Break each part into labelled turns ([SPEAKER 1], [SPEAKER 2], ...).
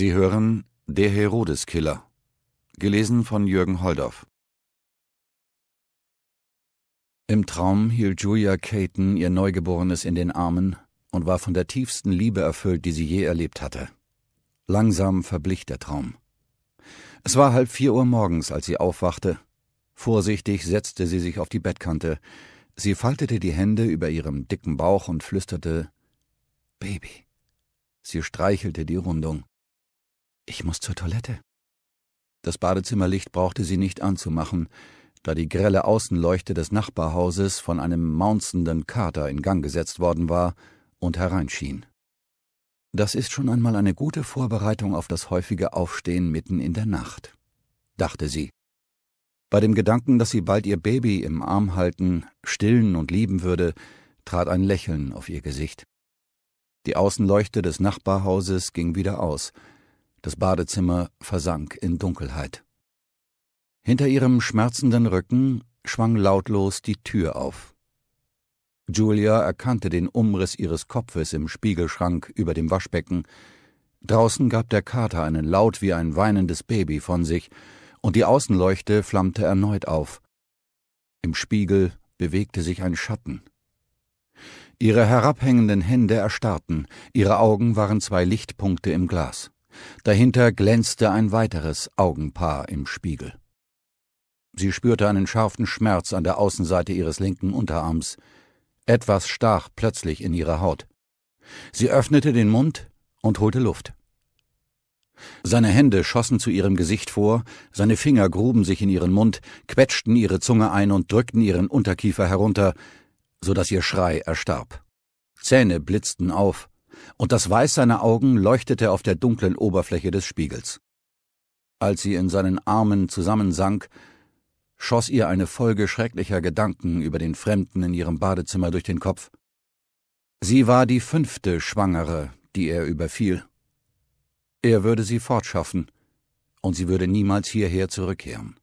[SPEAKER 1] Sie hören Der Herodeskiller, gelesen von Jürgen Holdorf. Im Traum hielt Julia Caton ihr Neugeborenes in den Armen und war von der tiefsten Liebe erfüllt, die sie je erlebt hatte. Langsam verblich der Traum. Es war halb vier Uhr morgens, als sie aufwachte. Vorsichtig setzte sie sich auf die Bettkante. Sie faltete die Hände über ihrem dicken Bauch und flüsterte Baby. Sie streichelte die Rundung. Ich muss zur Toilette. Das Badezimmerlicht brauchte sie nicht anzumachen, da die grelle Außenleuchte des Nachbarhauses von einem maunzenden Kater in Gang gesetzt worden war und hereinschien. Das ist schon einmal eine gute Vorbereitung auf das häufige Aufstehen mitten in der Nacht, dachte sie. Bei dem Gedanken, dass sie bald ihr Baby im Arm halten, stillen und lieben würde, trat ein Lächeln auf ihr Gesicht. Die Außenleuchte des Nachbarhauses ging wieder aus, das Badezimmer versank in Dunkelheit. Hinter ihrem schmerzenden Rücken schwang lautlos die Tür auf. Julia erkannte den Umriss ihres Kopfes im Spiegelschrank über dem Waschbecken. Draußen gab der Kater einen Laut wie ein weinendes Baby von sich, und die Außenleuchte flammte erneut auf. Im Spiegel bewegte sich ein Schatten. Ihre herabhängenden Hände erstarrten, ihre Augen waren zwei Lichtpunkte im Glas. Dahinter glänzte ein weiteres Augenpaar im Spiegel. Sie spürte einen scharfen Schmerz an der Außenseite ihres linken Unterarms. Etwas stach plötzlich in ihre Haut. Sie öffnete den Mund und holte Luft. Seine Hände schossen zu ihrem Gesicht vor, seine Finger gruben sich in ihren Mund, quetschten ihre Zunge ein und drückten ihren Unterkiefer herunter, so dass ihr Schrei erstarb. Zähne blitzten auf, und das Weiß seiner Augen leuchtete auf der dunklen Oberfläche des Spiegels. Als sie in seinen Armen zusammensank, schoss ihr eine Folge schrecklicher Gedanken über den Fremden in ihrem Badezimmer durch den Kopf. Sie war die fünfte Schwangere, die er überfiel. Er würde sie fortschaffen, und sie würde niemals hierher zurückkehren.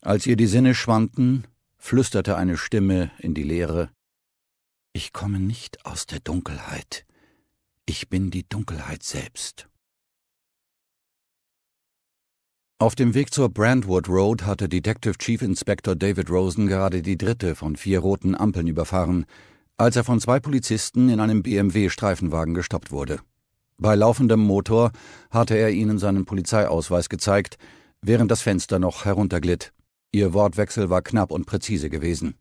[SPEAKER 1] Als ihr die Sinne schwanden, flüsterte eine Stimme in die Leere ich komme nicht aus der Dunkelheit. Ich bin die Dunkelheit selbst. Auf dem Weg zur Brandwood Road hatte Detective Chief Inspector David Rosen gerade die dritte von vier roten Ampeln überfahren, als er von zwei Polizisten in einem BMW-Streifenwagen gestoppt wurde. Bei laufendem Motor hatte er ihnen seinen Polizeiausweis gezeigt, während das Fenster noch herunterglitt. Ihr Wortwechsel war knapp und präzise gewesen.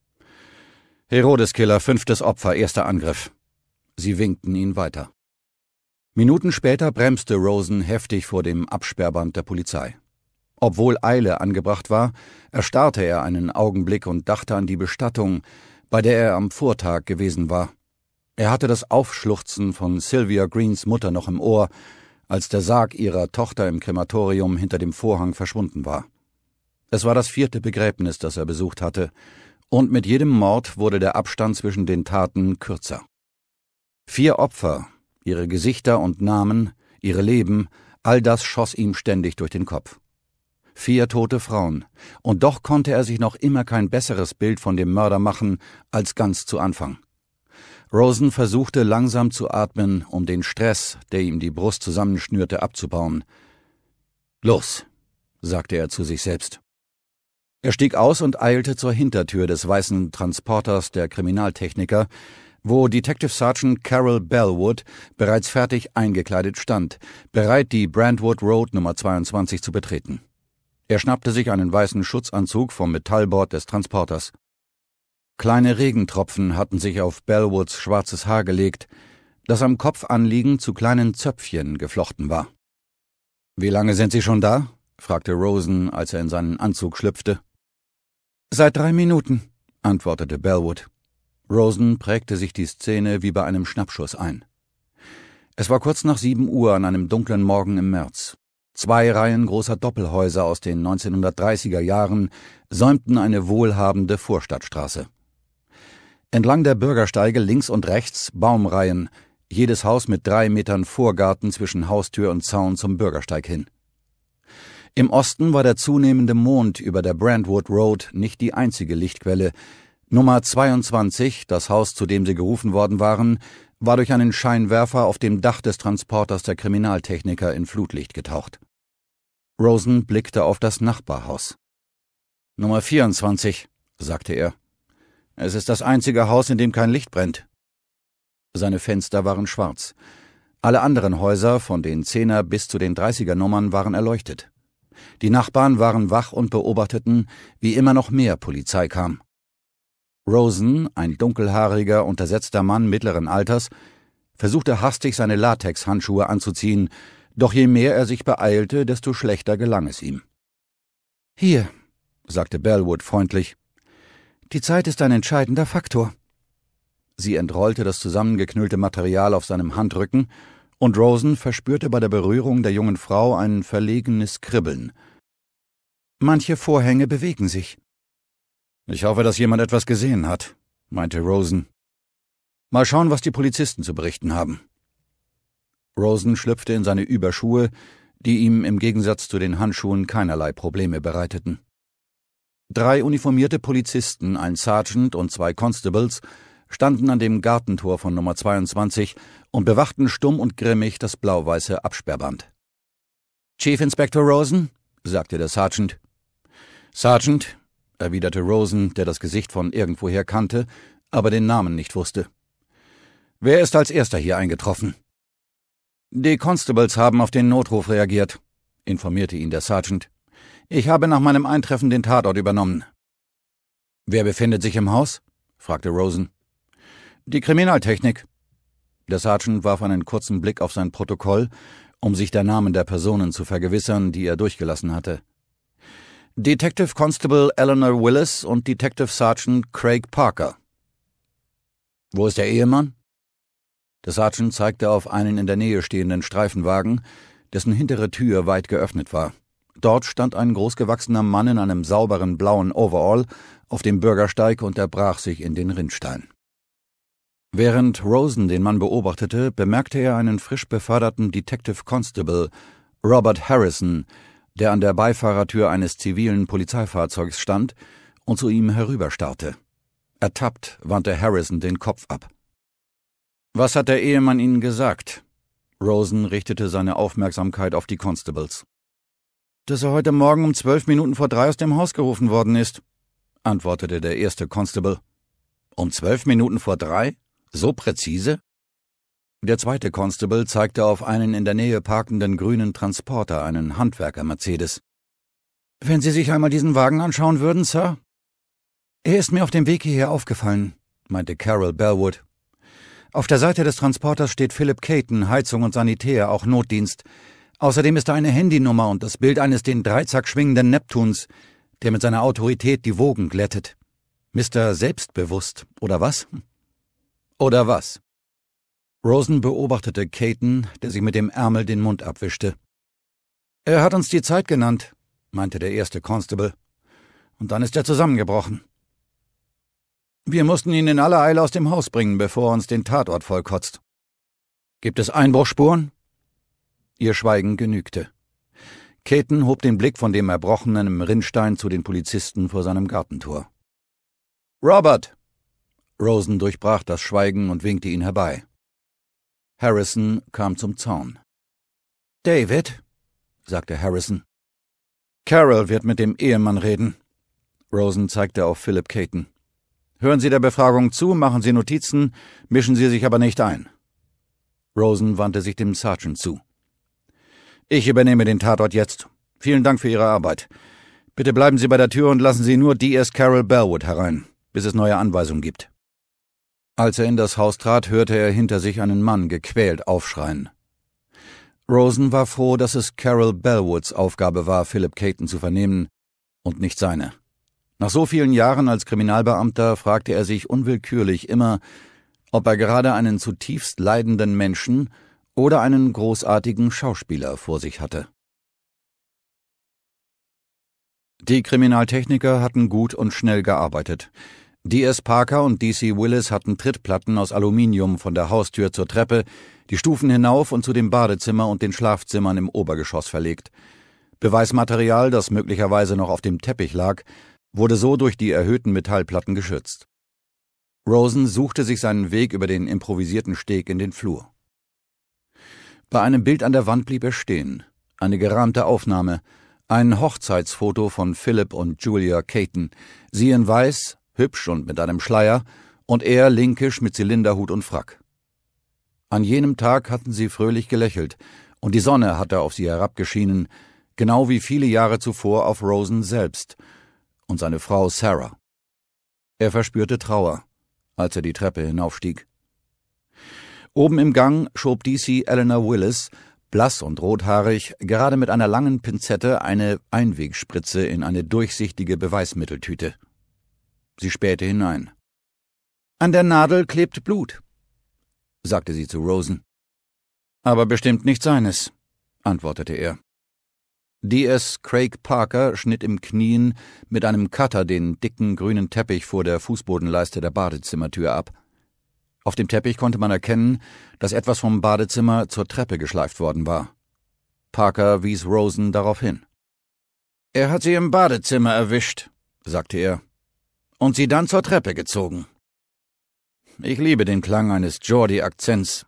[SPEAKER 1] Herodeskiller, fünftes Opfer, erster Angriff. Sie winkten ihn weiter. Minuten später bremste Rosen heftig vor dem Absperrband der Polizei. Obwohl Eile angebracht war, erstarrte er einen Augenblick und dachte an die Bestattung, bei der er am Vortag gewesen war. Er hatte das Aufschluchzen von Sylvia Greens Mutter noch im Ohr, als der Sarg ihrer Tochter im Krematorium hinter dem Vorhang verschwunden war. Es war das vierte Begräbnis, das er besucht hatte, und mit jedem Mord wurde der Abstand zwischen den Taten kürzer. Vier Opfer, ihre Gesichter und Namen, ihre Leben, all das schoss ihm ständig durch den Kopf. Vier tote Frauen, und doch konnte er sich noch immer kein besseres Bild von dem Mörder machen als ganz zu Anfang. Rosen versuchte langsam zu atmen, um den Stress, der ihm die Brust zusammenschnürte, abzubauen. Los, sagte er zu sich selbst. Er stieg aus und eilte zur Hintertür des weißen Transporters der Kriminaltechniker, wo Detective Sergeant Carol Bellwood bereits fertig eingekleidet stand, bereit, die Brandwood Road Nummer 22 zu betreten. Er schnappte sich einen weißen Schutzanzug vom Metallbord des Transporters. Kleine Regentropfen hatten sich auf Bellwoods schwarzes Haar gelegt, das am Kopf anliegend zu kleinen Zöpfchen geflochten war. Wie lange sind Sie schon da? fragte Rosen, als er in seinen Anzug schlüpfte. Seit drei Minuten, antwortete Bellwood. Rosen prägte sich die Szene wie bei einem Schnappschuss ein. Es war kurz nach sieben Uhr an einem dunklen Morgen im März. Zwei Reihen großer Doppelhäuser aus den 1930er Jahren säumten eine wohlhabende Vorstadtstraße. Entlang der Bürgersteige links und rechts Baumreihen, jedes Haus mit drei Metern Vorgarten zwischen Haustür und Zaun zum Bürgersteig hin. Im Osten war der zunehmende Mond über der Brandwood Road nicht die einzige Lichtquelle. Nummer 22, das Haus, zu dem sie gerufen worden waren, war durch einen Scheinwerfer auf dem Dach des Transporters der Kriminaltechniker in Flutlicht getaucht. Rosen blickte auf das Nachbarhaus. Nummer 24, sagte er. Es ist das einzige Haus, in dem kein Licht brennt. Seine Fenster waren schwarz. Alle anderen Häuser, von den Zehner bis zu den Dreißiger Nummern, waren erleuchtet. Die Nachbarn waren wach und beobachteten, wie immer noch mehr Polizei kam. Rosen, ein dunkelhaariger, untersetzter Mann mittleren Alters, versuchte hastig seine Latexhandschuhe anzuziehen, doch je mehr er sich beeilte, desto schlechter gelang es ihm. Hier, sagte Bellwood freundlich, die Zeit ist ein entscheidender Faktor. Sie entrollte das zusammengeknüllte Material auf seinem Handrücken und Rosen verspürte bei der Berührung der jungen Frau ein verlegenes Kribbeln. Manche Vorhänge bewegen sich. Ich hoffe, dass jemand etwas gesehen hat, meinte Rosen. Mal schauen, was die Polizisten zu berichten haben. Rosen schlüpfte in seine Überschuhe, die ihm im Gegensatz zu den Handschuhen keinerlei Probleme bereiteten. Drei uniformierte Polizisten, ein Sergeant und zwei Constables, standen an dem Gartentor von Nummer 22 und bewachten stumm und grimmig das blau-weiße Absperrband. Chief Inspector Rosen? sagte der Sergeant. Sergeant, erwiderte Rosen, der das Gesicht von irgendwoher kannte, aber den Namen nicht wusste. Wer ist als erster hier eingetroffen? Die Constables haben auf den Notruf reagiert, informierte ihn der Sergeant. Ich habe nach meinem Eintreffen den Tatort übernommen. Wer befindet sich im Haus? fragte Rosen. Die Kriminaltechnik. Der Sergeant warf einen kurzen Blick auf sein Protokoll, um sich der Namen der Personen zu vergewissern, die er durchgelassen hatte. Detective Constable Eleanor Willis und Detective Sergeant Craig Parker. Wo ist der Ehemann? Der Sergeant zeigte auf einen in der Nähe stehenden Streifenwagen, dessen hintere Tür weit geöffnet war. Dort stand ein großgewachsener Mann in einem sauberen blauen Overall auf dem Bürgersteig und er brach sich in den Rindstein. Während Rosen den Mann beobachtete, bemerkte er einen frisch beförderten Detective Constable, Robert Harrison, der an der Beifahrertür eines zivilen Polizeifahrzeugs stand und zu ihm herüberstarrte. Ertappt wandte Harrison den Kopf ab. Was hat der Ehemann Ihnen gesagt? Rosen richtete seine Aufmerksamkeit auf die Constables. Dass er heute Morgen um zwölf Minuten vor drei aus dem Haus gerufen worden ist, antwortete der erste Constable. Um zwölf Minuten vor drei? So präzise? Der zweite Constable zeigte auf einen in der Nähe parkenden grünen Transporter, einen Handwerker-Mercedes. Wenn Sie sich einmal diesen Wagen anschauen würden, Sir? Er ist mir auf dem Weg hierher aufgefallen, meinte Carol Bellwood. Auf der Seite des Transporters steht Philip Caton, Heizung und Sanitär, auch Notdienst. Außerdem ist da eine Handynummer und das Bild eines den Dreizack schwingenden Neptuns, der mit seiner Autorität die Wogen glättet. Mister Selbstbewusst, oder was? Oder was? Rosen beobachtete Caton, der sich mit dem Ärmel den Mund abwischte. Er hat uns die Zeit genannt, meinte der erste Constable. Und dann ist er zusammengebrochen. Wir mussten ihn in aller Eile aus dem Haus bringen, bevor er uns den Tatort vollkotzt. Gibt es Einbruchspuren? Ihr Schweigen genügte. Caton hob den Blick von dem Erbrochenen Rinnstein zu den Polizisten vor seinem Gartentor. Robert, Rosen durchbrach das Schweigen und winkte ihn herbei. Harrison kam zum Zaun. David, sagte Harrison. Carol wird mit dem Ehemann reden. Rosen zeigte auf Philip Caton. Hören Sie der Befragung zu, machen Sie Notizen, mischen Sie sich aber nicht ein. Rosen wandte sich dem Sergeant zu. Ich übernehme den Tatort jetzt. Vielen Dank für Ihre Arbeit. Bitte bleiben Sie bei der Tür und lassen Sie nur D.S. Carol Bellwood herein, bis es neue Anweisungen gibt. Als er in das Haus trat, hörte er hinter sich einen Mann gequält aufschreien. Rosen war froh, dass es Carol Bellwoods Aufgabe war, Philip Caton zu vernehmen und nicht seine. Nach so vielen Jahren als Kriminalbeamter fragte er sich unwillkürlich immer, ob er gerade einen zutiefst leidenden Menschen oder einen großartigen Schauspieler vor sich hatte. Die Kriminaltechniker hatten gut und schnell gearbeitet. D.S. Parker und D.C. Willis hatten Trittplatten aus Aluminium von der Haustür zur Treppe, die Stufen hinauf und zu dem Badezimmer und den Schlafzimmern im Obergeschoss verlegt. Beweismaterial, das möglicherweise noch auf dem Teppich lag, wurde so durch die erhöhten Metallplatten geschützt. Rosen suchte sich seinen Weg über den improvisierten Steg in den Flur. Bei einem Bild an der Wand blieb er stehen. Eine gerahmte Aufnahme. Ein Hochzeitsfoto von Philip und Julia Caton. Sie in weiß, hübsch und mit einem Schleier, und er linkisch mit Zylinderhut und Frack. An jenem Tag hatten sie fröhlich gelächelt, und die Sonne hatte auf sie herabgeschienen, genau wie viele Jahre zuvor auf Rosen selbst und seine Frau Sarah. Er verspürte Trauer, als er die Treppe hinaufstieg. Oben im Gang schob DC Eleanor Willis, blass und rothaarig, gerade mit einer langen Pinzette eine Einwegspritze in eine durchsichtige Beweismitteltüte. Sie spähte hinein. An der Nadel klebt Blut, sagte sie zu Rosen. Aber bestimmt nicht seines, antwortete er. DS Craig Parker schnitt im Knien mit einem Cutter den dicken grünen Teppich vor der Fußbodenleiste der Badezimmertür ab. Auf dem Teppich konnte man erkennen, dass etwas vom Badezimmer zur Treppe geschleift worden war. Parker wies Rosen darauf hin. Er hat sie im Badezimmer erwischt, sagte er und sie dann zur Treppe gezogen. Ich liebe den Klang eines Geordie-Akzents.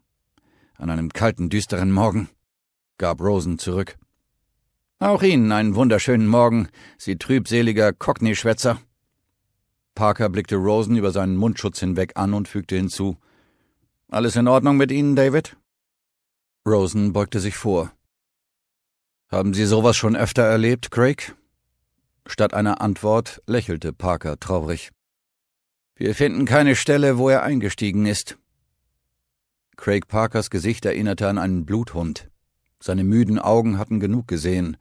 [SPEAKER 1] An einem kalten, düsteren Morgen, gab Rosen zurück. Auch Ihnen einen wunderschönen Morgen, Sie trübseliger Cockney-Schwätzer. Parker blickte Rosen über seinen Mundschutz hinweg an und fügte hinzu: Alles in Ordnung mit Ihnen, David? Rosen beugte sich vor. Haben Sie sowas schon öfter erlebt, Craig? Statt einer Antwort lächelte Parker traurig. Wir finden keine Stelle, wo er eingestiegen ist. Craig Parkers Gesicht erinnerte an einen Bluthund. Seine müden Augen hatten genug gesehen,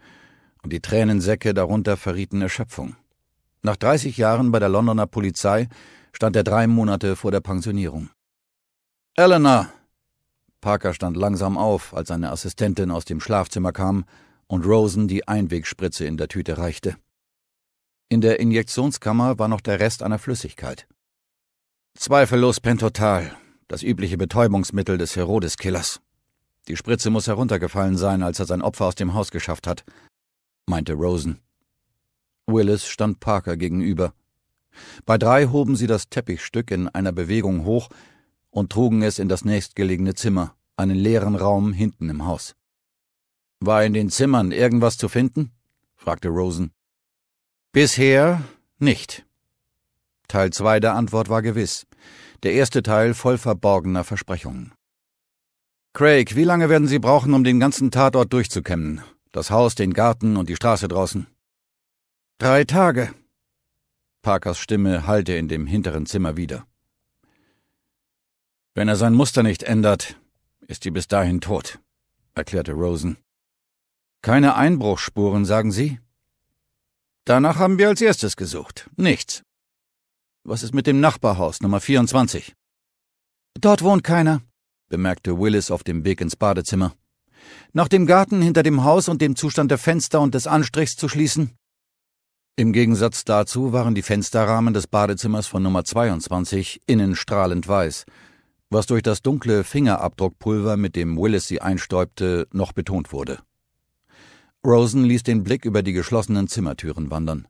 [SPEAKER 1] und die Tränensäcke darunter verrieten Erschöpfung. Nach 30 Jahren bei der Londoner Polizei stand er drei Monate vor der Pensionierung. Eleanor! Parker stand langsam auf, als seine Assistentin aus dem Schlafzimmer kam und Rosen die Einwegspritze in der Tüte reichte. In der Injektionskammer war noch der Rest einer Flüssigkeit. Zweifellos Pentotal, das übliche Betäubungsmittel des Herodes-Killers. Die Spritze muss heruntergefallen sein, als er sein Opfer aus dem Haus geschafft hat, meinte Rosen. Willis stand Parker gegenüber. Bei drei hoben sie das Teppichstück in einer Bewegung hoch und trugen es in das nächstgelegene Zimmer, einen leeren Raum hinten im Haus. War in den Zimmern irgendwas zu finden? fragte Rosen. Bisher nicht. Teil 2 der Antwort war gewiss. Der erste Teil voll verborgener Versprechungen. Craig, wie lange werden Sie brauchen, um den ganzen Tatort durchzukämmen? Das Haus, den Garten und die Straße draußen? Drei Tage. Parkers Stimme hallte in dem hinteren Zimmer wieder. Wenn er sein Muster nicht ändert, ist sie bis dahin tot, erklärte Rosen. Keine Einbruchsspuren, sagen Sie? Danach haben wir als erstes gesucht. Nichts. Was ist mit dem Nachbarhaus Nummer 24? Dort wohnt keiner, bemerkte Willis auf dem Weg ins Badezimmer. Nach dem Garten hinter dem Haus und dem Zustand der Fenster und des Anstrichs zu schließen? Im Gegensatz dazu waren die Fensterrahmen des Badezimmers von Nummer 22 innen strahlend weiß, was durch das dunkle Fingerabdruckpulver, mit dem Willis sie einstäubte, noch betont wurde. Rosen ließ den Blick über die geschlossenen Zimmertüren wandern.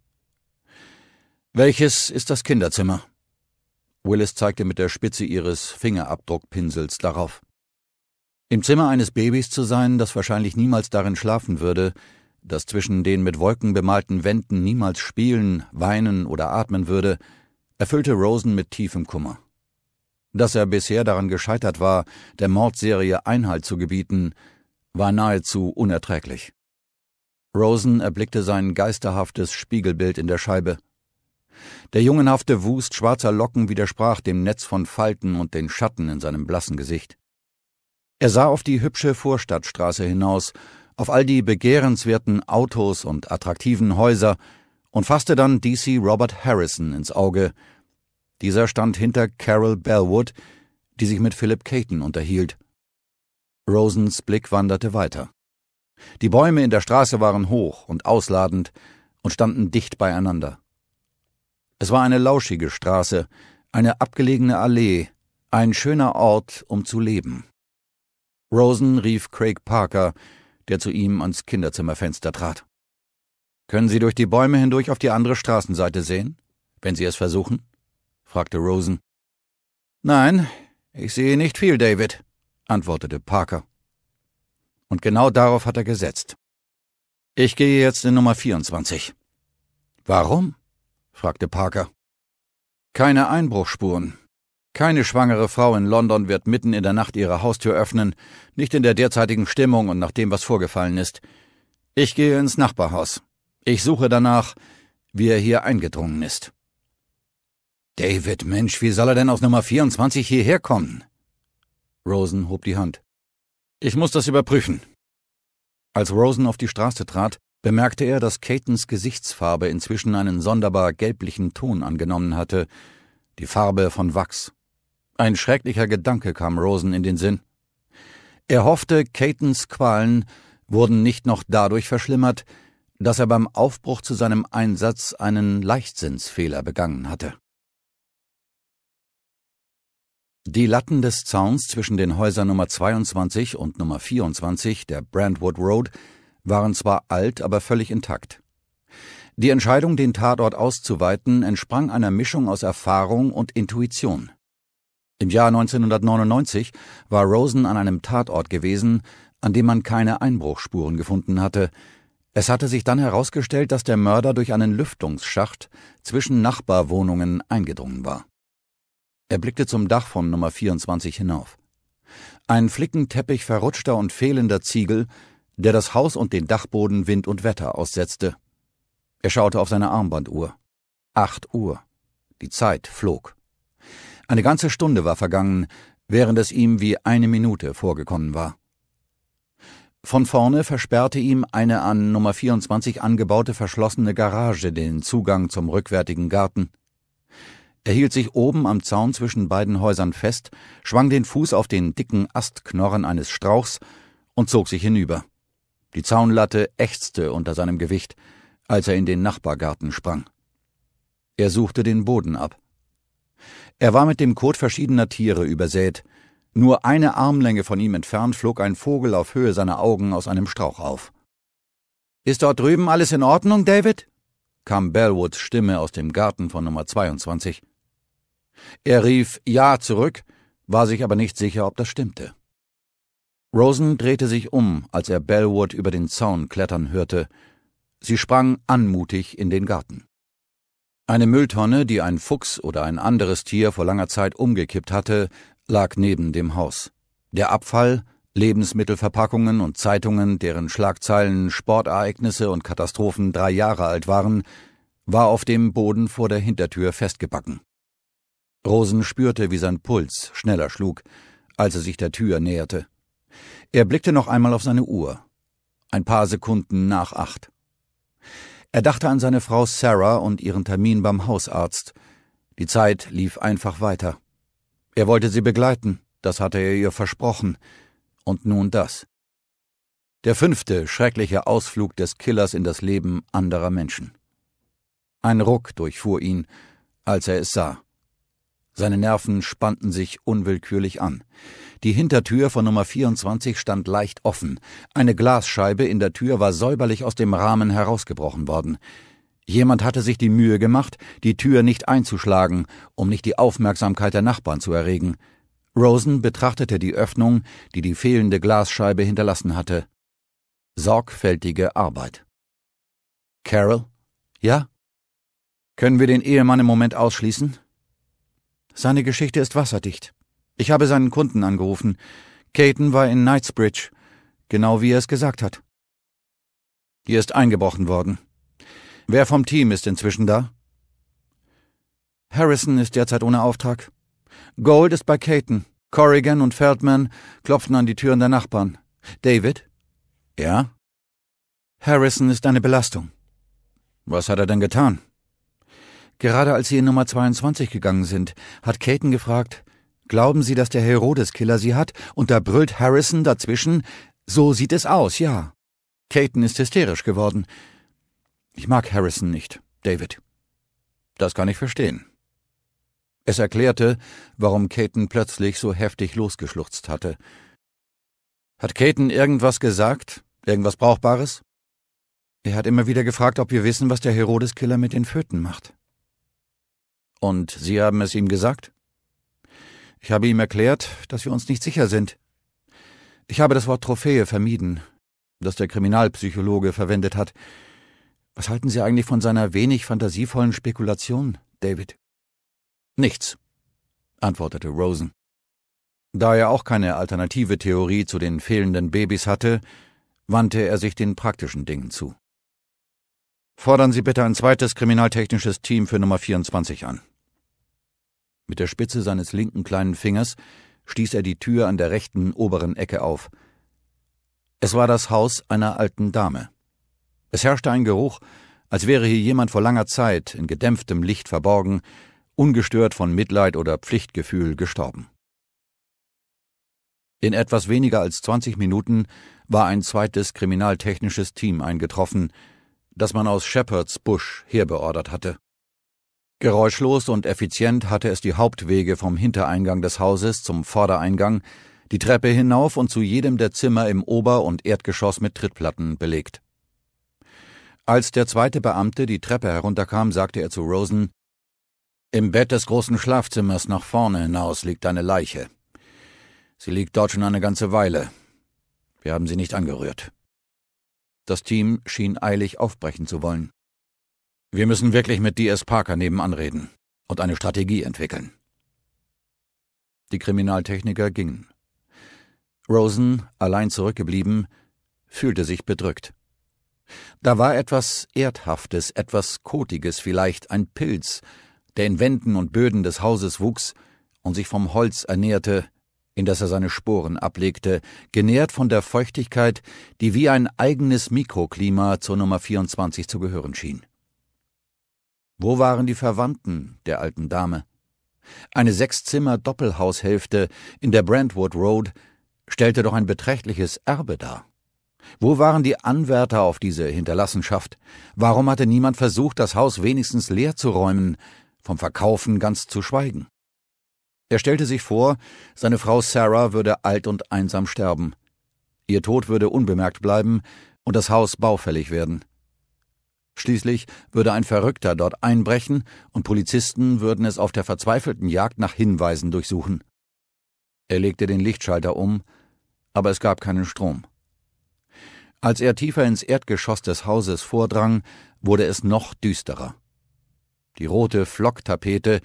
[SPEAKER 1] Welches ist das Kinderzimmer? Willis zeigte mit der Spitze ihres Fingerabdruckpinsels darauf. Im Zimmer eines Babys zu sein, das wahrscheinlich niemals darin schlafen würde, das zwischen den mit Wolken bemalten Wänden niemals spielen, weinen oder atmen würde, erfüllte Rosen mit tiefem Kummer. Dass er bisher daran gescheitert war, der Mordserie Einhalt zu gebieten, war nahezu unerträglich. Rosen erblickte sein geisterhaftes Spiegelbild in der Scheibe. Der jungenhafte Wust schwarzer Locken widersprach dem Netz von Falten und den Schatten in seinem blassen Gesicht. Er sah auf die hübsche Vorstadtstraße hinaus, auf all die begehrenswerten Autos und attraktiven Häuser und fasste dann DC Robert Harrison ins Auge. Dieser stand hinter Carol Bellwood, die sich mit Philip Caton unterhielt. Rosens Blick wanderte weiter. Die Bäume in der Straße waren hoch und ausladend und standen dicht beieinander. Es war eine lauschige Straße, eine abgelegene Allee, ein schöner Ort, um zu leben. Rosen rief Craig Parker, der zu ihm ans Kinderzimmerfenster trat. Können Sie durch die Bäume hindurch auf die andere Straßenseite sehen, wenn Sie es versuchen? fragte Rosen. Nein, ich sehe nicht viel, David, antwortete Parker. Und genau darauf hat er gesetzt. Ich gehe jetzt in Nummer 24. Warum? fragte Parker. Keine Einbruchspuren. Keine schwangere Frau in London wird mitten in der Nacht ihre Haustür öffnen, nicht in der derzeitigen Stimmung und nach dem, was vorgefallen ist. Ich gehe ins Nachbarhaus. Ich suche danach, wie er hier eingedrungen ist. David, Mensch, wie soll er denn aus Nummer 24 hierher kommen? Rosen hob die Hand. Ich muss das überprüfen. Als Rosen auf die Straße trat, bemerkte er, dass Catons Gesichtsfarbe inzwischen einen sonderbar gelblichen Ton angenommen hatte, die Farbe von Wachs. Ein schrecklicher Gedanke kam Rosen in den Sinn. Er hoffte, Catons Qualen wurden nicht noch dadurch verschlimmert, dass er beim Aufbruch zu seinem Einsatz einen Leichtsinnsfehler begangen hatte. Die Latten des Zauns zwischen den Häusern Nummer 22 und Nummer 24 der Brandwood Road waren zwar alt, aber völlig intakt. Die Entscheidung, den Tatort auszuweiten, entsprang einer Mischung aus Erfahrung und Intuition. Im Jahr 1999 war Rosen an einem Tatort gewesen, an dem man keine Einbruchspuren gefunden hatte. Es hatte sich dann herausgestellt, dass der Mörder durch einen Lüftungsschacht zwischen Nachbarwohnungen eingedrungen war. Er blickte zum Dach von Nummer 24 hinauf. Ein Flickenteppich verrutschter und fehlender Ziegel, der das Haus und den Dachboden Wind und Wetter aussetzte. Er schaute auf seine Armbanduhr. Acht Uhr. Die Zeit flog. Eine ganze Stunde war vergangen, während es ihm wie eine Minute vorgekommen war. Von vorne versperrte ihm eine an Nummer 24 angebaute verschlossene Garage den Zugang zum rückwärtigen Garten. Er hielt sich oben am Zaun zwischen beiden Häusern fest, schwang den Fuß auf den dicken Astknorren eines Strauchs und zog sich hinüber. Die Zaunlatte ächzte unter seinem Gewicht, als er in den Nachbargarten sprang. Er suchte den Boden ab. Er war mit dem Kot verschiedener Tiere übersät. Nur eine Armlänge von ihm entfernt flog ein Vogel auf Höhe seiner Augen aus einem Strauch auf. Ist dort drüben alles in Ordnung, David? kam Bellwoods Stimme aus dem Garten von Nummer 22. Er rief Ja zurück, war sich aber nicht sicher, ob das stimmte. Rosen drehte sich um, als er Bellwood über den Zaun klettern hörte. Sie sprang anmutig in den Garten. Eine Mülltonne, die ein Fuchs oder ein anderes Tier vor langer Zeit umgekippt hatte, lag neben dem Haus. Der Abfall, Lebensmittelverpackungen und Zeitungen, deren Schlagzeilen Sportereignisse und Katastrophen drei Jahre alt waren, war auf dem Boden vor der Hintertür festgebacken. Rosen spürte, wie sein Puls schneller schlug, als er sich der Tür näherte. Er blickte noch einmal auf seine Uhr. Ein paar Sekunden nach acht. Er dachte an seine Frau Sarah und ihren Termin beim Hausarzt. Die Zeit lief einfach weiter. Er wollte sie begleiten, das hatte er ihr versprochen. Und nun das. Der fünfte schreckliche Ausflug des Killers in das Leben anderer Menschen. Ein Ruck durchfuhr ihn, als er es sah. Seine Nerven spannten sich unwillkürlich an. Die Hintertür von Nummer 24 stand leicht offen. Eine Glasscheibe in der Tür war säuberlich aus dem Rahmen herausgebrochen worden. Jemand hatte sich die Mühe gemacht, die Tür nicht einzuschlagen, um nicht die Aufmerksamkeit der Nachbarn zu erregen. Rosen betrachtete die Öffnung, die die fehlende Glasscheibe hinterlassen hatte. Sorgfältige Arbeit. Carol? Ja? Können wir den Ehemann im Moment ausschließen? Seine Geschichte ist wasserdicht. Ich habe seinen Kunden angerufen. Caton war in Knightsbridge, genau wie er es gesagt hat. Hier ist eingebrochen worden. Wer vom Team ist inzwischen da? Harrison ist derzeit ohne Auftrag. Gold ist bei Caton. Corrigan und Feldman klopfen an die Türen der Nachbarn. David? Ja? Harrison ist eine Belastung. Was hat er denn getan? Gerade als sie in Nummer 22 gegangen sind, hat Caton gefragt, Glauben Sie, dass der Herodes-Killer sie hat? Und da brüllt Harrison dazwischen, so sieht es aus, ja. Caton ist hysterisch geworden. Ich mag Harrison nicht, David. Das kann ich verstehen. Es erklärte, warum Caton plötzlich so heftig losgeschluchzt hatte. Hat Caton irgendwas gesagt? Irgendwas Brauchbares? Er hat immer wieder gefragt, ob wir wissen, was der Herodeskiller mit den Föten macht. Und Sie haben es ihm gesagt? Ich habe ihm erklärt, dass wir uns nicht sicher sind. Ich habe das Wort Trophäe vermieden, das der Kriminalpsychologe verwendet hat. Was halten Sie eigentlich von seiner wenig fantasievollen Spekulation, David? Nichts, antwortete Rosen. Da er auch keine alternative Theorie zu den fehlenden Babys hatte, wandte er sich den praktischen Dingen zu. Fordern Sie bitte ein zweites kriminaltechnisches Team für Nummer 24 an. Mit der Spitze seines linken kleinen Fingers stieß er die Tür an der rechten oberen Ecke auf. Es war das Haus einer alten Dame. Es herrschte ein Geruch, als wäre hier jemand vor langer Zeit, in gedämpftem Licht verborgen, ungestört von Mitleid oder Pflichtgefühl gestorben. In etwas weniger als 20 Minuten war ein zweites kriminaltechnisches Team eingetroffen, das man aus Shepherds Busch herbeordert hatte. Geräuschlos und effizient hatte es die Hauptwege vom Hintereingang des Hauses zum Vordereingang, die Treppe hinauf und zu jedem der Zimmer im Ober- und Erdgeschoss mit Trittplatten belegt. Als der zweite Beamte die Treppe herunterkam, sagte er zu Rosen Im Bett des großen Schlafzimmers nach vorne hinaus liegt eine Leiche. Sie liegt dort schon eine ganze Weile. Wir haben sie nicht angerührt. Das Team schien eilig aufbrechen zu wollen. Wir müssen wirklich mit DS Parker nebenan reden und eine Strategie entwickeln. Die Kriminaltechniker gingen. Rosen, allein zurückgeblieben, fühlte sich bedrückt. Da war etwas Erdhaftes, etwas Kotiges vielleicht, ein Pilz, der in Wänden und Böden des Hauses wuchs und sich vom Holz ernährte, in das er seine Sporen ablegte, genährt von der Feuchtigkeit, die wie ein eigenes Mikroklima zur Nummer 24 zu gehören schien. Wo waren die Verwandten der alten Dame? Eine Sechszimmer Doppelhaushälfte in der Brentwood Road stellte doch ein beträchtliches Erbe dar. Wo waren die Anwärter auf diese Hinterlassenschaft? Warum hatte niemand versucht, das Haus wenigstens leer zu räumen, vom Verkaufen ganz zu schweigen? Er stellte sich vor, seine Frau Sarah würde alt und einsam sterben. Ihr Tod würde unbemerkt bleiben und das Haus baufällig werden. Schließlich würde ein Verrückter dort einbrechen und Polizisten würden es auf der verzweifelten Jagd nach Hinweisen durchsuchen. Er legte den Lichtschalter um, aber es gab keinen Strom. Als er tiefer ins Erdgeschoss des Hauses vordrang, wurde es noch düsterer. Die rote Flocktapete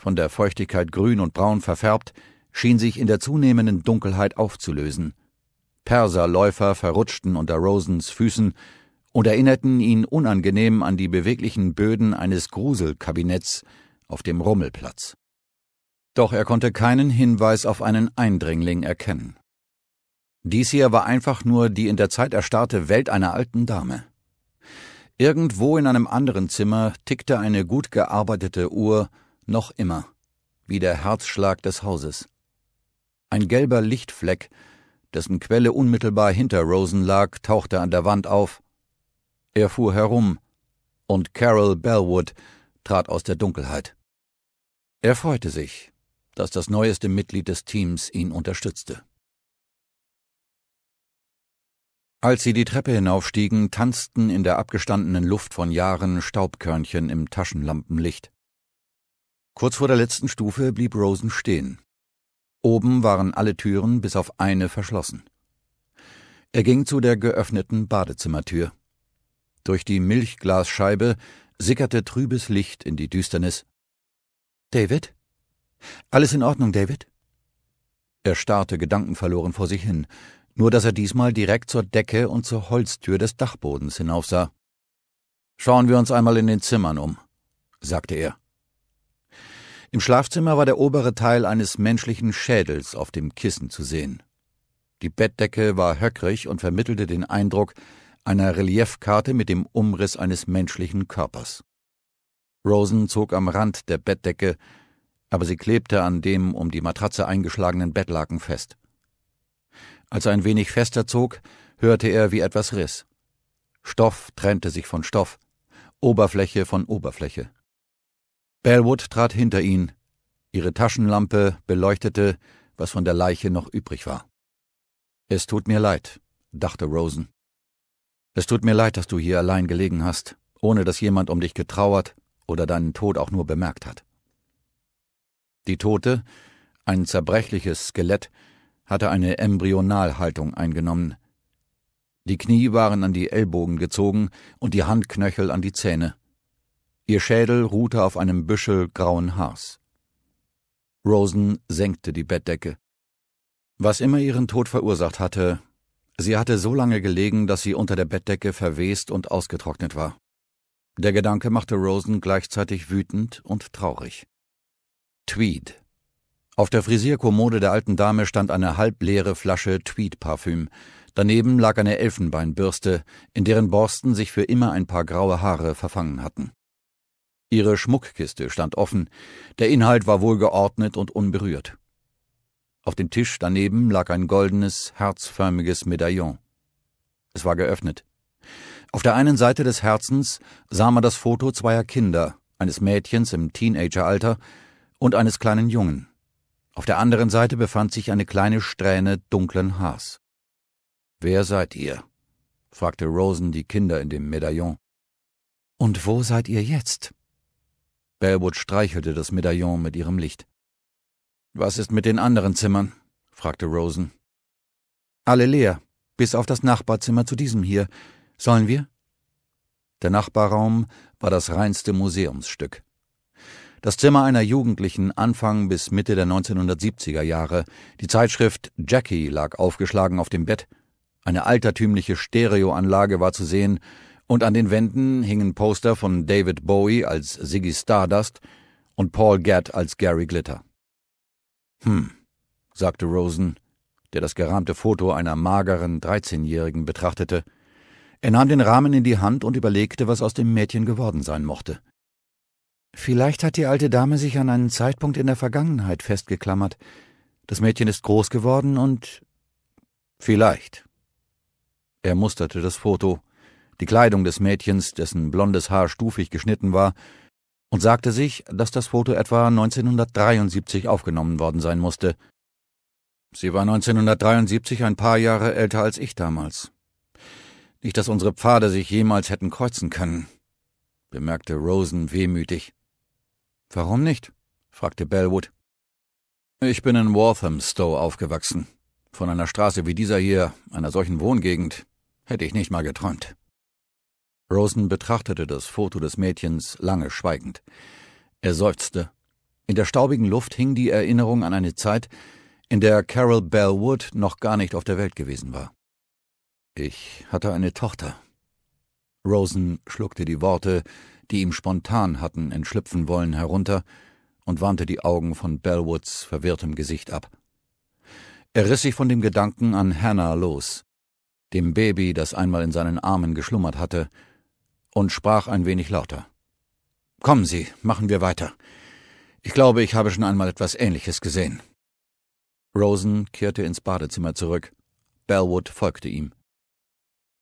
[SPEAKER 1] von der Feuchtigkeit grün und braun verfärbt, schien sich in der zunehmenden Dunkelheit aufzulösen. Perserläufer verrutschten unter Rosens Füßen und erinnerten ihn unangenehm an die beweglichen Böden eines Gruselkabinetts auf dem Rummelplatz. Doch er konnte keinen Hinweis auf einen Eindringling erkennen. Dies hier war einfach nur die in der Zeit erstarrte Welt einer alten Dame. Irgendwo in einem anderen Zimmer tickte eine gut gearbeitete Uhr, noch immer, wie der Herzschlag des Hauses. Ein gelber Lichtfleck, dessen Quelle unmittelbar hinter Rosen lag, tauchte an der Wand auf. Er fuhr herum, und Carol Bellwood trat aus der Dunkelheit. Er freute sich, dass das neueste Mitglied des Teams ihn unterstützte. Als sie die Treppe hinaufstiegen, tanzten in der abgestandenen Luft von Jahren Staubkörnchen im Taschenlampenlicht. Kurz vor der letzten Stufe blieb Rosen stehen. Oben waren alle Türen bis auf eine verschlossen. Er ging zu der geöffneten Badezimmertür. Durch die Milchglasscheibe sickerte trübes Licht in die Düsternis. David? Alles in Ordnung, David? Er starrte gedankenverloren vor sich hin, nur dass er diesmal direkt zur Decke und zur Holztür des Dachbodens hinaufsah. Schauen wir uns einmal in den Zimmern um, sagte er. Im Schlafzimmer war der obere Teil eines menschlichen Schädels auf dem Kissen zu sehen. Die Bettdecke war höckrig und vermittelte den Eindruck einer Reliefkarte mit dem Umriss eines menschlichen Körpers. Rosen zog am Rand der Bettdecke, aber sie klebte an dem um die Matratze eingeschlagenen Bettlaken fest. Als er ein wenig fester zog, hörte er, wie etwas riss. Stoff trennte sich von Stoff, Oberfläche von Oberfläche. Bellwood trat hinter ihn. Ihre Taschenlampe beleuchtete, was von der Leiche noch übrig war. Es tut mir leid, dachte Rosen. Es tut mir leid, dass du hier allein gelegen hast, ohne dass jemand um dich getrauert oder deinen Tod auch nur bemerkt hat. Die Tote, ein zerbrechliches Skelett, hatte eine Embryonalhaltung eingenommen. Die Knie waren an die Ellbogen gezogen und die Handknöchel an die Zähne. Ihr Schädel ruhte auf einem Büschel grauen Haars. Rosen senkte die Bettdecke. Was immer ihren Tod verursacht hatte, sie hatte so lange gelegen, dass sie unter der Bettdecke verwest und ausgetrocknet war. Der Gedanke machte Rosen gleichzeitig wütend und traurig. Tweed. Auf der Frisierkommode der alten Dame stand eine halbleere Flasche Tweed-Parfüm. Daneben lag eine Elfenbeinbürste, in deren Borsten sich für immer ein paar graue Haare verfangen hatten. Ihre Schmuckkiste stand offen, der Inhalt war wohlgeordnet und unberührt. Auf dem Tisch daneben lag ein goldenes, herzförmiges Medaillon. Es war geöffnet. Auf der einen Seite des Herzens sah man das Foto zweier Kinder, eines Mädchens im Teenageralter und eines kleinen Jungen. Auf der anderen Seite befand sich eine kleine Strähne dunklen Haars. Wer seid ihr? fragte Rosen die Kinder in dem Medaillon. Und wo seid ihr jetzt? Bellwood streichelte das Medaillon mit ihrem Licht. Was ist mit den anderen Zimmern? fragte Rosen. Alle leer, bis auf das Nachbarzimmer zu diesem hier. Sollen wir? Der Nachbarraum war das reinste Museumsstück. Das Zimmer einer Jugendlichen Anfang bis Mitte der 1970er Jahre. Die Zeitschrift Jackie lag aufgeschlagen auf dem Bett. Eine altertümliche Stereoanlage war zu sehen, und an den Wänden hingen Poster von David Bowie als Ziggy Stardust und Paul Gatt als Gary Glitter. Hm, sagte Rosen, der das gerahmte Foto einer mageren Dreizehnjährigen betrachtete. Er nahm den Rahmen in die Hand und überlegte, was aus dem Mädchen geworden sein mochte. Vielleicht hat die alte Dame sich an einen Zeitpunkt in der Vergangenheit festgeklammert. Das Mädchen ist groß geworden und. Vielleicht. Er musterte das Foto die Kleidung des Mädchens, dessen blondes Haar stufig geschnitten war, und sagte sich, dass das Foto etwa 1973 aufgenommen worden sein musste. Sie war 1973 ein paar Jahre älter als ich damals. Nicht, dass unsere Pfade sich jemals hätten kreuzen können, bemerkte Rosen wehmütig. Warum nicht? fragte Bellwood. Ich bin in Walthamstow aufgewachsen. Von einer Straße wie dieser hier, einer solchen Wohngegend, hätte ich nicht mal geträumt. Rosen betrachtete das Foto des Mädchens lange schweigend. Er seufzte. In der staubigen Luft hing die Erinnerung an eine Zeit, in der Carol Bellwood noch gar nicht auf der Welt gewesen war. Ich hatte eine Tochter. Rosen schluckte die Worte, die ihm spontan hatten entschlüpfen wollen, herunter und wandte die Augen von Bellwoods verwirrtem Gesicht ab. Er riss sich von dem Gedanken an Hannah los, dem Baby, das einmal in seinen Armen geschlummert hatte und sprach ein wenig lauter. Kommen Sie, machen wir weiter. Ich glaube, ich habe schon einmal etwas Ähnliches gesehen. Rosen kehrte ins Badezimmer zurück. Bellwood folgte ihm.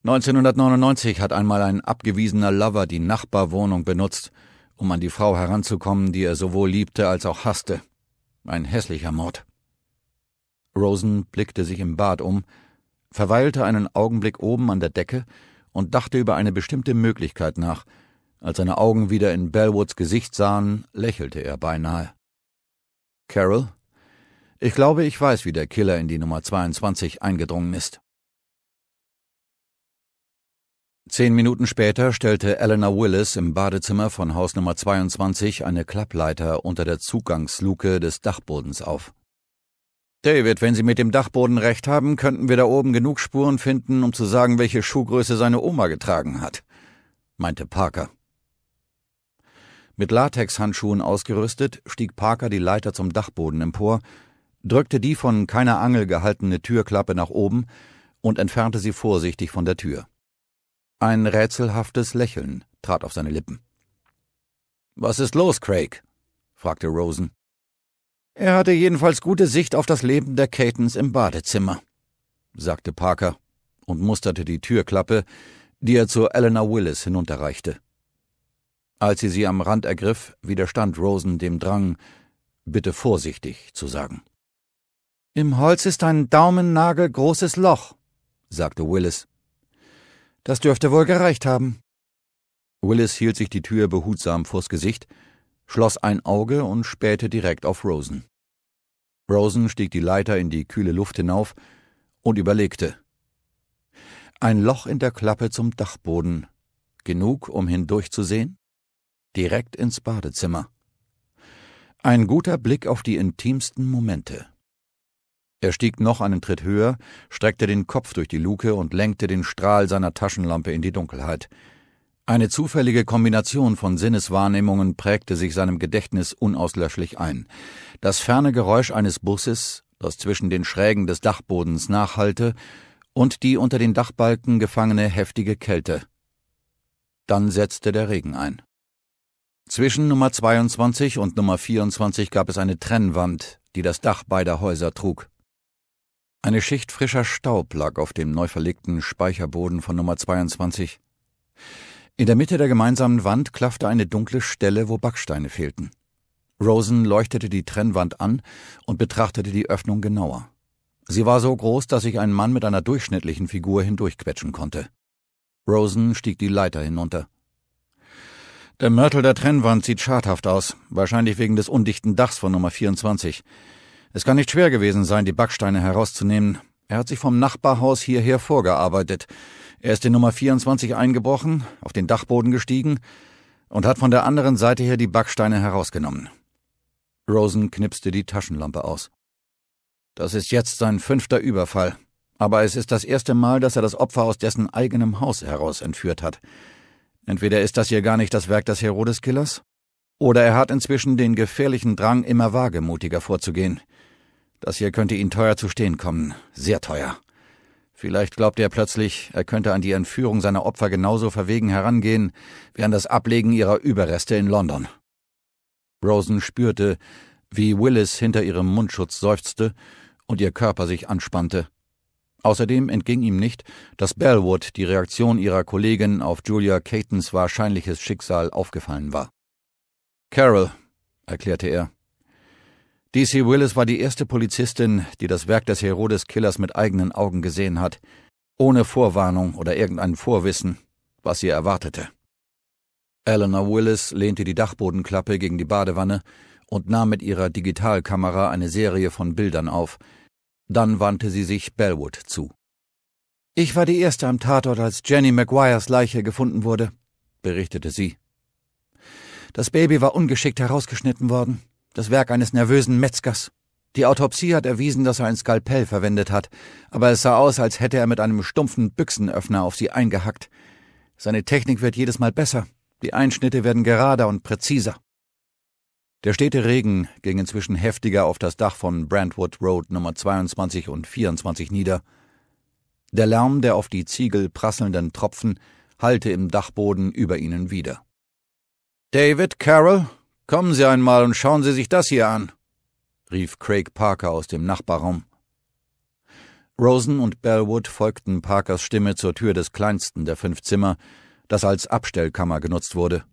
[SPEAKER 1] 1999 hat einmal ein abgewiesener Lover die Nachbarwohnung benutzt, um an die Frau heranzukommen, die er sowohl liebte als auch hasste. Ein hässlicher Mord. Rosen blickte sich im Bad um, verweilte einen Augenblick oben an der Decke und dachte über eine bestimmte Möglichkeit nach. Als seine Augen wieder in Bellwoods Gesicht sahen, lächelte er beinahe. Carol, ich glaube, ich weiß, wie der Killer in die Nummer 22 eingedrungen ist. Zehn Minuten später stellte Eleanor Willis im Badezimmer von Haus Nummer 22 eine Klappleiter unter der Zugangsluke des Dachbodens auf. David, wenn Sie mit dem Dachboden recht haben, könnten wir da oben genug Spuren finden, um zu sagen, welche Schuhgröße seine Oma getragen hat, meinte Parker. Mit Latexhandschuhen ausgerüstet, stieg Parker die Leiter zum Dachboden empor, drückte die von keiner Angel gehaltene Türklappe nach oben und entfernte sie vorsichtig von der Tür. Ein rätselhaftes Lächeln trat auf seine Lippen. Was ist los, Craig? fragte Rosen. Er hatte jedenfalls gute Sicht auf das Leben der Catons im Badezimmer, sagte Parker und musterte die Türklappe, die er zu Eleanor Willis hinunterreichte. Als sie sie am Rand ergriff, widerstand Rosen dem Drang, bitte vorsichtig zu sagen. Im Holz ist ein daumennagelgroßes Loch, sagte Willis. Das dürfte wohl gereicht haben. Willis hielt sich die Tür behutsam vors Gesicht schloss ein Auge und spähte direkt auf Rosen. Rosen stieg die Leiter in die kühle Luft hinauf und überlegte. Ein Loch in der Klappe zum Dachboden. Genug, um hindurchzusehen? Direkt ins Badezimmer. Ein guter Blick auf die intimsten Momente. Er stieg noch einen Tritt höher, streckte den Kopf durch die Luke und lenkte den Strahl seiner Taschenlampe in die Dunkelheit. Eine zufällige Kombination von Sinneswahrnehmungen prägte sich seinem Gedächtnis unauslöschlich ein. Das ferne Geräusch eines Busses, das zwischen den Schrägen des Dachbodens nachhallte, und die unter den Dachbalken gefangene heftige Kälte. Dann setzte der Regen ein. Zwischen Nummer 22 und Nummer 24 gab es eine Trennwand, die das Dach beider Häuser trug. Eine Schicht frischer Staub lag auf dem neu verlegten Speicherboden von Nummer 22. In der Mitte der gemeinsamen Wand klaffte eine dunkle Stelle, wo Backsteine fehlten. Rosen leuchtete die Trennwand an und betrachtete die Öffnung genauer. Sie war so groß, dass sich ein Mann mit einer durchschnittlichen Figur hindurchquetschen konnte. Rosen stieg die Leiter hinunter. Der Mörtel der Trennwand sieht schadhaft aus, wahrscheinlich wegen des undichten Dachs von Nummer 24. Es kann nicht schwer gewesen sein, die Backsteine herauszunehmen. Er hat sich vom Nachbarhaus hierher vorgearbeitet. Er ist in Nummer 24 eingebrochen, auf den Dachboden gestiegen und hat von der anderen Seite her die Backsteine herausgenommen. Rosen knipste die Taschenlampe aus. Das ist jetzt sein fünfter Überfall, aber es ist das erste Mal, dass er das Opfer aus dessen eigenem Haus heraus entführt hat. Entweder ist das hier gar nicht das Werk des Herodeskillers, oder er hat inzwischen den gefährlichen Drang, immer wagemutiger vorzugehen. Das hier könnte ihn teuer zu stehen kommen, sehr teuer. Vielleicht glaubte er plötzlich, er könnte an die Entführung seiner Opfer genauso verwegen herangehen wie an das Ablegen ihrer Überreste in London. Rosen spürte, wie Willis hinter ihrem Mundschutz seufzte und ihr Körper sich anspannte. Außerdem entging ihm nicht, dass Bellwood die Reaktion ihrer Kollegin auf Julia Catons wahrscheinliches Schicksal aufgefallen war. Carol, erklärte er, DC Willis war die erste Polizistin, die das Werk des Herodes-Killers mit eigenen Augen gesehen hat, ohne Vorwarnung oder irgendein Vorwissen, was sie erwartete. Eleanor Willis lehnte die Dachbodenklappe gegen die Badewanne und nahm mit ihrer Digitalkamera eine Serie von Bildern auf. Dann wandte sie sich Bellwood zu. Ich war die Erste am Tatort, als Jenny McGuires Leiche gefunden wurde, berichtete sie. Das Baby war ungeschickt herausgeschnitten worden das Werk eines nervösen Metzgers. Die Autopsie hat erwiesen, dass er ein Skalpell verwendet hat, aber es sah aus, als hätte er mit einem stumpfen Büchsenöffner auf sie eingehackt. Seine Technik wird jedes Mal besser, die Einschnitte werden gerader und präziser. Der stete Regen ging inzwischen heftiger auf das Dach von Brentwood Road Nummer 22 und 24 nieder. Der Lärm der auf die Ziegel prasselnden Tropfen hallte im Dachboden über ihnen wieder. David Carroll, Kommen Sie einmal und schauen Sie sich das hier an, rief Craig Parker aus dem Nachbarraum. Rosen und Bellwood folgten Parkers Stimme zur Tür des kleinsten der fünf Zimmer, das als Abstellkammer genutzt wurde.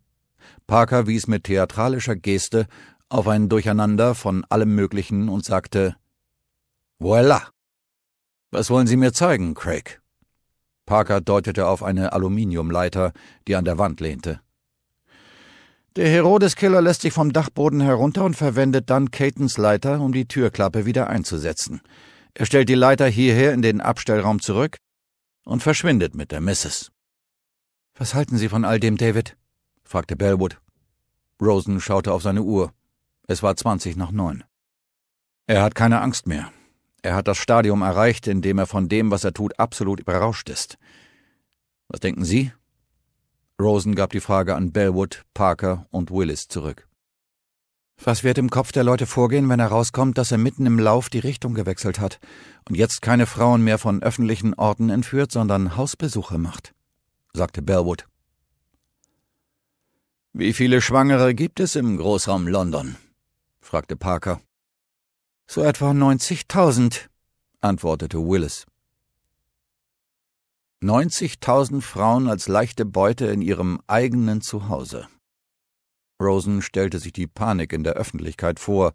[SPEAKER 1] Parker wies mit theatralischer Geste auf ein Durcheinander von allem Möglichen und sagte Voila. Was wollen Sie mir zeigen, Craig? Parker deutete auf eine Aluminiumleiter, die an der Wand lehnte. Der Herodeskiller lässt sich vom Dachboden herunter und verwendet dann Catons Leiter, um die Türklappe wieder einzusetzen. Er stellt die Leiter hierher in den Abstellraum zurück und verschwindet mit der Mrs. Was halten Sie von all dem, David? fragte Bellwood. Rosen schaute auf seine Uhr. Es war zwanzig nach neun. Er hat keine Angst mehr. Er hat das Stadium erreicht, in dem er von dem, was er tut, absolut überrascht ist. Was denken Sie? Rosen gab die Frage an Bellwood, Parker und Willis zurück. Was wird im Kopf der Leute vorgehen, wenn herauskommt, dass er mitten im Lauf die Richtung gewechselt hat und jetzt keine Frauen mehr von öffentlichen Orten entführt, sondern Hausbesuche macht? sagte Bellwood. Wie viele Schwangere gibt es im Großraum London? fragte Parker. So etwa 90.000, antwortete Willis. 90.000 Frauen als leichte Beute in ihrem eigenen Zuhause. Rosen stellte sich die Panik in der Öffentlichkeit vor,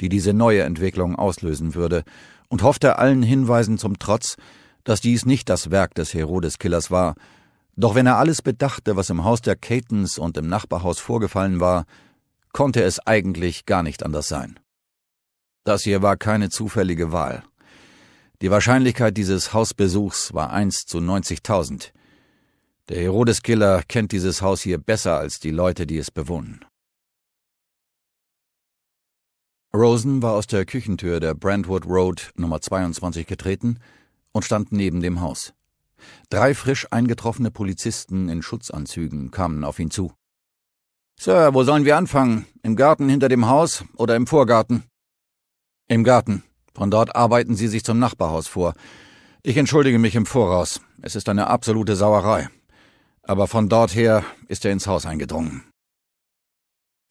[SPEAKER 1] die diese neue Entwicklung auslösen würde, und hoffte allen Hinweisen zum Trotz, dass dies nicht das Werk des Herodeskillers war. Doch wenn er alles bedachte, was im Haus der Catons und im Nachbarhaus vorgefallen war, konnte es eigentlich gar nicht anders sein. Das hier war keine zufällige Wahl. Die Wahrscheinlichkeit dieses Hausbesuchs war eins zu 90.000. Der Herodeskiller kennt dieses Haus hier besser als die Leute, die es bewohnen. Rosen war aus der Küchentür der Brentwood Road Nummer 22 getreten und stand neben dem Haus. Drei frisch eingetroffene Polizisten in Schutzanzügen kamen auf ihn zu. Sir, wo sollen wir anfangen? Im Garten hinter dem Haus oder im Vorgarten? Im Garten, von dort arbeiten Sie sich zum Nachbarhaus vor. Ich entschuldige mich im Voraus. Es ist eine absolute Sauerei. Aber von dort her ist er ins Haus eingedrungen.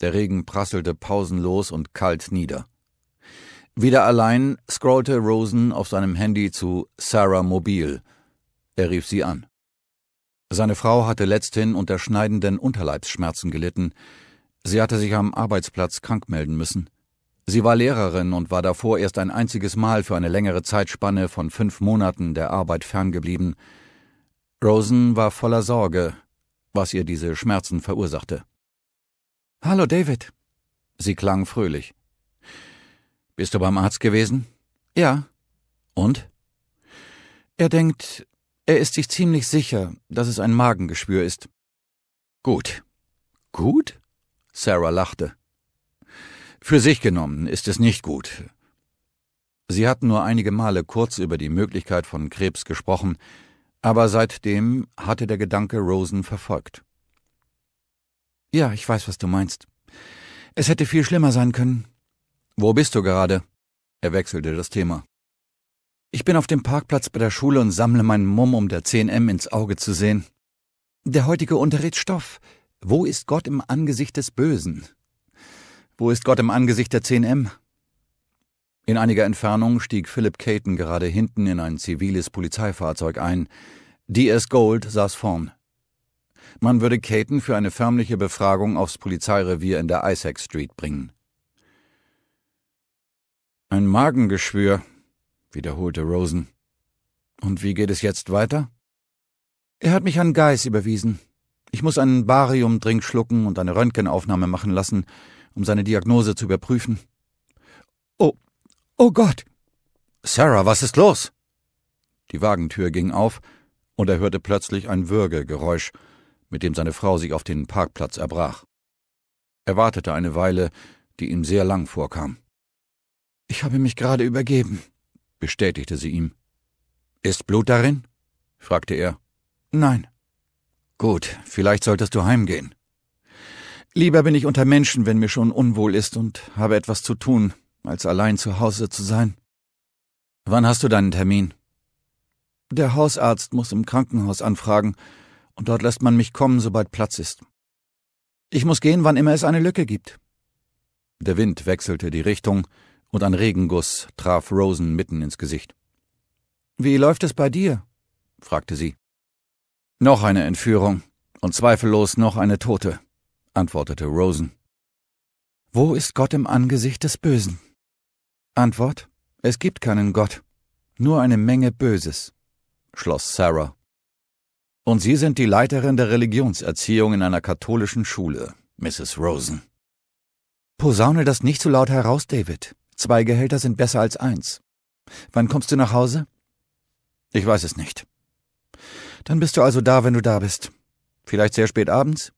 [SPEAKER 1] Der Regen prasselte pausenlos und kalt nieder. Wieder allein scrollte Rosen auf seinem Handy zu Sarah Mobil. Er rief sie an. Seine Frau hatte letzthin unter schneidenden Unterleibsschmerzen gelitten. Sie hatte sich am Arbeitsplatz krank melden müssen. Sie war Lehrerin und war davor erst ein einziges Mal für eine längere Zeitspanne von fünf Monaten der Arbeit ferngeblieben. Rosen war voller Sorge, was ihr diese Schmerzen verursachte. Hallo, David. Sie klang fröhlich. Bist du beim Arzt gewesen? Ja. Und? Er denkt, er ist sich ziemlich sicher, dass es ein Magengeschwür ist. Gut. Gut? Sarah lachte. Für sich genommen ist es nicht gut. Sie hatten nur einige Male kurz über die Möglichkeit von Krebs gesprochen, aber seitdem hatte der Gedanke Rosen verfolgt. Ja, ich weiß, was du meinst. Es hätte viel schlimmer sein können. Wo bist du gerade? Er wechselte das Thema. Ich bin auf dem Parkplatz bei der Schule und sammle meinen Mumm, um der 10M ins Auge zu sehen. Der heutige Unterrichtsstoff. Wo ist Gott im Angesicht des Bösen? Wo ist Gott im Angesicht der 10M? In einiger Entfernung stieg Philip Caton gerade hinten in ein ziviles Polizeifahrzeug ein. DS Gold saß vorn. Man würde Caton für eine förmliche Befragung aufs Polizeirevier in der Isaac Street bringen. Ein Magengeschwür, wiederholte Rosen. Und wie geht es jetzt weiter? Er hat mich an Geis überwiesen. Ich muss einen Bariumdrink schlucken und eine Röntgenaufnahme machen lassen um seine Diagnose zu überprüfen. Oh, oh Gott! Sarah, was ist los? Die Wagentür ging auf, und er hörte plötzlich ein Würgegeräusch, mit dem seine Frau sich auf den Parkplatz erbrach. Er wartete eine Weile, die ihm sehr lang vorkam. Ich habe mich gerade übergeben, bestätigte sie ihm. Ist Blut darin? fragte er. Nein. Gut, vielleicht solltest du heimgehen. Lieber bin ich unter Menschen, wenn mir schon unwohl ist und habe etwas zu tun, als allein zu Hause zu sein. Wann hast du deinen Termin? Der Hausarzt muss im Krankenhaus anfragen, und dort lässt man mich kommen, sobald Platz ist. Ich muss gehen, wann immer es eine Lücke gibt. Der Wind wechselte die Richtung, und ein Regenguss traf Rosen mitten ins Gesicht. Wie läuft es bei dir? fragte sie. Noch eine Entführung, und zweifellos noch eine Tote antwortete Rosen. Wo ist Gott im Angesicht des Bösen? Antwort Es gibt keinen Gott, nur eine Menge Böses, schloss Sarah. Und Sie sind die Leiterin der Religionserziehung in einer katholischen Schule, Mrs. Rosen. Posaune das nicht zu so laut heraus, David. Zwei Gehälter sind besser als eins. Wann kommst du nach Hause? Ich weiß es nicht. Dann bist du also da, wenn du da bist. Vielleicht sehr spät abends?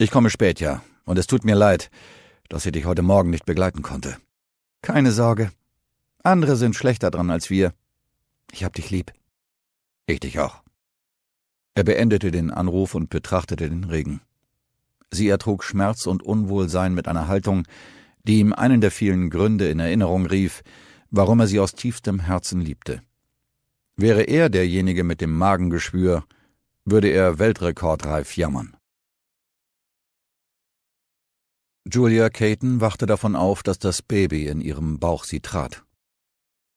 [SPEAKER 1] Ich komme spät, ja, und es tut mir leid, dass ich dich heute Morgen nicht begleiten konnte. Keine Sorge. Andere sind schlechter dran als wir. Ich hab dich lieb. Ich dich auch. Er beendete den Anruf und betrachtete den Regen. Sie ertrug Schmerz und Unwohlsein mit einer Haltung, die ihm einen der vielen Gründe in Erinnerung rief, warum er sie aus tiefstem Herzen liebte. Wäre er derjenige mit dem Magengeschwür, würde er weltrekordreif jammern. Julia Caton wachte davon auf, dass das Baby in ihrem Bauch sie trat.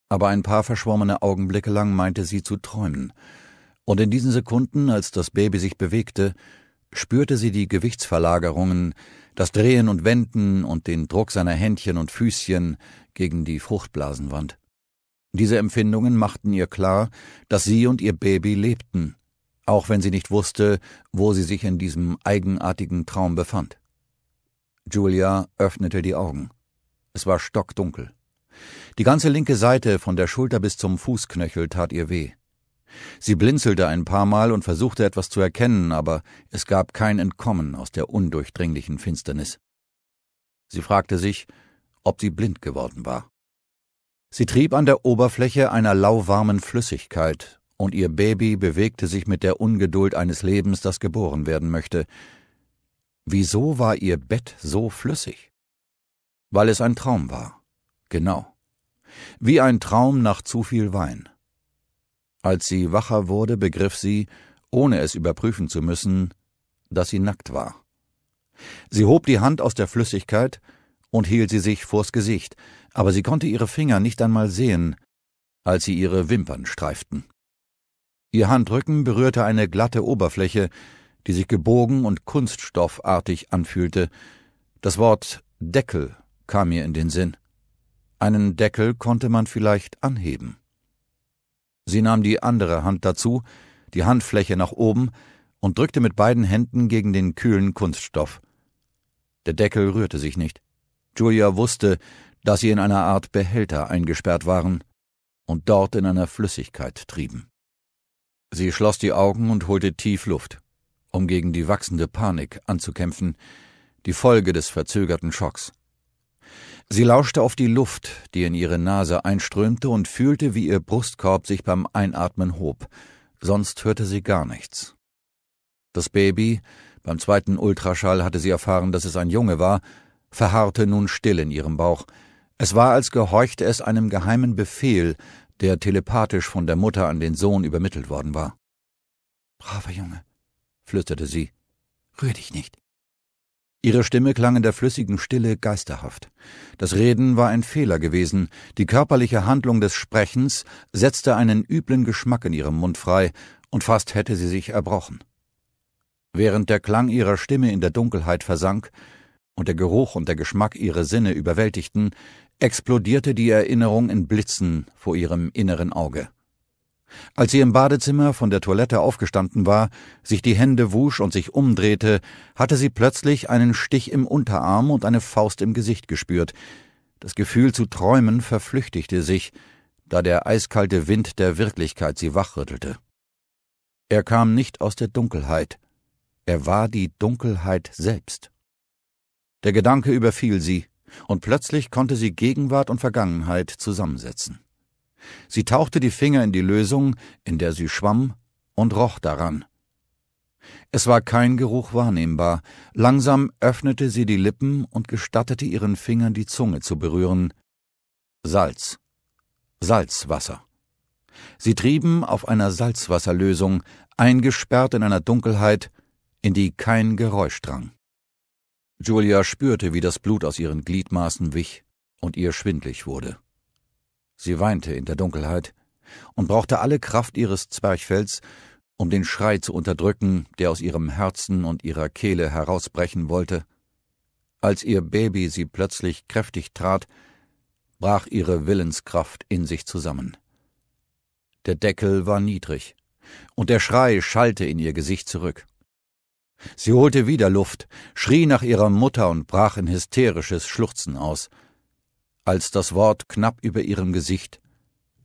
[SPEAKER 1] Aber ein paar verschwommene Augenblicke lang meinte sie zu träumen. Und in diesen Sekunden, als das Baby sich bewegte, spürte sie die Gewichtsverlagerungen, das Drehen und Wenden und den Druck seiner Händchen und Füßchen gegen die Fruchtblasenwand. Diese Empfindungen machten ihr klar, dass sie und ihr Baby lebten, auch wenn sie nicht wusste, wo sie sich in diesem eigenartigen Traum befand. Julia öffnete die Augen. Es war stockdunkel. Die ganze linke Seite von der Schulter bis zum Fußknöchel tat ihr weh. Sie blinzelte ein paar Mal und versuchte etwas zu erkennen, aber es gab kein Entkommen aus der undurchdringlichen Finsternis. Sie fragte sich, ob sie blind geworden war. Sie trieb an der Oberfläche einer lauwarmen Flüssigkeit, und ihr Baby bewegte sich mit der Ungeduld eines Lebens, das geboren werden möchte, Wieso war ihr Bett so flüssig? Weil es ein Traum war. Genau. Wie ein Traum nach zu viel Wein. Als sie wacher wurde, begriff sie, ohne es überprüfen zu müssen, dass sie nackt war. Sie hob die Hand aus der Flüssigkeit und hielt sie sich vors Gesicht, aber sie konnte ihre Finger nicht einmal sehen, als sie ihre Wimpern streiften. Ihr Handrücken berührte eine glatte Oberfläche, die sich gebogen und kunststoffartig anfühlte. Das Wort Deckel kam mir in den Sinn. Einen Deckel konnte man vielleicht anheben. Sie nahm die andere Hand dazu, die Handfläche nach oben und drückte mit beiden Händen gegen den kühlen Kunststoff. Der Deckel rührte sich nicht. Julia wusste, dass sie in einer Art Behälter eingesperrt waren und dort in einer Flüssigkeit trieben. Sie schloss die Augen und holte tief Luft um gegen die wachsende Panik anzukämpfen, die Folge des verzögerten Schocks. Sie lauschte auf die Luft, die in ihre Nase einströmte, und fühlte, wie ihr Brustkorb sich beim Einatmen hob, sonst hörte sie gar nichts. Das Baby, beim zweiten Ultraschall hatte sie erfahren, dass es ein Junge war, verharrte nun still in ihrem Bauch. Es war, als gehorchte es einem geheimen Befehl, der telepathisch von der Mutter an den Sohn übermittelt worden war. Braver Junge, flüsterte sie. Rühr dich nicht. Ihre Stimme klang in der flüssigen Stille geisterhaft. Das Reden war ein Fehler gewesen. Die körperliche Handlung des Sprechens setzte einen üblen Geschmack in ihrem Mund frei, und fast hätte sie sich erbrochen. Während der Klang ihrer Stimme in der Dunkelheit versank und der Geruch und der Geschmack ihre Sinne überwältigten, explodierte die Erinnerung in Blitzen vor ihrem inneren Auge. Als sie im Badezimmer von der Toilette aufgestanden war, sich die Hände wusch und sich umdrehte, hatte sie plötzlich einen Stich im Unterarm und eine Faust im Gesicht gespürt. Das Gefühl zu träumen verflüchtigte sich, da der eiskalte Wind der Wirklichkeit sie wachrüttelte. Er kam nicht aus der Dunkelheit, er war die Dunkelheit selbst. Der Gedanke überfiel sie, und plötzlich konnte sie Gegenwart und Vergangenheit zusammensetzen. Sie tauchte die Finger in die Lösung, in der sie schwamm, und roch daran. Es war kein Geruch wahrnehmbar. Langsam öffnete sie die Lippen und gestattete ihren Fingern die Zunge zu berühren. Salz. Salzwasser. Sie trieben auf einer Salzwasserlösung, eingesperrt in einer Dunkelheit, in die kein Geräusch drang. Julia spürte, wie das Blut aus ihren Gliedmaßen wich und ihr schwindlig wurde. Sie weinte in der Dunkelheit und brauchte alle Kraft ihres Zwerchfells, um den Schrei zu unterdrücken, der aus ihrem Herzen und ihrer Kehle herausbrechen wollte. Als ihr Baby sie plötzlich kräftig trat, brach ihre Willenskraft in sich zusammen. Der Deckel war niedrig, und der Schrei schallte in ihr Gesicht zurück. Sie holte wieder Luft, schrie nach ihrer Mutter und brach in hysterisches Schluchzen aus als das Wort knapp über ihrem Gesicht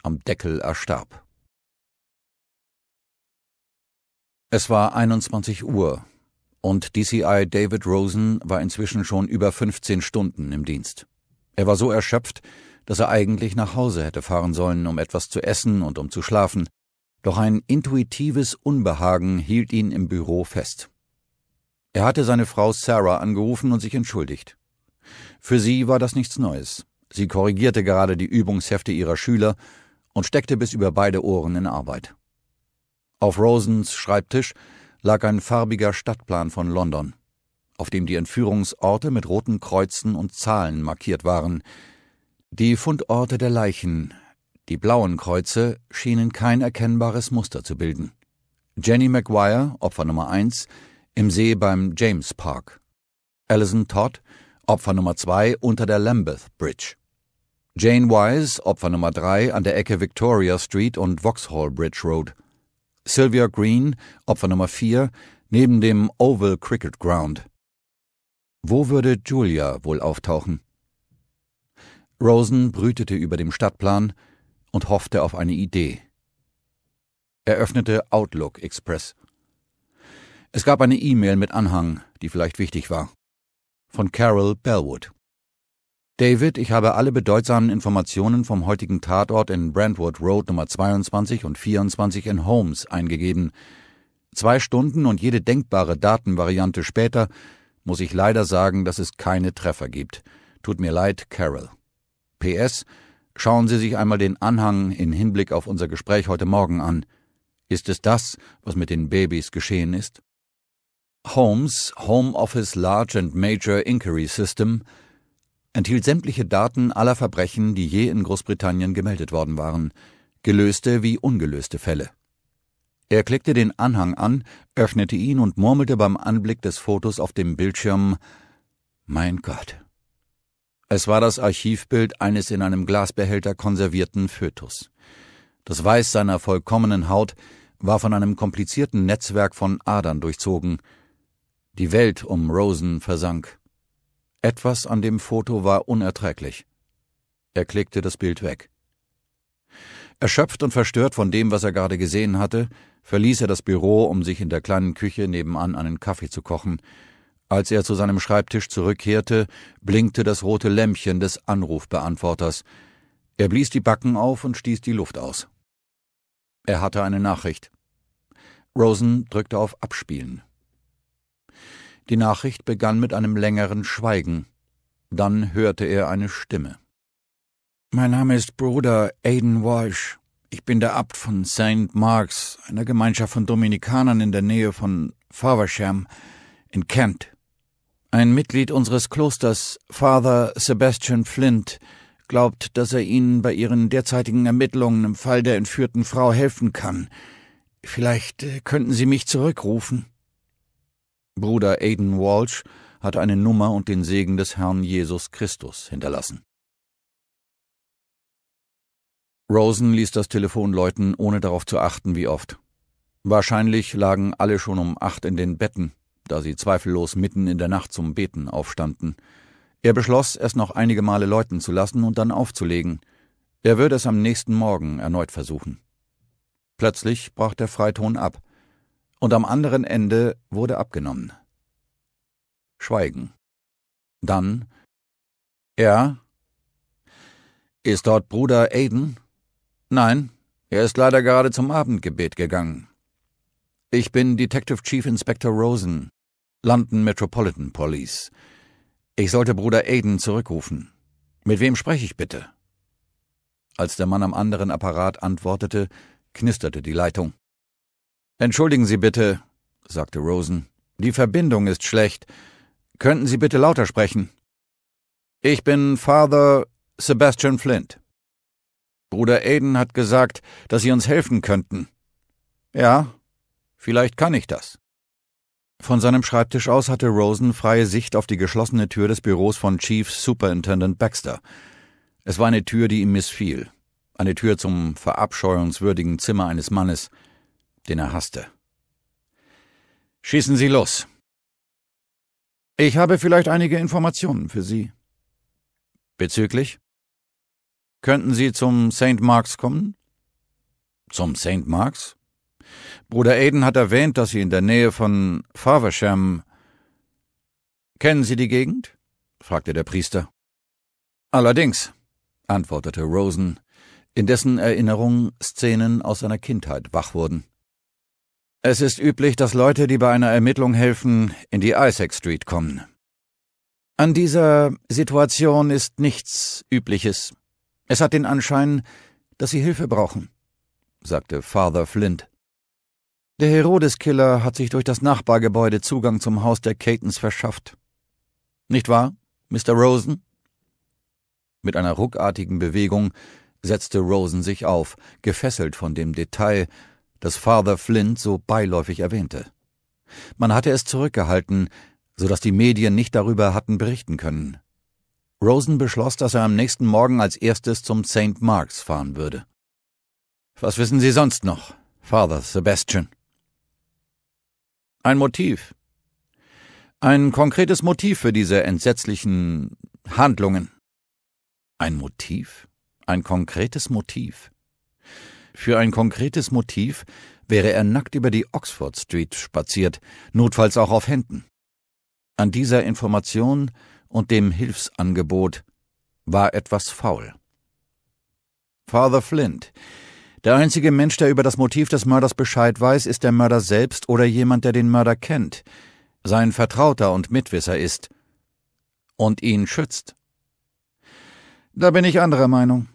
[SPEAKER 1] am Deckel erstarb. Es war 21 Uhr und DCI David Rosen war inzwischen schon über 15 Stunden im Dienst. Er war so erschöpft, dass er eigentlich nach Hause hätte fahren sollen, um etwas zu essen und um zu schlafen, doch ein intuitives Unbehagen hielt ihn im Büro fest. Er hatte seine Frau Sarah angerufen und sich entschuldigt. Für sie war das nichts Neues. Sie korrigierte gerade die Übungshefte ihrer Schüler und steckte bis über beide Ohren in Arbeit. Auf Rosens Schreibtisch lag ein farbiger Stadtplan von London, auf dem die Entführungsorte mit roten Kreuzen und Zahlen markiert waren. Die Fundorte der Leichen, die blauen Kreuze, schienen kein erkennbares Muster zu bilden. Jenny Maguire, Opfer Nummer 1, im See beim James Park. Alison Todd, Opfer Nummer 2 unter der Lambeth Bridge. Jane Wise, Opfer Nummer 3 an der Ecke Victoria Street und Vauxhall Bridge Road. Sylvia Green, Opfer Nummer 4, neben dem Oval Cricket Ground. Wo würde Julia wohl auftauchen? Rosen brütete über dem Stadtplan und hoffte auf eine Idee. Er öffnete Outlook Express. Es gab eine E-Mail mit Anhang, die vielleicht wichtig war. Von Carol Bellwood. David, ich habe alle bedeutsamen Informationen vom heutigen Tatort in Brentwood Road Nummer 22 und 24 in Holmes eingegeben. Zwei Stunden und jede denkbare Datenvariante später muss ich leider sagen, dass es keine Treffer gibt. Tut mir leid, Carol. PS, schauen Sie sich einmal den Anhang in Hinblick auf unser Gespräch heute Morgen an. Ist es das, was mit den Babys geschehen ist? Holmes, Home Office Large and Major Inquiry System, enthielt sämtliche Daten aller Verbrechen, die je in Großbritannien gemeldet worden waren, gelöste wie ungelöste Fälle. Er klickte den Anhang an, öffnete ihn und murmelte beim Anblick des Fotos auf dem Bildschirm Mein Gott. Es war das Archivbild eines in einem Glasbehälter konservierten Fötus. Das Weiß seiner vollkommenen Haut war von einem komplizierten Netzwerk von Adern durchzogen. Die Welt um Rosen versank. Etwas an dem Foto war unerträglich. Er klickte das Bild weg. Erschöpft und verstört von dem, was er gerade gesehen hatte, verließ er das Büro, um sich in der kleinen Küche nebenan einen Kaffee zu kochen. Als er zu seinem Schreibtisch zurückkehrte, blinkte das rote Lämpchen des Anrufbeantworters. Er blies die Backen auf und stieß die Luft aus. Er hatte eine Nachricht. Rosen drückte auf Abspielen. Die Nachricht begann mit einem längeren Schweigen. Dann hörte er eine Stimme. Mein Name ist Bruder Aidan Walsh. Ich bin der Abt von St. Mark's, einer Gemeinschaft von Dominikanern in der Nähe von Faversham in Kent. Ein Mitglied unseres Klosters, Father Sebastian Flint, glaubt, dass er Ihnen bei Ihren derzeitigen Ermittlungen im Fall der entführten Frau helfen kann. Vielleicht äh, könnten Sie mich zurückrufen. Bruder Aidan Walsh hat eine Nummer und den Segen des Herrn Jesus Christus hinterlassen. Rosen ließ das Telefon läuten, ohne darauf zu achten, wie oft. Wahrscheinlich lagen alle schon um acht in den Betten, da sie zweifellos mitten in der Nacht zum Beten aufstanden. Er beschloss, es noch einige Male läuten zu lassen und dann aufzulegen. Er würde es am nächsten Morgen erneut versuchen. Plötzlich brach der Freiton ab und am anderen Ende wurde abgenommen. Schweigen. Dann Ja. Ist dort Bruder Aiden? Nein, er ist leider gerade zum Abendgebet gegangen. Ich bin Detective Chief Inspector Rosen, London Metropolitan Police. Ich sollte Bruder Aiden zurückrufen. Mit wem spreche ich bitte? Als der Mann am anderen Apparat antwortete, knisterte die Leitung. Entschuldigen Sie bitte, sagte Rosen, die Verbindung ist schlecht. Könnten Sie bitte lauter sprechen? Ich bin Father Sebastian Flint. Bruder Aiden hat gesagt, dass Sie uns helfen könnten. Ja, vielleicht kann ich das. Von seinem Schreibtisch aus hatte Rosen freie Sicht auf die geschlossene Tür des Büros von Chief Superintendent Baxter. Es war eine Tür, die ihm missfiel. Eine Tür zum verabscheuungswürdigen Zimmer eines Mannes, den er hasste. Schießen Sie los. Ich habe vielleicht einige Informationen für Sie. Bezüglich? Könnten Sie zum St. Marks kommen? Zum St. Marks? Bruder Aiden hat erwähnt, dass Sie in der Nähe von Faversham. Kennen Sie die Gegend? fragte der Priester. Allerdings, antwortete Rosen, in dessen Erinnerung Szenen aus seiner Kindheit wach wurden. Es ist üblich, dass Leute, die bei einer Ermittlung helfen, in die Isaac Street kommen. An dieser Situation ist nichts Übliches. Es hat den Anschein, dass sie Hilfe brauchen, sagte Father Flint. Der Herodeskiller hat sich durch das Nachbargebäude Zugang zum Haus der Catons verschafft. Nicht wahr, Mr. Rosen? Mit einer ruckartigen Bewegung setzte Rosen sich auf, gefesselt von dem Detail, das Father Flint so beiläufig erwähnte. Man hatte es zurückgehalten, so dass die Medien nicht darüber hatten berichten können. Rosen beschloss, dass er am nächsten Morgen als erstes zum St. Marks fahren würde. Was wissen Sie sonst noch, Father Sebastian? Ein Motiv. Ein konkretes Motiv für diese entsetzlichen Handlungen. Ein Motiv? Ein konkretes Motiv. Für ein konkretes Motiv wäre er nackt über die Oxford Street spaziert, notfalls auch auf Händen. An dieser Information und dem Hilfsangebot war etwas faul. Father Flint. Der einzige Mensch, der über das Motiv des Mörders Bescheid weiß, ist der Mörder selbst oder jemand, der den Mörder kennt, sein Vertrauter und Mitwisser ist und ihn schützt. Da bin ich anderer Meinung.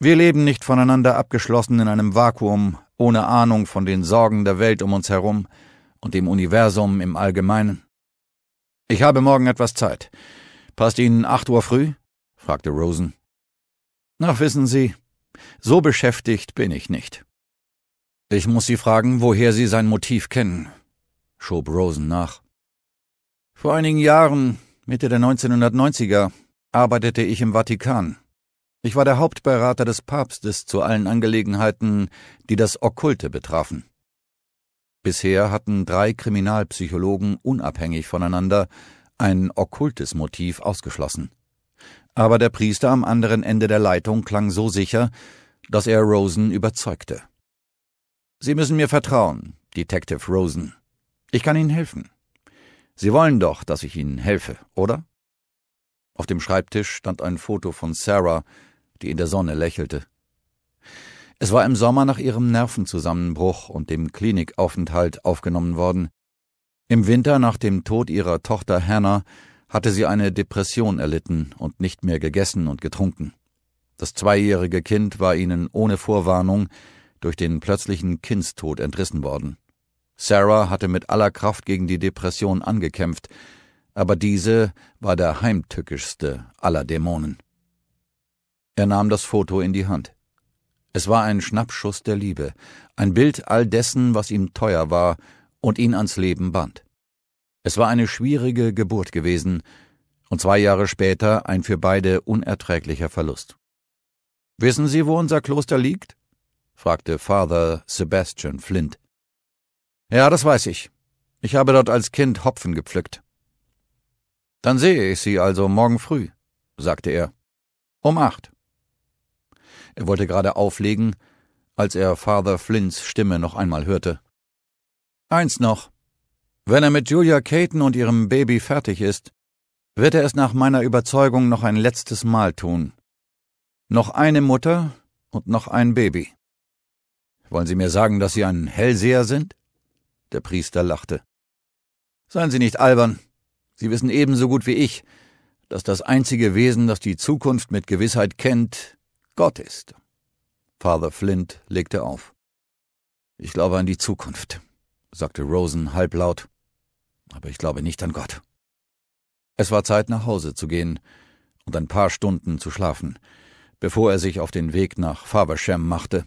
[SPEAKER 1] Wir leben nicht voneinander abgeschlossen in einem Vakuum, ohne Ahnung von den Sorgen der Welt um uns herum und dem Universum im Allgemeinen. Ich habe morgen etwas Zeit. Passt Ihnen acht Uhr früh? fragte Rosen. Ach, wissen Sie, so beschäftigt bin ich nicht. Ich muss Sie fragen, woher Sie sein Motiv kennen, schob Rosen nach. Vor einigen Jahren, Mitte der 1990er, arbeitete ich im Vatikan. Ich war der Hauptberater des Papstes zu allen Angelegenheiten, die das Okkulte betrafen. Bisher hatten drei Kriminalpsychologen unabhängig voneinander ein okkultes Motiv ausgeschlossen. Aber der Priester am anderen Ende der Leitung klang so sicher, dass er Rosen überzeugte. Sie müssen mir vertrauen, Detective Rosen. Ich kann Ihnen helfen. Sie wollen doch, dass ich Ihnen helfe, oder? Auf dem Schreibtisch stand ein Foto von Sarah, die in der Sonne lächelte. Es war im Sommer nach ihrem Nervenzusammenbruch und dem Klinikaufenthalt aufgenommen worden. Im Winter nach dem Tod ihrer Tochter Hannah hatte sie eine Depression erlitten und nicht mehr gegessen und getrunken. Das zweijährige Kind war ihnen ohne Vorwarnung durch den plötzlichen Kindstod entrissen worden. Sarah hatte mit aller Kraft gegen die Depression angekämpft, aber diese war der heimtückischste aller Dämonen. Er nahm das Foto in die Hand. Es war ein Schnappschuss der Liebe, ein Bild all dessen, was ihm teuer war und ihn ans Leben band. Es war eine schwierige Geburt gewesen und zwei Jahre später ein für beide unerträglicher Verlust. Wissen Sie, wo unser Kloster liegt? fragte Father Sebastian Flint. Ja, das weiß ich. Ich habe dort als Kind Hopfen gepflückt. Dann sehe ich Sie also morgen früh, sagte er. Um acht. Er wollte gerade auflegen, als er Father Flints Stimme noch einmal hörte. Eins noch. Wenn er mit Julia Caton und ihrem Baby fertig ist, wird er es nach meiner Überzeugung noch ein letztes Mal tun. Noch eine Mutter und noch ein Baby. Wollen Sie mir sagen, dass Sie ein Hellseher sind? Der Priester lachte. Seien Sie nicht albern. Sie wissen ebenso gut wie ich, dass das einzige Wesen, das die Zukunft mit Gewissheit kennt, Gott ist. Father Flint legte auf. Ich glaube an die Zukunft, sagte Rosen halblaut, aber ich glaube nicht an Gott. Es war Zeit, nach Hause zu gehen und ein paar Stunden zu schlafen, bevor er sich auf den Weg nach Faversham machte.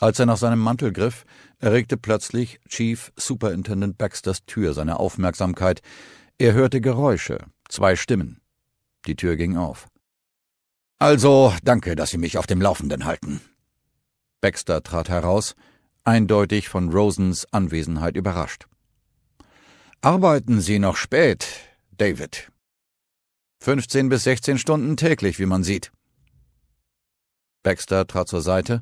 [SPEAKER 1] Als er nach seinem Mantel griff, erregte plötzlich Chief Superintendent Baxters Tür seine Aufmerksamkeit. Er hörte Geräusche, zwei Stimmen. Die Tür ging auf. Also danke, dass Sie mich auf dem Laufenden halten. Baxter trat heraus, eindeutig von Rosens Anwesenheit überrascht. Arbeiten Sie noch spät, David. 15 bis 16 Stunden täglich, wie man sieht. Baxter trat zur Seite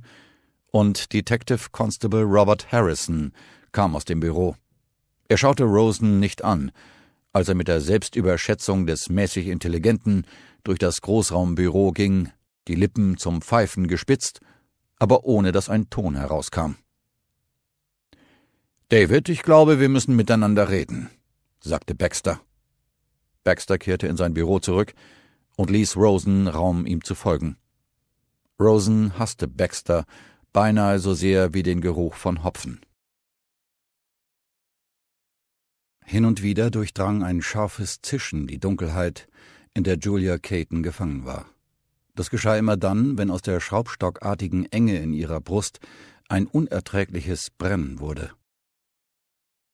[SPEAKER 1] und Detective Constable Robert Harrison kam aus dem Büro. Er schaute Rosen nicht an, als er mit der Selbstüberschätzung des mäßig Intelligenten durch das Großraumbüro ging, die Lippen zum Pfeifen gespitzt, aber ohne dass ein Ton herauskam. David, ich glaube, wir müssen miteinander reden, sagte Baxter. Baxter kehrte in sein Büro zurück und ließ Rosen Raum, ihm zu folgen. Rosen hasste Baxter beinahe so sehr wie den Geruch von Hopfen. Hin und wieder durchdrang ein scharfes Zischen die Dunkelheit, in der Julia Caton gefangen war. Das geschah immer dann, wenn aus der schraubstockartigen Enge in ihrer Brust ein unerträgliches Brennen wurde.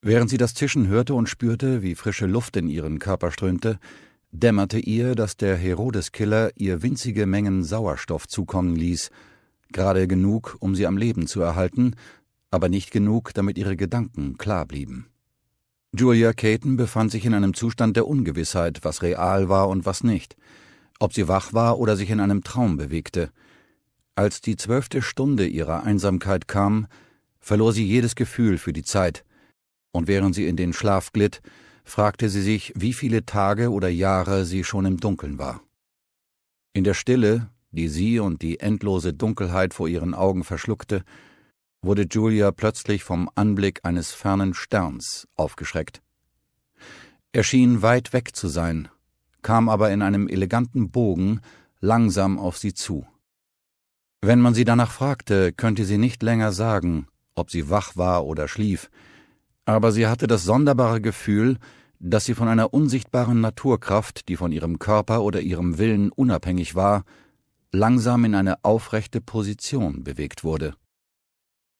[SPEAKER 1] Während sie das Zischen hörte und spürte, wie frische Luft in ihren Körper strömte, dämmerte ihr, dass der Herodeskiller ihr winzige Mengen Sauerstoff zukommen ließ, gerade genug, um sie am Leben zu erhalten, aber nicht genug, damit ihre Gedanken klar blieben. Julia Caton befand sich in einem Zustand der Ungewissheit, was real war und was nicht, ob sie wach war oder sich in einem Traum bewegte. Als die zwölfte Stunde ihrer Einsamkeit kam, verlor sie jedes Gefühl für die Zeit, und während sie in den Schlaf glitt, fragte sie sich, wie viele Tage oder Jahre sie schon im Dunkeln war. In der Stille, die sie und die endlose Dunkelheit vor ihren Augen verschluckte, wurde Julia plötzlich vom Anblick eines fernen Sterns aufgeschreckt. Er schien weit weg zu sein, kam aber in einem eleganten Bogen langsam auf sie zu. Wenn man sie danach fragte, könnte sie nicht länger sagen, ob sie wach war oder schlief, aber sie hatte das sonderbare Gefühl, dass sie von einer unsichtbaren Naturkraft, die von ihrem Körper oder ihrem Willen unabhängig war, langsam in eine aufrechte Position bewegt wurde.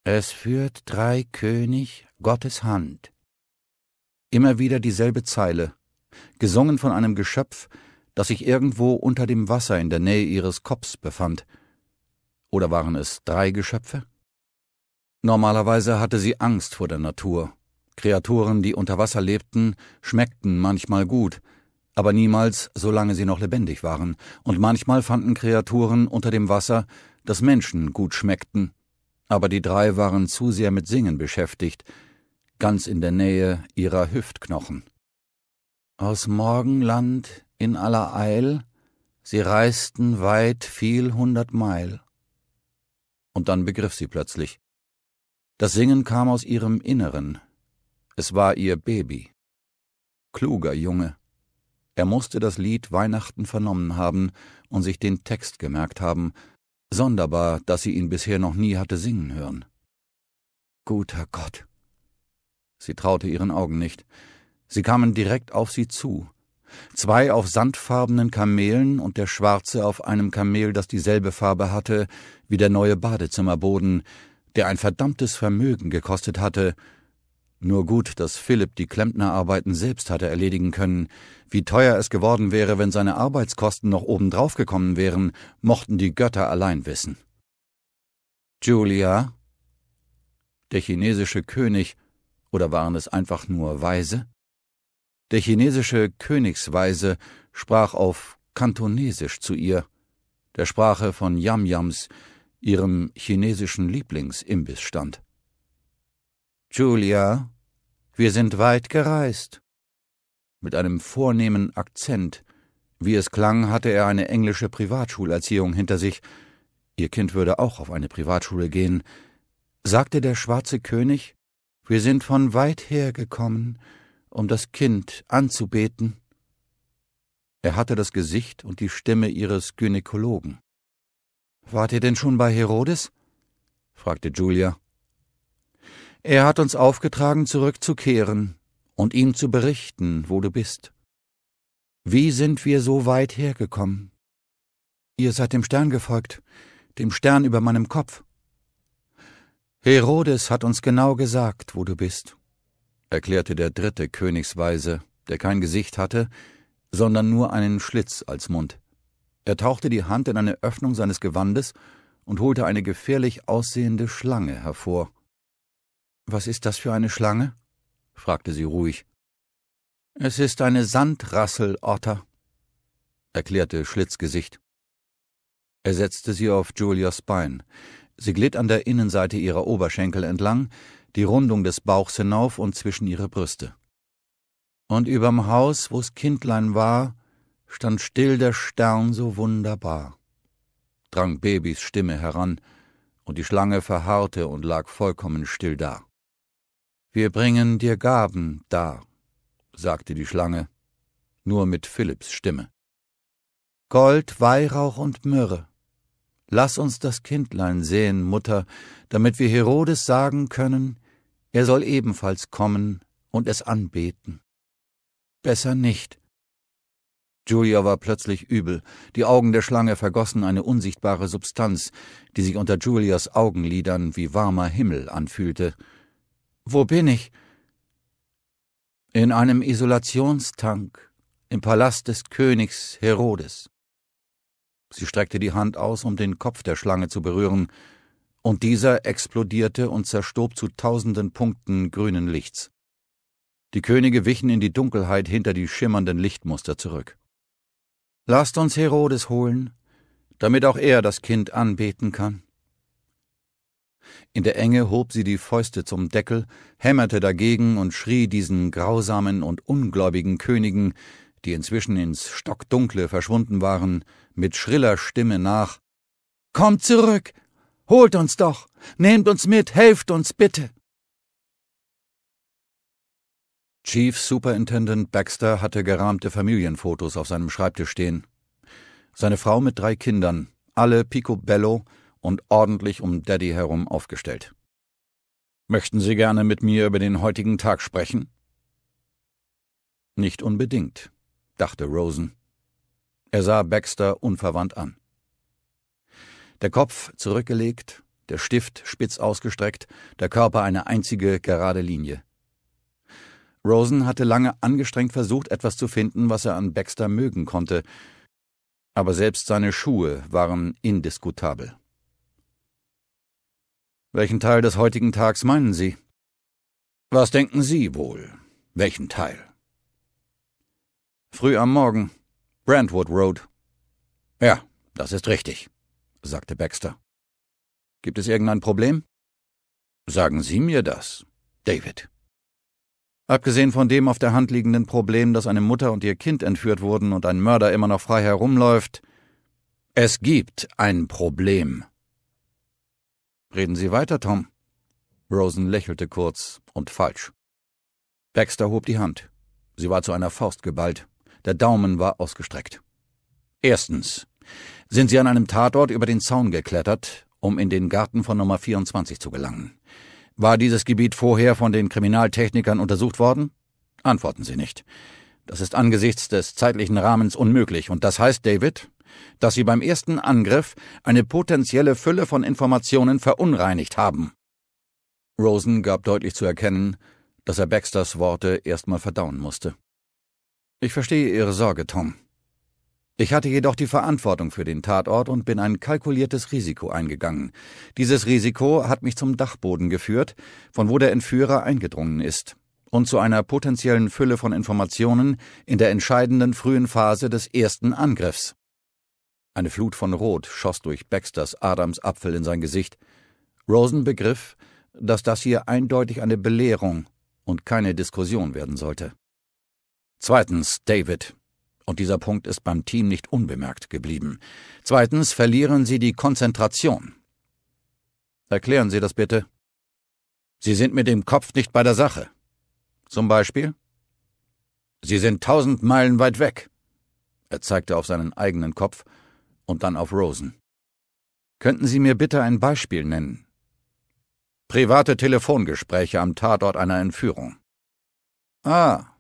[SPEAKER 1] Es führt drei König Gottes Hand. Immer wieder dieselbe Zeile, gesungen von einem Geschöpf, das sich irgendwo unter dem Wasser in der Nähe ihres Kopfs befand. Oder waren es drei Geschöpfe? Normalerweise hatte sie Angst vor der Natur. Kreaturen, die unter Wasser lebten, schmeckten manchmal gut, aber niemals, solange sie noch lebendig waren, und manchmal fanden Kreaturen unter dem Wasser, dass Menschen gut schmeckten aber die drei waren zu sehr mit Singen beschäftigt, ganz in der Nähe ihrer Hüftknochen. Aus Morgenland in aller Eil, sie reisten weit viel hundert Meil. Und dann begriff sie plötzlich. Das Singen kam aus ihrem Inneren. Es war ihr Baby. Kluger Junge. Er musste das Lied Weihnachten vernommen haben und sich den Text gemerkt haben, Sonderbar, dass sie ihn bisher noch nie hatte singen hören. Guter Gott. Sie traute ihren Augen nicht. Sie kamen direkt auf sie zu. Zwei auf sandfarbenen Kamelen und der schwarze auf einem Kamel, das dieselbe Farbe hatte wie der neue Badezimmerboden, der ein verdammtes Vermögen gekostet hatte nur gut, dass Philipp die Klempnerarbeiten selbst hatte erledigen können. Wie teuer es geworden wäre, wenn seine Arbeitskosten noch obendrauf gekommen wären, mochten die Götter allein wissen. Julia? Der chinesische König, oder waren es einfach nur Weise? Der chinesische Königsweise sprach auf Kantonesisch zu ihr, der Sprache von Yamyams, ihrem chinesischen Lieblingsimbissstand. Julia, wir sind weit gereist. Mit einem vornehmen Akzent. Wie es klang, hatte er eine englische Privatschulerziehung hinter sich. Ihr Kind würde auch auf eine Privatschule gehen. Sagte der schwarze König, wir sind von weit her gekommen, um das Kind anzubeten. Er hatte das Gesicht und die Stimme ihres Gynäkologen. Wart ihr denn schon bei Herodes? fragte Julia. Er hat uns aufgetragen, zurückzukehren und ihm zu berichten, wo du bist. Wie sind wir so weit hergekommen? Ihr seid dem Stern gefolgt, dem Stern über meinem Kopf. Herodes hat uns genau gesagt, wo du bist, erklärte der dritte Königsweise, der kein Gesicht hatte, sondern nur einen Schlitz als Mund. Er tauchte die Hand in eine Öffnung seines Gewandes und holte eine gefährlich aussehende Schlange hervor. Was ist das für eine Schlange? fragte sie ruhig. Es ist eine Sandrassel, Otter, erklärte Schlitzgesicht. Er setzte sie auf Julias Bein. Sie glitt an der Innenseite ihrer Oberschenkel entlang, die Rundung des Bauchs hinauf und zwischen ihre Brüste. Und überm Haus, wo's Kindlein war, stand still der Stern so wunderbar. Drang Babys Stimme heran, und die Schlange verharrte und lag vollkommen still da. Wir bringen dir Gaben dar, sagte die Schlange, nur mit Philipps Stimme. Gold, Weihrauch und Myrrhe. Lass uns das Kindlein sehen, Mutter, damit wir Herodes sagen können, er soll ebenfalls kommen und es anbeten. Besser nicht. Julia war plötzlich übel, die Augen der Schlange vergossen eine unsichtbare Substanz, die sich unter Julias Augenlidern wie warmer Himmel anfühlte, wo bin ich? In einem Isolationstank im Palast des Königs Herodes. Sie streckte die Hand aus, um den Kopf der Schlange zu berühren, und dieser explodierte und zerstob zu tausenden Punkten grünen Lichts. Die Könige wichen in die Dunkelheit hinter die schimmernden Lichtmuster zurück. Lasst uns Herodes holen, damit auch er das Kind anbeten kann. In der Enge hob sie die Fäuste zum Deckel, hämmerte dagegen und schrie diesen grausamen und ungläubigen Königen, die inzwischen ins Stockdunkle verschwunden waren, mit schriller Stimme nach Kommt zurück, Holt uns doch! Nehmt uns mit! Helft uns bitte! Chief Superintendent Baxter hatte gerahmte Familienfotos auf seinem Schreibtisch stehen. Seine Frau mit drei Kindern, alle picobello, und ordentlich um Daddy herum aufgestellt. Möchten Sie gerne mit mir über den heutigen Tag sprechen? Nicht unbedingt, dachte Rosen. Er sah Baxter unverwandt an. Der Kopf zurückgelegt, der Stift spitz ausgestreckt, der Körper eine einzige gerade Linie. Rosen hatte lange angestrengt versucht, etwas zu finden, was er an Baxter mögen konnte, aber selbst seine Schuhe waren indiskutabel. Welchen Teil des heutigen Tags meinen Sie? Was denken Sie wohl? Welchen Teil? Früh am Morgen. Brentwood Road. Ja, das ist richtig, sagte Baxter. Gibt es irgendein Problem? Sagen Sie mir das, David. Abgesehen von dem auf der Hand liegenden Problem, dass eine Mutter und ihr Kind entführt wurden und ein Mörder immer noch frei herumläuft, es gibt ein Problem, Reden Sie weiter, Tom. Rosen lächelte kurz und falsch. Baxter hob die Hand. Sie war zu einer Faust geballt. Der Daumen war ausgestreckt. Erstens. Sind Sie an einem Tatort über den Zaun geklettert, um in den Garten von Nummer 24 zu gelangen? War dieses Gebiet vorher von den Kriminaltechnikern untersucht worden? Antworten Sie nicht. Das ist angesichts des zeitlichen Rahmens unmöglich. Und das heißt, David, dass sie beim ersten Angriff eine potenzielle Fülle von Informationen verunreinigt haben. Rosen gab deutlich zu erkennen, dass er Baxters Worte erstmal verdauen musste. Ich verstehe Ihre Sorge, Tom. Ich hatte jedoch die Verantwortung für den Tatort und bin ein kalkuliertes Risiko eingegangen. Dieses Risiko hat mich zum Dachboden geführt, von wo der Entführer eingedrungen ist, und zu einer potenziellen Fülle von Informationen in der entscheidenden frühen Phase des ersten Angriffs. Eine Flut von Rot schoss durch Baxters Adams Apfel in sein Gesicht. Rosen begriff, dass das hier eindeutig eine Belehrung und keine Diskussion werden sollte. Zweitens, David. Und dieser Punkt ist beim Team nicht unbemerkt geblieben. Zweitens verlieren Sie die Konzentration. Erklären Sie das bitte. Sie sind mit dem Kopf nicht bei der Sache. Zum Beispiel? Sie sind tausend Meilen weit weg. Er zeigte auf seinen eigenen Kopf und dann auf Rosen. Könnten Sie mir bitte ein Beispiel nennen? Private Telefongespräche am Tatort einer Entführung. Ah,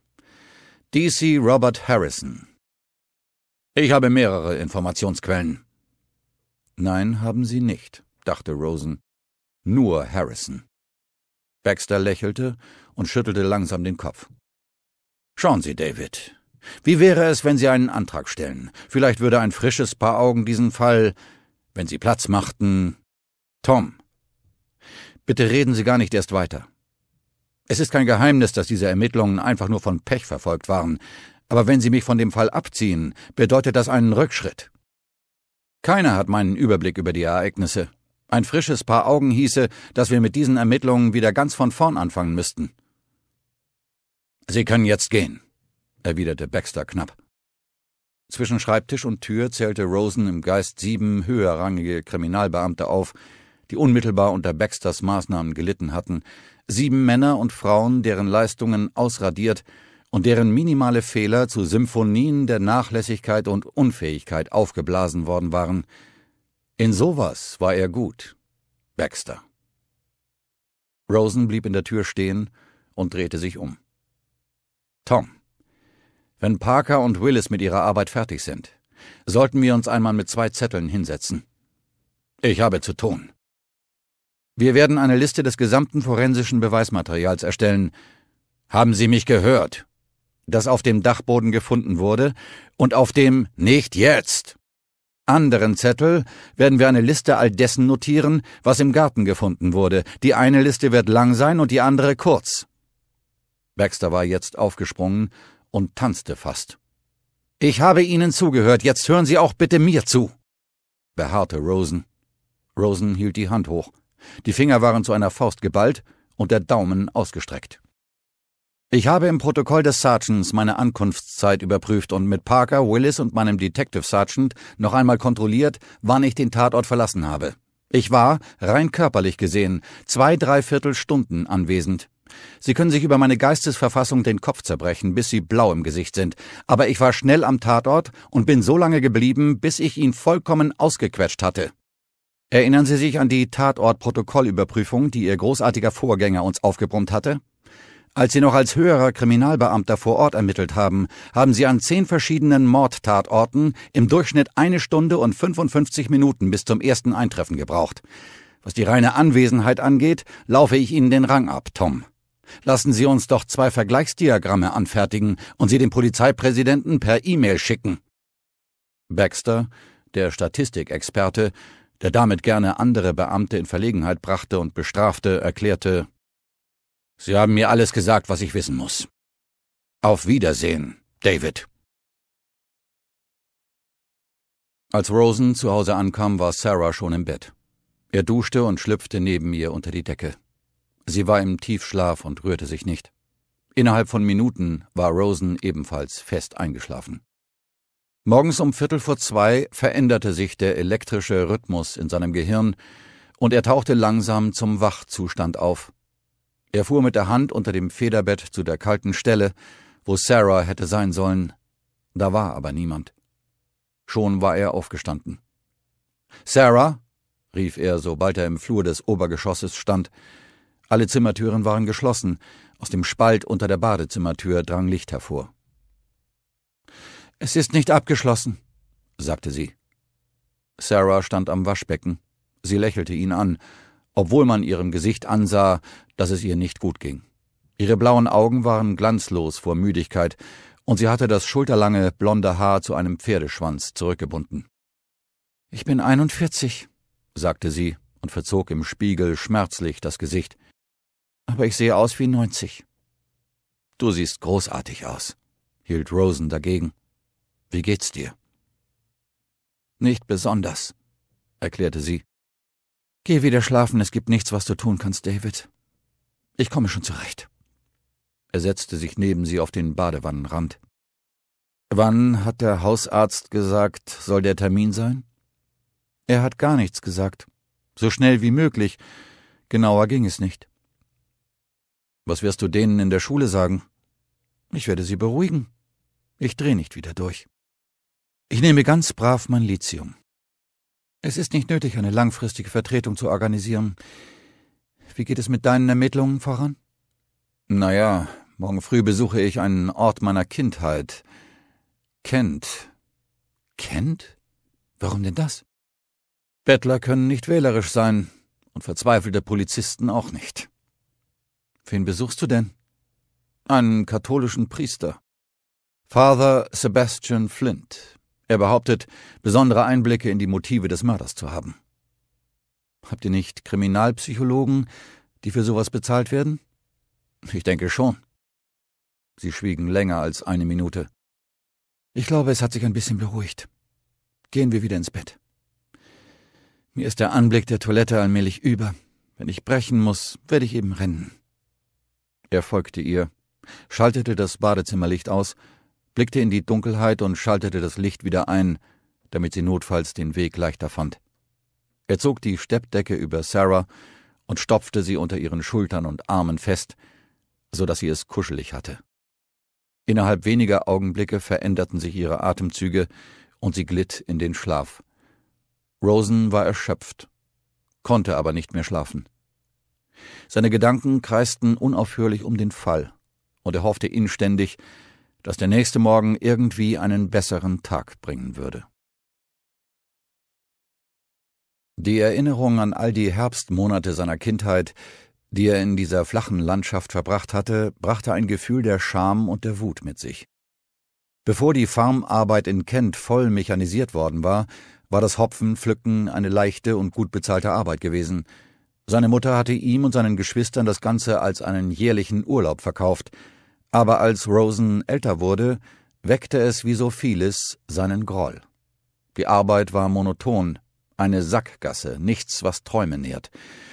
[SPEAKER 1] DC Robert Harrison. Ich habe mehrere Informationsquellen. Nein, haben Sie nicht, dachte Rosen. Nur Harrison. Baxter lächelte und schüttelte langsam den Kopf. Schauen Sie, David, wie wäre es, wenn Sie einen Antrag stellen? Vielleicht würde ein frisches Paar Augen diesen Fall, wenn Sie Platz machten. Tom, bitte reden Sie gar nicht erst weiter. Es ist kein Geheimnis, dass diese Ermittlungen einfach nur von Pech verfolgt waren, aber wenn Sie mich von dem Fall abziehen, bedeutet das einen Rückschritt. Keiner hat meinen Überblick über die Ereignisse. Ein frisches Paar Augen hieße, dass wir mit diesen Ermittlungen wieder ganz von vorn anfangen müssten. Sie können jetzt gehen erwiderte Baxter knapp. Zwischen Schreibtisch und Tür zählte Rosen im Geist sieben höherrangige Kriminalbeamte auf, die unmittelbar unter Baxters Maßnahmen gelitten hatten, sieben Männer und Frauen, deren Leistungen ausradiert und deren minimale Fehler zu Symphonien der Nachlässigkeit und Unfähigkeit aufgeblasen worden waren. In sowas war er gut. Baxter. Rosen blieb in der Tür stehen und drehte sich um. Tom. Wenn Parker und Willis mit ihrer Arbeit fertig sind, sollten wir uns einmal mit zwei Zetteln hinsetzen. Ich habe zu tun. Wir werden eine Liste des gesamten forensischen Beweismaterials erstellen. Haben Sie mich gehört? Das auf dem Dachboden gefunden wurde und auf dem Nicht jetzt anderen Zettel werden wir eine Liste all dessen notieren, was im Garten gefunden wurde. Die eine Liste wird lang sein und die andere kurz. Baxter war jetzt aufgesprungen und tanzte fast. Ich habe Ihnen zugehört, jetzt hören Sie auch bitte mir zu, beharrte Rosen. Rosen hielt die Hand hoch. Die Finger waren zu einer Faust geballt und der Daumen ausgestreckt. Ich habe im Protokoll des Sergeants meine Ankunftszeit überprüft und mit Parker, Willis und meinem Detective Sergeant noch einmal kontrolliert, wann ich den Tatort verlassen habe. Ich war, rein körperlich gesehen, zwei, dreiviertel Stunden anwesend. Sie können sich über meine Geistesverfassung den Kopf zerbrechen, bis Sie blau im Gesicht sind, aber ich war schnell am Tatort und bin so lange geblieben, bis ich ihn vollkommen ausgequetscht hatte. Erinnern Sie sich an die Tatortprotokollüberprüfung, die Ihr großartiger Vorgänger uns aufgebrummt hatte? Als Sie noch als höherer Kriminalbeamter vor Ort ermittelt haben, haben Sie an zehn verschiedenen Mordtatorten im Durchschnitt eine Stunde und 55 Minuten bis zum ersten Eintreffen gebraucht. Was die reine Anwesenheit angeht, laufe ich Ihnen den Rang ab, Tom. Lassen Sie uns doch zwei Vergleichsdiagramme anfertigen und sie dem Polizeipräsidenten per E-Mail schicken. Baxter, der Statistikexperte, der damit gerne andere Beamte in Verlegenheit brachte und bestrafte, erklärte Sie haben mir alles gesagt, was ich wissen muss. Auf Wiedersehen, David. Als Rosen zu Hause ankam, war Sarah schon im Bett. Er duschte und schlüpfte neben ihr unter die Decke. Sie war im Tiefschlaf und rührte sich nicht. Innerhalb von Minuten war Rosen ebenfalls fest eingeschlafen. Morgens um Viertel vor zwei veränderte sich der elektrische Rhythmus in seinem Gehirn und er tauchte langsam zum Wachzustand auf. Er fuhr mit der Hand unter dem Federbett zu der kalten Stelle, wo Sarah hätte sein sollen. Da war aber niemand. Schon war er aufgestanden. Sarah, rief er, sobald er im Flur des Obergeschosses stand, alle Zimmertüren waren geschlossen, aus dem Spalt unter der Badezimmertür drang Licht hervor. Es ist nicht abgeschlossen, sagte sie. Sarah stand am Waschbecken. Sie lächelte ihn an, obwohl man ihrem Gesicht ansah, dass es ihr nicht gut ging. Ihre blauen Augen waren glanzlos vor Müdigkeit, und sie hatte das schulterlange, blonde Haar zu einem Pferdeschwanz zurückgebunden. Ich bin 41, sagte sie und verzog im Spiegel schmerzlich das Gesicht aber ich sehe aus wie 90. Du siehst großartig aus, hielt Rosen dagegen. Wie geht's dir? Nicht besonders, erklärte sie. Geh wieder schlafen, es gibt nichts, was du tun kannst, David. Ich komme schon zurecht. Er setzte sich neben sie auf den Badewannenrand. Wann hat der Hausarzt gesagt, soll der Termin sein? Er hat gar nichts gesagt. So schnell wie möglich. Genauer ging es nicht. Was wirst du denen in der Schule sagen? Ich werde sie beruhigen. Ich dreh nicht wieder durch. Ich nehme ganz brav mein Lithium. Es ist nicht nötig, eine langfristige Vertretung zu organisieren. Wie geht es mit deinen Ermittlungen voran? Naja, morgen früh besuche ich einen Ort meiner Kindheit. Kent. Kent? Warum denn das? Bettler können nicht wählerisch sein und verzweifelte Polizisten auch nicht. Wen besuchst du denn? Einen katholischen Priester. Father Sebastian Flint. Er behauptet, besondere Einblicke in die Motive des Mörders zu haben. Habt ihr nicht Kriminalpsychologen, die für sowas bezahlt werden? Ich denke schon. Sie schwiegen länger als eine Minute. Ich glaube, es hat sich ein bisschen beruhigt. Gehen wir wieder ins Bett. Mir ist der Anblick der Toilette allmählich über. Wenn ich brechen muss, werde ich eben rennen. Er folgte ihr, schaltete das Badezimmerlicht aus, blickte in die Dunkelheit und schaltete das Licht wieder ein, damit sie notfalls den Weg leichter fand. Er zog die Steppdecke über Sarah und stopfte sie unter ihren Schultern und Armen fest, so dass sie es kuschelig hatte. Innerhalb weniger Augenblicke veränderten sich ihre Atemzüge und sie glitt in den Schlaf. Rosen war erschöpft, konnte aber nicht mehr schlafen. Seine Gedanken kreisten unaufhörlich um den Fall, und er hoffte inständig, dass der nächste Morgen irgendwie einen besseren Tag bringen würde. Die Erinnerung an all die Herbstmonate seiner Kindheit, die er in dieser flachen Landschaft verbracht hatte, brachte ein Gefühl der Scham und der Wut mit sich. Bevor die Farmarbeit in Kent voll mechanisiert worden war, war das Hopfenpflücken eine leichte und gut bezahlte Arbeit gewesen – seine Mutter hatte ihm und seinen Geschwistern das Ganze als einen jährlichen Urlaub verkauft, aber als Rosen älter wurde, weckte es wie so vieles seinen Groll. Die Arbeit war monoton, eine Sackgasse, nichts, was Träume nährt.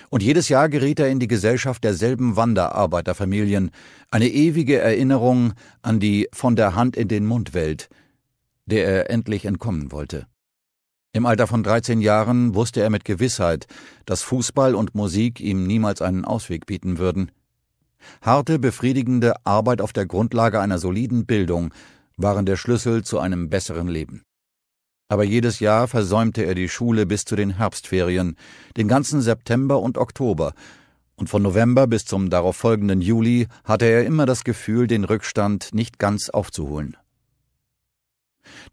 [SPEAKER 1] Und jedes Jahr geriet er in die Gesellschaft derselben Wanderarbeiterfamilien, eine ewige Erinnerung an die von der Hand in den Mund Welt, der er endlich entkommen wollte. Im Alter von 13 Jahren wusste er mit Gewissheit, dass Fußball und Musik ihm niemals einen Ausweg bieten würden. Harte, befriedigende Arbeit auf der Grundlage einer soliden Bildung waren der Schlüssel zu einem besseren Leben. Aber jedes Jahr versäumte er die Schule bis zu den Herbstferien, den ganzen September und Oktober, und von November bis zum darauffolgenden Juli hatte er immer das Gefühl, den Rückstand nicht ganz aufzuholen.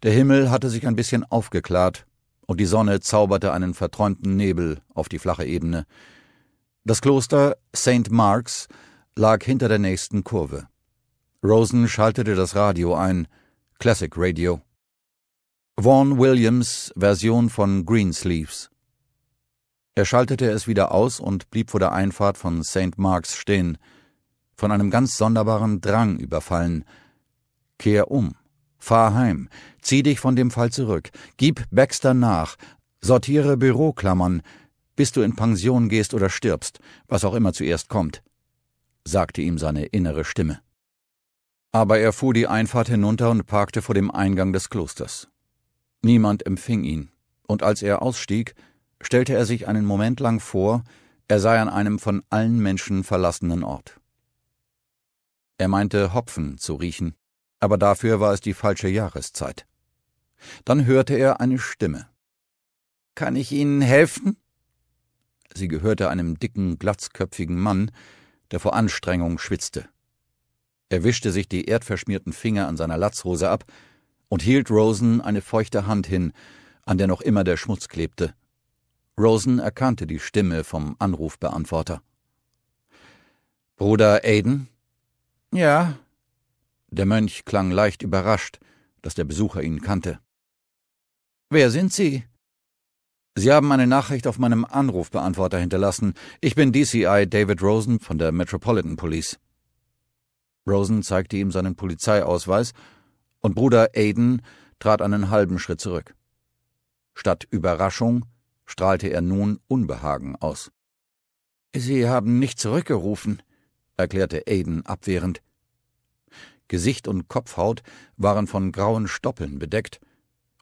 [SPEAKER 1] Der Himmel hatte sich ein bisschen aufgeklärt, und die Sonne zauberte einen verträumten Nebel auf die flache Ebene. Das Kloster St. Mark's lag hinter der nächsten Kurve. Rosen schaltete das Radio ein, Classic Radio. Vaughan Williams Version von Greensleeves. Er schaltete es wieder aus und blieb vor der Einfahrt von St. Mark's stehen, von einem ganz sonderbaren Drang überfallen. Kehr um. Fahr heim, zieh dich von dem Fall zurück, gib Baxter nach, sortiere Büroklammern, bis du in Pension gehst oder stirbst, was auch immer zuerst kommt, sagte ihm seine innere Stimme. Aber er fuhr die Einfahrt hinunter und parkte vor dem Eingang des Klosters. Niemand empfing ihn, und als er ausstieg, stellte er sich einen Moment lang vor, er sei an einem von allen Menschen verlassenen Ort. Er meinte Hopfen zu riechen, aber dafür war es die falsche Jahreszeit. Dann hörte er eine Stimme. Kann ich Ihnen helfen? Sie gehörte einem dicken, glatzköpfigen Mann, der vor Anstrengung schwitzte. Er wischte sich die erdverschmierten Finger an seiner Latzhose ab und hielt Rosen eine feuchte Hand hin, an der noch immer der Schmutz klebte. Rosen erkannte die Stimme vom Anrufbeantworter. Bruder Aiden? Ja, der Mönch klang leicht überrascht, dass der Besucher ihn kannte. Wer sind Sie? Sie haben eine Nachricht auf meinem Anrufbeantworter hinterlassen. Ich bin DCI David Rosen von der Metropolitan Police. Rosen zeigte ihm seinen Polizeiausweis, und Bruder Aiden trat einen halben Schritt zurück. Statt Überraschung strahlte er nun Unbehagen aus. Sie haben nicht zurückgerufen, erklärte Aiden abwehrend. Gesicht und Kopfhaut waren von grauen Stoppeln bedeckt,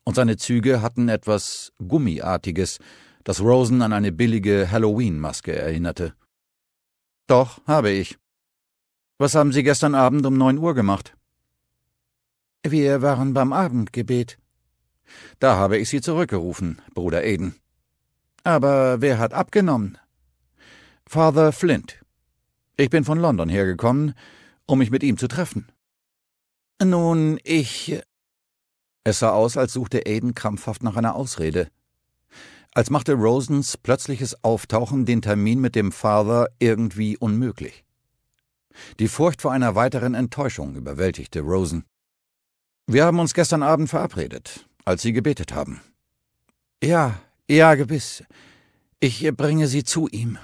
[SPEAKER 1] und seine Züge hatten etwas Gummiartiges, das Rosen an eine billige Halloween-Maske erinnerte. Doch, habe ich. Was haben Sie gestern Abend um neun Uhr gemacht? Wir waren beim Abendgebet. Da habe ich Sie zurückgerufen, Bruder Eden. Aber wer hat abgenommen? Father Flint. Ich bin von London hergekommen, um mich mit ihm zu treffen. Nun, ich. Es sah aus, als suchte Aiden krampfhaft nach einer Ausrede. Als machte Rosens plötzliches Auftauchen den Termin mit dem Father irgendwie unmöglich. Die Furcht vor einer weiteren Enttäuschung überwältigte Rosen. Wir haben uns gestern Abend verabredet, als Sie gebetet haben. Ja, ja, gewiss. Ich bringe Sie zu ihm.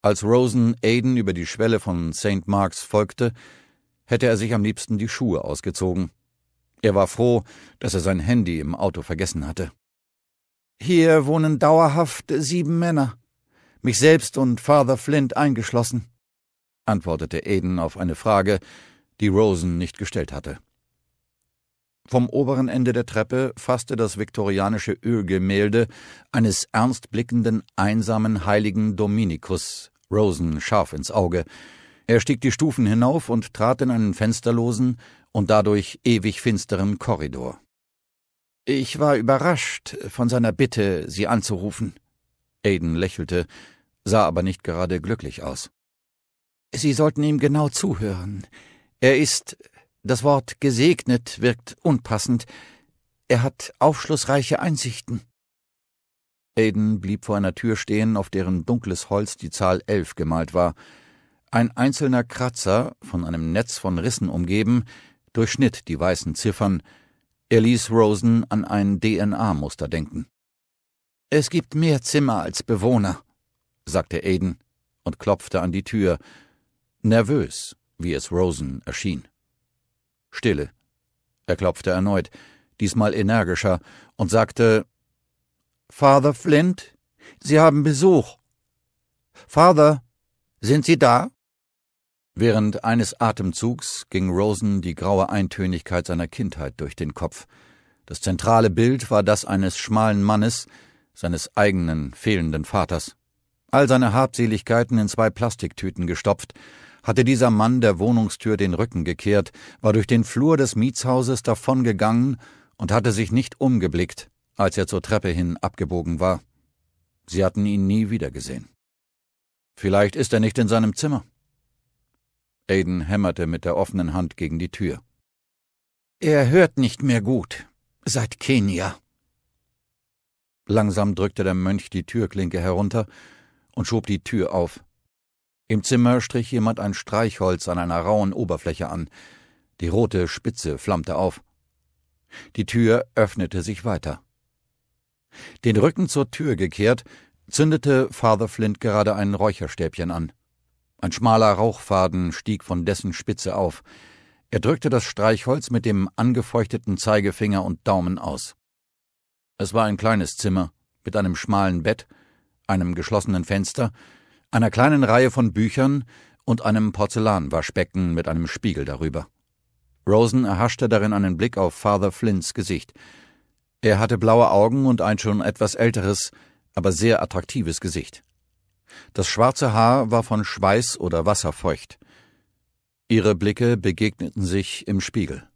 [SPEAKER 1] Als Rosen Aiden über die Schwelle von St. Marks folgte, hätte er sich am liebsten die Schuhe ausgezogen. Er war froh, dass er sein Handy im Auto vergessen hatte. Hier wohnen dauerhaft sieben Männer, mich selbst und Father Flint eingeschlossen, antwortete Aiden auf eine Frage, die Rosen nicht gestellt hatte. Vom oberen Ende der Treppe fasste das viktorianische Ölgemälde eines ernstblickenden, einsamen heiligen Dominikus Rosen scharf ins Auge, er stieg die Stufen hinauf und trat in einen fensterlosen und dadurch ewig finsteren Korridor. Ich war überrascht von seiner Bitte, sie anzurufen. Aiden lächelte, sah aber nicht gerade glücklich aus. Sie sollten ihm genau zuhören. Er ist, das Wort gesegnet wirkt unpassend, er hat aufschlussreiche Einsichten. Aiden blieb vor einer Tür stehen, auf deren dunkles Holz die Zahl elf gemalt war, ein einzelner Kratzer, von einem Netz von Rissen umgeben, durchschnitt die weißen Ziffern. Er ließ Rosen an ein DNA-Muster denken. Es gibt mehr Zimmer als Bewohner, sagte Aiden und klopfte an die Tür, nervös, wie es Rosen erschien. Stille. Er klopfte erneut, diesmal energischer, und sagte Father Flint, Sie haben Besuch. Father, sind Sie da? Während eines Atemzugs ging Rosen die graue Eintönigkeit seiner Kindheit durch den Kopf. Das zentrale Bild war das eines schmalen Mannes, seines eigenen fehlenden Vaters. All seine Habseligkeiten in zwei Plastiktüten gestopft, hatte dieser Mann der Wohnungstür den Rücken gekehrt, war durch den Flur des Mietshauses davongegangen und hatte sich nicht umgeblickt, als er zur Treppe hin abgebogen war. Sie hatten ihn nie wiedergesehen. Vielleicht ist er nicht in seinem Zimmer. Aiden hämmerte mit der offenen Hand gegen die Tür. Er hört nicht mehr gut. Seit Kenia. Langsam drückte der Mönch die Türklinke herunter und schob die Tür auf. Im Zimmer strich jemand ein Streichholz an einer rauen Oberfläche an. Die rote Spitze flammte auf. Die Tür öffnete sich weiter. Den Rücken zur Tür gekehrt, zündete Father Flint gerade ein Räucherstäbchen an. Ein schmaler Rauchfaden stieg von dessen Spitze auf. Er drückte das Streichholz mit dem angefeuchteten Zeigefinger und Daumen aus. Es war ein kleines Zimmer mit einem schmalen Bett, einem geschlossenen Fenster, einer kleinen Reihe von Büchern und einem Porzellanwaschbecken mit einem Spiegel darüber. Rosen erhaschte darin einen Blick auf Father Flints Gesicht. Er hatte blaue Augen und ein schon etwas älteres, aber sehr attraktives Gesicht. Das schwarze Haar war von Schweiß oder Wasser feucht. Ihre Blicke begegneten sich im Spiegel.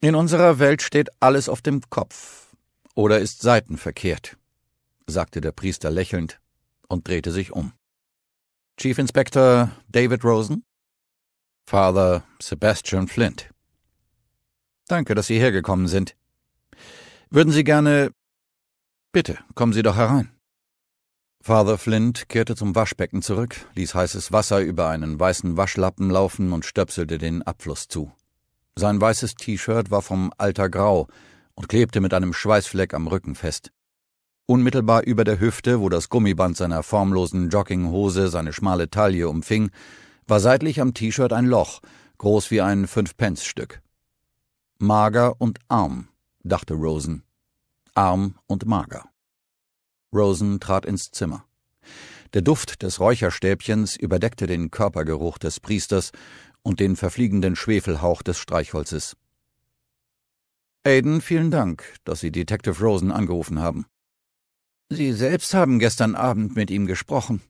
[SPEAKER 1] In unserer Welt steht alles auf dem Kopf oder ist seitenverkehrt, sagte der Priester lächelnd und drehte sich um. Chief Inspector David Rosen? Father Sebastian Flint. Danke, dass Sie hergekommen sind. Würden Sie gerne. Bitte, kommen Sie doch herein. Father Flint kehrte zum Waschbecken zurück, ließ heißes Wasser über einen weißen Waschlappen laufen und stöpselte den Abfluss zu. Sein weißes T-Shirt war vom Alter grau und klebte mit einem Schweißfleck am Rücken fest. Unmittelbar über der Hüfte, wo das Gummiband seiner formlosen Jogginghose seine schmale Taille umfing, war seitlich am T-Shirt ein Loch, groß wie ein Fünf-Pence-Stück. Mager und arm, dachte Rosen. Arm und mager. Rosen trat ins Zimmer. Der Duft des Räucherstäbchens überdeckte den Körpergeruch des Priesters und den verfliegenden Schwefelhauch des Streichholzes. Aiden, vielen Dank, dass Sie Detective Rosen angerufen haben. Sie selbst haben gestern Abend mit ihm gesprochen.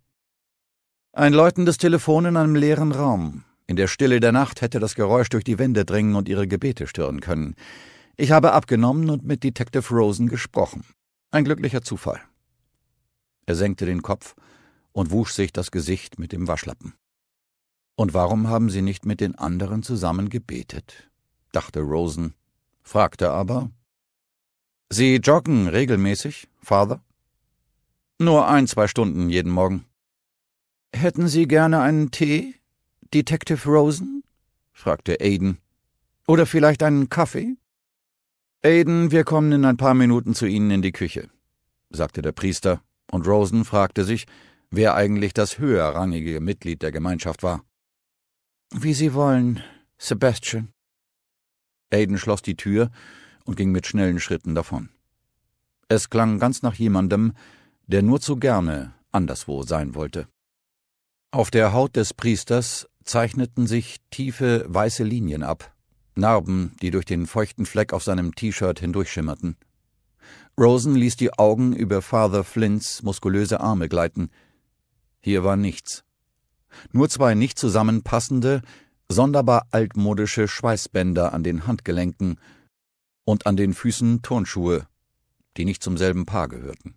[SPEAKER 1] Ein läutendes Telefon in einem leeren Raum. In der Stille der Nacht hätte das Geräusch durch die Wände dringen und ihre Gebete stören können. Ich habe abgenommen und mit Detective Rosen gesprochen. Ein glücklicher Zufall. Er senkte den Kopf und wusch sich das Gesicht mit dem Waschlappen. Und warum haben sie nicht mit den anderen zusammen gebetet? dachte Rosen, fragte aber Sie joggen regelmäßig, Father? Nur ein, zwei Stunden jeden Morgen. Hätten Sie gerne einen Tee, Detective Rosen? fragte Aiden. Oder vielleicht einen Kaffee? Aiden, wir kommen in ein paar Minuten zu Ihnen in die Küche, sagte der Priester und Rosen fragte sich, wer eigentlich das höherrangige Mitglied der Gemeinschaft war. Wie Sie wollen, Sebastian. Aiden schloss die Tür und ging mit schnellen Schritten davon. Es klang ganz nach jemandem, der nur zu gerne anderswo sein wollte. Auf der Haut des Priesters zeichneten sich tiefe weiße Linien ab, Narben, die durch den feuchten Fleck auf seinem T-Shirt hindurchschimmerten. Rosen ließ die Augen über Father Flints muskulöse Arme gleiten. Hier war nichts. Nur zwei nicht zusammenpassende, sonderbar altmodische Schweißbänder an den Handgelenken und an den Füßen Turnschuhe, die nicht zum selben Paar gehörten.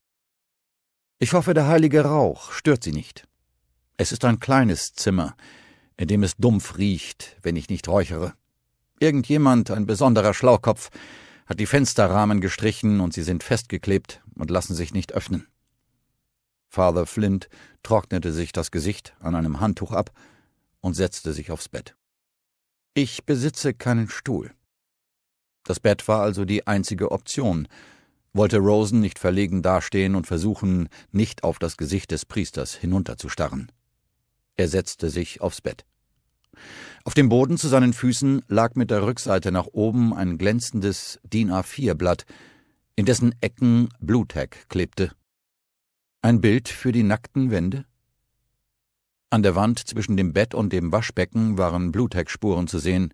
[SPEAKER 1] Ich hoffe, der heilige Rauch stört sie nicht. Es ist ein kleines Zimmer, in dem es dumpf riecht, wenn ich nicht räuchere. Irgendjemand, ein besonderer Schlaukopf, hat die Fensterrahmen gestrichen und sie sind festgeklebt und lassen sich nicht öffnen. Father Flint trocknete sich das Gesicht an einem Handtuch ab und setzte sich aufs Bett. Ich besitze keinen Stuhl. Das Bett war also die einzige Option, wollte Rosen nicht verlegen dastehen und versuchen, nicht auf das Gesicht des Priesters hinunterzustarren. Er setzte sich aufs Bett. Auf dem Boden zu seinen Füßen lag mit der Rückseite nach oben ein glänzendes DIN A4-Blatt, in dessen Ecken Blutheck klebte. Ein Bild für die nackten Wände? An der Wand zwischen dem Bett und dem Waschbecken waren Bluttag-Spuren zu sehen.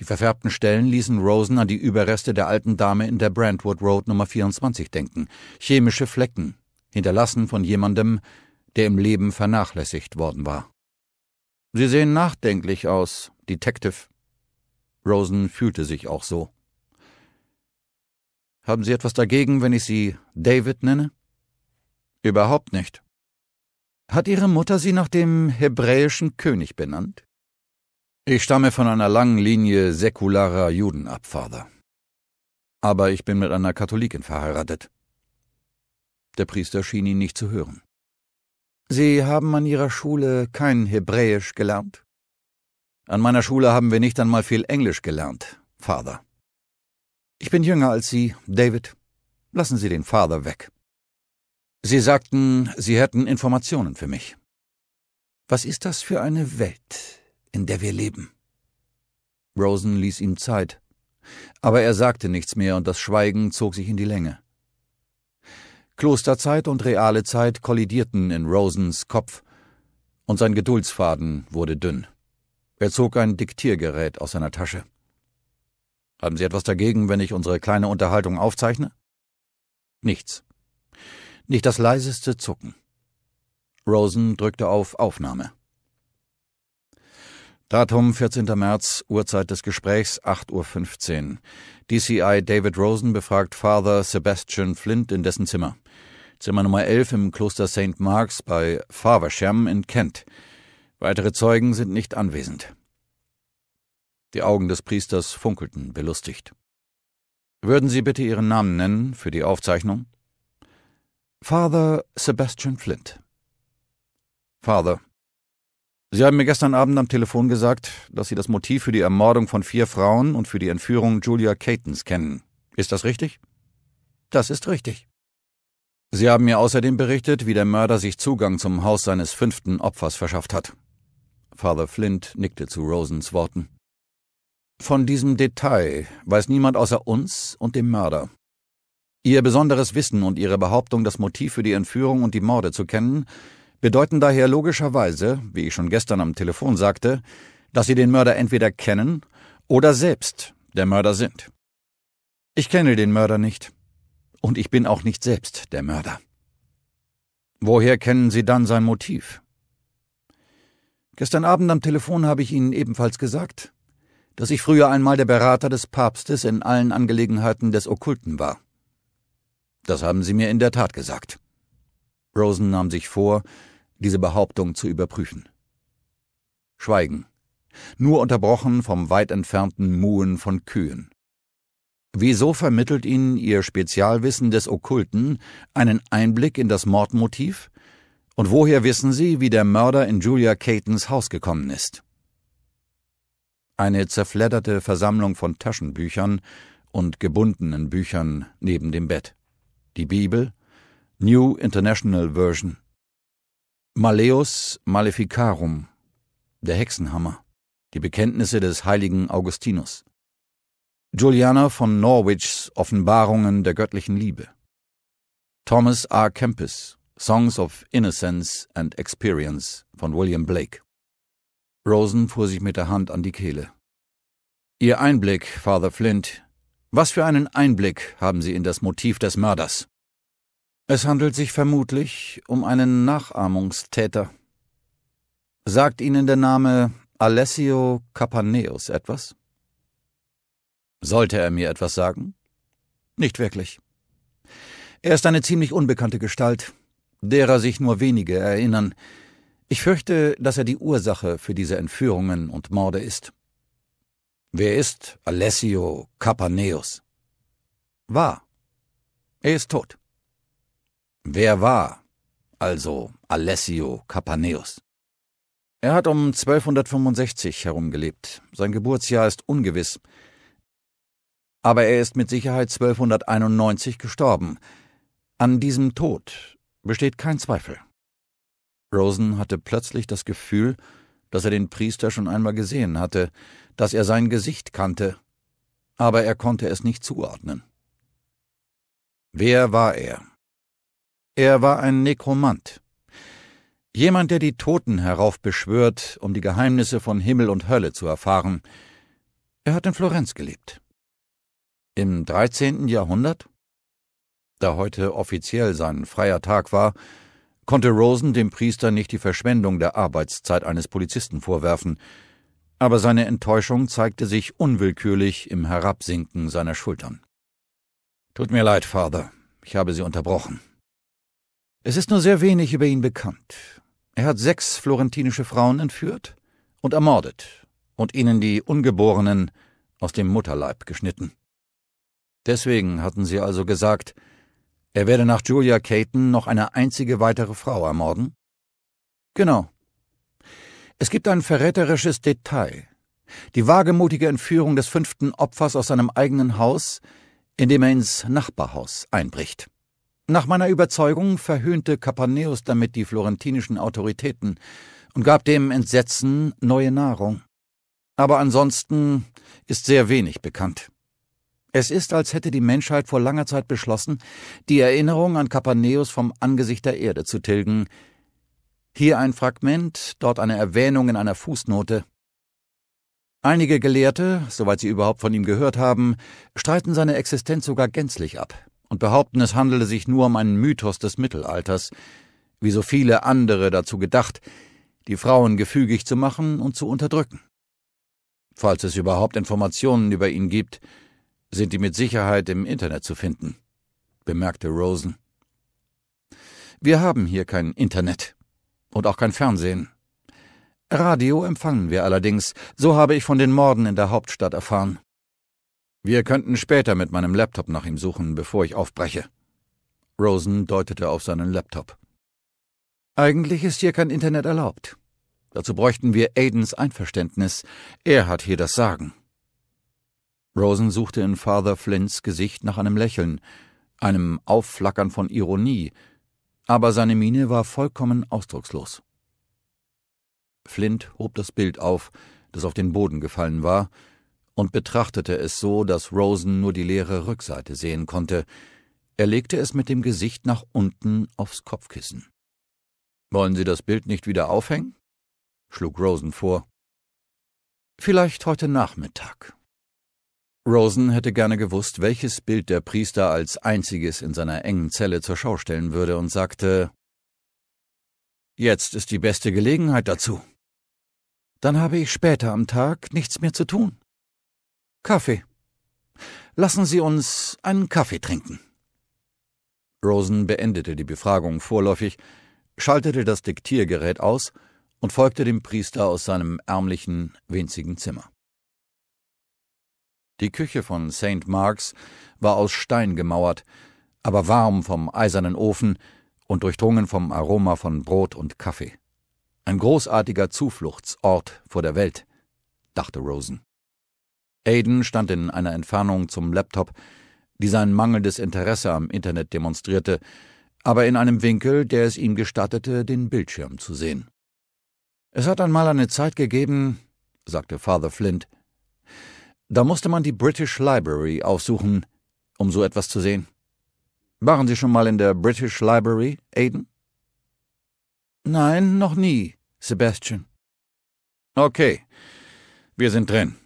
[SPEAKER 1] Die verfärbten Stellen ließen Rosen an die Überreste der alten Dame in der Brentwood Road Nummer 24 denken. Chemische Flecken, hinterlassen von jemandem, der im Leben vernachlässigt worden war. Sie sehen nachdenklich aus, Detective. Rosen fühlte sich auch so. Haben Sie etwas dagegen, wenn ich Sie David nenne? Überhaupt nicht. Hat Ihre Mutter Sie nach dem hebräischen König benannt? Ich stamme von einer langen Linie säkularer Juden ab, Vater. Aber ich bin mit einer Katholikin verheiratet. Der Priester schien ihn nicht zu hören. Sie haben an Ihrer Schule kein Hebräisch gelernt? An meiner Schule haben wir nicht einmal viel Englisch gelernt, Father. Ich bin jünger als Sie, David. Lassen Sie den Father weg. Sie sagten, Sie hätten Informationen für mich. Was ist das für eine Welt, in der wir leben? Rosen ließ ihm Zeit, aber er sagte nichts mehr und das Schweigen zog sich in die Länge. Klosterzeit und reale Zeit kollidierten in Rosens Kopf, und sein Geduldsfaden wurde dünn. Er zog ein Diktiergerät aus seiner Tasche. Haben Sie etwas dagegen, wenn ich unsere kleine Unterhaltung aufzeichne? Nichts. Nicht das leiseste Zucken. Rosen drückte auf Aufnahme. Datum 14. März, Uhrzeit des Gesprächs 8.15 Uhr. DCI David Rosen befragt Father Sebastian Flint in dessen Zimmer. Zimmer Nummer 11 im Kloster St. Marks bei Faversham in Kent. Weitere Zeugen sind nicht anwesend. Die Augen des Priesters funkelten belustigt. Würden Sie bitte Ihren Namen nennen für die Aufzeichnung? Father Sebastian Flint. Father, Sie haben mir gestern Abend am Telefon gesagt, dass Sie das Motiv für die Ermordung von vier Frauen und für die Entführung Julia Catons kennen. Ist das richtig? Das ist richtig. Sie haben mir außerdem berichtet, wie der Mörder sich Zugang zum Haus seines fünften Opfers verschafft hat. Father Flint nickte zu Rosens Worten. Von diesem Detail weiß niemand außer uns und dem Mörder. Ihr besonderes Wissen und Ihre Behauptung, das Motiv für die Entführung und die Morde zu kennen, bedeuten daher logischerweise, wie ich schon gestern am Telefon sagte, dass sie den Mörder entweder kennen oder selbst der Mörder sind. Ich kenne den Mörder nicht. Und ich bin auch nicht selbst der Mörder. Woher kennen Sie dann sein Motiv? Gestern Abend am Telefon habe ich Ihnen ebenfalls gesagt, dass ich früher einmal der Berater des Papstes in allen Angelegenheiten des Okkulten war. Das haben Sie mir in der Tat gesagt. Rosen nahm sich vor, diese Behauptung zu überprüfen. Schweigen, nur unterbrochen vom weit entfernten Muhen von Kühen. Wieso vermittelt Ihnen Ihr Spezialwissen des Okkulten einen Einblick in das Mordmotiv? Und woher wissen Sie, wie der Mörder in Julia Catons Haus gekommen ist? Eine zerfledderte Versammlung von Taschenbüchern und gebundenen Büchern neben dem Bett. Die Bibel, New International Version, Malleus Maleficarum, der Hexenhammer, die Bekenntnisse des heiligen Augustinus. Juliana von Norwichs Offenbarungen der göttlichen Liebe. Thomas R. Kempis, Songs of Innocence and Experience von William Blake. Rosen fuhr sich mit der Hand an die Kehle. Ihr Einblick, Father Flint, was für einen Einblick haben Sie in das Motiv des Mörders? Es handelt sich vermutlich um einen Nachahmungstäter. Sagt Ihnen der Name Alessio Capaneus etwas? Sollte er mir etwas sagen? Nicht wirklich. Er ist eine ziemlich unbekannte Gestalt, derer sich nur wenige erinnern. Ich fürchte, dass er die Ursache für diese Entführungen und Morde ist. Wer ist Alessio Capaneus? Wahr. Er ist tot. Wer war? Also Alessio Capaneus. Er hat um 1265 herumgelebt. Sein Geburtsjahr ist ungewiss. Aber er ist mit Sicherheit 1291 gestorben. An diesem Tod besteht kein Zweifel. Rosen hatte plötzlich das Gefühl, dass er den Priester schon einmal gesehen hatte, dass er sein Gesicht kannte, aber er konnte es nicht zuordnen. Wer war er? Er war ein Nekromant. Jemand, der die Toten heraufbeschwört, um die Geheimnisse von Himmel und Hölle zu erfahren. Er hat in Florenz gelebt. Im 13. Jahrhundert? Da heute offiziell sein freier Tag war, konnte Rosen dem Priester nicht die Verschwendung der Arbeitszeit eines Polizisten vorwerfen, aber seine Enttäuschung zeigte sich unwillkürlich im Herabsinken seiner Schultern. Tut mir leid, Father, ich habe Sie unterbrochen. Es ist nur sehr wenig über ihn bekannt. Er hat sechs florentinische Frauen entführt und ermordet und ihnen die Ungeborenen aus dem Mutterleib geschnitten. Deswegen hatten sie also gesagt, er werde nach Julia Caton noch eine einzige weitere Frau ermorden? Genau. Es gibt ein verräterisches Detail. Die wagemutige Entführung des fünften Opfers aus seinem eigenen Haus, indem er ins Nachbarhaus einbricht. Nach meiner Überzeugung verhöhnte Kapaneus damit die florentinischen Autoritäten und gab dem Entsetzen neue Nahrung. Aber ansonsten ist sehr wenig bekannt. Es ist, als hätte die Menschheit vor langer Zeit beschlossen, die Erinnerung an Kapaneus vom Angesicht der Erde zu tilgen. Hier ein Fragment, dort eine Erwähnung in einer Fußnote. Einige Gelehrte, soweit sie überhaupt von ihm gehört haben, streiten seine Existenz sogar gänzlich ab und behaupten, es handele sich nur um einen Mythos des Mittelalters, wie so viele andere dazu gedacht, die Frauen gefügig zu machen und zu unterdrücken. Falls es überhaupt Informationen über ihn gibt, sind die mit Sicherheit im Internet zu finden, bemerkte Rosen. Wir haben hier kein Internet und auch kein Fernsehen. Radio empfangen wir allerdings, so habe ich von den Morden in der Hauptstadt erfahren. Wir könnten später mit meinem Laptop nach ihm suchen, bevor ich aufbreche. Rosen deutete auf seinen Laptop. Eigentlich ist hier kein Internet erlaubt. Dazu bräuchten wir Aidens Einverständnis. Er hat hier das Sagen. Rosen suchte in Father Flints Gesicht nach einem Lächeln, einem Aufflackern von Ironie, aber seine Miene war vollkommen ausdruckslos. Flint hob das Bild auf, das auf den Boden gefallen war, und betrachtete es so, dass Rosen nur die leere Rückseite sehen konnte. Er legte es mit dem Gesicht nach unten aufs Kopfkissen. Wollen Sie das Bild nicht wieder aufhängen? schlug Rosen vor. Vielleicht heute Nachmittag. Rosen hätte gerne gewusst, welches Bild der Priester als einziges in seiner engen Zelle zur Schau stellen würde und sagte Jetzt ist die beste Gelegenheit dazu. Dann habe ich später am Tag nichts mehr zu tun. Kaffee. Lassen Sie uns einen Kaffee trinken. Rosen beendete die Befragung vorläufig, schaltete das Diktiergerät aus und folgte dem Priester aus seinem ärmlichen, winzigen Zimmer. Die Küche von St. Marks war aus Stein gemauert, aber warm vom eisernen Ofen und durchdrungen vom Aroma von Brot und Kaffee. Ein großartiger Zufluchtsort vor der Welt, dachte Rosen. Aiden stand in einer Entfernung zum Laptop, die sein mangelndes Interesse am Internet demonstrierte, aber in einem Winkel, der es ihm gestattete, den Bildschirm zu sehen. Es hat einmal eine Zeit gegeben, sagte Father Flint, da musste man die British Library aufsuchen, um so etwas zu sehen. Waren Sie schon mal in der British Library, Aiden? Nein, noch nie, Sebastian. Okay, wir sind drin.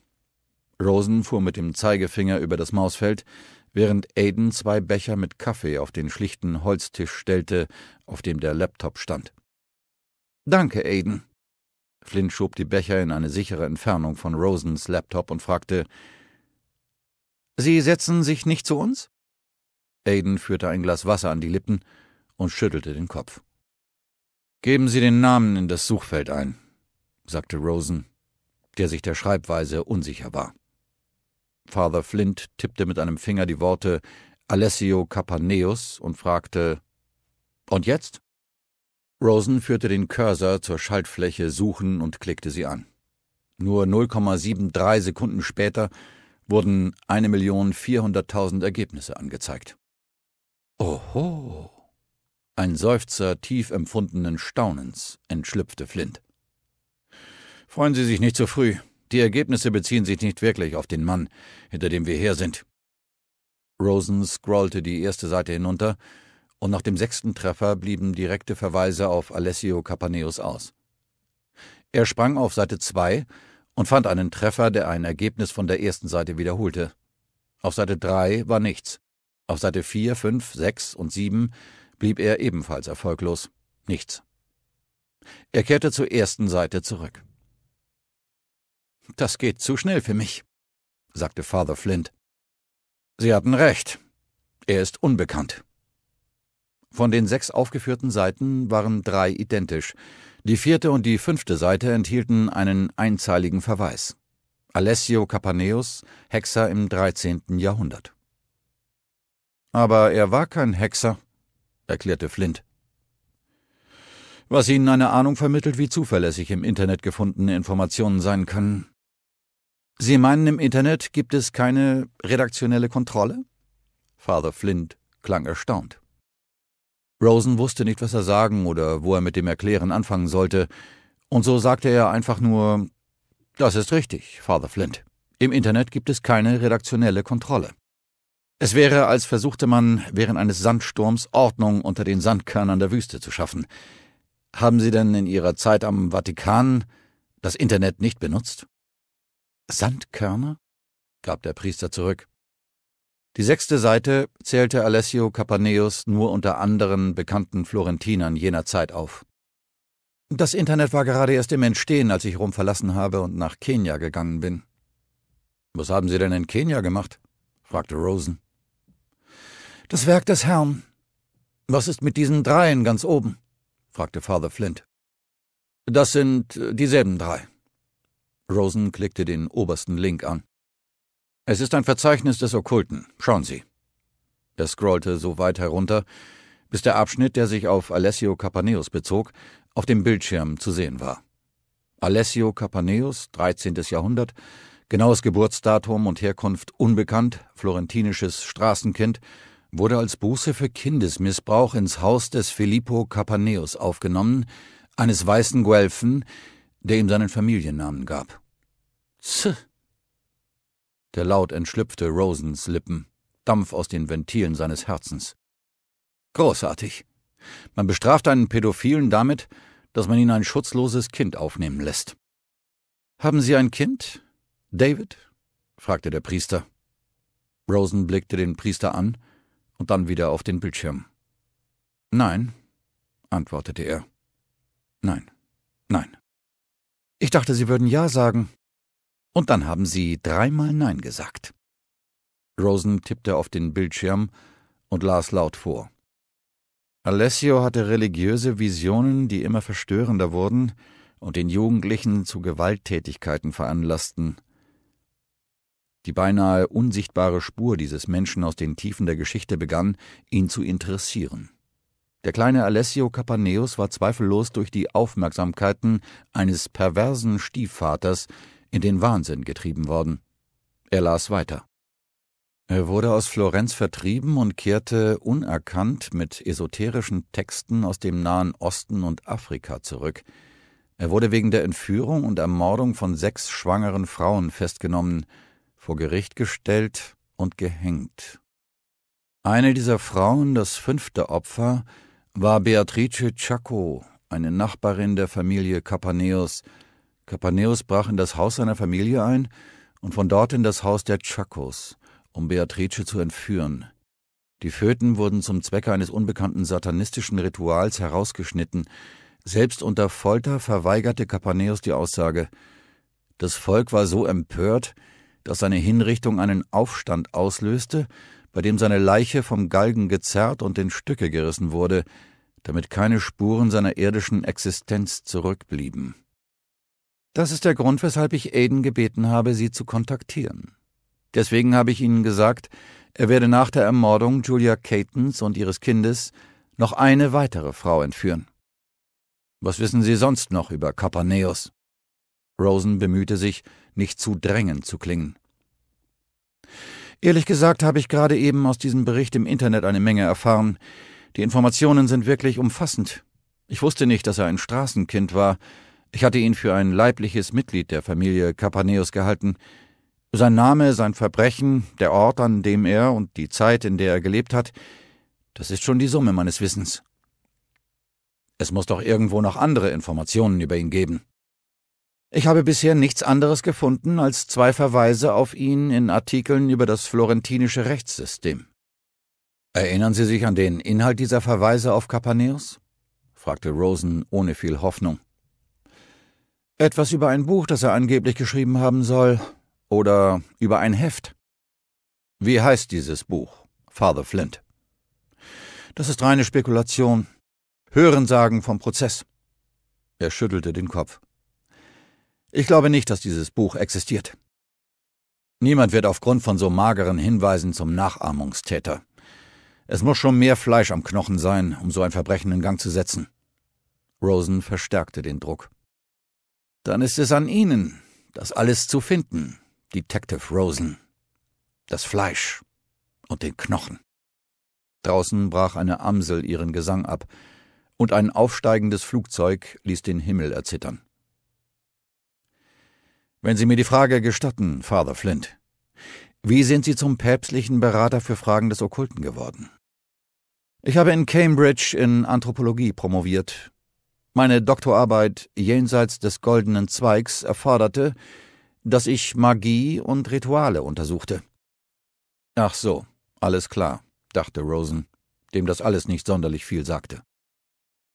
[SPEAKER 1] Rosen fuhr mit dem Zeigefinger über das Mausfeld, während Aiden zwei Becher mit Kaffee auf den schlichten Holztisch stellte, auf dem der Laptop stand. Danke, Aiden. Flint schob die Becher in eine sichere Entfernung von Rosens Laptop und fragte Sie setzen sich nicht zu uns? Aiden führte ein Glas Wasser an die Lippen und schüttelte den Kopf. Geben Sie den Namen in das Suchfeld ein, sagte Rosen, der sich der Schreibweise unsicher war. Father Flint tippte mit einem Finger die Worte Alessio Capaneus und fragte Und jetzt? Rosen führte den Cursor zur Schaltfläche Suchen und klickte sie an. Nur 0,73 Sekunden später wurden 1.400.000 Ergebnisse angezeigt. Oho! Ein Seufzer tief empfundenen Staunens entschlüpfte Flint. Freuen Sie sich nicht zu so früh, die Ergebnisse beziehen sich nicht wirklich auf den Mann, hinter dem wir her sind. Rosen scrollte die erste Seite hinunter, und nach dem sechsten Treffer blieben direkte Verweise auf Alessio Capaneus aus. Er sprang auf Seite 2 und fand einen Treffer, der ein Ergebnis von der ersten Seite wiederholte. Auf Seite 3 war nichts. Auf Seite 4, 5, 6 und 7 blieb er ebenfalls erfolglos. Nichts. Er kehrte zur ersten Seite zurück. Das geht zu schnell für mich, sagte Father Flint. Sie hatten recht. Er ist unbekannt. Von den sechs aufgeführten Seiten waren drei identisch. Die vierte und die fünfte Seite enthielten einen einzeiligen Verweis. Alessio Capaneus, Hexer im 13. Jahrhundert. Aber er war kein Hexer, erklärte Flint. Was Ihnen eine Ahnung vermittelt, wie zuverlässig im Internet gefundene Informationen sein können. Sie meinen, im Internet gibt es keine redaktionelle Kontrolle? Father Flint klang erstaunt. Rosen wusste nicht, was er sagen oder wo er mit dem Erklären anfangen sollte, und so sagte er einfach nur Das ist richtig, Father Flint. Im Internet gibt es keine redaktionelle Kontrolle. Es wäre, als versuchte man, während eines Sandsturms Ordnung unter den Sandkörnern der Wüste zu schaffen. Haben Sie denn in Ihrer Zeit am Vatikan das Internet nicht benutzt? Sandkörner? gab der Priester zurück. Die sechste Seite zählte Alessio Capaneus nur unter anderen bekannten Florentinern jener Zeit auf. Das Internet war gerade erst im Entstehen, als ich Rom verlassen habe und nach Kenia gegangen bin. Was haben Sie denn in Kenia gemacht? fragte Rosen. Das Werk des Herrn. Was ist mit diesen dreien ganz oben? fragte Father Flint. Das sind dieselben drei, Rosen klickte den obersten Link an. Es ist ein Verzeichnis des Okkulten. Schauen Sie. Er scrollte so weit herunter, bis der Abschnitt, der sich auf Alessio Capaneus bezog, auf dem Bildschirm zu sehen war. Alessio Capaneus, 13. Jahrhundert, genaues Geburtsdatum und Herkunft unbekannt, florentinisches Straßenkind, wurde als Buße für Kindesmissbrauch ins Haus des Filippo Capaneus aufgenommen, eines weißen Guelfen, der ihm seinen Familiennamen gab. Z. Der Laut entschlüpfte Rosens Lippen, Dampf aus den Ventilen seines Herzens. Großartig. Man bestraft einen Pädophilen damit, dass man ihn ein schutzloses Kind aufnehmen lässt. Haben Sie ein Kind, David? fragte der Priester. Rosen blickte den Priester an und dann wieder auf den Bildschirm. Nein, antwortete er. Nein, nein. Ich dachte, Sie würden Ja sagen. Und dann haben sie dreimal Nein gesagt. Rosen tippte auf den Bildschirm und las laut vor. Alessio hatte religiöse Visionen, die immer verstörender wurden und den Jugendlichen zu Gewalttätigkeiten veranlassten. Die beinahe unsichtbare Spur dieses Menschen aus den Tiefen der Geschichte begann, ihn zu interessieren. Der kleine Alessio Capaneus war zweifellos durch die Aufmerksamkeiten eines perversen Stiefvaters, in den Wahnsinn getrieben worden. Er las weiter. Er wurde aus Florenz vertrieben und kehrte unerkannt mit esoterischen Texten aus dem Nahen Osten und Afrika zurück. Er wurde wegen der Entführung und Ermordung von sechs schwangeren Frauen festgenommen, vor Gericht gestellt und gehängt. Eine dieser Frauen, das fünfte Opfer, war Beatrice Chaco, eine Nachbarin der Familie Capaneus, Kapaneus brach in das Haus seiner Familie ein und von dort in das Haus der Chakos, um Beatrice zu entführen. Die Föten wurden zum Zwecke eines unbekannten satanistischen Rituals herausgeschnitten. Selbst unter Folter verweigerte Kapaneus die Aussage. Das Volk war so empört, dass seine Hinrichtung einen Aufstand auslöste, bei dem seine Leiche vom Galgen gezerrt und in Stücke gerissen wurde, damit keine Spuren seiner irdischen Existenz zurückblieben. Das ist der Grund, weshalb ich Aiden gebeten habe, Sie zu kontaktieren. Deswegen habe ich Ihnen gesagt, er werde nach der Ermordung Julia Catons und ihres Kindes noch eine weitere Frau entführen. Was wissen Sie sonst noch über Kapaneus? Rosen bemühte sich, nicht zu drängend zu klingen. Ehrlich gesagt habe ich gerade eben aus diesem Bericht im Internet eine Menge erfahren. Die Informationen sind wirklich umfassend. Ich wusste nicht, dass er ein Straßenkind war, ich hatte ihn für ein leibliches Mitglied der Familie Kapaneus gehalten. Sein Name, sein Verbrechen, der Ort, an dem er und die Zeit, in der er gelebt hat, das ist schon die Summe meines Wissens. Es muss doch irgendwo noch andere Informationen über ihn geben. Ich habe bisher nichts anderes gefunden als zwei Verweise auf ihn in Artikeln über das florentinische Rechtssystem. Erinnern Sie sich an den Inhalt dieser Verweise auf Kapaneus? fragte Rosen ohne viel Hoffnung. Etwas über ein Buch, das er angeblich geschrieben haben soll. Oder über ein Heft. Wie heißt dieses Buch? Father Flint. Das ist reine Spekulation. Hörensagen vom Prozess. Er schüttelte den Kopf. Ich glaube nicht, dass dieses Buch existiert. Niemand wird aufgrund von so mageren Hinweisen zum Nachahmungstäter. Es muss schon mehr Fleisch am Knochen sein, um so ein Verbrechen in Gang zu setzen. Rosen verstärkte den Druck. Dann ist es an Ihnen, das alles zu finden, Detective Rosen. Das Fleisch und den Knochen. Draußen brach eine Amsel ihren Gesang ab, und ein aufsteigendes Flugzeug ließ den Himmel erzittern. Wenn Sie mir die Frage gestatten, Father Flint, wie sind Sie zum päpstlichen Berater für Fragen des Okkulten geworden? Ich habe in Cambridge in Anthropologie promoviert meine Doktorarbeit Jenseits des goldenen Zweigs erforderte, dass ich Magie und Rituale untersuchte. Ach so, alles klar, dachte Rosen, dem das alles nicht sonderlich viel sagte.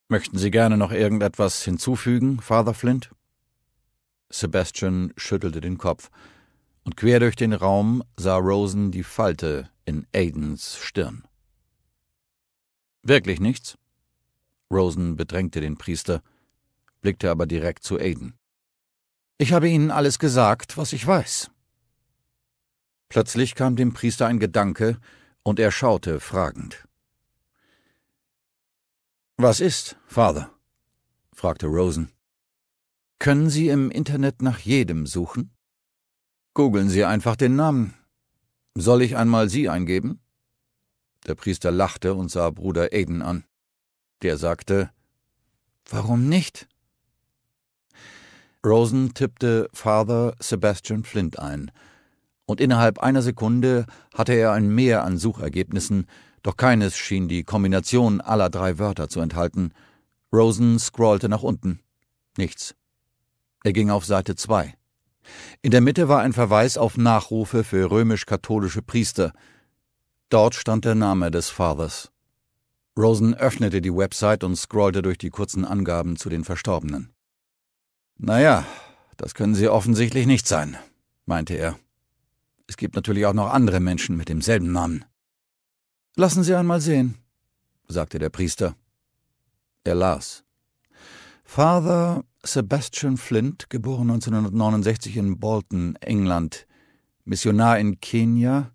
[SPEAKER 1] Möchten Sie gerne noch irgendetwas hinzufügen, Father Flint? Sebastian schüttelte den Kopf, und quer durch den Raum sah Rosen die Falte in Aidens Stirn. Wirklich nichts? Rosen bedrängte den Priester, blickte aber direkt zu Aiden. Ich habe Ihnen alles gesagt, was ich weiß. Plötzlich kam dem Priester ein Gedanke, und er schaute fragend. Was ist, Father? fragte Rosen. Können Sie im Internet nach jedem suchen? Googeln Sie einfach den Namen. Soll ich einmal Sie eingeben? Der Priester lachte und sah Bruder Aiden an der sagte Warum nicht? Rosen tippte Father Sebastian Flint ein, und innerhalb einer Sekunde hatte er ein Meer an Suchergebnissen, doch keines schien die Kombination aller drei Wörter zu enthalten. Rosen scrollte nach unten. Nichts. Er ging auf Seite 2. In der Mitte war ein Verweis auf Nachrufe für römisch-katholische Priester. Dort stand der Name des Fathers. Rosen öffnete die Website und scrollte durch die kurzen Angaben zu den Verstorbenen. Naja, das können sie offensichtlich nicht sein, meinte er. Es gibt natürlich auch noch andere Menschen mit demselben Namen. Lassen Sie einmal sehen, sagte der Priester. Er las. Father Sebastian Flint, geboren 1969 in Bolton, England, Missionar in Kenia,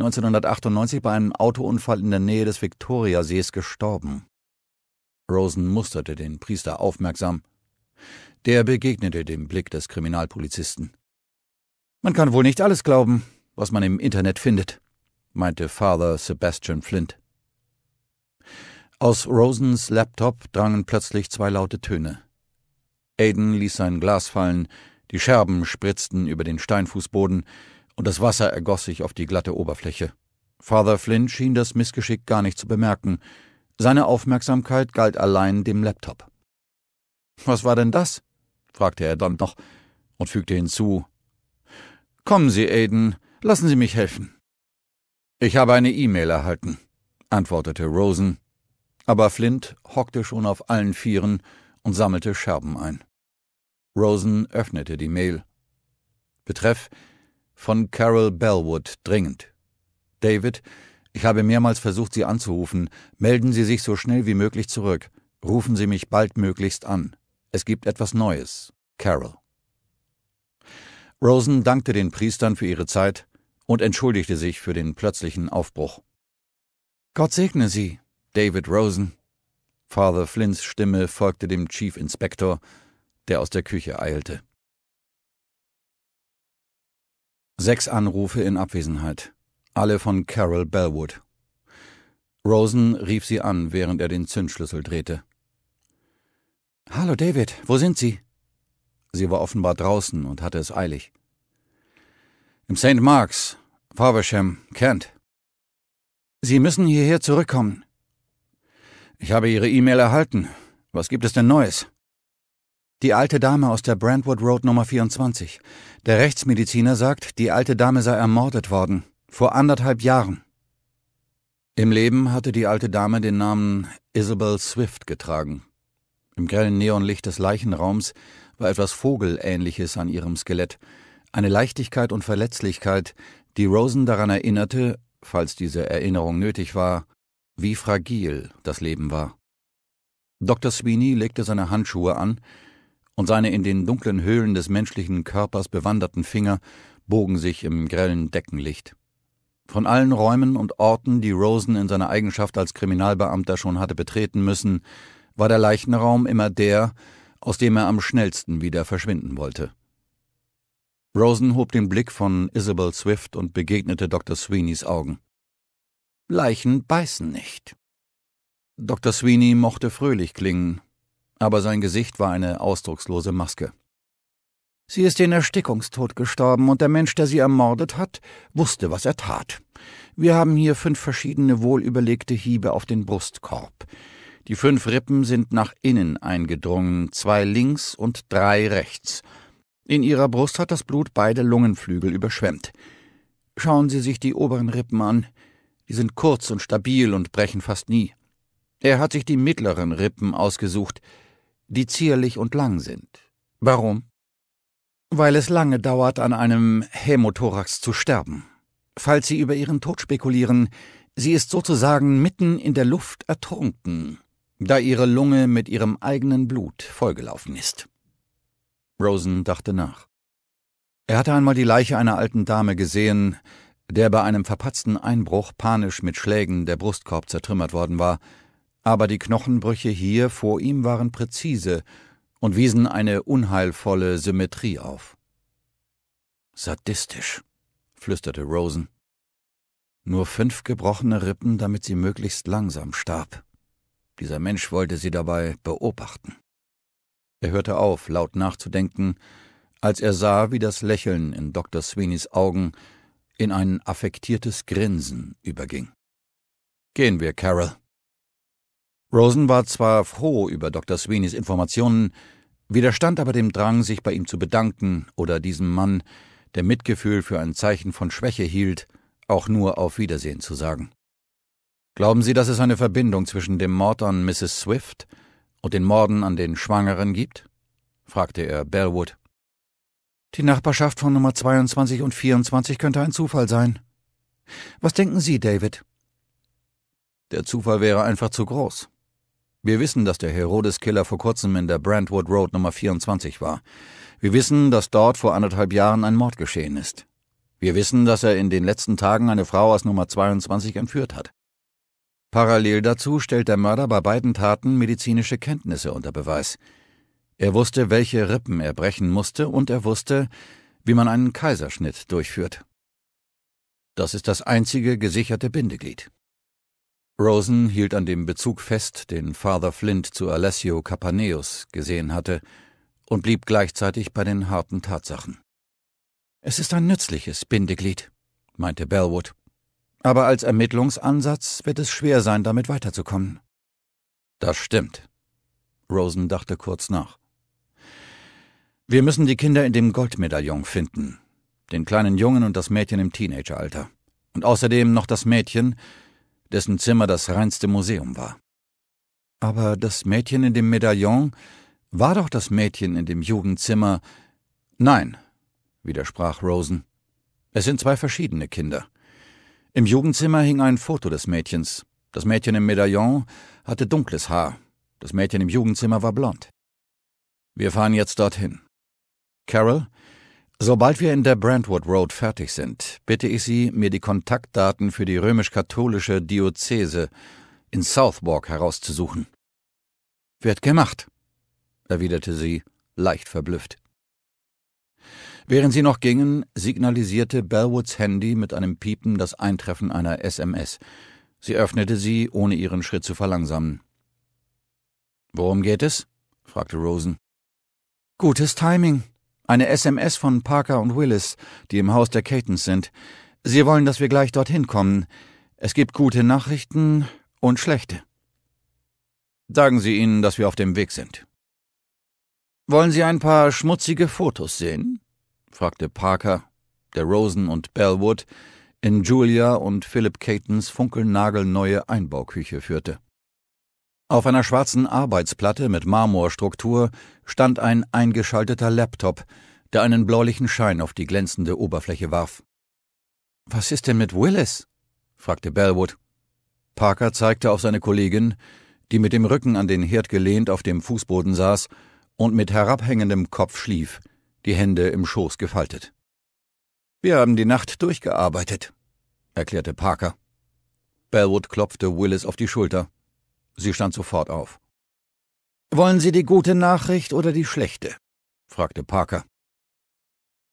[SPEAKER 1] 1998 bei einem Autounfall in der Nähe des Viktoriasees gestorben. Rosen musterte den Priester aufmerksam. Der begegnete dem Blick des Kriminalpolizisten. Man kann wohl nicht alles glauben, was man im Internet findet, meinte Father Sebastian Flint. Aus Rosens Laptop drangen plötzlich zwei laute Töne. Aiden ließ sein Glas fallen, die Scherben spritzten über den Steinfußboden, und das Wasser ergoss sich auf die glatte Oberfläche. Father Flynn schien das Missgeschick gar nicht zu bemerken. Seine Aufmerksamkeit galt allein dem Laptop. Was war denn das? fragte er dann noch und fügte hinzu. Kommen Sie, Aiden, lassen Sie mich helfen. Ich habe eine E-Mail erhalten, antwortete Rosen. Aber Flint hockte schon auf allen Vieren und sammelte Scherben ein. Rosen öffnete die Mail. Betreff von Carol Bellwood dringend. David, ich habe mehrmals versucht, Sie anzurufen. Melden Sie sich so schnell wie möglich zurück. Rufen Sie mich baldmöglichst an. Es gibt etwas Neues. Carol. Rosen dankte den Priestern für ihre Zeit und entschuldigte sich für den plötzlichen Aufbruch. Gott segne Sie, David Rosen. Father Flints Stimme folgte dem Chief Inspector, der aus der Küche eilte. Sechs Anrufe in Abwesenheit. Alle von Carol Bellwood. Rosen rief sie an, während er den Zündschlüssel drehte. Hallo David, wo sind Sie? Sie war offenbar draußen und hatte es eilig. Im St. Marks, Faversham, Kent. Sie müssen hierher zurückkommen. Ich habe Ihre E-Mail erhalten. Was gibt es denn Neues? Die alte Dame aus der Brentwood Road Nummer 24. Der Rechtsmediziner sagt, die alte Dame sei ermordet worden. Vor anderthalb Jahren. Im Leben hatte die alte Dame den Namen Isabel Swift getragen. Im grellen Neonlicht des Leichenraums war etwas Vogelähnliches an ihrem Skelett. Eine Leichtigkeit und Verletzlichkeit, die Rosen daran erinnerte, falls diese Erinnerung nötig war, wie fragil das Leben war. Dr. Sweeney legte seine Handschuhe an, und seine in den dunklen Höhlen des menschlichen Körpers bewanderten Finger bogen sich im grellen Deckenlicht. Von allen Räumen und Orten, die Rosen in seiner Eigenschaft als Kriminalbeamter schon hatte betreten müssen, war der Leichenraum immer der, aus dem er am schnellsten wieder verschwinden wollte. Rosen hob den Blick von Isabel Swift und begegnete Dr. Sweeneys Augen. Leichen beißen nicht. Dr. Sweeney mochte fröhlich klingen, aber sein Gesicht war eine ausdruckslose Maske. Sie ist den Erstickungstod gestorben, und der Mensch, der sie ermordet hat, wusste, was er tat. Wir haben hier fünf verschiedene wohlüberlegte Hiebe auf den Brustkorb. Die fünf Rippen sind nach innen eingedrungen, zwei links und drei rechts. In ihrer Brust hat das Blut beide Lungenflügel überschwemmt. Schauen Sie sich die oberen Rippen an. Die sind kurz und stabil und brechen fast nie. Er hat sich die mittleren Rippen ausgesucht die zierlich und lang sind. Warum? Weil es lange dauert, an einem Hämothorax zu sterben. Falls Sie über Ihren Tod spekulieren, sie ist sozusagen mitten in der Luft ertrunken, da ihre Lunge mit ihrem eigenen Blut vollgelaufen ist. Rosen dachte nach. Er hatte einmal die Leiche einer alten Dame gesehen, der bei einem verpatzten Einbruch panisch mit Schlägen der Brustkorb zertrümmert worden war, aber die Knochenbrüche hier vor ihm waren präzise und wiesen eine unheilvolle Symmetrie auf. Sadistisch, flüsterte Rosen. Nur fünf gebrochene Rippen, damit sie möglichst langsam starb. Dieser Mensch wollte sie dabei beobachten. Er hörte auf, laut nachzudenken, als er sah, wie das Lächeln in Dr. Sweeneys Augen in ein affektiertes Grinsen überging. Gehen wir, Carol, Rosen war zwar froh über Dr. Sweeneys Informationen, widerstand aber dem Drang, sich bei ihm zu bedanken oder diesem Mann, der Mitgefühl für ein Zeichen von Schwäche hielt, auch nur auf Wiedersehen zu sagen. Glauben Sie, dass es eine Verbindung zwischen dem Mord an Mrs. Swift und den Morden an den Schwangeren gibt? fragte er Bellwood. Die Nachbarschaft von Nummer 22 und 24 könnte ein Zufall sein. Was denken Sie, David? Der Zufall wäre einfach zu groß. Wir wissen, dass der Herodes-Killer vor kurzem in der Brentwood Road Nummer 24 war. Wir wissen, dass dort vor anderthalb Jahren ein Mord geschehen ist. Wir wissen, dass er in den letzten Tagen eine Frau aus Nummer 22 entführt hat. Parallel dazu stellt der Mörder bei beiden Taten medizinische Kenntnisse unter Beweis. Er wusste, welche Rippen er brechen musste, und er wusste, wie man einen Kaiserschnitt durchführt. Das ist das einzige gesicherte Bindeglied. Rosen hielt an dem Bezug fest, den Father Flint zu Alessio Capaneus gesehen hatte, und blieb gleichzeitig bei den harten Tatsachen. Es ist ein nützliches Bindeglied, meinte Bellwood, aber als Ermittlungsansatz wird es schwer sein, damit weiterzukommen. Das stimmt. Rosen dachte kurz nach. Wir müssen die Kinder in dem Goldmedaillon finden, den kleinen Jungen und das Mädchen im Teenageralter, und außerdem noch das Mädchen, dessen Zimmer das reinste Museum war. Aber das Mädchen in dem Medaillon war doch das Mädchen in dem Jugendzimmer. Nein, widersprach Rosen. Es sind zwei verschiedene Kinder. Im Jugendzimmer hing ein Foto des Mädchens. Das Mädchen im Medaillon hatte dunkles Haar. Das Mädchen im Jugendzimmer war blond. Wir fahren jetzt dorthin. Carol Sobald wir in der Brentwood Road fertig sind, bitte ich Sie, mir die Kontaktdaten für die römisch-katholische Diözese in Southwark herauszusuchen. Wird gemacht, erwiderte sie, leicht verblüfft. Während sie noch gingen, signalisierte Bellwoods Handy mit einem Piepen das Eintreffen einer SMS. Sie öffnete sie, ohne ihren Schritt zu verlangsamen. Worum geht es? fragte Rosen. Gutes Timing, eine SMS von Parker und Willis, die im Haus der Catons sind. Sie wollen, dass wir gleich dorthin kommen. Es gibt gute Nachrichten und schlechte. Sagen Sie ihnen, dass wir auf dem Weg sind. Wollen Sie ein paar schmutzige Fotos sehen? fragte Parker, der Rosen und Bellwood in Julia und Philip Catons funkelnagelneue Einbauküche führte. Auf einer schwarzen Arbeitsplatte mit Marmorstruktur stand ein eingeschalteter Laptop, der einen bläulichen Schein auf die glänzende Oberfläche warf. Was ist denn mit Willis? fragte Bellwood. Parker zeigte auf seine Kollegin, die mit dem Rücken an den Herd gelehnt auf dem Fußboden saß und mit herabhängendem Kopf schlief, die Hände im Schoß gefaltet. Wir haben die Nacht durchgearbeitet, erklärte Parker. Bellwood klopfte Willis auf die Schulter. Sie stand sofort auf. Wollen Sie die gute Nachricht oder die schlechte? fragte Parker.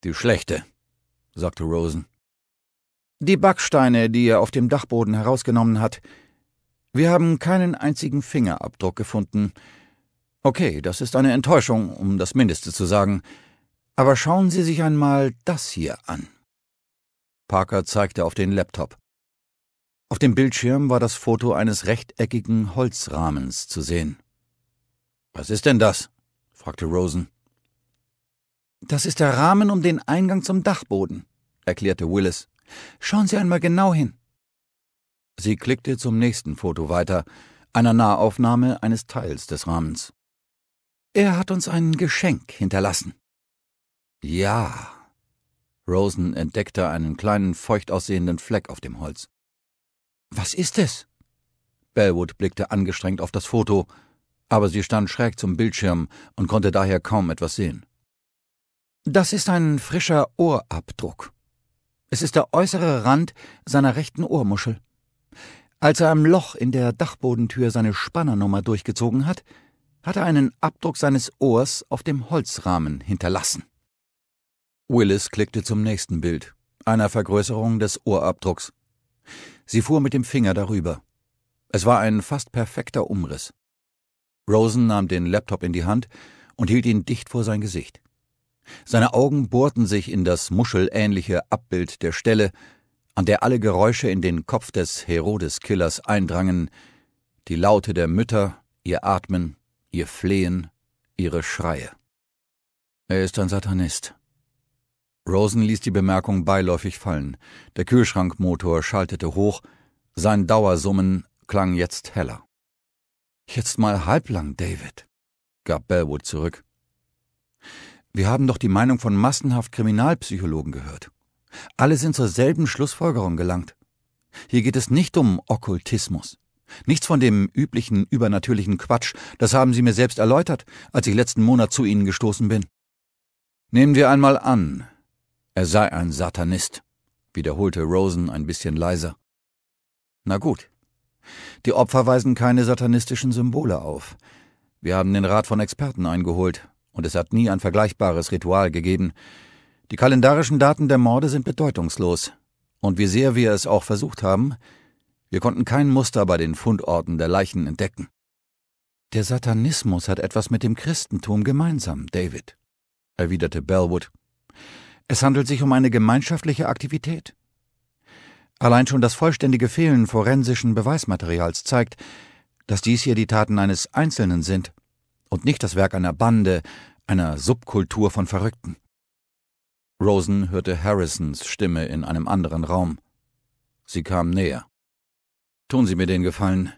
[SPEAKER 1] Die schlechte, sagte Rosen. Die Backsteine, die er auf dem Dachboden herausgenommen hat. Wir haben keinen einzigen Fingerabdruck gefunden. Okay, das ist eine Enttäuschung, um das Mindeste zu sagen. Aber schauen Sie sich einmal das hier an. Parker zeigte auf den Laptop. Auf dem Bildschirm war das Foto eines rechteckigen Holzrahmens zu sehen. Was ist denn das? fragte Rosen. Das ist der Rahmen um den Eingang zum Dachboden, erklärte Willis. Schauen Sie einmal genau hin. Sie klickte zum nächsten Foto weiter, einer Nahaufnahme eines Teils des Rahmens. Er hat uns ein Geschenk hinterlassen. Ja. Rosen entdeckte einen kleinen feucht aussehenden Fleck auf dem Holz. Was ist es? Bellwood blickte angestrengt auf das Foto, aber sie stand schräg zum Bildschirm und konnte daher kaum etwas sehen. Das ist ein frischer Ohrabdruck. Es ist der äußere Rand seiner rechten Ohrmuschel. Als er am Loch in der Dachbodentür seine Spannernummer durchgezogen hat, hat er einen Abdruck seines Ohrs auf dem Holzrahmen hinterlassen. Willis klickte zum nächsten Bild, einer Vergrößerung des Ohrabdrucks. Sie fuhr mit dem Finger darüber. Es war ein fast perfekter Umriss. Rosen nahm den Laptop in die Hand und hielt ihn dicht vor sein Gesicht. Seine Augen bohrten sich in das muschelähnliche Abbild der Stelle, an der alle Geräusche in den Kopf des Herodes-Killers eindrangen, die Laute der Mütter, ihr Atmen, ihr Flehen, ihre Schreie. Er ist ein Satanist, Rosen ließ die Bemerkung beiläufig fallen. Der Kühlschrankmotor schaltete hoch, sein Dauersummen klang jetzt heller. Jetzt mal halblang, David, gab Bellwood zurück. Wir haben doch die Meinung von massenhaft Kriminalpsychologen gehört. Alle sind zur selben Schlussfolgerung gelangt. Hier geht es nicht um Okkultismus. Nichts von dem üblichen übernatürlichen Quatsch, das haben Sie mir selbst erläutert, als ich letzten Monat zu Ihnen gestoßen bin. Nehmen wir einmal an, er sei ein Satanist, wiederholte Rosen ein bisschen leiser. Na gut. Die Opfer weisen keine satanistischen Symbole auf. Wir haben den Rat von Experten eingeholt, und es hat nie ein vergleichbares Ritual gegeben. Die kalendarischen Daten der Morde sind bedeutungslos, und wie sehr wir es auch versucht haben, wir konnten kein Muster bei den Fundorten der Leichen entdecken. Der Satanismus hat etwas mit dem Christentum gemeinsam, David, erwiderte Bellwood es handelt sich um eine gemeinschaftliche Aktivität. Allein schon das vollständige Fehlen forensischen Beweismaterials zeigt, dass dies hier die Taten eines Einzelnen sind und nicht das Werk einer Bande, einer Subkultur von Verrückten. Rosen hörte Harrisons Stimme in einem anderen Raum. Sie kam näher. Tun Sie mir den Gefallen.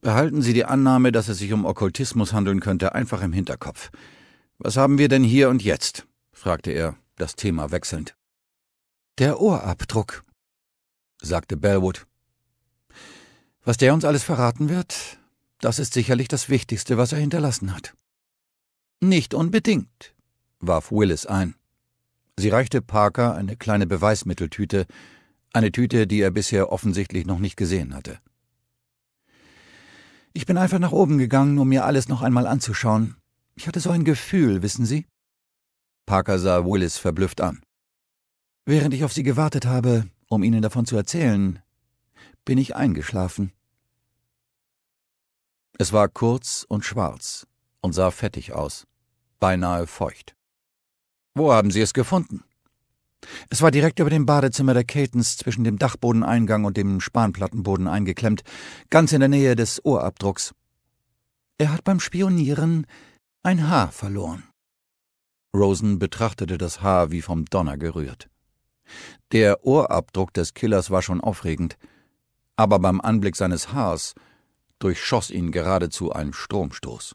[SPEAKER 1] Behalten Sie die Annahme, dass es sich um Okkultismus handeln könnte, einfach im Hinterkopf. Was haben wir denn hier und jetzt? fragte er das Thema wechselnd. Der Ohrabdruck, sagte Bellwood. Was der uns alles verraten wird, das ist sicherlich das Wichtigste, was er hinterlassen hat. Nicht unbedingt, warf Willis ein. Sie reichte Parker eine kleine Beweismitteltüte, eine Tüte, die er bisher offensichtlich noch nicht gesehen hatte. Ich bin einfach nach oben gegangen, um mir alles noch einmal anzuschauen. Ich hatte so ein Gefühl, wissen Sie? Parker sah Willis verblüfft an. Während ich auf Sie gewartet habe, um Ihnen davon zu erzählen, bin ich eingeschlafen. Es war kurz und schwarz und sah fettig aus, beinahe feucht. Wo haben Sie es gefunden? Es war direkt über dem Badezimmer der Catons zwischen dem Dachbodeneingang und dem Spanplattenboden eingeklemmt, ganz in der Nähe des Ohrabdrucks. Er hat beim Spionieren ein Haar verloren. Rosen betrachtete das Haar wie vom Donner gerührt. Der Ohrabdruck des Killers war schon aufregend, aber beim Anblick seines Haars durchschoss ihn geradezu ein Stromstoß.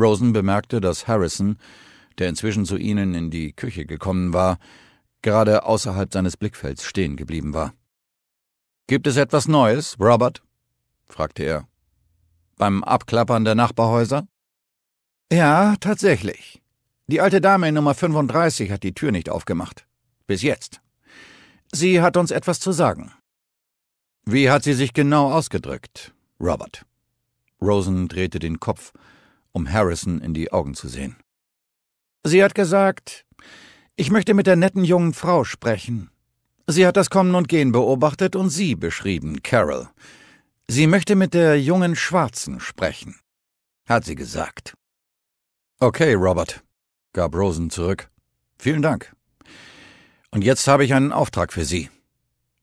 [SPEAKER 1] Rosen bemerkte, dass Harrison, der inzwischen zu ihnen in die Küche gekommen war, gerade außerhalb seines Blickfelds stehen geblieben war. Gibt es etwas Neues, Robert? fragte er. Beim Abklappern der Nachbarhäuser? Ja, tatsächlich. Die alte Dame in Nummer 35 hat die Tür nicht aufgemacht. Bis jetzt. Sie hat uns etwas zu sagen. Wie hat sie sich genau ausgedrückt, Robert? Rosen drehte den Kopf, um Harrison in die Augen zu sehen. Sie hat gesagt, ich möchte mit der netten jungen Frau sprechen. Sie hat das Kommen und Gehen beobachtet und sie beschrieben, Carol. Sie möchte mit der jungen Schwarzen sprechen, hat sie gesagt. Okay, Robert, gab Rosen zurück. Vielen Dank. Und jetzt habe ich einen Auftrag für Sie.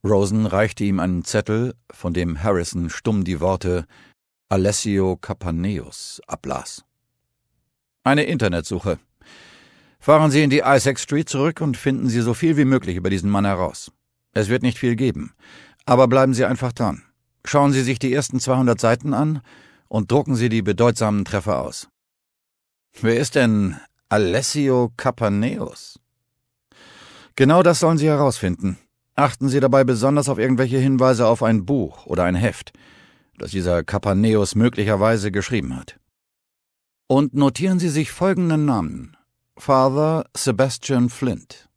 [SPEAKER 1] Rosen reichte ihm einen Zettel, von dem Harrison stumm die Worte Alessio Capaneus ablas. Eine Internetsuche. Fahren Sie in die Isaac Street zurück und finden Sie so viel wie möglich über diesen Mann heraus. Es wird nicht viel geben, aber bleiben Sie einfach dran. Schauen Sie sich die ersten 200 Seiten an und drucken Sie die bedeutsamen Treffer aus. Wer ist denn Alessio Capaneus? Genau das sollen Sie herausfinden. Achten Sie dabei besonders auf irgendwelche Hinweise auf ein Buch oder ein Heft, das dieser Capaneus möglicherweise geschrieben hat. Und notieren Sie sich folgenden Namen. Father Sebastian Flint.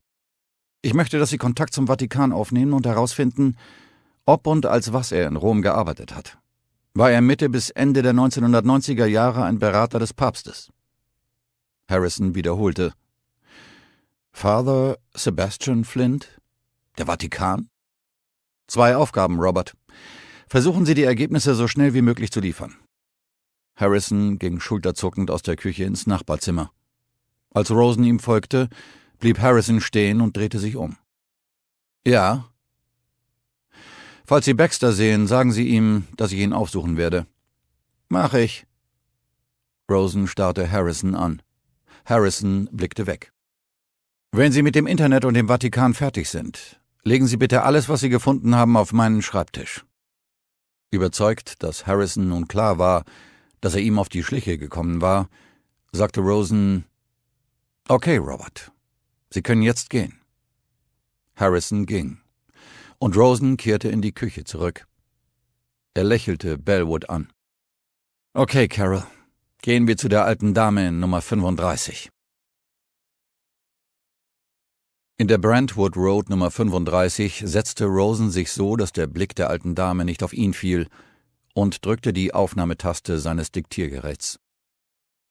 [SPEAKER 1] Ich möchte, dass Sie Kontakt zum Vatikan aufnehmen und herausfinden, ob und als was er in Rom gearbeitet hat. War er Mitte bis Ende der 1990er Jahre ein Berater des Papstes? Harrison wiederholte. Father Sebastian Flint? Der Vatikan? Zwei Aufgaben, Robert. Versuchen Sie die Ergebnisse so schnell wie möglich zu liefern. Harrison ging schulterzuckend aus der Küche ins Nachbarzimmer. Als Rosen ihm folgte, blieb Harrison stehen und drehte sich um. Ja. Falls Sie Baxter sehen, sagen Sie ihm, dass ich ihn aufsuchen werde. Mach ich. Rosen starrte Harrison an. Harrison blickte weg. Wenn Sie mit dem Internet und dem Vatikan fertig sind, legen Sie bitte alles, was Sie gefunden haben, auf meinen Schreibtisch. Überzeugt, dass Harrison nun klar war, dass er ihm auf die Schliche gekommen war, sagte Rosen Okay, Robert, Sie können jetzt gehen. Harrison ging, und Rosen kehrte in die Küche zurück. Er lächelte Bellwood an. Okay, Carol, Gehen wir zu der alten Dame Nummer 35. In der Brentwood Road Nummer 35 setzte Rosen sich so, dass der Blick der alten Dame nicht auf ihn fiel, und drückte die Aufnahmetaste seines Diktiergeräts.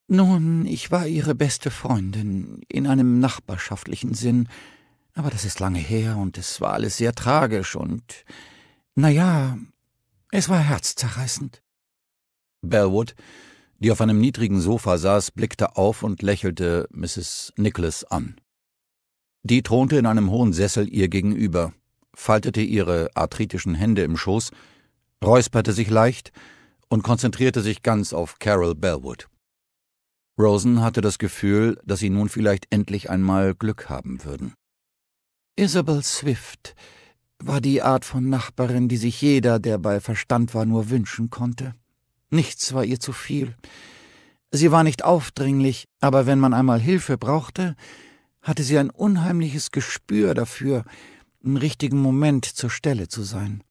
[SPEAKER 1] Nun, ich war ihre beste Freundin, in einem nachbarschaftlichen Sinn, aber das ist lange her und es war alles sehr tragisch und, na ja, es war herzzerreißend. Bellwood, die auf einem niedrigen Sofa saß, blickte auf und lächelte Mrs. Nicholas an. Die thronte in einem hohen Sessel ihr gegenüber, faltete ihre arthritischen Hände im Schoß, räusperte sich leicht und konzentrierte sich ganz auf Carol Bellwood. Rosen hatte das Gefühl, dass sie nun vielleicht endlich einmal Glück haben würden. Isabel Swift war die Art von Nachbarin, die sich jeder, der bei Verstand war, nur wünschen konnte. Nichts war ihr zu viel. Sie war nicht aufdringlich, aber wenn man einmal Hilfe brauchte, hatte sie ein unheimliches Gespür dafür, im richtigen Moment zur Stelle zu sein.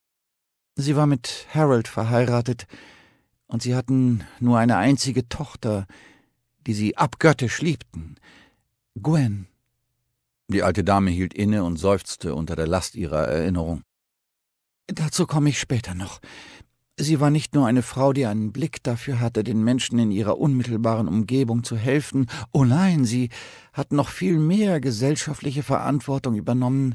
[SPEAKER 1] Sie war mit Harold verheiratet, und sie hatten nur eine einzige Tochter, die sie abgöttisch liebten, Gwen. Die alte Dame hielt inne und seufzte unter der Last ihrer Erinnerung. Dazu komme ich später noch. Sie war nicht nur eine Frau, die einen Blick dafür hatte, den Menschen in ihrer unmittelbaren Umgebung zu helfen, oh nein, sie hat noch viel mehr gesellschaftliche Verantwortung übernommen.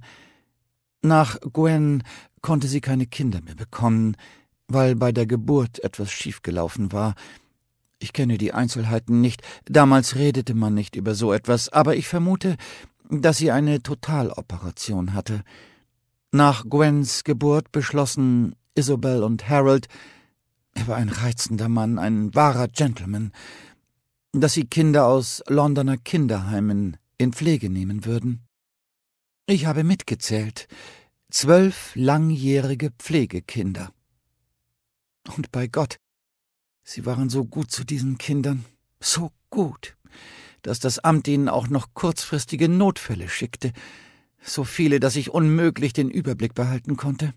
[SPEAKER 1] Nach Gwen konnte sie keine Kinder mehr bekommen, weil bei der Geburt etwas schiefgelaufen war. Ich kenne die Einzelheiten nicht, damals redete man nicht über so etwas, aber ich vermute, dass sie eine Totaloperation hatte. Nach Gwens Geburt beschlossen Isabel und Harold. Er war ein reizender Mann, ein wahrer Gentleman. Dass sie Kinder aus Londoner Kinderheimen in Pflege nehmen würden. Ich habe mitgezählt. Zwölf langjährige Pflegekinder. Und bei Gott, sie waren so gut zu diesen Kindern, so gut, dass das Amt ihnen auch noch kurzfristige Notfälle schickte, so viele, dass ich unmöglich den Überblick behalten konnte.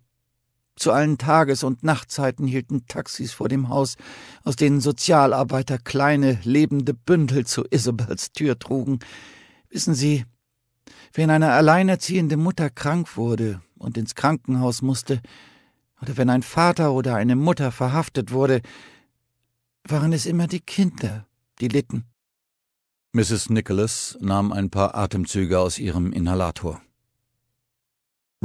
[SPEAKER 1] Zu allen Tages- und Nachtzeiten hielten Taxis vor dem Haus, aus denen Sozialarbeiter kleine, lebende Bündel zu Isabels Tür trugen. Wissen Sie, wenn eine alleinerziehende Mutter krank wurde und ins Krankenhaus musste, oder wenn ein Vater oder eine Mutter verhaftet wurde, waren es immer die Kinder, die litten. Mrs. Nicholas nahm ein paar Atemzüge aus ihrem Inhalator.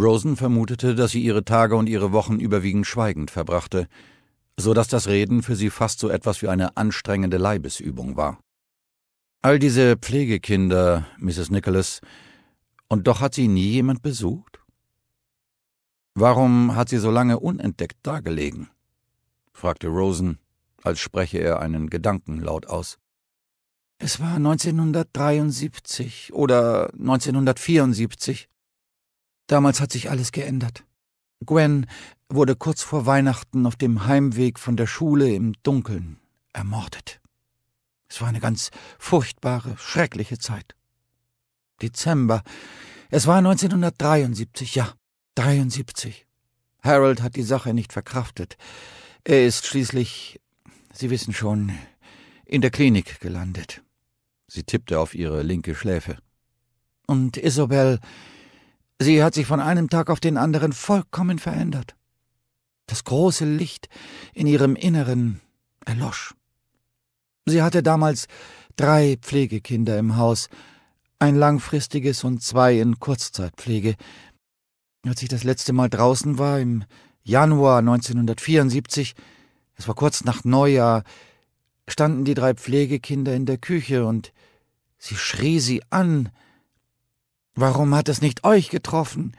[SPEAKER 1] Rosen vermutete, dass sie ihre Tage und ihre Wochen überwiegend schweigend verbrachte, so dass das Reden für sie fast so etwas wie eine anstrengende Leibesübung war. All diese Pflegekinder, Mrs. Nicholas, und doch hat sie nie jemand besucht? Warum hat sie so lange unentdeckt dagelegen? fragte Rosen, als spreche er einen Gedanken laut aus. Es war 1973 oder 1974, Damals hat sich alles geändert. Gwen wurde kurz vor Weihnachten auf dem Heimweg von der Schule im Dunkeln ermordet. Es war eine ganz furchtbare, schreckliche Zeit. Dezember. Es war 1973, ja, 73. Harold hat die Sache nicht verkraftet. Er ist schließlich, Sie wissen schon, in der Klinik gelandet. Sie tippte auf ihre linke Schläfe. Und Isabel Sie hat sich von einem Tag auf den anderen vollkommen verändert. Das große Licht in ihrem Inneren erlosch. Sie hatte damals drei Pflegekinder im Haus, ein langfristiges und zwei in Kurzzeitpflege. Als ich das letzte Mal draußen war, im Januar 1974, es war kurz nach Neujahr, standen die drei Pflegekinder in der Küche und sie schrie sie an, Warum hat es nicht euch getroffen?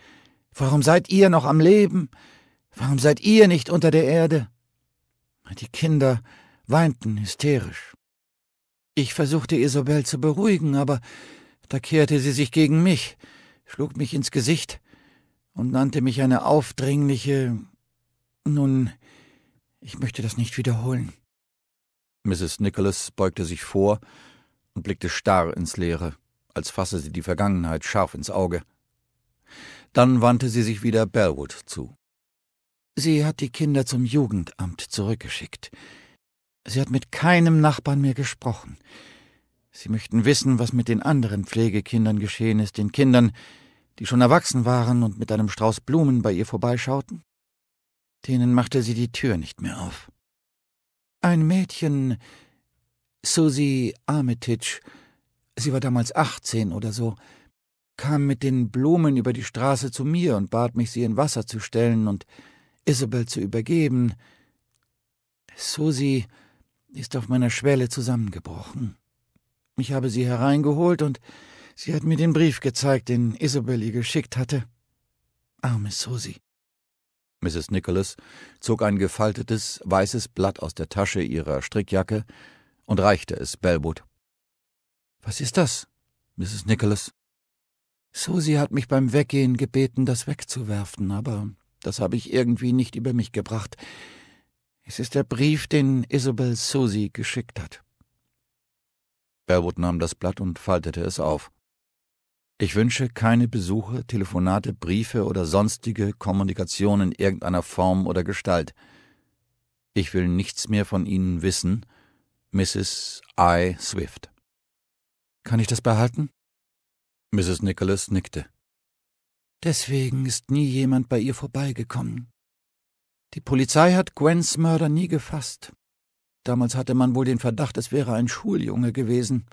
[SPEAKER 1] Warum seid ihr noch am Leben? Warum seid ihr nicht unter der Erde? Die Kinder weinten hysterisch. Ich versuchte Isobel zu beruhigen, aber da kehrte sie sich gegen mich, schlug mich ins Gesicht und nannte mich eine aufdringliche. Nun, ich möchte das nicht wiederholen. Mrs. Nicholas beugte sich vor und blickte starr ins Leere als fasse sie die Vergangenheit scharf ins Auge. Dann wandte sie sich wieder Bellwood zu. Sie hat die Kinder zum Jugendamt zurückgeschickt. Sie hat mit keinem Nachbarn mehr gesprochen. Sie möchten wissen, was mit den anderen Pflegekindern geschehen ist, den Kindern, die schon erwachsen waren und mit einem Strauß Blumen bei ihr vorbeischauten? Denen machte sie die Tür nicht mehr auf. Ein Mädchen, Susie Armitage, sie war damals 18 oder so, kam mit den Blumen über die Straße zu mir und bat mich, sie in Wasser zu stellen und Isabel zu übergeben. Susie ist auf meiner Schwelle zusammengebrochen. Ich habe sie hereingeholt und sie hat mir den Brief gezeigt, den Isabel ihr geschickt hatte. Arme Susie. Mrs. Nicholas zog ein gefaltetes, weißes Blatt aus der Tasche ihrer Strickjacke und reichte es Bellwood. Was ist das, Mrs. Nicholas? Susie hat mich beim Weggehen gebeten, das wegzuwerfen, aber das habe ich irgendwie nicht über mich gebracht. Es ist der Brief, den Isabel Susie geschickt hat. Berwood nahm das Blatt und faltete es auf. Ich wünsche keine Besuche, Telefonate, Briefe oder sonstige Kommunikation in irgendeiner Form oder Gestalt. Ich will nichts mehr von Ihnen wissen. Mrs. I. Swift. Kann ich das behalten? Mrs. Nicholas nickte. Deswegen ist nie jemand bei ihr vorbeigekommen. Die Polizei hat Gwens Mörder nie gefasst. Damals hatte man wohl den Verdacht, es wäre ein Schuljunge gewesen.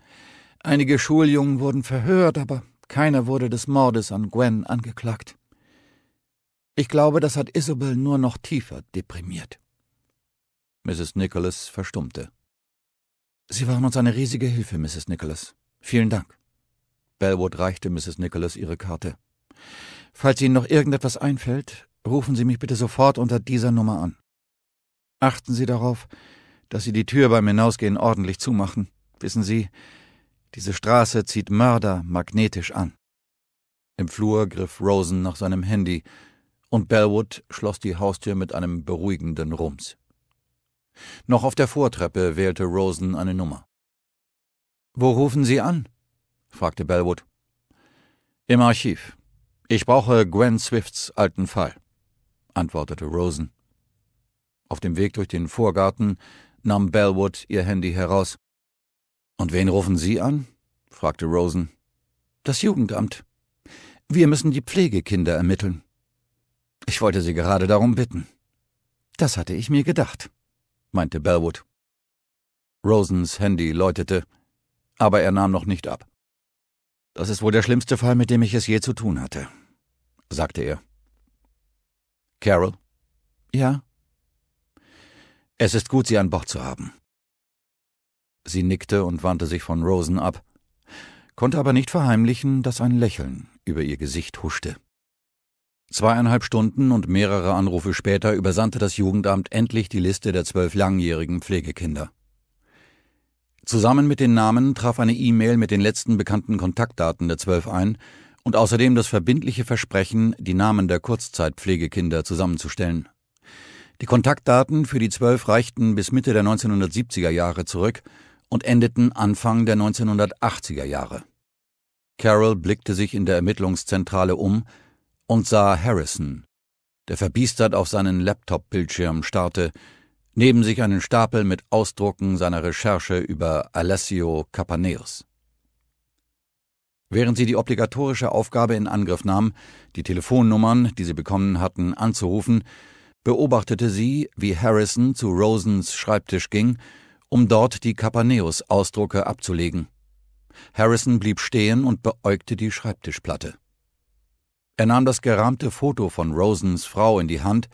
[SPEAKER 1] Einige Schuljungen wurden verhört, aber keiner wurde des Mordes an Gwen angeklagt. Ich glaube, das hat Isabel nur noch tiefer deprimiert. Mrs. Nicholas verstummte. Sie waren uns eine riesige Hilfe, Mrs. Nicholas. Vielen Dank. Bellwood reichte Mrs. Nicholas ihre Karte. Falls Ihnen noch irgendetwas einfällt, rufen Sie mich bitte sofort unter dieser Nummer an. Achten Sie darauf, dass Sie die Tür beim Hinausgehen ordentlich zumachen. Wissen Sie, diese Straße zieht Mörder magnetisch an. Im Flur griff Rosen nach seinem Handy, und Bellwood schloss die Haustür mit einem beruhigenden Rums. Noch auf der Vortreppe wählte Rosen eine Nummer. Wo rufen Sie an? fragte Bellwood. Im Archiv. Ich brauche Gwen Swifts alten Fall, antwortete Rosen. Auf dem Weg durch den Vorgarten nahm Bellwood ihr Handy heraus. Und wen rufen Sie an? fragte Rosen. Das Jugendamt. Wir müssen die Pflegekinder ermitteln. Ich wollte Sie gerade darum bitten. Das hatte ich mir gedacht, meinte Bellwood. Rosens Handy läutete aber er nahm noch nicht ab. Das ist wohl der schlimmste Fall, mit dem ich es je zu tun hatte, sagte er. Carol? Ja. Es ist gut, Sie an Bord zu haben. Sie nickte und wandte sich von Rosen ab, konnte aber nicht verheimlichen, dass ein Lächeln über ihr Gesicht huschte. Zweieinhalb Stunden und mehrere Anrufe später übersandte das Jugendamt endlich die Liste der zwölf langjährigen Pflegekinder. Zusammen mit den Namen traf eine E-Mail mit den letzten bekannten Kontaktdaten der Zwölf ein und außerdem das verbindliche Versprechen, die Namen der Kurzzeitpflegekinder zusammenzustellen. Die Kontaktdaten für die Zwölf reichten bis Mitte der 1970er Jahre zurück und endeten Anfang der 1980er Jahre. Carol blickte sich in der Ermittlungszentrale um und sah Harrison, der verbiestert auf seinen Laptop-Bildschirm starrte neben sich einen Stapel mit Ausdrucken seiner Recherche über Alessio Capaneus. Während sie die obligatorische Aufgabe in Angriff nahm, die Telefonnummern, die sie bekommen hatten, anzurufen, beobachtete sie, wie Harrison zu Rosens Schreibtisch ging, um dort die Capaneus-Ausdrucke abzulegen. Harrison blieb stehen und beäugte die Schreibtischplatte. Er nahm das gerahmte Foto von Rosens Frau in die Hand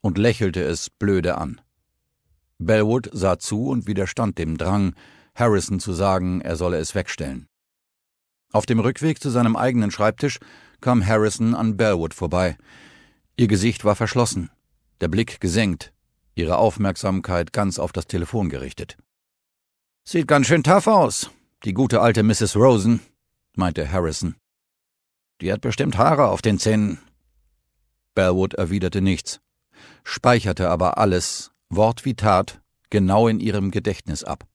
[SPEAKER 1] und lächelte es blöde an. Bellwood sah zu und widerstand dem Drang, Harrison zu sagen, er solle es wegstellen. Auf dem Rückweg zu seinem eigenen Schreibtisch kam Harrison an Bellwood vorbei. Ihr Gesicht war verschlossen, der Blick gesenkt, ihre Aufmerksamkeit ganz auf das Telefon gerichtet. Sieht ganz schön tough aus, die gute alte Mrs. Rosen, meinte Harrison. Die hat bestimmt Haare auf den Zähnen. Bellwood erwiderte nichts, speicherte aber alles, Wort wie Tat, genau in ihrem Gedächtnis ab.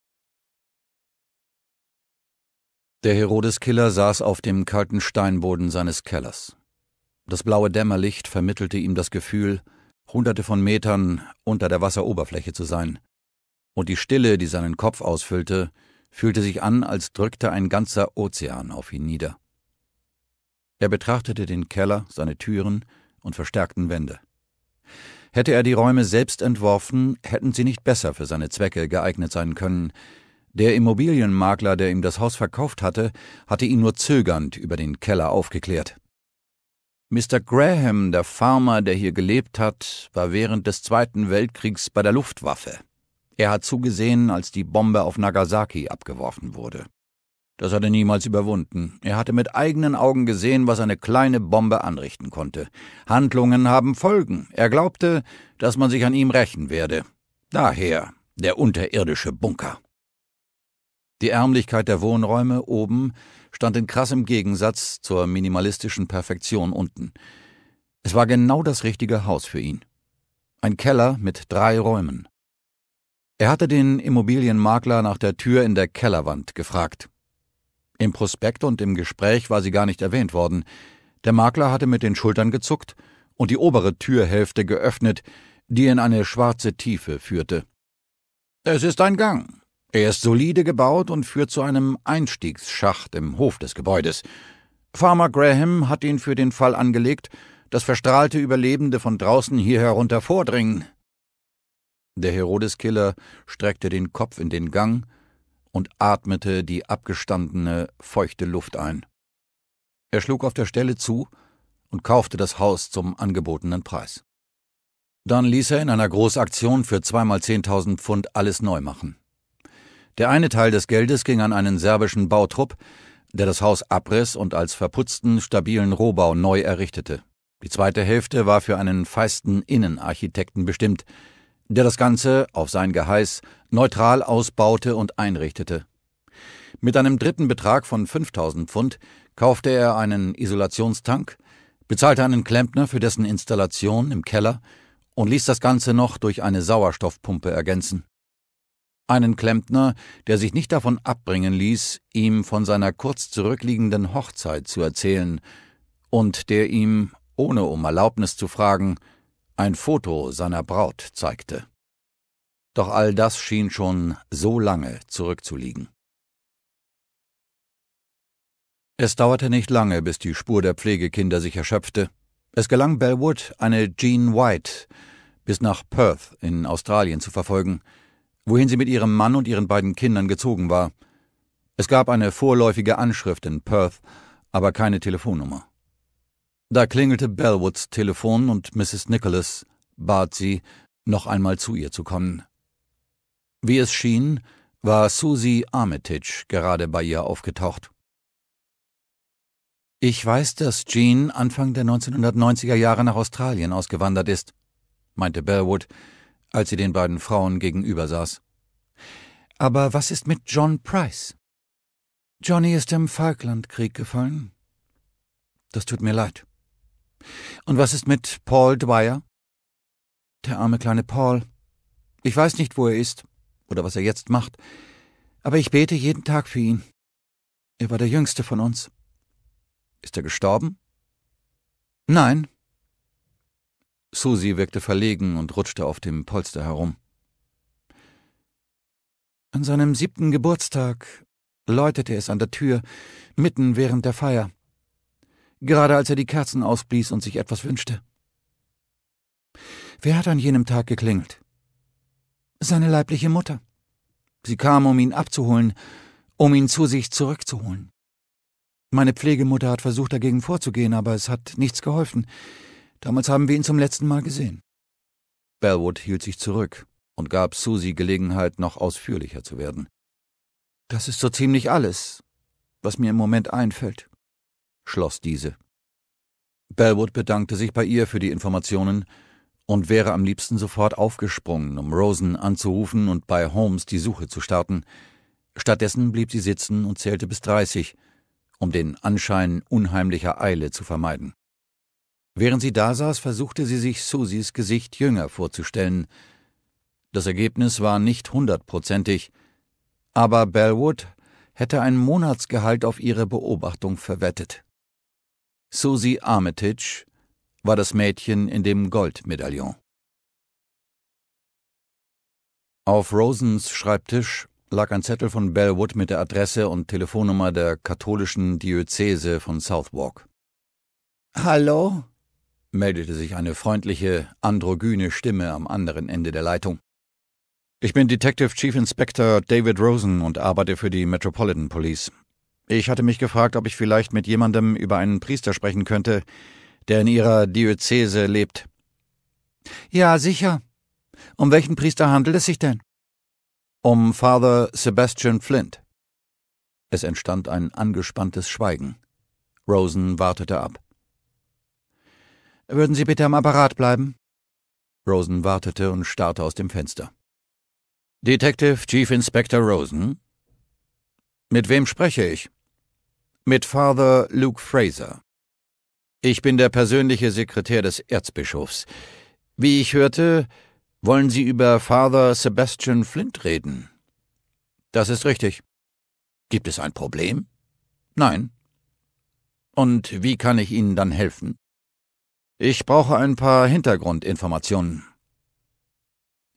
[SPEAKER 1] Der Herodeskiller saß auf dem kalten Steinboden seines Kellers. Das blaue Dämmerlicht vermittelte ihm das Gefühl, hunderte von Metern unter der Wasseroberfläche zu sein. Und die Stille, die seinen Kopf ausfüllte, fühlte sich an, als drückte ein ganzer Ozean auf ihn nieder. Er betrachtete den Keller, seine Türen und verstärkten Wände. Hätte er die Räume selbst entworfen, hätten sie nicht besser für seine Zwecke geeignet sein können. Der Immobilienmakler, der ihm das Haus verkauft hatte, hatte ihn nur zögernd über den Keller aufgeklärt. Mr. Graham, der Farmer, der hier gelebt hat, war während des Zweiten Weltkriegs bei der Luftwaffe. Er hat zugesehen, als die Bombe auf Nagasaki abgeworfen wurde. Das hat er niemals überwunden. Er hatte mit eigenen Augen gesehen, was eine kleine Bombe anrichten konnte. Handlungen haben Folgen. Er glaubte, dass man sich an ihm rächen werde. Daher der unterirdische Bunker. Die Ärmlichkeit der Wohnräume oben stand in krassem Gegensatz zur minimalistischen Perfektion unten. Es war genau das richtige Haus für ihn. Ein Keller mit drei Räumen. Er hatte den Immobilienmakler nach der Tür in der Kellerwand gefragt. Im Prospekt und im Gespräch war sie gar nicht erwähnt worden. Der Makler hatte mit den Schultern gezuckt und die obere Türhälfte geöffnet, die in eine schwarze Tiefe führte. Es ist ein Gang. Er ist solide gebaut und führt zu einem Einstiegsschacht im Hof des Gebäudes. Farmer Graham hat ihn für den Fall angelegt, dass verstrahlte Überlebende von draußen hier herunter vordringen. Der Herodeskiller streckte den Kopf in den Gang und atmete die abgestandene, feuchte Luft ein. Er schlug auf der Stelle zu und kaufte das Haus zum angebotenen Preis. Dann ließ er in einer Großaktion für zweimal 10.000 Pfund alles neu machen. Der eine Teil des Geldes ging an einen serbischen Bautrupp, der das Haus abriss und als verputzten, stabilen Rohbau neu errichtete. Die zweite Hälfte war für einen feisten Innenarchitekten bestimmt, der das Ganze, auf sein Geheiß, neutral ausbaute und einrichtete. Mit einem dritten Betrag von 5000 Pfund kaufte er einen Isolationstank, bezahlte einen Klempner für dessen Installation im Keller und ließ das Ganze noch durch eine Sauerstoffpumpe ergänzen. Einen Klempner, der sich nicht davon abbringen ließ, ihm von seiner kurz zurückliegenden Hochzeit zu erzählen und der ihm, ohne um Erlaubnis zu fragen, ein Foto seiner Braut zeigte. Doch all das schien schon so lange zurückzuliegen. Es dauerte nicht lange, bis die Spur der Pflegekinder sich erschöpfte. Es gelang Bellwood, eine Jean White bis nach Perth in Australien zu verfolgen, wohin sie mit ihrem Mann und ihren beiden Kindern gezogen war. Es gab eine vorläufige Anschrift in Perth, aber keine Telefonnummer. Da klingelte Bellwoods Telefon und Mrs. Nicholas bat sie, noch einmal zu ihr zu kommen. Wie es schien, war Susie Armitage gerade bei ihr aufgetaucht. Ich weiß, dass Jean Anfang der 1990er Jahre nach Australien ausgewandert ist, meinte Bellwood, als sie den beiden Frauen gegenüber saß. Aber was ist mit John Price? Johnny ist im Falklandkrieg gefallen. Das tut mir leid. Und was ist mit Paul Dwyer? Der arme kleine Paul. Ich weiß nicht, wo er ist oder was er jetzt macht, aber ich bete jeden Tag für ihn. Er war der jüngste von uns. Ist er gestorben? Nein. Susi wirkte verlegen und rutschte auf dem Polster herum. An seinem siebten Geburtstag läutete es an der Tür, mitten während der Feier gerade als er die Kerzen ausblies und sich etwas wünschte. Wer hat an jenem Tag geklingelt? Seine leibliche Mutter. Sie kam, um ihn abzuholen, um ihn zu sich zurückzuholen. Meine Pflegemutter hat versucht, dagegen vorzugehen, aber es hat nichts geholfen. Damals haben wir ihn zum letzten Mal gesehen. Bellwood hielt sich zurück und gab Susie Gelegenheit, noch ausführlicher zu werden. Das ist so ziemlich alles, was mir im Moment einfällt schloss diese. Bellwood bedankte sich bei ihr für die Informationen und wäre am liebsten sofort aufgesprungen, um Rosen anzurufen und bei Holmes die Suche zu starten. Stattdessen blieb sie sitzen und zählte bis dreißig, um den Anschein unheimlicher Eile zu vermeiden. Während sie da saß, versuchte sie sich Susis Gesicht jünger vorzustellen. Das Ergebnis war nicht hundertprozentig, aber Bellwood hätte ein Monatsgehalt auf ihre Beobachtung verwettet. Susie Armitage war das Mädchen in dem Goldmedaillon. Auf Rosens Schreibtisch lag ein Zettel von Bellwood mit der Adresse und Telefonnummer der katholischen Diözese von Southwark. Hallo? meldete sich eine freundliche, androgyne Stimme am anderen Ende der Leitung. Ich bin Detective Chief Inspector David Rosen und arbeite für die Metropolitan Police. Ich hatte mich gefragt, ob ich vielleicht mit jemandem über einen Priester sprechen könnte, der in Ihrer Diözese lebt. Ja, sicher. Um welchen Priester handelt es sich denn? Um Father Sebastian Flint. Es entstand ein angespanntes Schweigen. Rosen wartete ab. Würden Sie bitte am Apparat bleiben? Rosen wartete und starrte aus dem Fenster. Detective Chief Inspector Rosen? Mit wem spreche ich? mit Father Luke Fraser. Ich bin der persönliche Sekretär des Erzbischofs. Wie ich hörte, wollen Sie über Father Sebastian Flint reden? Das ist richtig. Gibt es ein Problem? Nein. Und wie kann ich Ihnen dann helfen? Ich brauche ein paar Hintergrundinformationen.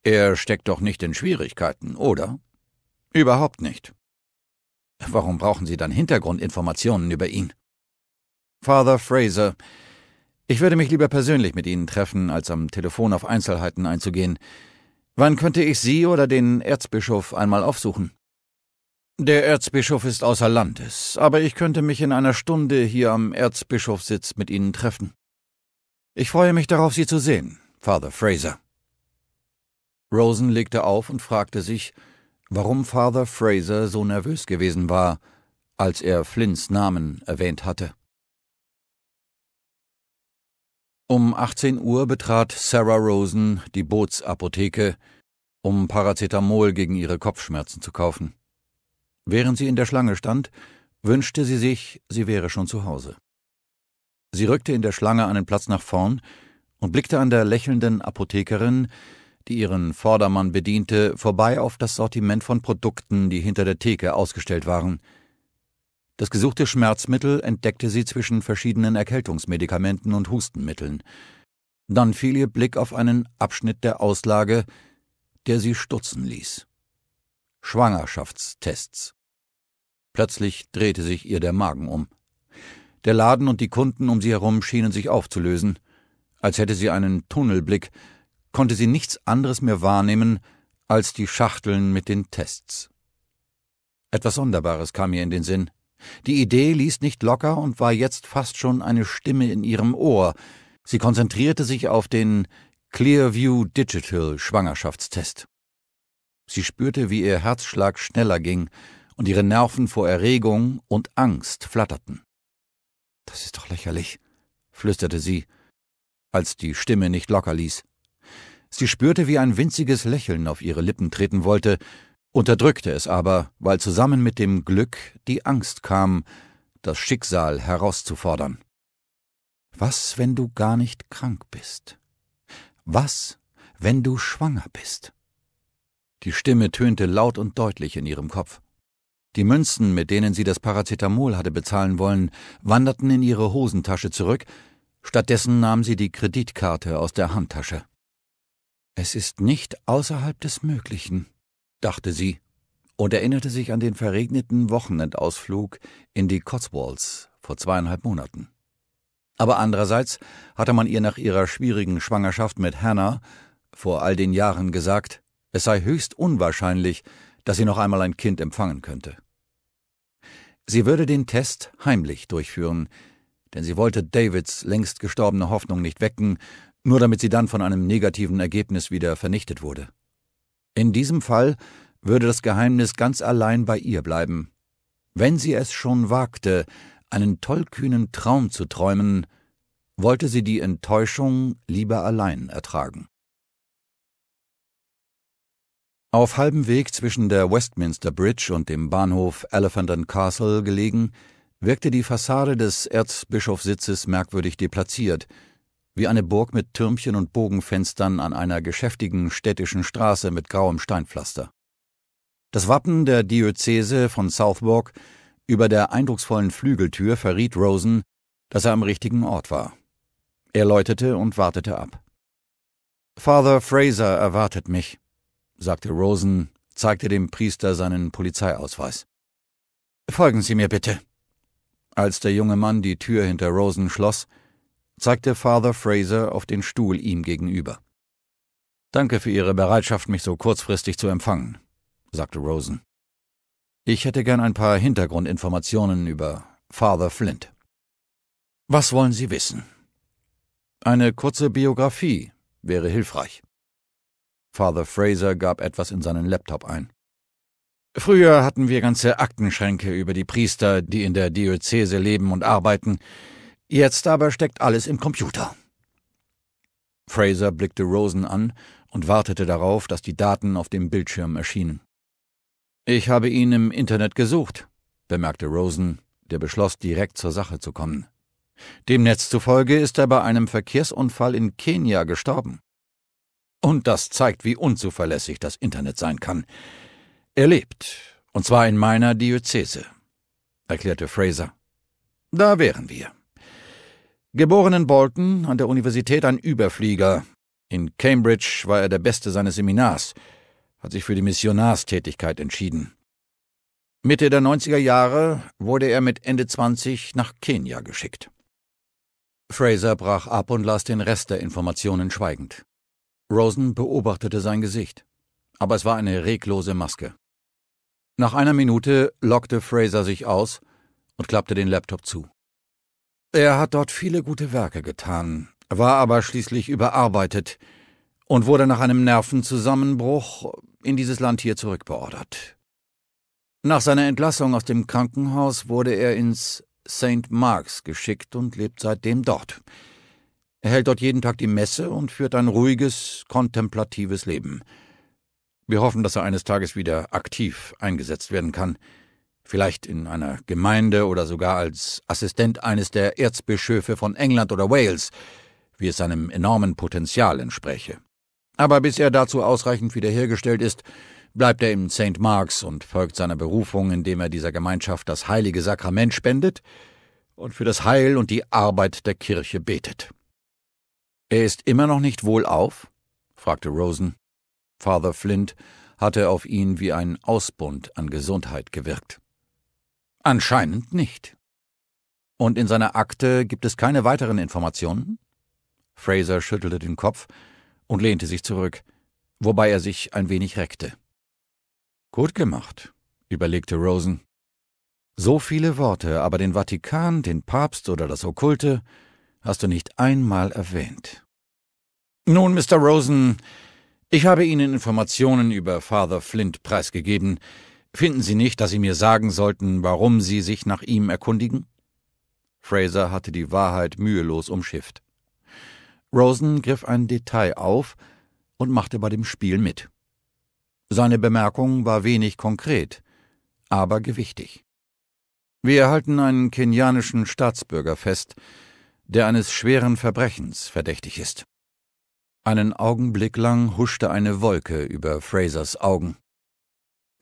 [SPEAKER 1] Er steckt doch nicht in Schwierigkeiten, oder? Überhaupt nicht. Warum brauchen Sie dann Hintergrundinformationen über ihn? Father Fraser, ich würde mich lieber persönlich mit Ihnen treffen, als am Telefon auf Einzelheiten einzugehen. Wann könnte ich Sie oder den Erzbischof einmal aufsuchen? Der Erzbischof ist außer Landes, aber ich könnte mich in einer Stunde hier am Erzbischofssitz mit Ihnen treffen. Ich freue mich darauf, Sie zu sehen, Father Fraser. Rosen legte auf und fragte sich, warum Father Fraser so nervös gewesen war, als er Flints Namen erwähnt hatte. Um 18 Uhr betrat Sarah Rosen die Bootsapotheke, um Paracetamol gegen ihre Kopfschmerzen zu kaufen. Während sie in der Schlange stand, wünschte sie sich, sie wäre schon zu Hause. Sie rückte in der Schlange einen Platz nach vorn und blickte an der lächelnden Apothekerin, die ihren Vordermann bediente, vorbei auf das Sortiment von Produkten, die hinter der Theke ausgestellt waren. Das gesuchte Schmerzmittel entdeckte sie zwischen verschiedenen Erkältungsmedikamenten und Hustenmitteln. Dann fiel ihr Blick auf einen Abschnitt der Auslage, der sie stutzen ließ. Schwangerschaftstests. Plötzlich drehte sich ihr der Magen um. Der Laden und die Kunden um sie herum schienen sich aufzulösen, als hätte sie einen Tunnelblick, konnte sie nichts anderes mehr wahrnehmen als die Schachteln mit den Tests. Etwas Sonderbares kam ihr in den Sinn. Die Idee ließ nicht locker und war jetzt fast schon eine Stimme in ihrem Ohr. Sie konzentrierte sich auf den Clearview Digital Schwangerschaftstest. Sie spürte, wie ihr Herzschlag schneller ging und ihre Nerven vor Erregung und Angst flatterten. Das ist doch lächerlich, flüsterte sie, als die Stimme nicht locker ließ. Sie spürte, wie ein winziges Lächeln auf ihre Lippen treten wollte, unterdrückte es aber, weil zusammen mit dem Glück die Angst kam, das Schicksal herauszufordern. Was, wenn du gar nicht krank bist? Was, wenn du schwanger bist? Die Stimme tönte laut und deutlich in ihrem Kopf. Die Münzen, mit denen sie das Paracetamol hatte bezahlen wollen, wanderten in ihre Hosentasche zurück, stattdessen nahm sie die Kreditkarte aus der Handtasche. Es ist nicht außerhalb des Möglichen, dachte sie und erinnerte sich an den verregneten Wochenendausflug in die Cotswolds vor zweieinhalb Monaten. Aber andererseits hatte man ihr nach ihrer schwierigen Schwangerschaft mit Hannah vor all den Jahren gesagt, es sei höchst unwahrscheinlich, dass sie noch einmal ein Kind empfangen könnte. Sie würde den Test heimlich durchführen, denn sie wollte Davids längst gestorbene Hoffnung nicht wecken nur damit sie dann von einem negativen Ergebnis wieder vernichtet wurde. In diesem Fall würde das Geheimnis ganz allein bei ihr bleiben. Wenn sie es schon wagte, einen tollkühnen Traum zu träumen, wollte sie die Enttäuschung lieber allein ertragen. Auf halbem Weg zwischen der Westminster Bridge und dem Bahnhof Elephant and Castle gelegen, wirkte die Fassade des Erzbischofssitzes merkwürdig deplatziert – wie eine Burg mit Türmchen und Bogenfenstern an einer geschäftigen städtischen Straße mit grauem Steinpflaster. Das Wappen der Diözese von Southwark über der eindrucksvollen Flügeltür verriet Rosen, dass er am richtigen Ort war. Er läutete und wartete ab. Father Fraser erwartet mich, sagte Rosen, zeigte dem Priester seinen Polizeiausweis. Folgen Sie mir bitte. Als der junge Mann die Tür hinter Rosen schloss, zeigte Father Fraser auf den Stuhl ihm gegenüber. Danke für Ihre Bereitschaft, mich so kurzfristig zu empfangen, sagte Rosen. Ich hätte gern ein paar Hintergrundinformationen über Father Flint. Was wollen Sie wissen? Eine kurze Biografie wäre hilfreich. Father Fraser gab etwas in seinen Laptop ein. Früher hatten wir ganze Aktenschränke über die Priester, die in der Diözese leben und arbeiten, Jetzt aber steckt alles im Computer. Fraser blickte Rosen an und wartete darauf, dass die Daten auf dem Bildschirm erschienen. Ich habe ihn im Internet gesucht, bemerkte Rosen, der beschloss, direkt zur Sache zu kommen. Dem Netz zufolge ist er bei einem Verkehrsunfall in Kenia gestorben. Und das zeigt, wie unzuverlässig das Internet sein kann. Er lebt, und zwar in meiner Diözese, erklärte Fraser. Da wären wir. Geboren in Bolton, an der Universität ein Überflieger. In Cambridge war er der Beste seines Seminars, hat sich für die Missionarstätigkeit entschieden. Mitte der 90er Jahre wurde er mit Ende 20 nach Kenia geschickt. Fraser brach ab und las den Rest der Informationen schweigend. Rosen beobachtete sein Gesicht, aber es war eine reglose Maske. Nach einer Minute lockte Fraser sich aus und klappte den Laptop zu. Er hat dort viele gute Werke getan, war aber schließlich überarbeitet und wurde nach einem Nervenzusammenbruch in dieses Land hier zurückbeordert. Nach seiner Entlassung aus dem Krankenhaus wurde er ins St. Marks geschickt und lebt seitdem dort. Er hält dort jeden Tag die Messe und führt ein ruhiges, kontemplatives Leben. Wir hoffen, dass er eines Tages wieder aktiv eingesetzt werden kann vielleicht in einer Gemeinde oder sogar als Assistent eines der Erzbischöfe von England oder Wales, wie es seinem enormen Potenzial entspräche. Aber bis er dazu ausreichend wiederhergestellt ist, bleibt er im St. Marks und folgt seiner Berufung, indem er dieser Gemeinschaft das heilige Sakrament spendet und für das Heil und die Arbeit der Kirche betet. Er ist immer noch nicht wohlauf? fragte Rosen. Father Flint hatte auf ihn wie ein Ausbund an Gesundheit gewirkt. Anscheinend nicht. Und in seiner Akte gibt es keine weiteren Informationen? Fraser schüttelte den Kopf und lehnte sich zurück, wobei er sich ein wenig reckte. Gut gemacht, überlegte Rosen. So viele Worte, aber den Vatikan, den Papst oder das Okkulte hast du nicht einmal erwähnt. Nun, Mr. Rosen, ich habe Ihnen Informationen über Father Flint preisgegeben, Finden Sie nicht, dass Sie mir sagen sollten, warum Sie sich nach ihm erkundigen? Fraser hatte die Wahrheit mühelos umschifft. Rosen griff ein Detail auf und machte bei dem Spiel mit. Seine Bemerkung war wenig konkret, aber gewichtig. Wir halten einen kenianischen Staatsbürger fest, der eines schweren Verbrechens verdächtig ist. Einen Augenblick lang huschte eine Wolke über Frasers Augen.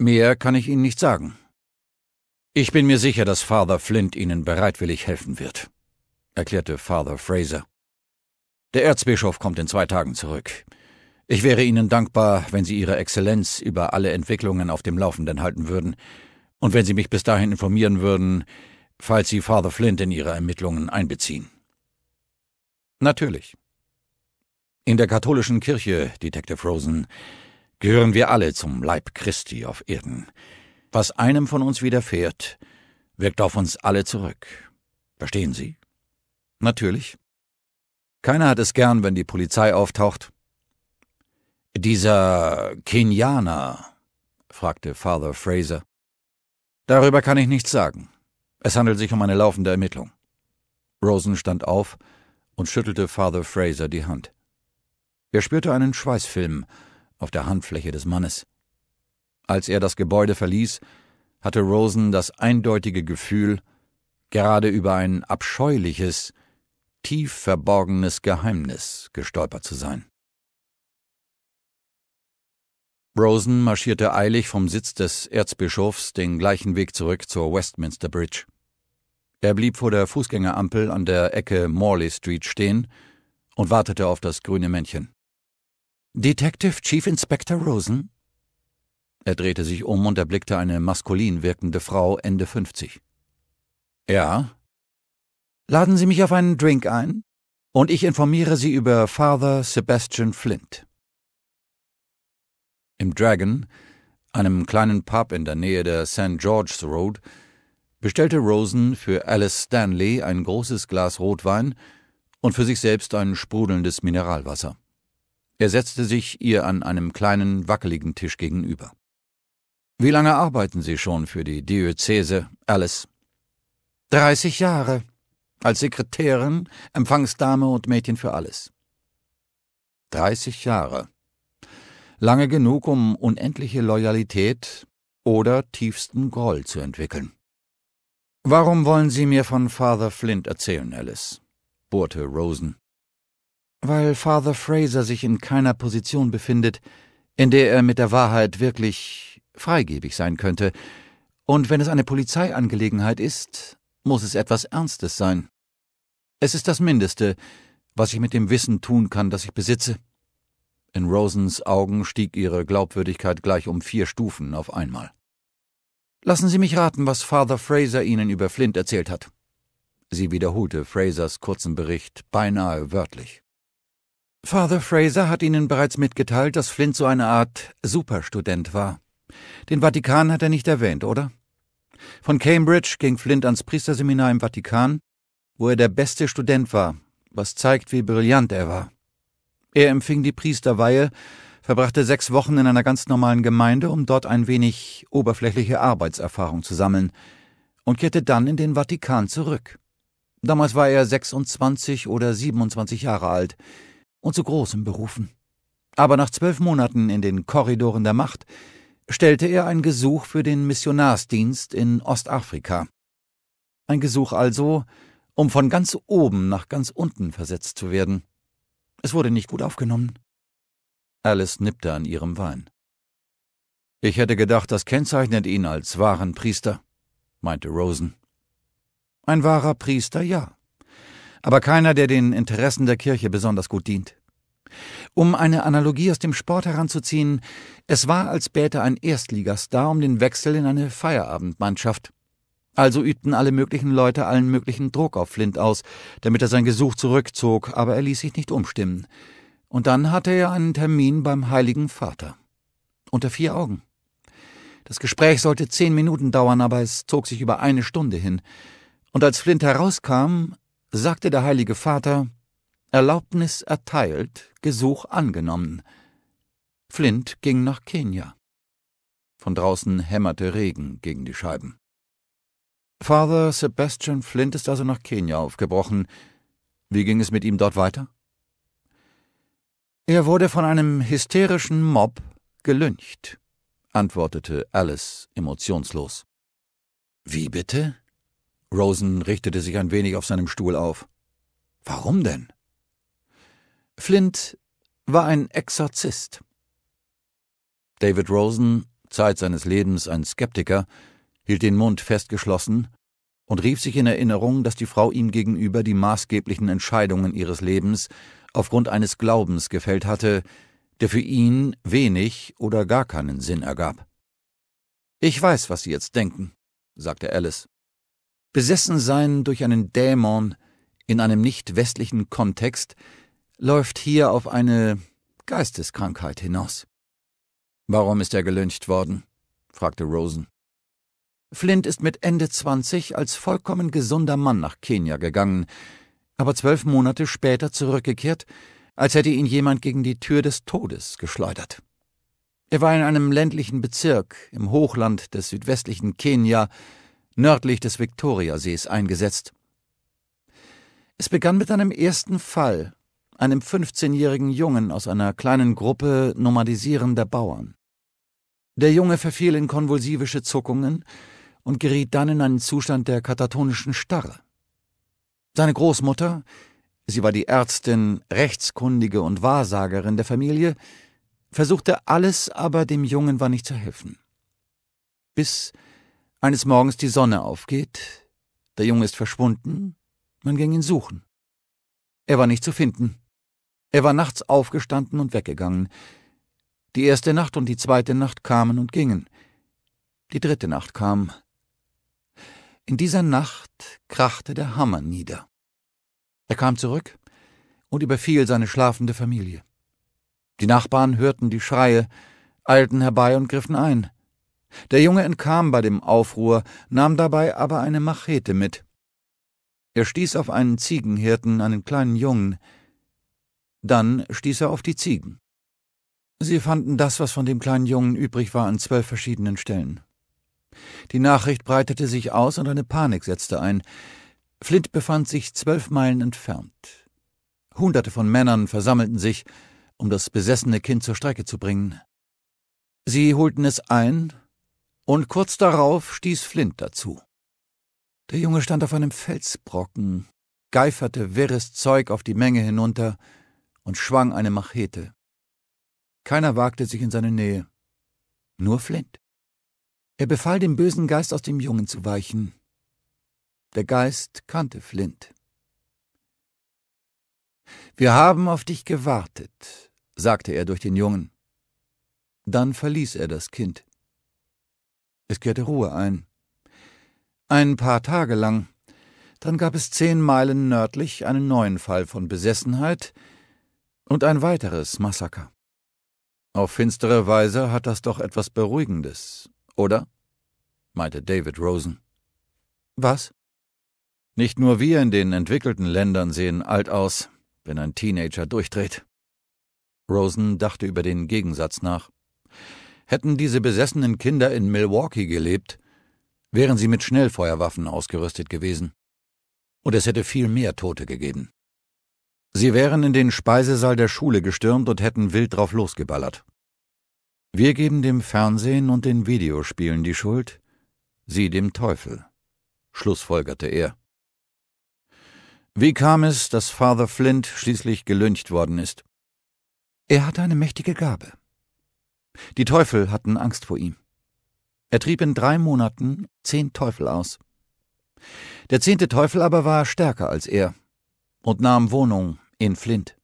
[SPEAKER 1] Mehr kann ich Ihnen nicht sagen. Ich bin mir sicher, dass Father Flint Ihnen bereitwillig helfen wird, erklärte Father Fraser. Der Erzbischof kommt in zwei Tagen zurück. Ich wäre Ihnen dankbar, wenn Sie Ihre Exzellenz über alle Entwicklungen auf dem Laufenden halten würden und wenn Sie mich bis dahin informieren würden, falls Sie Father Flint in Ihre Ermittlungen einbeziehen. Natürlich. In der katholischen Kirche, Detective Rosen, gehören wir alle zum Leib Christi auf Erden. Was einem von uns widerfährt, wirkt auf uns alle zurück. Verstehen Sie? Natürlich. Keiner hat es gern, wenn die Polizei auftaucht. Dieser Kenianer, fragte Father Fraser. Darüber kann ich nichts sagen. Es handelt sich um eine laufende Ermittlung. Rosen stand auf und schüttelte Father Fraser die Hand. Er spürte einen Schweißfilm auf der Handfläche des Mannes. Als er das Gebäude verließ, hatte Rosen das eindeutige Gefühl, gerade über ein abscheuliches, tief verborgenes Geheimnis gestolpert zu sein. Rosen marschierte eilig vom Sitz des Erzbischofs den gleichen Weg zurück zur Westminster Bridge. Er blieb vor der Fußgängerampel an der Ecke Morley Street stehen und wartete auf das grüne Männchen. Detective Chief Inspector Rosen? Er drehte sich um und erblickte eine maskulin wirkende Frau Ende 50. Ja? Laden Sie mich auf einen Drink ein und ich informiere Sie über Father Sebastian Flint. Im Dragon, einem kleinen Pub in der Nähe der St. George's Road, bestellte Rosen für Alice Stanley ein großes Glas Rotwein und für sich selbst ein sprudelndes Mineralwasser. Er setzte sich ihr an einem kleinen, wackeligen Tisch gegenüber. Wie lange arbeiten Sie schon für die Diözese, Alice? Dreißig Jahre. Als Sekretärin, Empfangsdame und Mädchen für alles. Dreißig Jahre. Lange genug, um unendliche Loyalität oder tiefsten Groll zu entwickeln. Warum wollen Sie mir von Father Flint erzählen, Alice? bohrte Rosen. Weil Father Fraser sich in keiner Position befindet, in der er mit der Wahrheit wirklich freigebig sein könnte. Und wenn es eine Polizeiangelegenheit ist, muss es etwas Ernstes sein. Es ist das Mindeste, was ich mit dem Wissen tun kann, das ich besitze. In Rosens Augen stieg ihre Glaubwürdigkeit gleich um vier Stufen auf einmal. Lassen Sie mich raten, was Father Fraser Ihnen über Flint erzählt hat. Sie wiederholte Frasers kurzen Bericht beinahe wörtlich. Father Fraser hat Ihnen bereits mitgeteilt, dass Flint so eine Art Superstudent war. Den Vatikan hat er nicht erwähnt, oder? Von Cambridge ging Flint ans Priesterseminar im Vatikan, wo er der beste Student war, was zeigt, wie brillant er war. Er empfing die Priesterweihe, verbrachte sechs Wochen in einer ganz normalen Gemeinde, um dort ein wenig oberflächliche Arbeitserfahrung zu sammeln, und kehrte dann in den Vatikan zurück. Damals war er 26 oder 27 Jahre alt und zu Großem berufen. Aber nach zwölf Monaten in den Korridoren der Macht stellte er ein Gesuch für den Missionarsdienst in Ostafrika. Ein Gesuch also, um von ganz oben nach ganz unten versetzt zu werden. Es wurde nicht gut aufgenommen. Alice nippte an ihrem Wein. Ich hätte gedacht, das kennzeichnet ihn als wahren Priester, meinte Rosen. Ein wahrer Priester, ja, aber keiner, der den Interessen der Kirche besonders gut dient. Um eine Analogie aus dem Sport heranzuziehen, es war als Bäte ein Erstligastar um den Wechsel in eine Feierabendmannschaft. Also übten alle möglichen Leute allen möglichen Druck auf Flint aus, damit er sein Gesuch zurückzog, aber er ließ sich nicht umstimmen. Und dann hatte er einen Termin beim Heiligen Vater. Unter vier Augen. Das Gespräch sollte zehn Minuten dauern, aber es zog sich über eine Stunde hin. Und als Flint herauskam, sagte der Heilige Vater Erlaubnis erteilt, Gesuch angenommen. Flint ging nach Kenia. Von draußen hämmerte Regen gegen die Scheiben. Father Sebastian Flint ist also nach Kenia aufgebrochen. Wie ging es mit ihm dort weiter? Er wurde von einem hysterischen Mob gelyncht, antwortete Alice emotionslos. Wie bitte? Rosen richtete sich ein wenig auf seinem Stuhl auf. Warum denn? Flint war ein Exorzist. David Rosen, Zeit seines Lebens ein Skeptiker, hielt den Mund festgeschlossen und rief sich in Erinnerung, dass die Frau ihm gegenüber die maßgeblichen Entscheidungen ihres Lebens aufgrund eines Glaubens gefällt hatte, der für ihn wenig oder gar keinen Sinn ergab. Ich weiß, was Sie jetzt denken, sagte Alice. Besessen sein durch einen Dämon in einem nicht westlichen Kontext läuft hier auf eine Geisteskrankheit hinaus. Warum ist er gelyncht worden? fragte Rosen. Flint ist mit Ende 20 als vollkommen gesunder Mann nach Kenia gegangen, aber zwölf Monate später zurückgekehrt, als hätte ihn jemand gegen die Tür des Todes geschleudert. Er war in einem ländlichen Bezirk im Hochland des südwestlichen Kenia, nördlich des Viktoriasees eingesetzt. Es begann mit einem ersten Fall, einem 15-jährigen Jungen aus einer kleinen Gruppe nomadisierender Bauern. Der Junge verfiel in konvulsivische Zuckungen und geriet dann in einen Zustand der katatonischen Starre. Seine Großmutter, sie war die Ärztin, Rechtskundige und Wahrsagerin der Familie, versuchte alles, aber dem Jungen war nicht zu helfen. Bis eines Morgens die Sonne aufgeht, der Junge ist verschwunden, man ging ihn suchen. Er war nicht zu finden. Er war nachts aufgestanden und weggegangen. Die erste Nacht und die zweite Nacht kamen und gingen. Die dritte Nacht kam. In dieser Nacht krachte der Hammer nieder. Er kam zurück und überfiel seine schlafende Familie. Die Nachbarn hörten die Schreie, eilten herbei und griffen ein. Der Junge entkam bei dem Aufruhr, nahm dabei aber eine Machete mit. Er stieß auf einen Ziegenhirten, einen kleinen Jungen. Dann stieß er auf die Ziegen. Sie fanden das, was von dem kleinen Jungen übrig war, an zwölf verschiedenen Stellen. Die Nachricht breitete sich aus und eine Panik setzte ein. Flint befand sich zwölf Meilen entfernt. Hunderte von Männern versammelten sich, um das besessene Kind zur Strecke zu bringen. Sie holten es ein und kurz darauf stieß Flint dazu. Der Junge stand auf einem Felsbrocken, geiferte wirres Zeug auf die Menge hinunter und schwang eine Machete. Keiner wagte sich in seine Nähe, nur Flint. Er befahl dem bösen Geist aus dem Jungen zu weichen. Der Geist kannte Flint. Wir haben auf dich gewartet, sagte er durch den Jungen. Dann verließ er das Kind. Es kehrte Ruhe ein. Ein paar Tage lang. Dann gab es zehn Meilen nördlich einen neuen Fall von Besessenheit und ein weiteres Massaker. Auf finstere Weise hat das doch etwas Beruhigendes, oder? meinte David Rosen. Was? Nicht nur wir in den entwickelten Ländern sehen alt aus, wenn ein Teenager durchdreht. Rosen dachte über den Gegensatz nach. Hätten diese besessenen Kinder in Milwaukee gelebt, wären sie mit Schnellfeuerwaffen ausgerüstet gewesen. Und es hätte viel mehr Tote gegeben. Sie wären in den Speisesaal der Schule gestürmt und hätten wild drauf losgeballert. Wir geben dem Fernsehen und den Videospielen die Schuld, sie dem Teufel, schlussfolgerte er. Wie kam es, dass Father Flint schließlich gelüncht worden ist? Er hatte eine mächtige Gabe. Die Teufel hatten Angst vor ihm. Er trieb in drei Monaten zehn Teufel aus. Der zehnte Teufel aber war stärker als er und nahm Wohnung in Flint.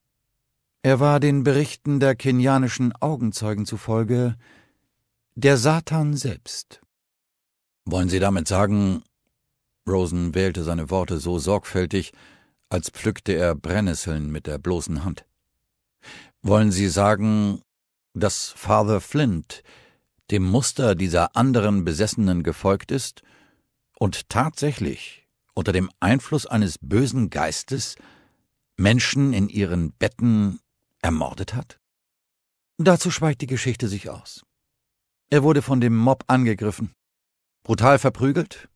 [SPEAKER 1] Er war den Berichten der kenianischen Augenzeugen zufolge der Satan selbst. Wollen Sie damit sagen, Rosen wählte seine Worte so sorgfältig, als pflückte er Brennnesseln mit der bloßen Hand. Wollen Sie sagen, dass Father Flint dem Muster dieser anderen Besessenen gefolgt ist und tatsächlich unter dem Einfluss eines bösen Geistes Menschen in ihren Betten ermordet hat? Dazu schweigt die Geschichte sich aus. Er wurde von dem Mob angegriffen, brutal verprügelt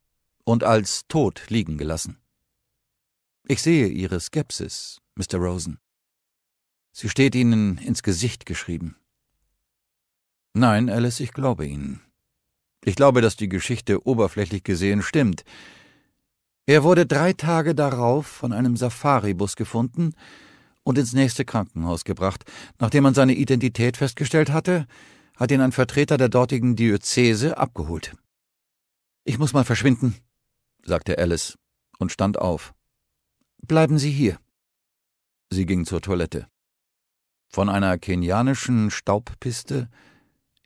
[SPEAKER 1] und als tot liegen gelassen. Ich sehe Ihre Skepsis, Mr. Rosen. Sie steht Ihnen ins Gesicht geschrieben. Nein, Alice, ich glaube Ihnen. Ich glaube, dass die Geschichte oberflächlich gesehen stimmt. Er wurde drei Tage darauf von einem Safaribus gefunden und ins nächste Krankenhaus gebracht. Nachdem man seine Identität festgestellt hatte, hat ihn ein Vertreter der dortigen Diözese abgeholt. Ich muss mal verschwinden, sagte Alice und stand auf. Bleiben Sie hier. Sie ging zur Toilette. Von einer kenianischen Staubpiste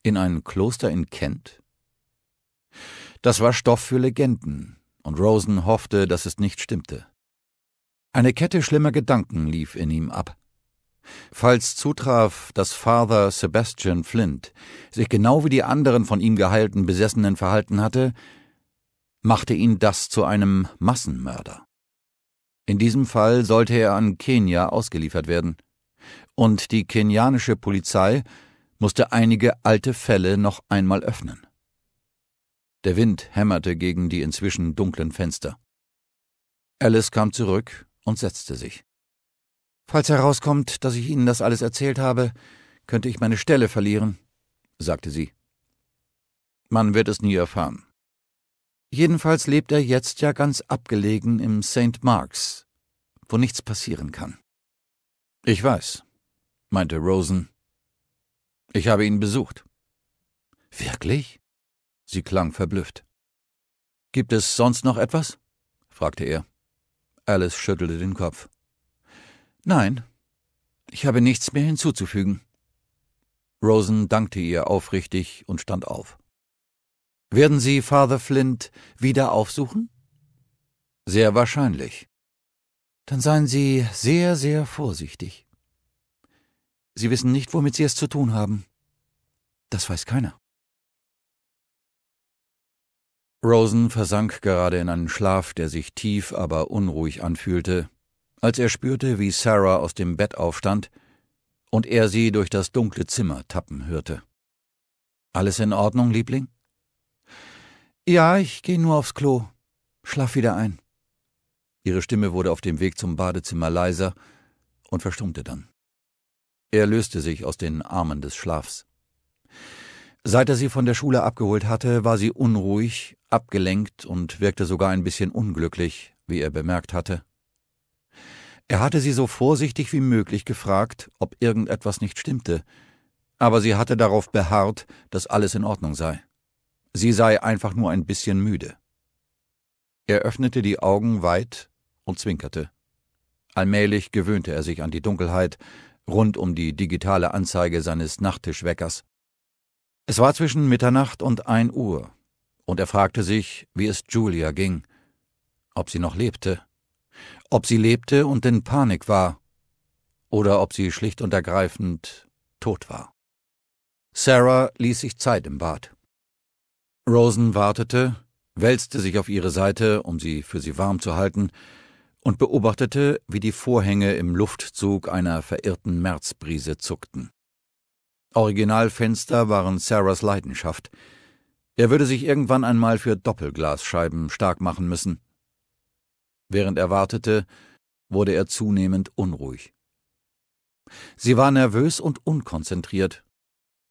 [SPEAKER 1] in ein Kloster in Kent? Das war Stoff für Legenden, und Rosen hoffte, dass es nicht stimmte. Eine Kette schlimmer Gedanken lief in ihm ab. Falls zutraf, dass Father Sebastian Flint sich genau wie die anderen von ihm geheilten Besessenen verhalten hatte, machte ihn das zu einem Massenmörder. In diesem Fall sollte er an Kenia ausgeliefert werden. Und die kenianische Polizei musste einige alte Fälle noch einmal öffnen. Der Wind hämmerte gegen die inzwischen dunklen Fenster. Alice kam zurück und setzte sich. Falls herauskommt, dass ich Ihnen das alles erzählt habe, könnte ich meine Stelle verlieren, sagte sie. Man wird es nie erfahren. Jedenfalls lebt er jetzt ja ganz abgelegen im St. Marks, wo nichts passieren kann. Ich weiß, meinte Rosen ich habe ihn besucht. Wirklich? Sie klang verblüfft. Gibt es sonst noch etwas? fragte er. Alice schüttelte den Kopf. Nein, ich habe nichts mehr hinzuzufügen. Rosen dankte ihr aufrichtig und stand auf. Werden Sie Father Flint wieder aufsuchen? Sehr wahrscheinlich. Dann seien Sie sehr, sehr vorsichtig. Sie wissen nicht, womit Sie es zu tun haben. Das weiß keiner. Rosen versank gerade in einen Schlaf, der sich tief, aber unruhig anfühlte, als er spürte, wie Sarah aus dem Bett aufstand und er sie durch das dunkle Zimmer tappen hörte. Alles in Ordnung, Liebling? Ja, ich gehe nur aufs Klo. Schlaf wieder ein. Ihre Stimme wurde auf dem Weg zum Badezimmer leiser und verstummte dann. Er löste sich aus den Armen des Schlafs. Seit er sie von der Schule abgeholt hatte, war sie unruhig, abgelenkt und wirkte sogar ein bisschen unglücklich, wie er bemerkt hatte. Er hatte sie so vorsichtig wie möglich gefragt, ob irgendetwas nicht stimmte, aber sie hatte darauf beharrt, dass alles in Ordnung sei. Sie sei einfach nur ein bisschen müde. Er öffnete die Augen weit und zwinkerte. Allmählich gewöhnte er sich an die Dunkelheit, rund um die digitale Anzeige seines Nachttischweckers. Es war zwischen Mitternacht und ein Uhr, und er fragte sich, wie es Julia ging, ob sie noch lebte, ob sie lebte und in Panik war, oder ob sie schlicht und ergreifend tot war. Sarah ließ sich Zeit im Bad. Rosen wartete, wälzte sich auf ihre Seite, um sie für sie warm zu halten, und beobachtete, wie die Vorhänge im Luftzug einer verirrten Märzbrise zuckten. Originalfenster waren Sarahs Leidenschaft. Er würde sich irgendwann einmal für Doppelglasscheiben stark machen müssen. Während er wartete, wurde er zunehmend unruhig. Sie war nervös und unkonzentriert.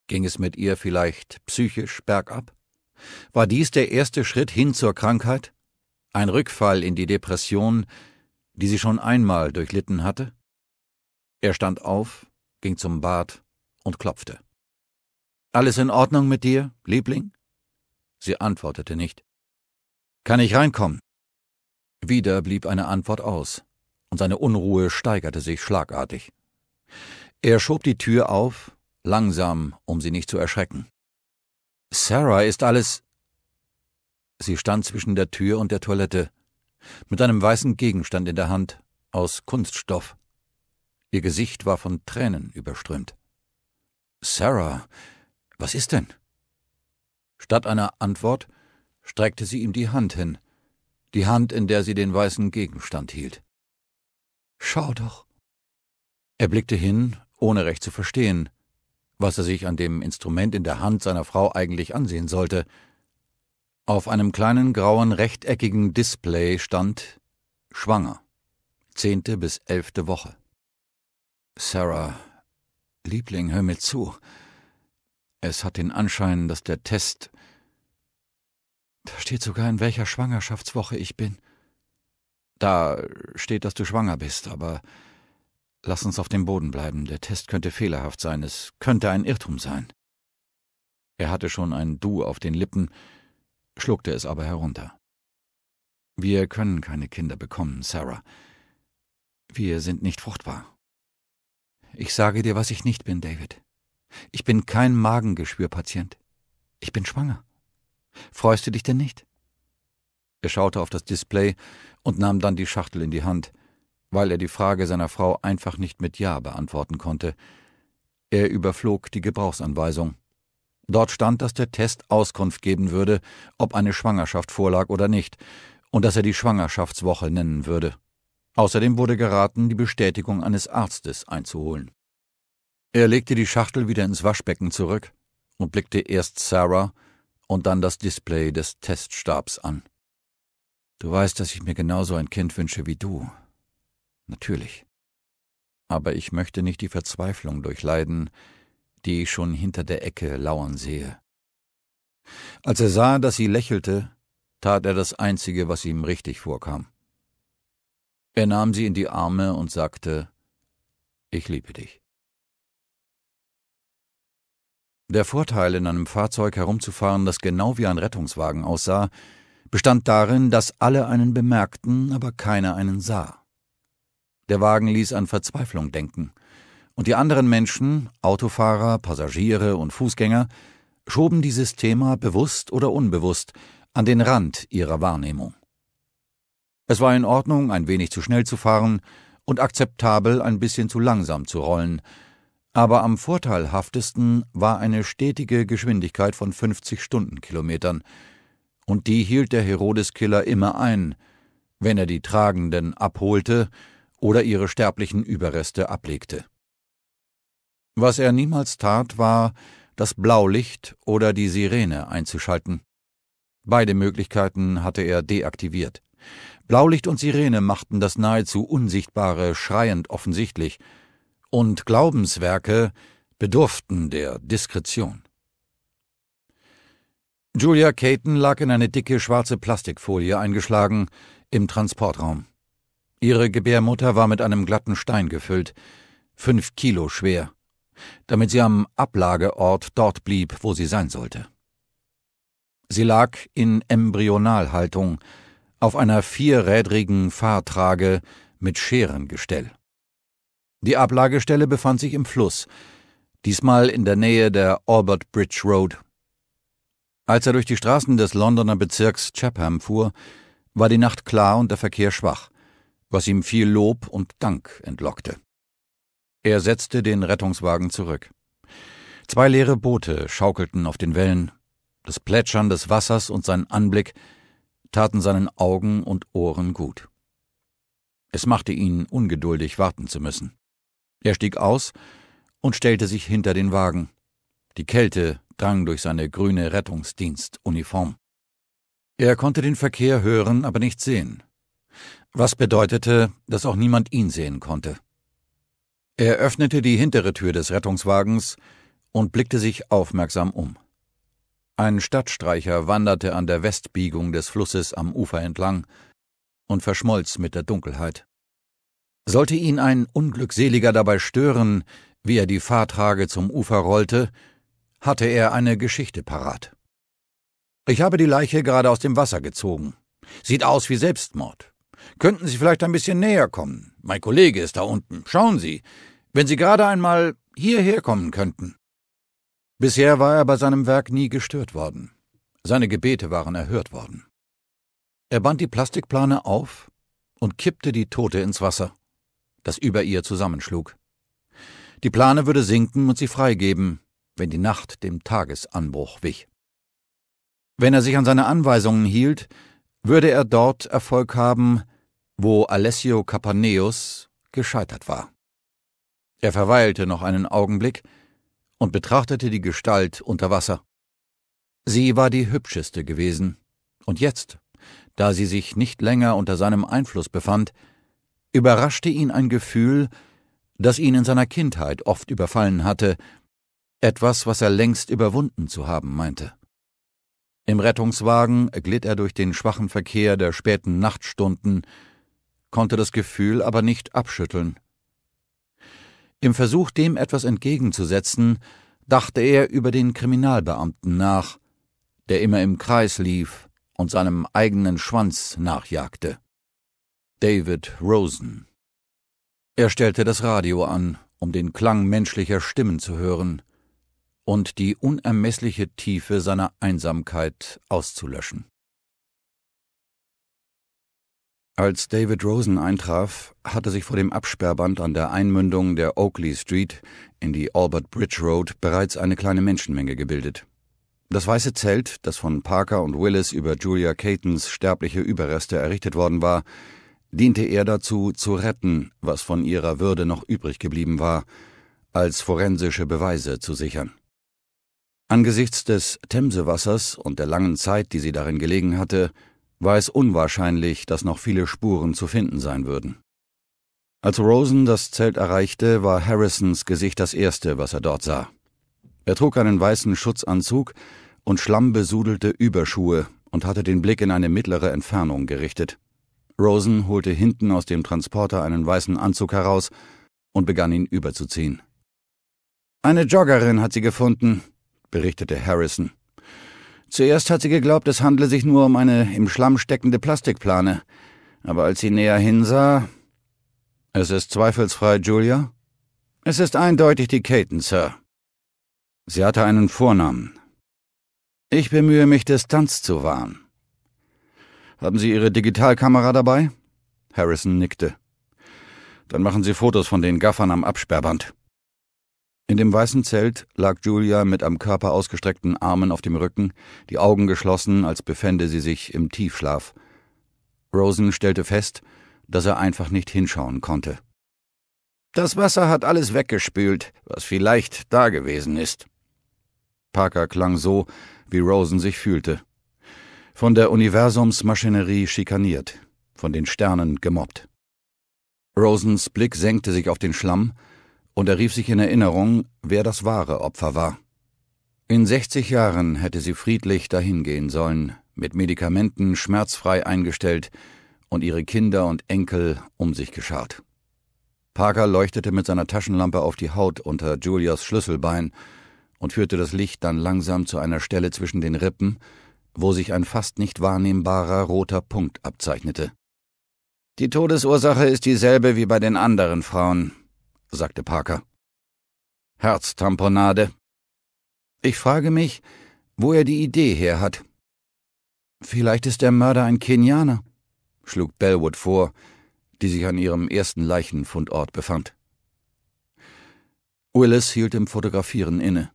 [SPEAKER 1] Ging es mit ihr vielleicht psychisch bergab? War dies der erste Schritt hin zur Krankheit? Ein Rückfall in die Depression, die sie schon einmal durchlitten hatte? Er stand auf, ging zum Bad und klopfte. Alles in Ordnung mit dir, Liebling? Sie antwortete nicht. Kann ich reinkommen? Wieder blieb eine Antwort aus, und seine Unruhe steigerte sich schlagartig. Er schob die Tür auf, langsam, um sie nicht zu erschrecken. Sarah ist alles. Sie stand zwischen der Tür und der Toilette, mit einem weißen Gegenstand in der Hand aus Kunststoff. Ihr Gesicht war von Tränen überströmt. Sarah, was ist denn? Statt einer Antwort streckte sie ihm die Hand hin, die Hand, in der sie den weißen Gegenstand hielt. Schau doch. Er blickte hin, ohne recht zu verstehen, was er sich an dem Instrument in der Hand seiner Frau eigentlich ansehen sollte, auf einem kleinen grauen rechteckigen Display stand Schwanger. Zehnte bis elfte Woche. Sarah, Liebling, hör mir zu. Es hat den Anschein, dass der Test. Da steht sogar, in welcher Schwangerschaftswoche ich bin. Da steht, dass du schwanger bist, aber lass uns auf dem Boden bleiben. Der Test könnte fehlerhaft sein. Es könnte ein Irrtum sein. Er hatte schon ein Du auf den Lippen, schluckte es aber herunter. Wir können keine Kinder bekommen, Sarah. Wir sind nicht fruchtbar. Ich sage dir, was ich nicht bin, David. Ich bin kein Magengeschwürpatient. Ich bin schwanger. Freust du dich denn nicht? Er schaute auf das Display und nahm dann die Schachtel in die Hand, weil er die Frage seiner Frau einfach nicht mit Ja beantworten konnte. Er überflog die Gebrauchsanweisung. Dort stand, dass der Test Auskunft geben würde, ob eine Schwangerschaft vorlag oder nicht, und dass er die Schwangerschaftswoche nennen würde. Außerdem wurde geraten, die Bestätigung eines Arztes einzuholen. Er legte die Schachtel wieder ins Waschbecken zurück und blickte erst Sarah und dann das Display des Teststabs an. Du weißt, dass ich mir genauso ein Kind wünsche wie du. Natürlich. Aber ich möchte nicht die Verzweiflung durchleiden, die ich schon hinter der Ecke lauern sehe. Als er sah, dass sie lächelte, tat er das Einzige, was ihm richtig vorkam. Er nahm sie in die Arme und sagte Ich liebe dich. Der Vorteil, in einem Fahrzeug herumzufahren, das genau wie ein Rettungswagen aussah, bestand darin, dass alle einen bemerkten, aber keiner einen sah. Der Wagen ließ an Verzweiflung denken. Und die anderen Menschen, Autofahrer, Passagiere und Fußgänger, schoben dieses Thema bewusst oder unbewusst an den Rand ihrer Wahrnehmung. Es war in Ordnung, ein wenig zu schnell zu fahren und akzeptabel, ein bisschen zu langsam zu rollen, aber am vorteilhaftesten war eine stetige Geschwindigkeit von 50 Stundenkilometern, und die hielt der Herodeskiller immer ein, wenn er die Tragenden abholte oder ihre sterblichen Überreste ablegte. Was er niemals tat, war, das Blaulicht oder die Sirene einzuschalten. Beide Möglichkeiten hatte er deaktiviert. Blaulicht und Sirene machten das nahezu Unsichtbare schreiend offensichtlich, und Glaubenswerke bedurften der Diskretion. Julia Caton lag in eine dicke schwarze Plastikfolie eingeschlagen im Transportraum. Ihre Gebärmutter war mit einem glatten Stein gefüllt, fünf Kilo schwer damit sie am Ablageort dort blieb, wo sie sein sollte. Sie lag in Embryonalhaltung auf einer vierrädrigen Fahrtrage mit Scherengestell. Die Ablagestelle befand sich im Fluss, diesmal in der Nähe der Albert Bridge Road. Als er durch die Straßen des Londoner Bezirks Chapham fuhr, war die Nacht klar und der Verkehr schwach, was ihm viel Lob und Dank entlockte. Er setzte den Rettungswagen zurück. Zwei leere Boote schaukelten auf den Wellen. Das Plätschern des Wassers und sein Anblick taten seinen Augen und Ohren gut. Es machte ihn ungeduldig, warten zu müssen. Er stieg aus und stellte sich hinter den Wagen. Die Kälte drang durch seine grüne Rettungsdienstuniform. Er konnte den Verkehr hören, aber nicht sehen. Was bedeutete, dass auch niemand ihn sehen konnte. Er öffnete die hintere Tür des Rettungswagens und blickte sich aufmerksam um. Ein Stadtstreicher wanderte an der Westbiegung des Flusses am Ufer entlang und verschmolz mit der Dunkelheit. Sollte ihn ein Unglückseliger dabei stören, wie er die Fahrtrage zum Ufer rollte, hatte er eine Geschichte parat. Ich habe die Leiche gerade aus dem Wasser gezogen. Sieht aus wie Selbstmord. Könnten Sie vielleicht ein bisschen näher kommen? Mein Kollege ist da unten. Schauen Sie, wenn Sie gerade einmal hierher kommen könnten. Bisher war er bei seinem Werk nie gestört worden. Seine Gebete waren erhört worden. Er band die Plastikplane auf und kippte die Tote ins Wasser, das über ihr zusammenschlug. Die Plane würde sinken und sie freigeben, wenn die Nacht dem Tagesanbruch wich. Wenn er sich an seine Anweisungen hielt, würde er dort Erfolg haben, wo Alessio Capaneus gescheitert war. Er verweilte noch einen Augenblick und betrachtete die Gestalt unter Wasser. Sie war die hübscheste gewesen, und jetzt, da sie sich nicht länger unter seinem Einfluss befand, überraschte ihn ein Gefühl, das ihn in seiner Kindheit oft überfallen hatte, etwas, was er längst überwunden zu haben meinte. Im Rettungswagen glitt er durch den schwachen Verkehr der späten Nachtstunden, konnte das Gefühl aber nicht abschütteln im Versuch, dem etwas entgegenzusetzen, dachte er über den Kriminalbeamten nach, der immer im Kreis lief und seinem eigenen Schwanz nachjagte. David Rosen. Er stellte das Radio an, um den Klang menschlicher Stimmen zu hören und die unermessliche Tiefe seiner Einsamkeit auszulöschen. Als David Rosen eintraf, hatte sich vor dem Absperrband an der Einmündung der Oakley Street in die Albert Bridge Road bereits eine kleine Menschenmenge gebildet. Das weiße Zelt, das von Parker und Willis über Julia Catons sterbliche Überreste errichtet worden war, diente er dazu, zu retten, was von ihrer Würde noch übrig geblieben war, als forensische Beweise zu sichern. Angesichts des Themsewassers und der langen Zeit, die sie darin gelegen hatte, war es unwahrscheinlich, dass noch viele Spuren zu finden sein würden. Als Rosen das Zelt erreichte, war Harrisons Gesicht das erste, was er dort sah. Er trug einen weißen Schutzanzug und schlammbesudelte Überschuhe und hatte den Blick in eine mittlere Entfernung gerichtet. Rosen holte hinten aus dem Transporter einen weißen Anzug heraus und begann ihn überzuziehen. Eine Joggerin hat sie gefunden, berichtete Harrison. Zuerst hat sie geglaubt, es handle sich nur um eine im Schlamm steckende Plastikplane. Aber als sie näher hinsah. Es ist zweifelsfrei, Julia? Es ist eindeutig die Caton, Sir. Sie hatte einen Vornamen. Ich bemühe mich, Distanz zu wahren. Haben Sie Ihre Digitalkamera dabei? Harrison nickte. Dann machen Sie Fotos von den Gaffern am Absperrband. In dem weißen Zelt lag Julia mit am Körper ausgestreckten Armen auf dem Rücken, die Augen geschlossen, als befände sie sich im Tiefschlaf. Rosen stellte fest, dass er einfach nicht hinschauen konnte. Das Wasser hat alles weggespült, was vielleicht da gewesen ist. Parker klang so, wie Rosen sich fühlte. Von der Universumsmaschinerie schikaniert, von den Sternen gemobbt. Rosens Blick senkte sich auf den Schlamm, und er rief sich in Erinnerung, wer das wahre Opfer war. In 60 Jahren hätte sie friedlich dahingehen sollen, mit Medikamenten schmerzfrei eingestellt und ihre Kinder und Enkel um sich geschart. Parker leuchtete mit seiner Taschenlampe auf die Haut unter Julias Schlüsselbein und führte das Licht dann langsam zu einer Stelle zwischen den Rippen, wo sich ein fast nicht wahrnehmbarer roter Punkt abzeichnete. Die Todesursache ist dieselbe wie bei den anderen Frauen, sagte Parker. Herztamponade. Ich frage mich, wo er die Idee her hat. Vielleicht ist der Mörder ein Kenianer, schlug Bellwood vor, die sich an ihrem ersten Leichenfundort befand. Willis hielt im Fotografieren inne.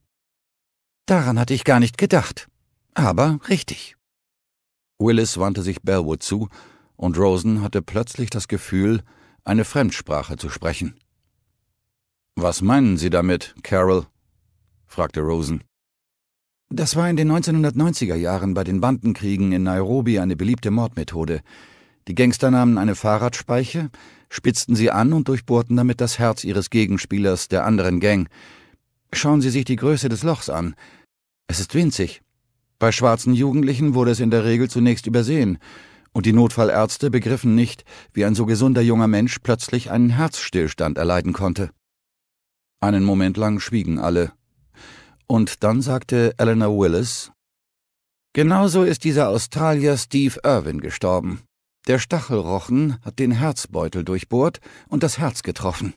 [SPEAKER 1] Daran hatte ich gar nicht gedacht. Aber richtig. Willis wandte sich Bellwood zu, und Rosen hatte plötzlich das Gefühl, eine Fremdsprache zu sprechen. Was meinen Sie damit, Carol? fragte Rosen. Das war in den 1990er Jahren bei den Bandenkriegen in Nairobi eine beliebte Mordmethode. Die Gangster nahmen eine Fahrradspeiche, spitzten sie an und durchbohrten damit das Herz ihres Gegenspielers der anderen Gang. Schauen Sie sich die Größe des Lochs an. Es ist winzig. Bei schwarzen Jugendlichen wurde es in der Regel zunächst übersehen, und die Notfallärzte begriffen nicht, wie ein so gesunder junger Mensch plötzlich einen Herzstillstand erleiden konnte. Einen Moment lang schwiegen alle. Und dann sagte Eleanor Willis, Genauso ist dieser Australier Steve Irwin gestorben. Der Stachelrochen hat den Herzbeutel durchbohrt und das Herz getroffen.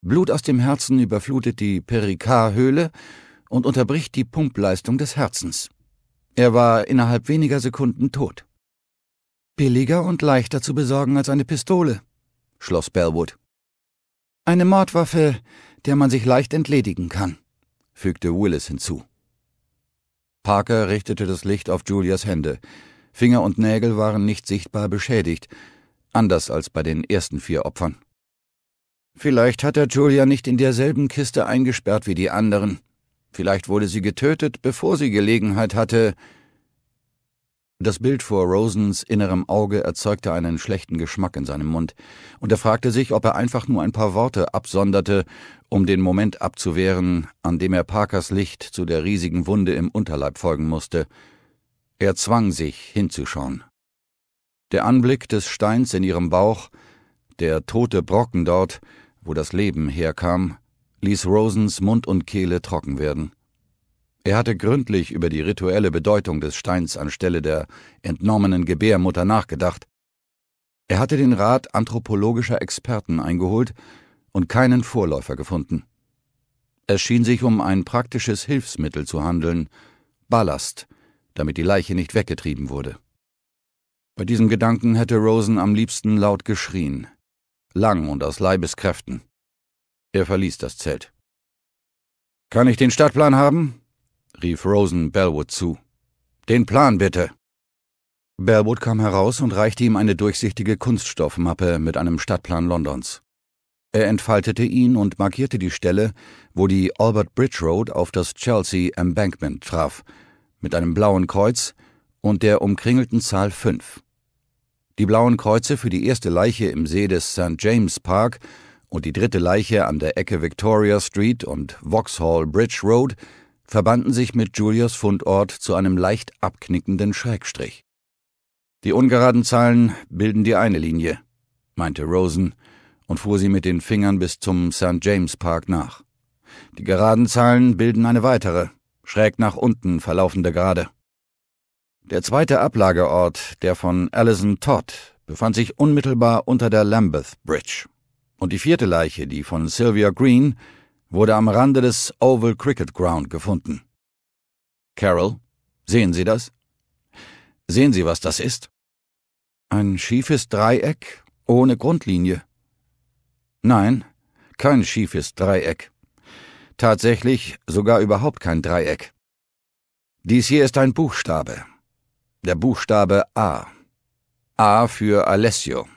[SPEAKER 1] Blut aus dem Herzen überflutet die Perikarhöhle und unterbricht die Pumpleistung des Herzens. Er war innerhalb weniger Sekunden tot. Billiger und leichter zu besorgen als eine Pistole, schloss Bellwood. Eine Mordwaffe der man sich leicht entledigen kann, fügte Willis hinzu. Parker richtete das Licht auf Julias Hände. Finger und Nägel waren nicht sichtbar beschädigt, anders als bei den ersten vier Opfern. Vielleicht hat er Julia nicht in derselben Kiste eingesperrt wie die anderen. Vielleicht wurde sie getötet, bevor sie Gelegenheit hatte, das Bild vor Rosens innerem Auge erzeugte einen schlechten Geschmack in seinem Mund, und er fragte sich, ob er einfach nur ein paar Worte absonderte, um den Moment abzuwehren, an dem er Parkers Licht zu der riesigen Wunde im Unterleib folgen musste. Er zwang sich, hinzuschauen. Der Anblick des Steins in ihrem Bauch, der tote Brocken dort, wo das Leben herkam, ließ Rosens Mund und Kehle trocken werden. Er hatte gründlich über die rituelle Bedeutung des Steins anstelle der entnommenen Gebärmutter nachgedacht. Er hatte den Rat anthropologischer Experten eingeholt und keinen Vorläufer gefunden. Es schien sich um ein praktisches Hilfsmittel zu handeln, Ballast, damit die Leiche nicht weggetrieben wurde. Bei diesem Gedanken hätte Rosen am liebsten laut geschrien, lang und aus Leibeskräften. Er verließ das Zelt. Kann ich den Stadtplan haben? rief Rosen Bellwood zu. Den Plan bitte. Bellwood kam heraus und reichte ihm eine durchsichtige Kunststoffmappe mit einem Stadtplan Londons. Er entfaltete ihn und markierte die Stelle, wo die Albert Bridge Road auf das Chelsea Embankment traf, mit einem blauen Kreuz und der umkringelten Zahl 5. Die blauen Kreuze für die erste Leiche im See des St. James Park und die dritte Leiche an der Ecke Victoria Street und Vauxhall Bridge Road verbanden sich mit Julias Fundort zu einem leicht abknickenden Schrägstrich. Die ungeraden Zahlen bilden die eine Linie, meinte Rosen und fuhr sie mit den Fingern bis zum St. James Park nach. Die geraden Zahlen bilden eine weitere, schräg nach unten verlaufende Gerade. Der zweite Ablageort, der von Allison Todd, befand sich unmittelbar unter der Lambeth Bridge. Und die vierte Leiche, die von Sylvia Green, wurde am Rande des Oval Cricket Ground gefunden. Carol, sehen Sie das? Sehen Sie, was das ist? Ein schiefes Dreieck ohne Grundlinie. Nein, kein schiefes Dreieck. Tatsächlich sogar überhaupt kein Dreieck. Dies hier ist ein Buchstabe. Der Buchstabe A. A für Alessio.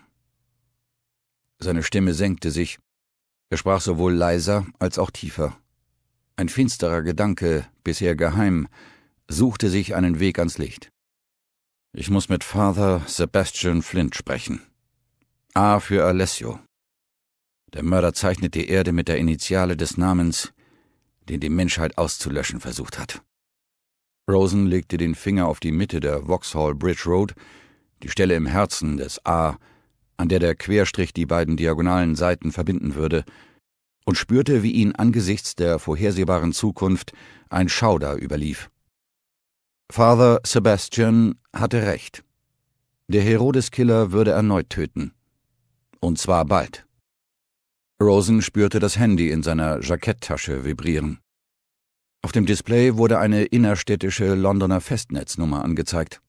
[SPEAKER 1] Seine Stimme senkte sich. Er sprach sowohl leiser als auch tiefer. Ein finsterer Gedanke, bisher geheim, suchte sich einen Weg ans Licht. Ich muss mit Father Sebastian Flint sprechen. A für Alessio. Der Mörder zeichnet die Erde mit der Initiale des Namens, den die Menschheit auszulöschen versucht hat. Rosen legte den Finger auf die Mitte der Vauxhall Bridge Road, die Stelle im Herzen des A an der der Querstrich die beiden diagonalen Seiten verbinden würde, und spürte, wie ihn angesichts der vorhersehbaren Zukunft ein Schauder überlief. Father Sebastian hatte recht. Der Herodes-Killer würde erneut töten. Und zwar bald. Rosen spürte das Handy in seiner Jacketttasche vibrieren. Auf dem Display wurde eine innerstädtische Londoner Festnetznummer angezeigt.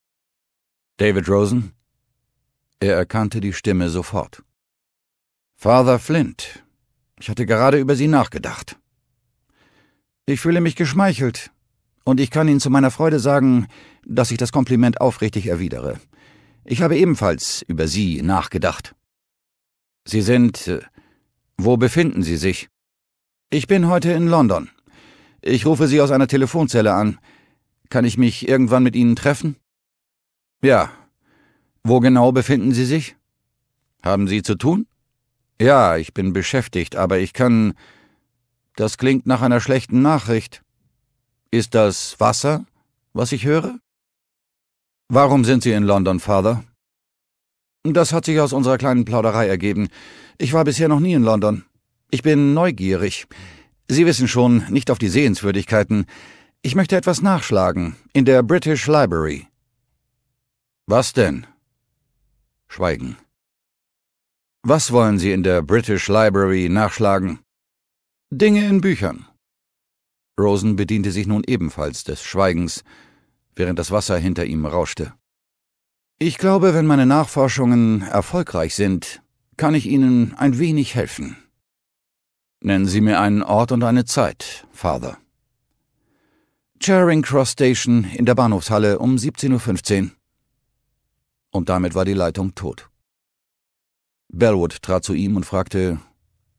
[SPEAKER 1] David Rosen, er erkannte die Stimme sofort. Father Flint, ich hatte gerade über Sie nachgedacht. Ich fühle mich geschmeichelt, und ich kann Ihnen zu meiner Freude sagen, dass ich das Kompliment aufrichtig erwidere. Ich habe ebenfalls über Sie nachgedacht. Sie sind. Äh, wo befinden Sie sich? Ich bin heute in London. Ich rufe Sie aus einer Telefonzelle an. Kann ich mich irgendwann mit Ihnen treffen? Ja, wo genau befinden Sie sich? Haben Sie zu tun? Ja, ich bin beschäftigt, aber ich kann. Das klingt nach einer schlechten Nachricht. Ist das Wasser, was ich höre? Warum sind Sie in London, Father? Das hat sich aus unserer kleinen Plauderei ergeben. Ich war bisher noch nie in London. Ich bin neugierig. Sie wissen schon, nicht auf die Sehenswürdigkeiten. Ich möchte etwas nachschlagen in der British Library. Was denn? Schweigen. Was wollen Sie in der British Library nachschlagen? Dinge in Büchern. Rosen bediente sich nun ebenfalls des Schweigens, während das Wasser hinter ihm rauschte. Ich glaube, wenn meine Nachforschungen erfolgreich sind, kann ich Ihnen ein wenig helfen. Nennen Sie mir einen Ort und eine Zeit, Father. Charing Cross Station in der Bahnhofshalle um 17.15 Uhr. Und damit war die Leitung tot. Bellwood trat zu ihm und fragte,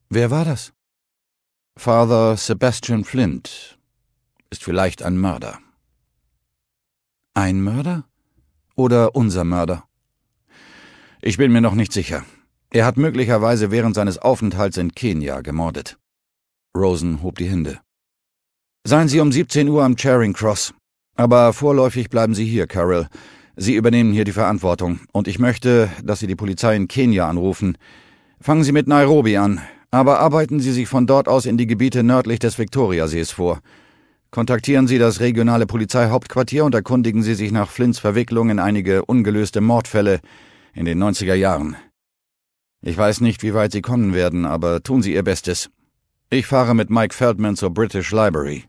[SPEAKER 1] Wer war das? Father Sebastian Flint ist vielleicht ein Mörder. Ein Mörder? Oder unser Mörder? Ich bin mir noch nicht sicher. Er hat möglicherweise während seines Aufenthalts in Kenia gemordet. Rosen hob die Hände. Seien Sie um 17 Uhr am Charing Cross. Aber vorläufig bleiben Sie hier, Carol. Sie übernehmen hier die Verantwortung, und ich möchte, dass Sie die Polizei in Kenia anrufen. Fangen Sie mit Nairobi an, aber arbeiten Sie sich von dort aus in die Gebiete nördlich des Viktoriasees vor. Kontaktieren Sie das regionale Polizeihauptquartier und erkundigen Sie sich nach Flints Verwicklung in einige ungelöste Mordfälle in den 90er Jahren. Ich weiß nicht, wie weit Sie kommen werden, aber tun Sie Ihr Bestes. Ich fahre mit Mike Feldman zur British Library.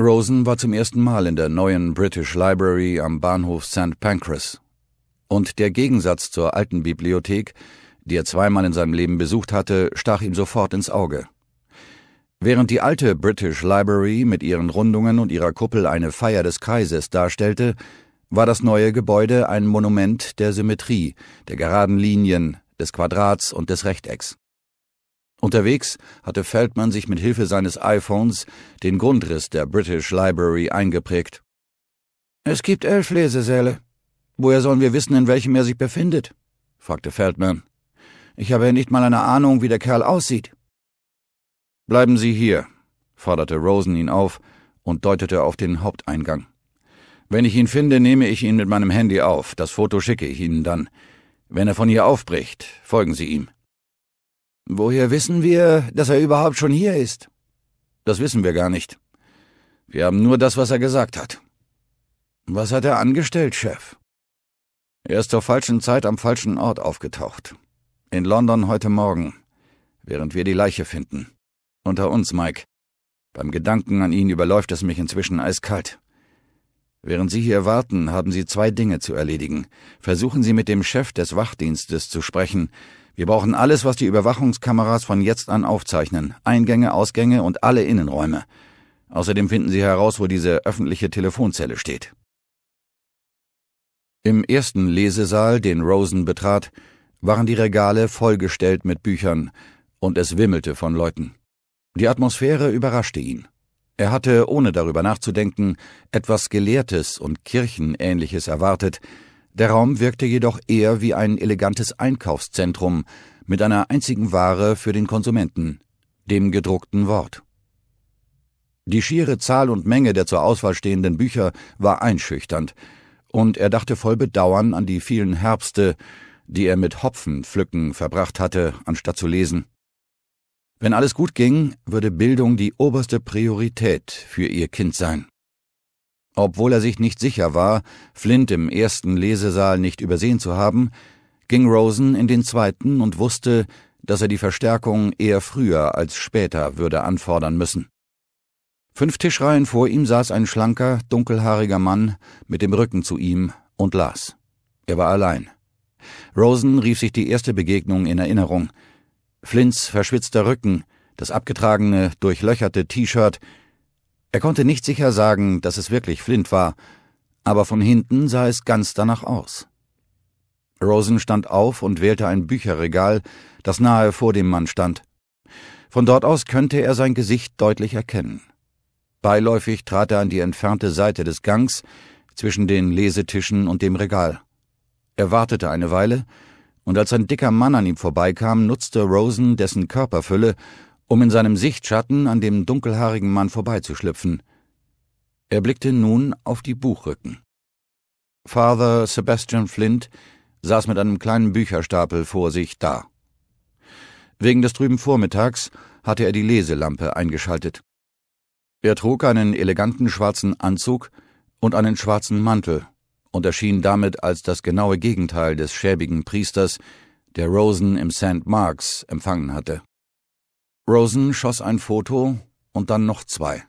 [SPEAKER 1] Rosen war zum ersten Mal in der neuen British Library am Bahnhof St. Pancras. Und der Gegensatz zur alten Bibliothek, die er zweimal in seinem Leben besucht hatte, stach ihm sofort ins Auge. Während die alte British Library mit ihren Rundungen und ihrer Kuppel eine Feier des Kreises darstellte, war das neue Gebäude ein Monument der Symmetrie, der geraden Linien, des Quadrats und des Rechtecks. Unterwegs hatte Feldman sich mit Hilfe seines iPhones den Grundriss der British Library eingeprägt. Es gibt elf Lesesäle. Woher sollen wir wissen, in welchem er sich befindet? fragte Feldman. Ich habe ja nicht mal eine Ahnung, wie der Kerl aussieht. Bleiben Sie hier, forderte Rosen ihn auf und deutete auf den Haupteingang. Wenn ich ihn finde, nehme ich ihn mit meinem Handy auf. Das Foto schicke ich Ihnen dann. Wenn er von hier aufbricht, folgen Sie ihm. Woher wissen wir, dass er überhaupt schon hier ist? Das wissen wir gar nicht. Wir haben nur das, was er gesagt hat. Was hat er angestellt, Chef? Er ist zur falschen Zeit am falschen Ort aufgetaucht. In London heute Morgen, während wir die Leiche finden. Unter uns, Mike. Beim Gedanken an ihn überläuft es mich inzwischen eiskalt. Während Sie hier warten, haben Sie zwei Dinge zu erledigen. Versuchen Sie mit dem Chef des Wachdienstes zu sprechen wir brauchen alles, was die Überwachungskameras von jetzt an aufzeichnen. Eingänge, Ausgänge und alle Innenräume. Außerdem finden Sie heraus, wo diese öffentliche Telefonzelle steht. Im ersten Lesesaal, den Rosen betrat, waren die Regale vollgestellt mit Büchern, und es wimmelte von Leuten. Die Atmosphäre überraschte ihn. Er hatte, ohne darüber nachzudenken, etwas Gelehrtes und Kirchenähnliches erwartet, der Raum wirkte jedoch eher wie ein elegantes Einkaufszentrum mit einer einzigen Ware für den Konsumenten, dem gedruckten Wort. Die schiere Zahl und Menge der zur Auswahl stehenden Bücher war einschüchternd, und er dachte voll Bedauern an die vielen Herbste, die er mit Hopfenpflücken verbracht hatte, anstatt zu lesen. Wenn alles gut ging, würde Bildung die oberste Priorität für ihr Kind sein. Obwohl er sich nicht sicher war, Flint im ersten Lesesaal nicht übersehen zu haben, ging Rosen in den zweiten und wusste, dass er die Verstärkung eher früher als später würde anfordern müssen. Fünf Tischreihen vor ihm saß ein schlanker, dunkelhaariger Mann mit dem Rücken zu ihm und las. Er war allein. Rosen rief sich die erste Begegnung in Erinnerung. Flints verschwitzter Rücken, das abgetragene, durchlöcherte T-Shirt, er konnte nicht sicher sagen, dass es wirklich Flint war, aber von hinten sah es ganz danach aus. Rosen stand auf und wählte ein Bücherregal, das nahe vor dem Mann stand. Von dort aus könnte er sein Gesicht deutlich erkennen. Beiläufig trat er an die entfernte Seite des Gangs zwischen den Lesetischen und dem Regal. Er wartete eine Weile, und als ein dicker Mann an ihm vorbeikam, nutzte Rosen dessen Körperfülle um in seinem Sichtschatten an dem dunkelhaarigen Mann vorbeizuschlüpfen. Er blickte nun auf die Buchrücken. Father Sebastian Flint saß mit einem kleinen Bücherstapel vor sich da. Wegen des trüben Vormittags hatte er die Leselampe eingeschaltet. Er trug einen eleganten schwarzen Anzug und einen schwarzen Mantel und erschien damit als das genaue Gegenteil des schäbigen Priesters, der Rosen im St. Marks empfangen hatte. Rosen schoss ein Foto und dann noch zwei.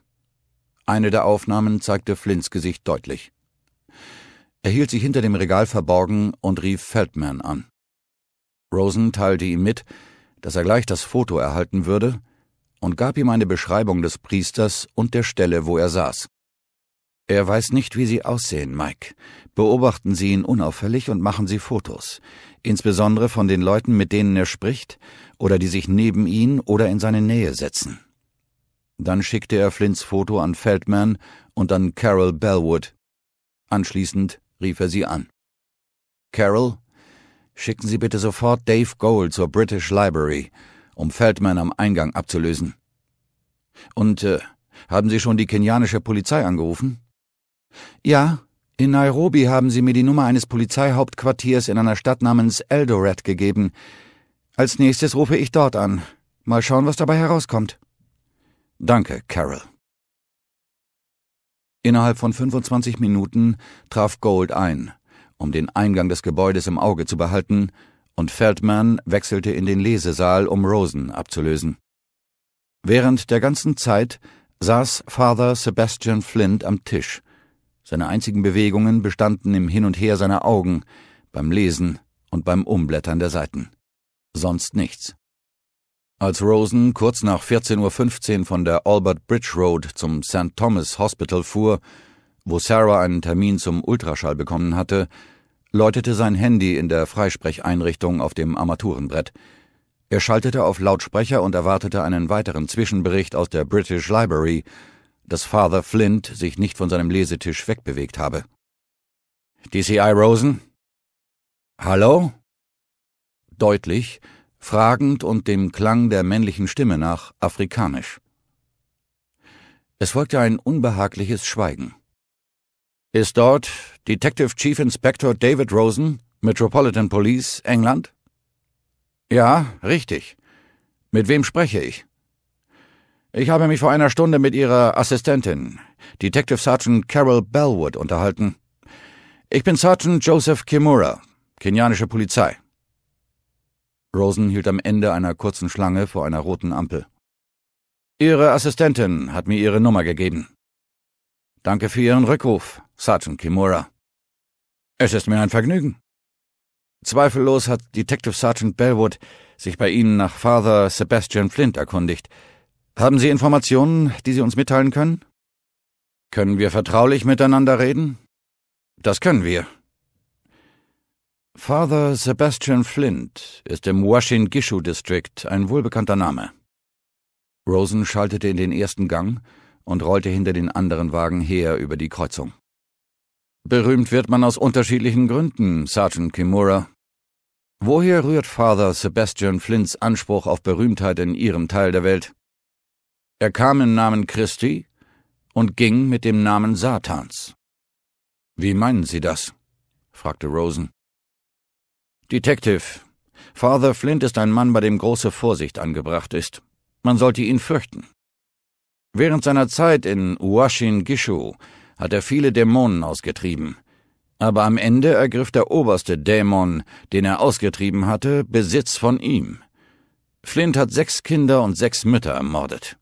[SPEAKER 1] Eine der Aufnahmen zeigte Flints Gesicht deutlich. Er hielt sich hinter dem Regal verborgen und rief Feldman an. Rosen teilte ihm mit, dass er gleich das Foto erhalten würde und gab ihm eine Beschreibung des Priesters und der Stelle, wo er saß. Er weiß nicht, wie sie aussehen, Mike. Beobachten Sie ihn unauffällig und machen Sie Fotos. Insbesondere von den Leuten, mit denen er spricht oder die sich neben ihn oder in seine Nähe setzen. Dann schickte er Flints Foto an Feldman und an Carol Bellwood. Anschließend rief er sie an. Carol, schicken Sie bitte sofort Dave Gold zur British Library, um Feldman am Eingang abzulösen. Und äh, haben Sie schon die kenianische Polizei angerufen? Ja, in Nairobi haben Sie mir die Nummer eines Polizeihauptquartiers in einer Stadt namens Eldoret gegeben. Als nächstes rufe ich dort an. Mal schauen, was dabei herauskommt. Danke, Carol. Innerhalb von 25 Minuten traf Gold ein, um den Eingang des Gebäudes im Auge zu behalten, und Feldman wechselte in den Lesesaal, um Rosen abzulösen. Während der ganzen Zeit saß Father Sebastian Flint am Tisch. Seine einzigen Bewegungen bestanden im Hin und Her seiner Augen, beim Lesen und beim Umblättern der Seiten sonst nichts. Als Rosen kurz nach 14.15 Uhr von der Albert Bridge Road zum St. Thomas Hospital fuhr, wo Sarah einen Termin zum Ultraschall bekommen hatte, läutete sein Handy in der Freisprecheinrichtung auf dem Armaturenbrett. Er schaltete auf Lautsprecher und erwartete einen weiteren Zwischenbericht aus der British Library, dass Father Flint sich nicht von seinem Lesetisch wegbewegt habe. DCI Rosen? Hallo? deutlich, fragend und dem Klang der männlichen Stimme nach afrikanisch. Es folgte ein unbehagliches Schweigen. Ist dort Detective Chief Inspector David Rosen, Metropolitan Police, England? Ja, richtig. Mit wem spreche ich? Ich habe mich vor einer Stunde mit Ihrer Assistentin, Detective Sergeant Carol Bellwood, unterhalten. Ich bin Sergeant Joseph Kimura, kenianische Polizei. Rosen hielt am Ende einer kurzen Schlange vor einer roten Ampel. Ihre Assistentin hat mir Ihre Nummer gegeben. Danke für Ihren Rückruf, Sergeant Kimura. Es ist mir ein Vergnügen. Zweifellos hat Detective Sergeant Bellwood sich bei Ihnen nach Father Sebastian Flint erkundigt. Haben Sie Informationen, die Sie uns mitteilen können? Können wir vertraulich miteinander reden? Das können wir, Father Sebastian Flint ist im Washin-Gishu District ein wohlbekannter Name. Rosen schaltete in den ersten Gang und rollte hinter den anderen Wagen her über die Kreuzung. Berühmt wird man aus unterschiedlichen Gründen, Sergeant Kimura. Woher rührt Father Sebastian Flints Anspruch auf Berühmtheit in Ihrem Teil der Welt? Er kam im Namen Christi und ging mit dem Namen Satans. Wie meinen Sie das? fragte Rosen. Detective, Father Flint ist ein Mann, bei dem große Vorsicht angebracht ist. Man sollte ihn fürchten. Während seiner Zeit in Uashin Gishu hat er viele Dämonen ausgetrieben. Aber am Ende ergriff der oberste Dämon, den er ausgetrieben hatte, Besitz von ihm. Flint hat sechs Kinder und sechs Mütter ermordet.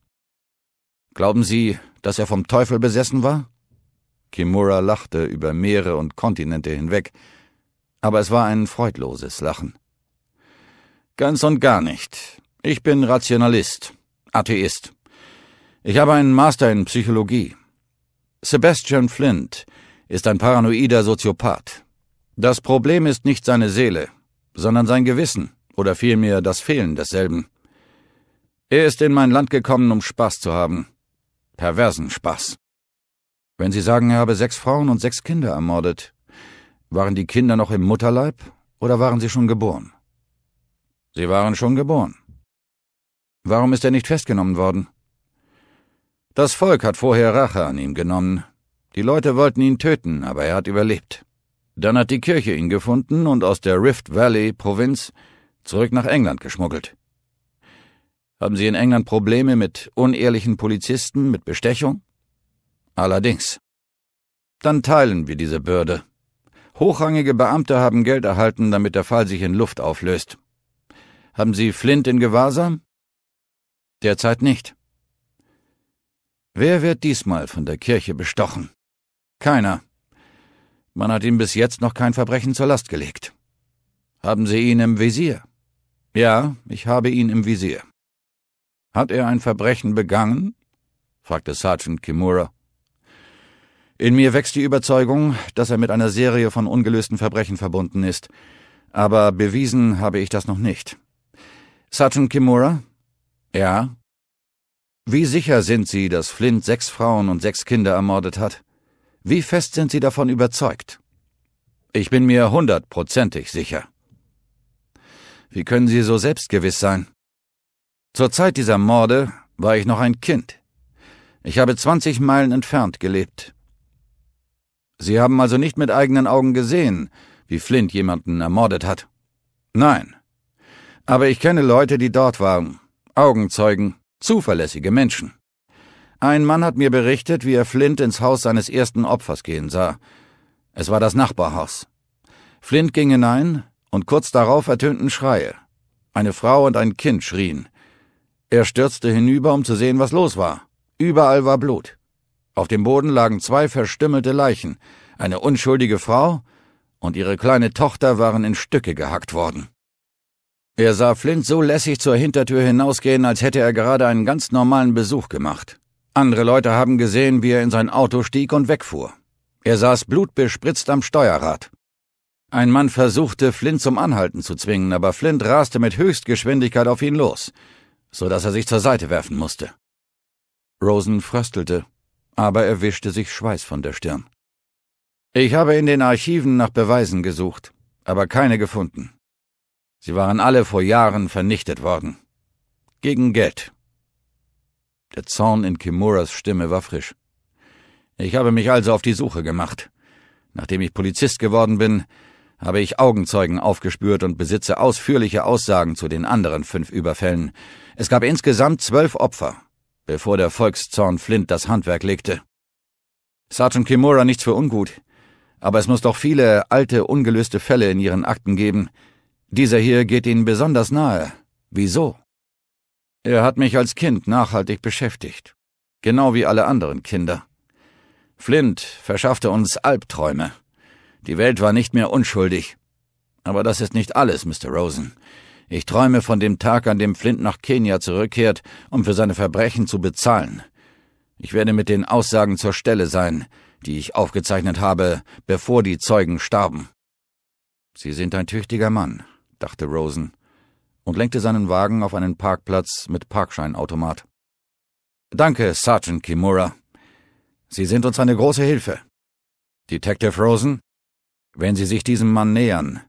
[SPEAKER 1] Glauben Sie, dass er vom Teufel besessen war? Kimura lachte über Meere und Kontinente hinweg aber es war ein freudloses Lachen. Ganz und gar nicht. Ich bin Rationalist, Atheist. Ich habe einen Master in Psychologie. Sebastian Flint ist ein paranoider Soziopath. Das Problem ist nicht seine Seele, sondern sein Gewissen oder vielmehr das Fehlen desselben. Er ist in mein Land gekommen, um Spaß zu haben. Perversen Spaß. Wenn Sie sagen, er habe sechs Frauen und sechs Kinder ermordet, waren die Kinder noch im Mutterleib oder waren sie schon geboren? Sie waren schon geboren. Warum ist er nicht festgenommen worden? Das Volk hat vorher Rache an ihm genommen. Die Leute wollten ihn töten, aber er hat überlebt. Dann hat die Kirche ihn gefunden und aus der Rift Valley Provinz zurück nach England geschmuggelt. Haben Sie in England Probleme mit unehrlichen Polizisten, mit Bestechung? Allerdings. Dann teilen wir diese Bürde. Hochrangige Beamte haben Geld erhalten, damit der Fall sich in Luft auflöst. Haben Sie Flint in Gewahrsam? Derzeit nicht. Wer wird diesmal von der Kirche bestochen? Keiner. Man hat ihm bis jetzt noch kein Verbrechen zur Last gelegt. Haben Sie ihn im Visier? Ja, ich habe ihn im Visier. Hat er ein Verbrechen begangen? fragte Sergeant Kimura. In mir wächst die Überzeugung, dass er mit einer Serie von ungelösten Verbrechen verbunden ist. Aber bewiesen habe ich das noch nicht. Sergeant Kimura? Ja? Wie sicher sind Sie, dass Flint sechs Frauen und sechs Kinder ermordet hat? Wie fest sind Sie davon überzeugt? Ich bin mir hundertprozentig sicher. Wie können Sie so selbstgewiss sein? Zur Zeit dieser Morde war ich noch ein Kind. Ich habe zwanzig Meilen entfernt gelebt. Sie haben also nicht mit eigenen Augen gesehen, wie Flint jemanden ermordet hat. Nein. Aber ich kenne Leute, die dort waren. Augenzeugen, zuverlässige Menschen. Ein Mann hat mir berichtet, wie er Flint ins Haus seines ersten Opfers gehen sah. Es war das Nachbarhaus. Flint ging hinein, und kurz darauf ertönten Schreie. Eine Frau und ein Kind schrien. Er stürzte hinüber, um zu sehen, was los war. Überall war Blut. Auf dem Boden lagen zwei verstümmelte Leichen. Eine unschuldige Frau und ihre kleine Tochter waren in Stücke gehackt worden. Er sah Flint so lässig zur Hintertür hinausgehen, als hätte er gerade einen ganz normalen Besuch gemacht. Andere Leute haben gesehen, wie er in sein Auto stieg und wegfuhr. Er saß blutbespritzt am Steuerrad. Ein Mann versuchte, Flint zum Anhalten zu zwingen, aber Flint raste mit Höchstgeschwindigkeit auf ihn los, so dass er sich zur Seite werfen musste. Rosen fröstelte aber er wischte sich Schweiß von der Stirn. Ich habe in den Archiven nach Beweisen gesucht, aber keine gefunden. Sie waren alle vor Jahren vernichtet worden. Gegen Geld. Der Zorn in Kimuras Stimme war frisch. Ich habe mich also auf die Suche gemacht. Nachdem ich Polizist geworden bin, habe ich Augenzeugen aufgespürt und besitze ausführliche Aussagen zu den anderen fünf Überfällen. Es gab insgesamt zwölf Opfer, bevor der Volkszorn Flint das Handwerk legte. Sergeant Kimura nichts für ungut, aber es muss doch viele alte, ungelöste Fälle in ihren Akten geben. Dieser hier geht Ihnen besonders nahe. Wieso? Er hat mich als Kind nachhaltig beschäftigt, genau wie alle anderen Kinder. Flint verschaffte uns Albträume. Die Welt war nicht mehr unschuldig. Aber das ist nicht alles, Mr. Rosen. Ich träume von dem Tag, an dem Flint nach Kenia zurückkehrt, um für seine Verbrechen zu bezahlen. Ich werde mit den Aussagen zur Stelle sein, die ich aufgezeichnet habe, bevor die Zeugen starben. Sie sind ein tüchtiger Mann, dachte Rosen und lenkte seinen Wagen auf einen Parkplatz mit Parkscheinautomat. Danke, Sergeant Kimura. Sie sind uns eine große Hilfe. Detective Rosen, wenn Sie sich diesem Mann nähern,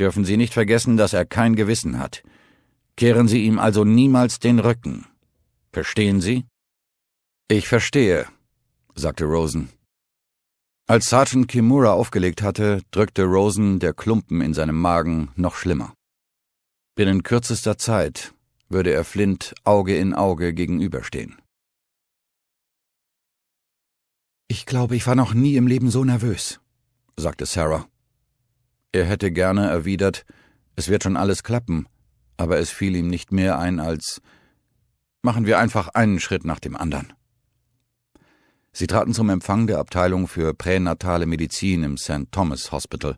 [SPEAKER 1] Dürfen Sie nicht vergessen, dass er kein Gewissen hat. Kehren Sie ihm also niemals den Rücken. Verstehen Sie? Ich verstehe, sagte Rosen. Als Sergeant Kimura aufgelegt hatte, drückte Rosen der Klumpen in seinem Magen noch schlimmer. Binnen kürzester Zeit würde er Flint Auge in Auge gegenüberstehen. Ich glaube, ich war noch nie im Leben so nervös, sagte Sarah. Er hätte gerne erwidert, es wird schon alles klappen, aber es fiel ihm nicht mehr ein als machen wir einfach einen Schritt nach dem anderen. Sie traten zum Empfang der Abteilung für pränatale Medizin im St. Thomas Hospital.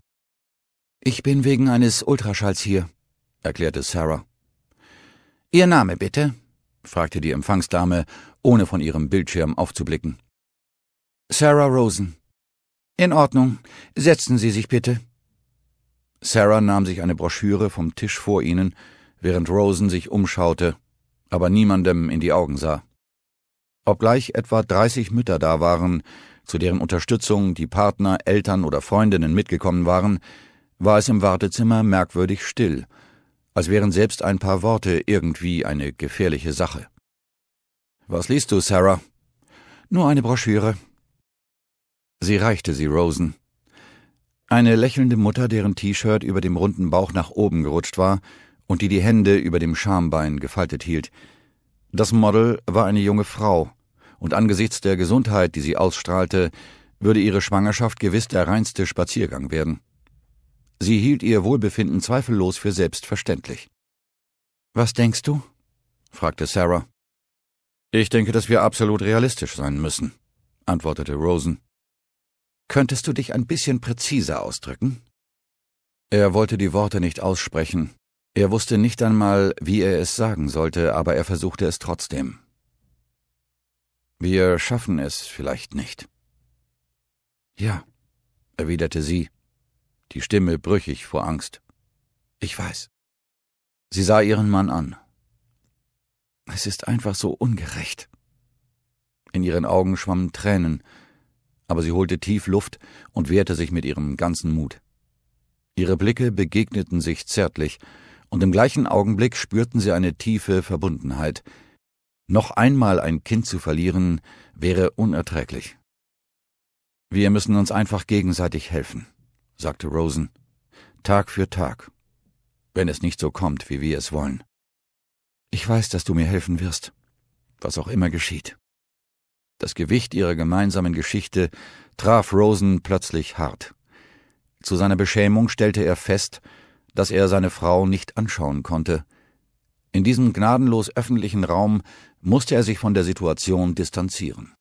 [SPEAKER 1] Ich bin wegen eines Ultraschalls hier, erklärte Sarah. Ihr Name bitte? fragte die Empfangsdame, ohne von ihrem Bildschirm aufzublicken. Sarah Rosen. In Ordnung. Setzen Sie sich bitte. Sarah nahm sich eine Broschüre vom Tisch vor ihnen, während Rosen sich umschaute, aber niemandem in die Augen sah. Obgleich etwa 30 Mütter da waren, zu deren Unterstützung die Partner, Eltern oder Freundinnen mitgekommen waren, war es im Wartezimmer merkwürdig still, als wären selbst ein paar Worte irgendwie eine gefährliche Sache. Was liest du, Sarah? Nur eine Broschüre. Sie reichte sie Rosen. Eine lächelnde Mutter, deren T-Shirt über dem runden Bauch nach oben gerutscht war und die die Hände über dem Schambein gefaltet hielt. Das Model war eine junge Frau, und angesichts der Gesundheit, die sie ausstrahlte, würde ihre Schwangerschaft gewiss der reinste Spaziergang werden. Sie hielt ihr Wohlbefinden zweifellos für selbstverständlich. Was denkst du? fragte Sarah. Ich denke, dass wir absolut realistisch sein müssen, antwortete Rosen. Könntest du dich ein bisschen präziser ausdrücken? Er wollte die Worte nicht aussprechen. Er wusste nicht einmal, wie er es sagen sollte, aber er versuchte es trotzdem. Wir schaffen es vielleicht nicht. Ja, erwiderte sie, die Stimme brüchig vor Angst. Ich weiß. Sie sah ihren Mann an. Es ist einfach so ungerecht. In ihren Augen schwammen Tränen, aber sie holte tief Luft und wehrte sich mit ihrem ganzen Mut. Ihre Blicke begegneten sich zärtlich, und im gleichen Augenblick spürten sie eine tiefe Verbundenheit. Noch einmal ein Kind zu verlieren, wäre unerträglich. Wir müssen uns einfach gegenseitig helfen, sagte Rosen, Tag für Tag, wenn es nicht so kommt, wie wir es wollen. Ich weiß, dass du mir helfen wirst, was auch immer geschieht. Das Gewicht ihrer gemeinsamen Geschichte traf Rosen plötzlich hart. Zu seiner Beschämung stellte er fest, dass er seine Frau nicht anschauen konnte. In diesem gnadenlos öffentlichen Raum musste er sich von der Situation distanzieren.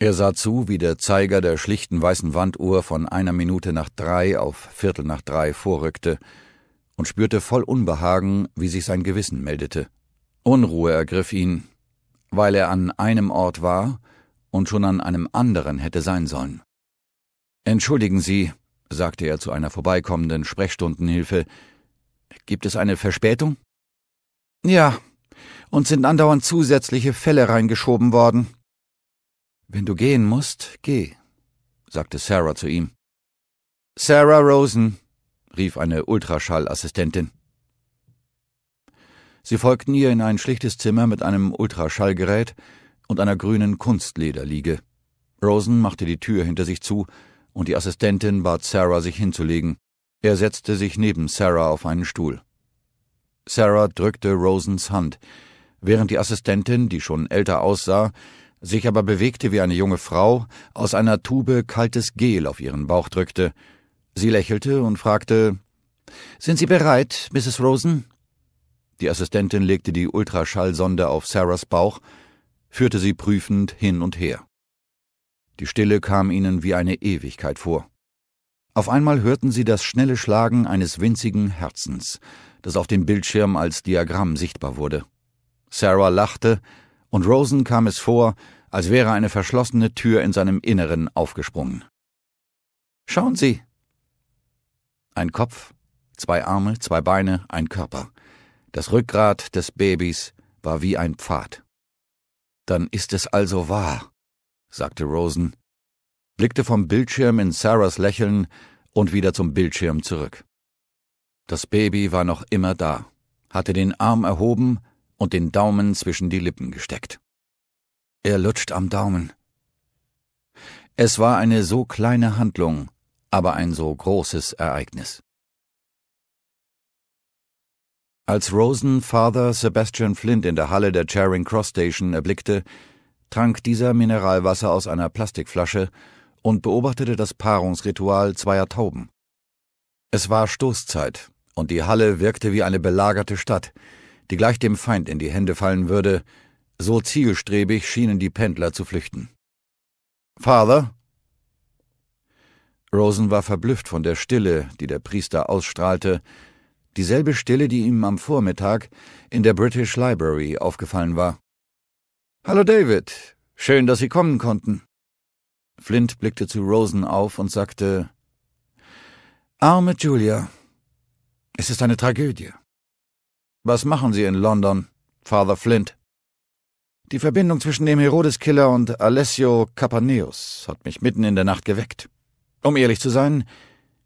[SPEAKER 1] Er sah zu, wie der Zeiger der schlichten weißen Wanduhr von einer Minute nach drei auf Viertel nach drei vorrückte und spürte voll Unbehagen, wie sich sein Gewissen meldete. Unruhe ergriff ihn, weil er an einem Ort war und schon an einem anderen hätte sein sollen. Entschuldigen Sie, sagte er zu einer vorbeikommenden Sprechstundenhilfe, gibt es eine Verspätung? Ja, und sind andauernd zusätzliche Fälle reingeschoben worden. Wenn du gehen musst, geh, sagte Sarah zu ihm. Sarah Rosen, rief eine Ultraschallassistentin. Sie folgten ihr in ein schlichtes Zimmer mit einem Ultraschallgerät und einer grünen Kunstlederliege. Rosen machte die Tür hinter sich zu, und die Assistentin bat Sarah, sich hinzulegen. Er setzte sich neben Sarah auf einen Stuhl. Sarah drückte Rosens Hand, während die Assistentin, die schon älter aussah, sich aber bewegte wie eine junge Frau, aus einer Tube kaltes Gel auf ihren Bauch drückte. Sie lächelte und fragte Sind Sie bereit, Mrs. Rosen? Die Assistentin legte die Ultraschallsonde auf Sarahs Bauch, führte sie prüfend hin und her. Die Stille kam ihnen wie eine Ewigkeit vor. Auf einmal hörten sie das schnelle Schlagen eines winzigen Herzens, das auf dem Bildschirm als Diagramm sichtbar wurde. Sarah lachte, und Rosen kam es vor, als wäre eine verschlossene Tür in seinem Inneren aufgesprungen. Schauen Sie. Ein Kopf, zwei Arme, zwei Beine, ein Körper. Das Rückgrat des Babys war wie ein Pfad. Dann ist es also wahr, sagte Rosen, blickte vom Bildschirm in Sarahs Lächeln und wieder zum Bildschirm zurück. Das Baby war noch immer da, hatte den Arm erhoben und den Daumen zwischen die Lippen gesteckt. Er lutscht am Daumen. Es war eine so kleine Handlung, aber ein so großes Ereignis. Als Rosen Father Sebastian Flint in der Halle der Charing Cross Station erblickte, trank dieser Mineralwasser aus einer Plastikflasche und beobachtete das Paarungsritual zweier Tauben. Es war Stoßzeit, und die Halle wirkte wie eine belagerte Stadt, die gleich dem Feind in die Hände fallen würde, so zielstrebig schienen die Pendler zu flüchten. Father? Rosen war verblüfft von der Stille, die der Priester ausstrahlte, dieselbe Stille, die ihm am Vormittag in der British Library aufgefallen war. Hallo David, schön, dass Sie kommen konnten. Flint blickte zu Rosen auf und sagte Arme Julia, es ist eine Tragödie. Was machen Sie in London, Father Flint? Die Verbindung zwischen dem Herodeskiller und Alessio Capaneus hat mich mitten in der Nacht geweckt. Um ehrlich zu sein,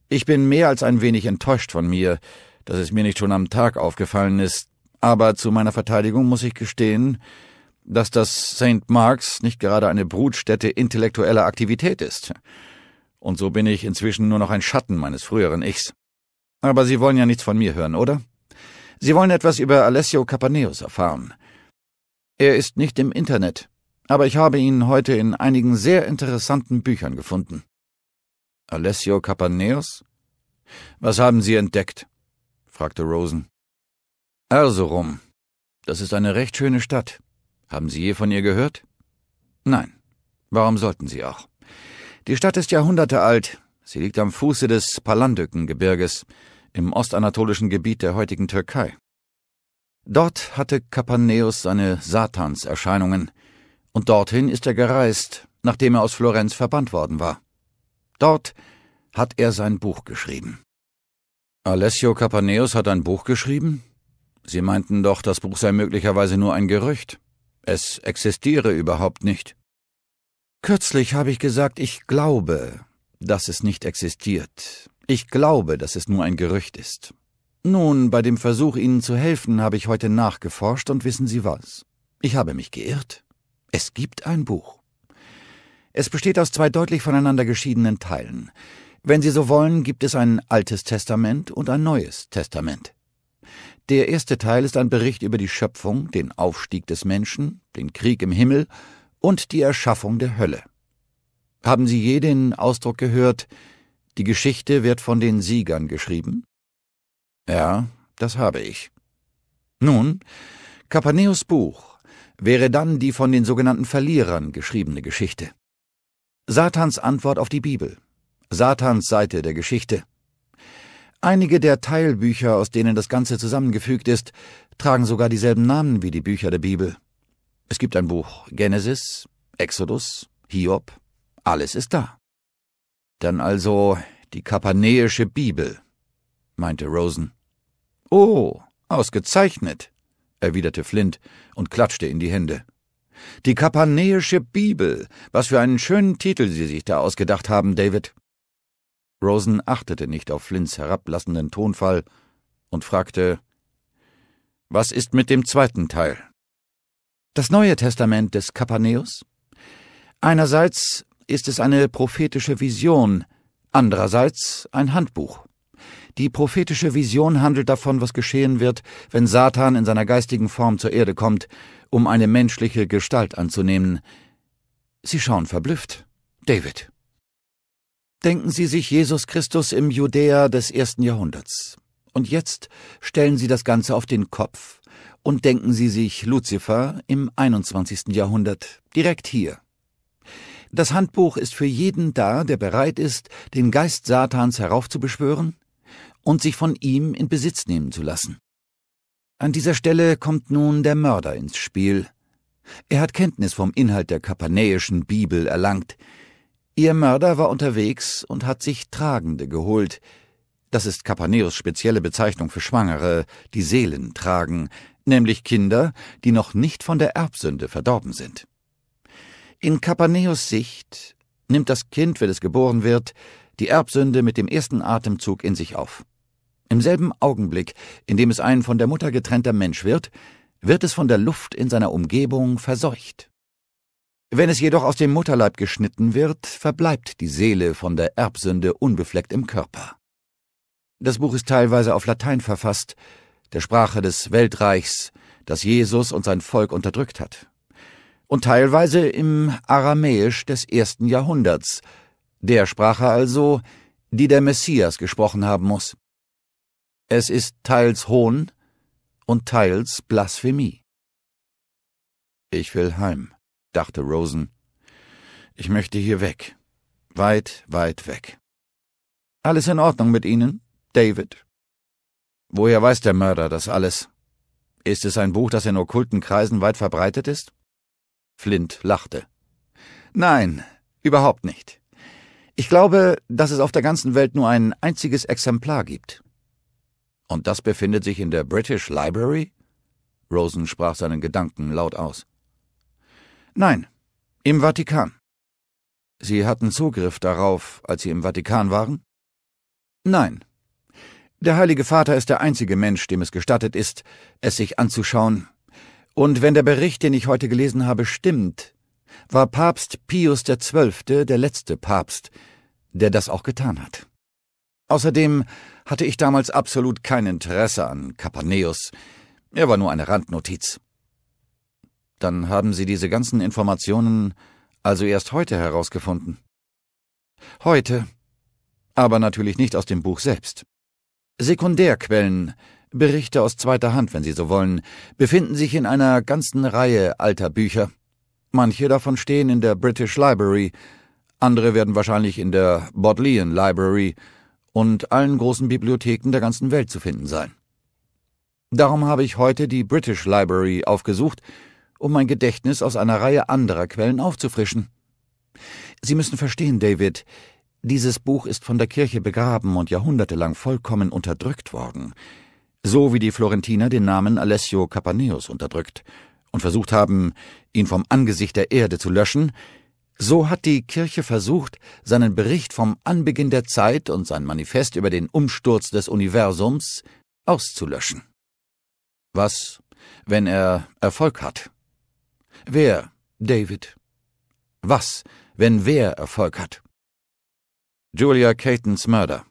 [SPEAKER 1] ich bin mehr als ein wenig enttäuscht von mir, dass es mir nicht schon am Tag aufgefallen ist, aber zu meiner Verteidigung muss ich gestehen, dass das St. Marks nicht gerade eine Brutstätte intellektueller Aktivität ist. Und so bin ich inzwischen nur noch ein Schatten meines früheren Ichs. Aber Sie wollen ja nichts von mir hören, oder? Sie wollen etwas über Alessio Capaneus erfahren. Er ist nicht im Internet, aber ich habe ihn heute in einigen sehr interessanten Büchern gefunden. Alessio Capaneus? Was haben Sie entdeckt? fragte Rosen. Erzurum. Also, das ist eine recht schöne Stadt. Haben Sie je von ihr gehört? Nein. Warum sollten Sie auch? Die Stadt ist Jahrhunderte alt. Sie liegt am Fuße des Palandükengebirges im ostanatolischen Gebiet der heutigen Türkei. Dort hatte Kapaneus seine Satanserscheinungen, und dorthin ist er gereist, nachdem er aus Florenz verbannt worden war. Dort hat er sein Buch geschrieben. Alessio Capaneus hat ein Buch geschrieben? Sie meinten doch, das Buch sei möglicherweise nur ein Gerücht. Es existiere überhaupt nicht. Kürzlich habe ich gesagt, ich glaube, dass es nicht existiert. Ich glaube, dass es nur ein Gerücht ist. Nun, bei dem Versuch, Ihnen zu helfen, habe ich heute nachgeforscht und wissen Sie was? Ich habe mich geirrt. Es gibt ein Buch. Es besteht aus zwei deutlich voneinander geschiedenen Teilen. Wenn Sie so wollen, gibt es ein Altes Testament und ein Neues Testament. Der erste Teil ist ein Bericht über die Schöpfung, den Aufstieg des Menschen, den Krieg im Himmel und die Erschaffung der Hölle. Haben Sie je den Ausdruck gehört, die Geschichte wird von den Siegern geschrieben? Ja, das habe ich. Nun, Kapaneus Buch wäre dann die von den sogenannten Verlierern geschriebene Geschichte. Satans Antwort auf die Bibel. Satans Seite der Geschichte. Einige der Teilbücher, aus denen das Ganze zusammengefügt ist, tragen sogar dieselben Namen wie die Bücher der Bibel. Es gibt ein Buch Genesis, Exodus, Hiob, alles ist da. Dann also die kapanäische Bibel, meinte Rosen. Oh, ausgezeichnet, erwiderte Flint und klatschte in die Hände. Die kapanäische Bibel, was für einen schönen Titel Sie sich da ausgedacht haben, David. Rosen achtete nicht auf Flints herablassenden Tonfall und fragte Was ist mit dem zweiten Teil? Das Neue Testament des Kapaneus? Einerseits ist es eine prophetische Vision, andererseits ein Handbuch. Die prophetische Vision handelt davon, was geschehen wird, wenn Satan in seiner geistigen Form zur Erde kommt, um eine menschliche Gestalt anzunehmen. Sie schauen verblüfft. David. Denken Sie sich Jesus Christus im Judäa des ersten Jahrhunderts. Und jetzt stellen Sie das Ganze auf den Kopf und denken Sie sich Luzifer im 21. Jahrhundert, direkt hier. Das Handbuch ist für jeden da, der bereit ist, den Geist Satans heraufzubeschwören und sich von ihm in Besitz nehmen zu lassen. An dieser Stelle kommt nun der Mörder ins Spiel. Er hat Kenntnis vom Inhalt der kapanäischen Bibel erlangt, Ihr Mörder war unterwegs und hat sich Tragende geholt. Das ist Kapaneus spezielle Bezeichnung für Schwangere, die Seelen tragen, nämlich Kinder, die noch nicht von der Erbsünde verdorben sind. In Kapaneus Sicht nimmt das Kind, wenn es geboren wird, die Erbsünde mit dem ersten Atemzug in sich auf. Im selben Augenblick, in dem es ein von der Mutter getrennter Mensch wird, wird es von der Luft in seiner Umgebung verseucht. Wenn es jedoch aus dem Mutterleib geschnitten wird, verbleibt die Seele von der Erbsünde unbefleckt im Körper. Das Buch ist teilweise auf Latein verfasst, der Sprache des Weltreichs, das Jesus und sein Volk unterdrückt hat, und teilweise im Aramäisch des ersten Jahrhunderts, der Sprache also, die der Messias gesprochen haben muss. Es ist teils Hohn und teils Blasphemie. Ich will heim dachte Rosen. Ich möchte hier weg. Weit, weit weg. Alles in Ordnung mit Ihnen, David? Woher weiß der Mörder das alles? Ist es ein Buch, das in okkulten Kreisen weit verbreitet ist? Flint lachte. Nein, überhaupt nicht. Ich glaube, dass es auf der ganzen Welt nur ein einziges Exemplar gibt. Und das befindet sich in der British Library? Rosen sprach seinen Gedanken laut aus. Nein, im Vatikan. Sie hatten Zugriff darauf, als Sie im Vatikan waren? Nein. Der Heilige Vater ist der einzige Mensch, dem es gestattet ist, es sich anzuschauen. Und wenn der Bericht, den ich heute gelesen habe, stimmt, war Papst Pius XII. der letzte Papst, der das auch getan hat. Außerdem hatte ich damals absolut kein Interesse an Kapaneus. Er war nur eine Randnotiz. Dann haben Sie diese ganzen Informationen also erst heute herausgefunden. Heute. Aber natürlich nicht aus dem Buch selbst. Sekundärquellen, Berichte aus zweiter Hand, wenn Sie so wollen, befinden sich in einer ganzen Reihe alter Bücher. Manche davon stehen in der British Library, andere werden wahrscheinlich in der Bodleian Library und allen großen Bibliotheken der ganzen Welt zu finden sein. Darum habe ich heute die British Library aufgesucht um mein Gedächtnis aus einer Reihe anderer Quellen aufzufrischen. Sie müssen verstehen, David, dieses Buch ist von der Kirche begraben und jahrhundertelang vollkommen unterdrückt worden, so wie die Florentiner den Namen Alessio Capaneus unterdrückt und versucht haben, ihn vom Angesicht der Erde zu löschen, so hat die Kirche versucht, seinen Bericht vom Anbeginn der Zeit und sein Manifest über den Umsturz des Universums auszulöschen. Was, wenn er Erfolg hat? Wer, David? Was, wenn wer Erfolg hat? Julia Catons Mörder.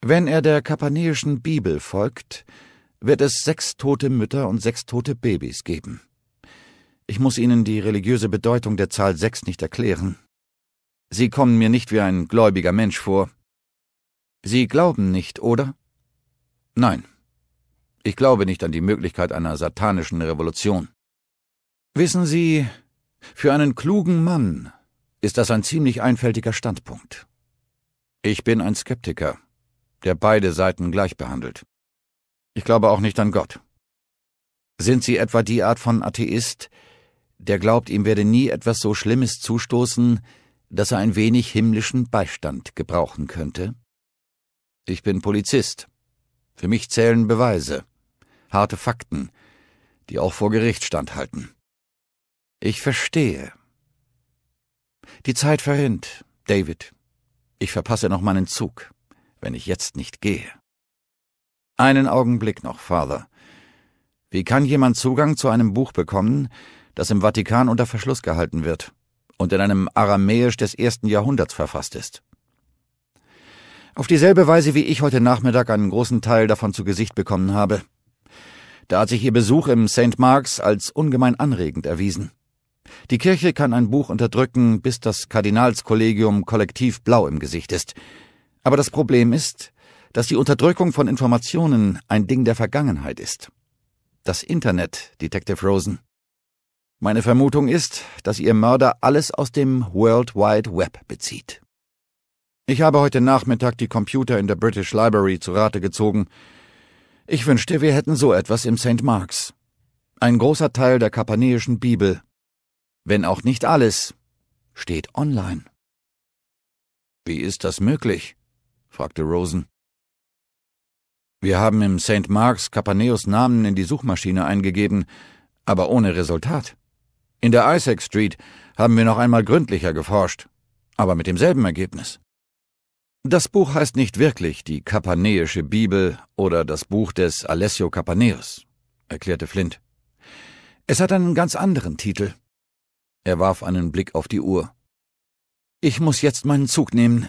[SPEAKER 1] Wenn er der kapaneischen Bibel folgt, wird es sechs tote Mütter und sechs tote Babys geben. Ich muss Ihnen die religiöse Bedeutung der Zahl sechs nicht erklären. Sie kommen mir nicht wie ein gläubiger Mensch vor. Sie glauben nicht, oder? Nein. Ich glaube nicht an die Möglichkeit einer satanischen Revolution. Wissen Sie, für einen klugen Mann ist das ein ziemlich einfältiger Standpunkt. Ich bin ein Skeptiker, der beide Seiten gleich behandelt. Ich glaube auch nicht an Gott. Sind Sie etwa die Art von Atheist, der glaubt, ihm werde nie etwas so Schlimmes zustoßen, dass er ein wenig himmlischen Beistand gebrauchen könnte? Ich bin Polizist. Für mich zählen Beweise, harte Fakten, die auch vor Gericht standhalten. Ich verstehe. Die Zeit verrinnt, David. Ich verpasse noch meinen Zug, wenn ich jetzt nicht gehe. Einen Augenblick noch, Father. Wie kann jemand Zugang zu einem Buch bekommen, das im Vatikan unter Verschluss gehalten wird und in einem Aramäisch des ersten Jahrhunderts verfasst ist? Auf dieselbe Weise, wie ich heute Nachmittag einen großen Teil davon zu Gesicht bekommen habe. Da hat sich ihr Besuch im St. Marks als ungemein anregend erwiesen. Die Kirche kann ein Buch unterdrücken, bis das Kardinalskollegium kollektiv blau im Gesicht ist. Aber das Problem ist, dass die Unterdrückung von Informationen ein Ding der Vergangenheit ist. Das Internet, Detective Rosen. Meine Vermutung ist, dass ihr Mörder alles aus dem World Wide Web bezieht. Ich habe heute Nachmittag die Computer in der British Library zu Rate gezogen. Ich wünschte, wir hätten so etwas im St. Marks. Ein großer Teil der kapaneischen Bibel wenn auch nicht alles, steht online. Wie ist das möglich? fragte Rosen. Wir haben im St. Marks Kapaneus Namen in die Suchmaschine eingegeben, aber ohne Resultat. In der Isaac Street haben wir noch einmal gründlicher geforscht, aber mit demselben Ergebnis. Das Buch heißt nicht wirklich die Kapanäische Bibel oder das Buch des Alessio Kapaneus, erklärte Flint. Es hat einen ganz anderen Titel. Er warf einen Blick auf die Uhr. Ich muss jetzt meinen Zug nehmen.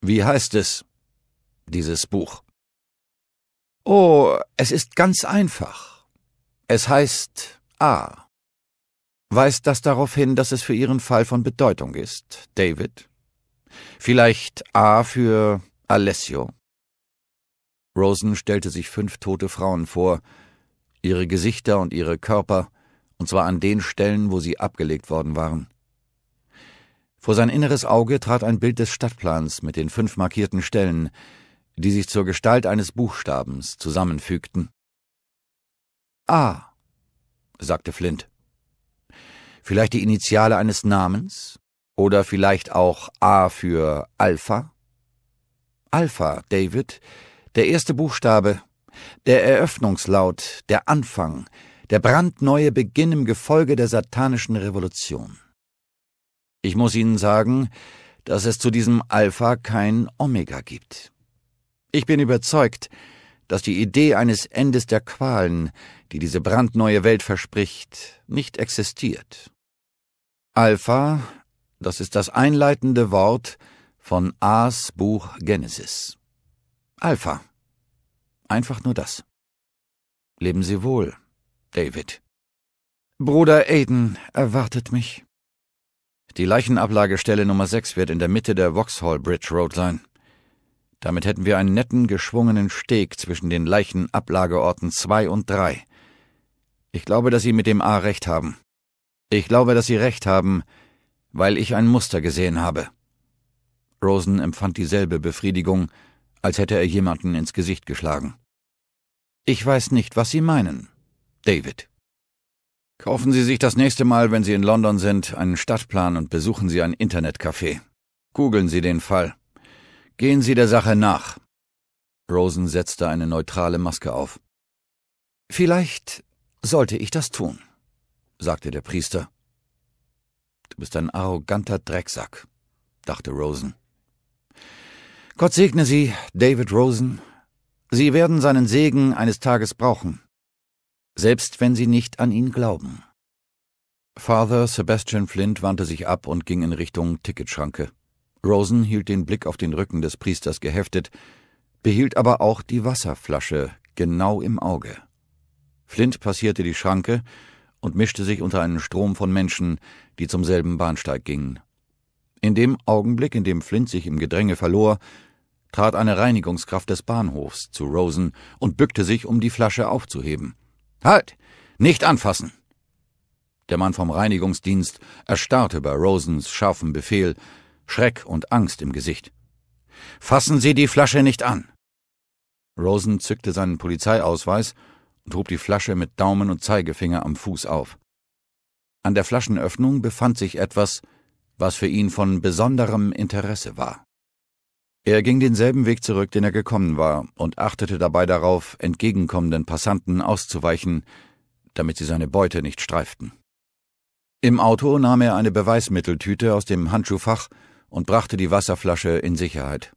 [SPEAKER 1] Wie heißt es? Dieses Buch. Oh, es ist ganz einfach. Es heißt A. Weist das darauf hin, dass es für Ihren Fall von Bedeutung ist, David? Vielleicht A für Alessio. Rosen stellte sich fünf tote Frauen vor. Ihre Gesichter und ihre Körper und zwar an den Stellen, wo sie abgelegt worden waren.
[SPEAKER 2] Vor sein inneres
[SPEAKER 1] Auge trat ein Bild des Stadtplans mit den fünf markierten Stellen, die sich zur Gestalt eines Buchstabens zusammenfügten. A, ah, sagte Flint. Vielleicht die Initiale eines Namens? Oder vielleicht auch A für Alpha? Alpha, David, der erste Buchstabe, der Eröffnungslaut, der Anfang, der brandneue Beginn im Gefolge der satanischen Revolution. Ich muss Ihnen sagen, dass es zu diesem Alpha kein Omega gibt. Ich bin überzeugt, dass die Idee eines Endes der Qualen, die diese brandneue Welt verspricht, nicht existiert. Alpha, das ist das einleitende Wort von A's Buch Genesis. Alpha. Einfach nur das. Leben Sie wohl. David. Bruder Aiden erwartet mich. Die Leichenablagestelle Nummer 6 wird in der Mitte der Vauxhall Bridge Road sein. Damit hätten wir einen netten, geschwungenen Steg zwischen den Leichenablageorten 2 und 3. Ich glaube, dass Sie mit dem A recht haben. Ich glaube, dass Sie recht haben, weil ich ein Muster gesehen habe. Rosen empfand dieselbe Befriedigung, als hätte er jemanden ins Gesicht geschlagen. Ich weiß nicht, was Sie meinen, David. Kaufen Sie sich das nächste Mal, wenn Sie in London sind, einen Stadtplan und besuchen Sie ein Internetcafé. Googeln Sie den Fall. Gehen Sie der Sache nach. Rosen setzte eine neutrale Maske auf. Vielleicht sollte ich das tun, sagte der Priester. Du bist ein arroganter Drecksack, dachte Rosen. Gott segne Sie, David Rosen. Sie werden seinen Segen eines Tages brauchen selbst wenn sie nicht an ihn glauben. Father Sebastian Flint wandte sich ab und ging in Richtung Ticketschranke. Rosen hielt den Blick auf den Rücken des Priesters geheftet, behielt aber auch die Wasserflasche genau im Auge. Flint passierte die Schranke und mischte sich unter einen Strom von Menschen, die zum selben Bahnsteig gingen. In dem Augenblick, in dem Flint sich im Gedränge verlor, trat eine Reinigungskraft des Bahnhofs zu Rosen und bückte sich, um die Flasche aufzuheben. Halt! Nicht anfassen! Der Mann vom Reinigungsdienst erstarrte bei Rosens scharfem Befehl, Schreck und Angst im Gesicht. Fassen Sie die Flasche nicht an! Rosen zückte seinen Polizeiausweis und hob die Flasche mit Daumen und Zeigefinger am Fuß auf. An der Flaschenöffnung befand sich etwas, was für ihn von besonderem Interesse war. Er ging denselben Weg zurück, den er gekommen war, und achtete dabei darauf, entgegenkommenden Passanten auszuweichen, damit sie seine Beute nicht streiften. Im Auto nahm er eine Beweismitteltüte aus dem Handschuhfach und brachte die Wasserflasche in Sicherheit.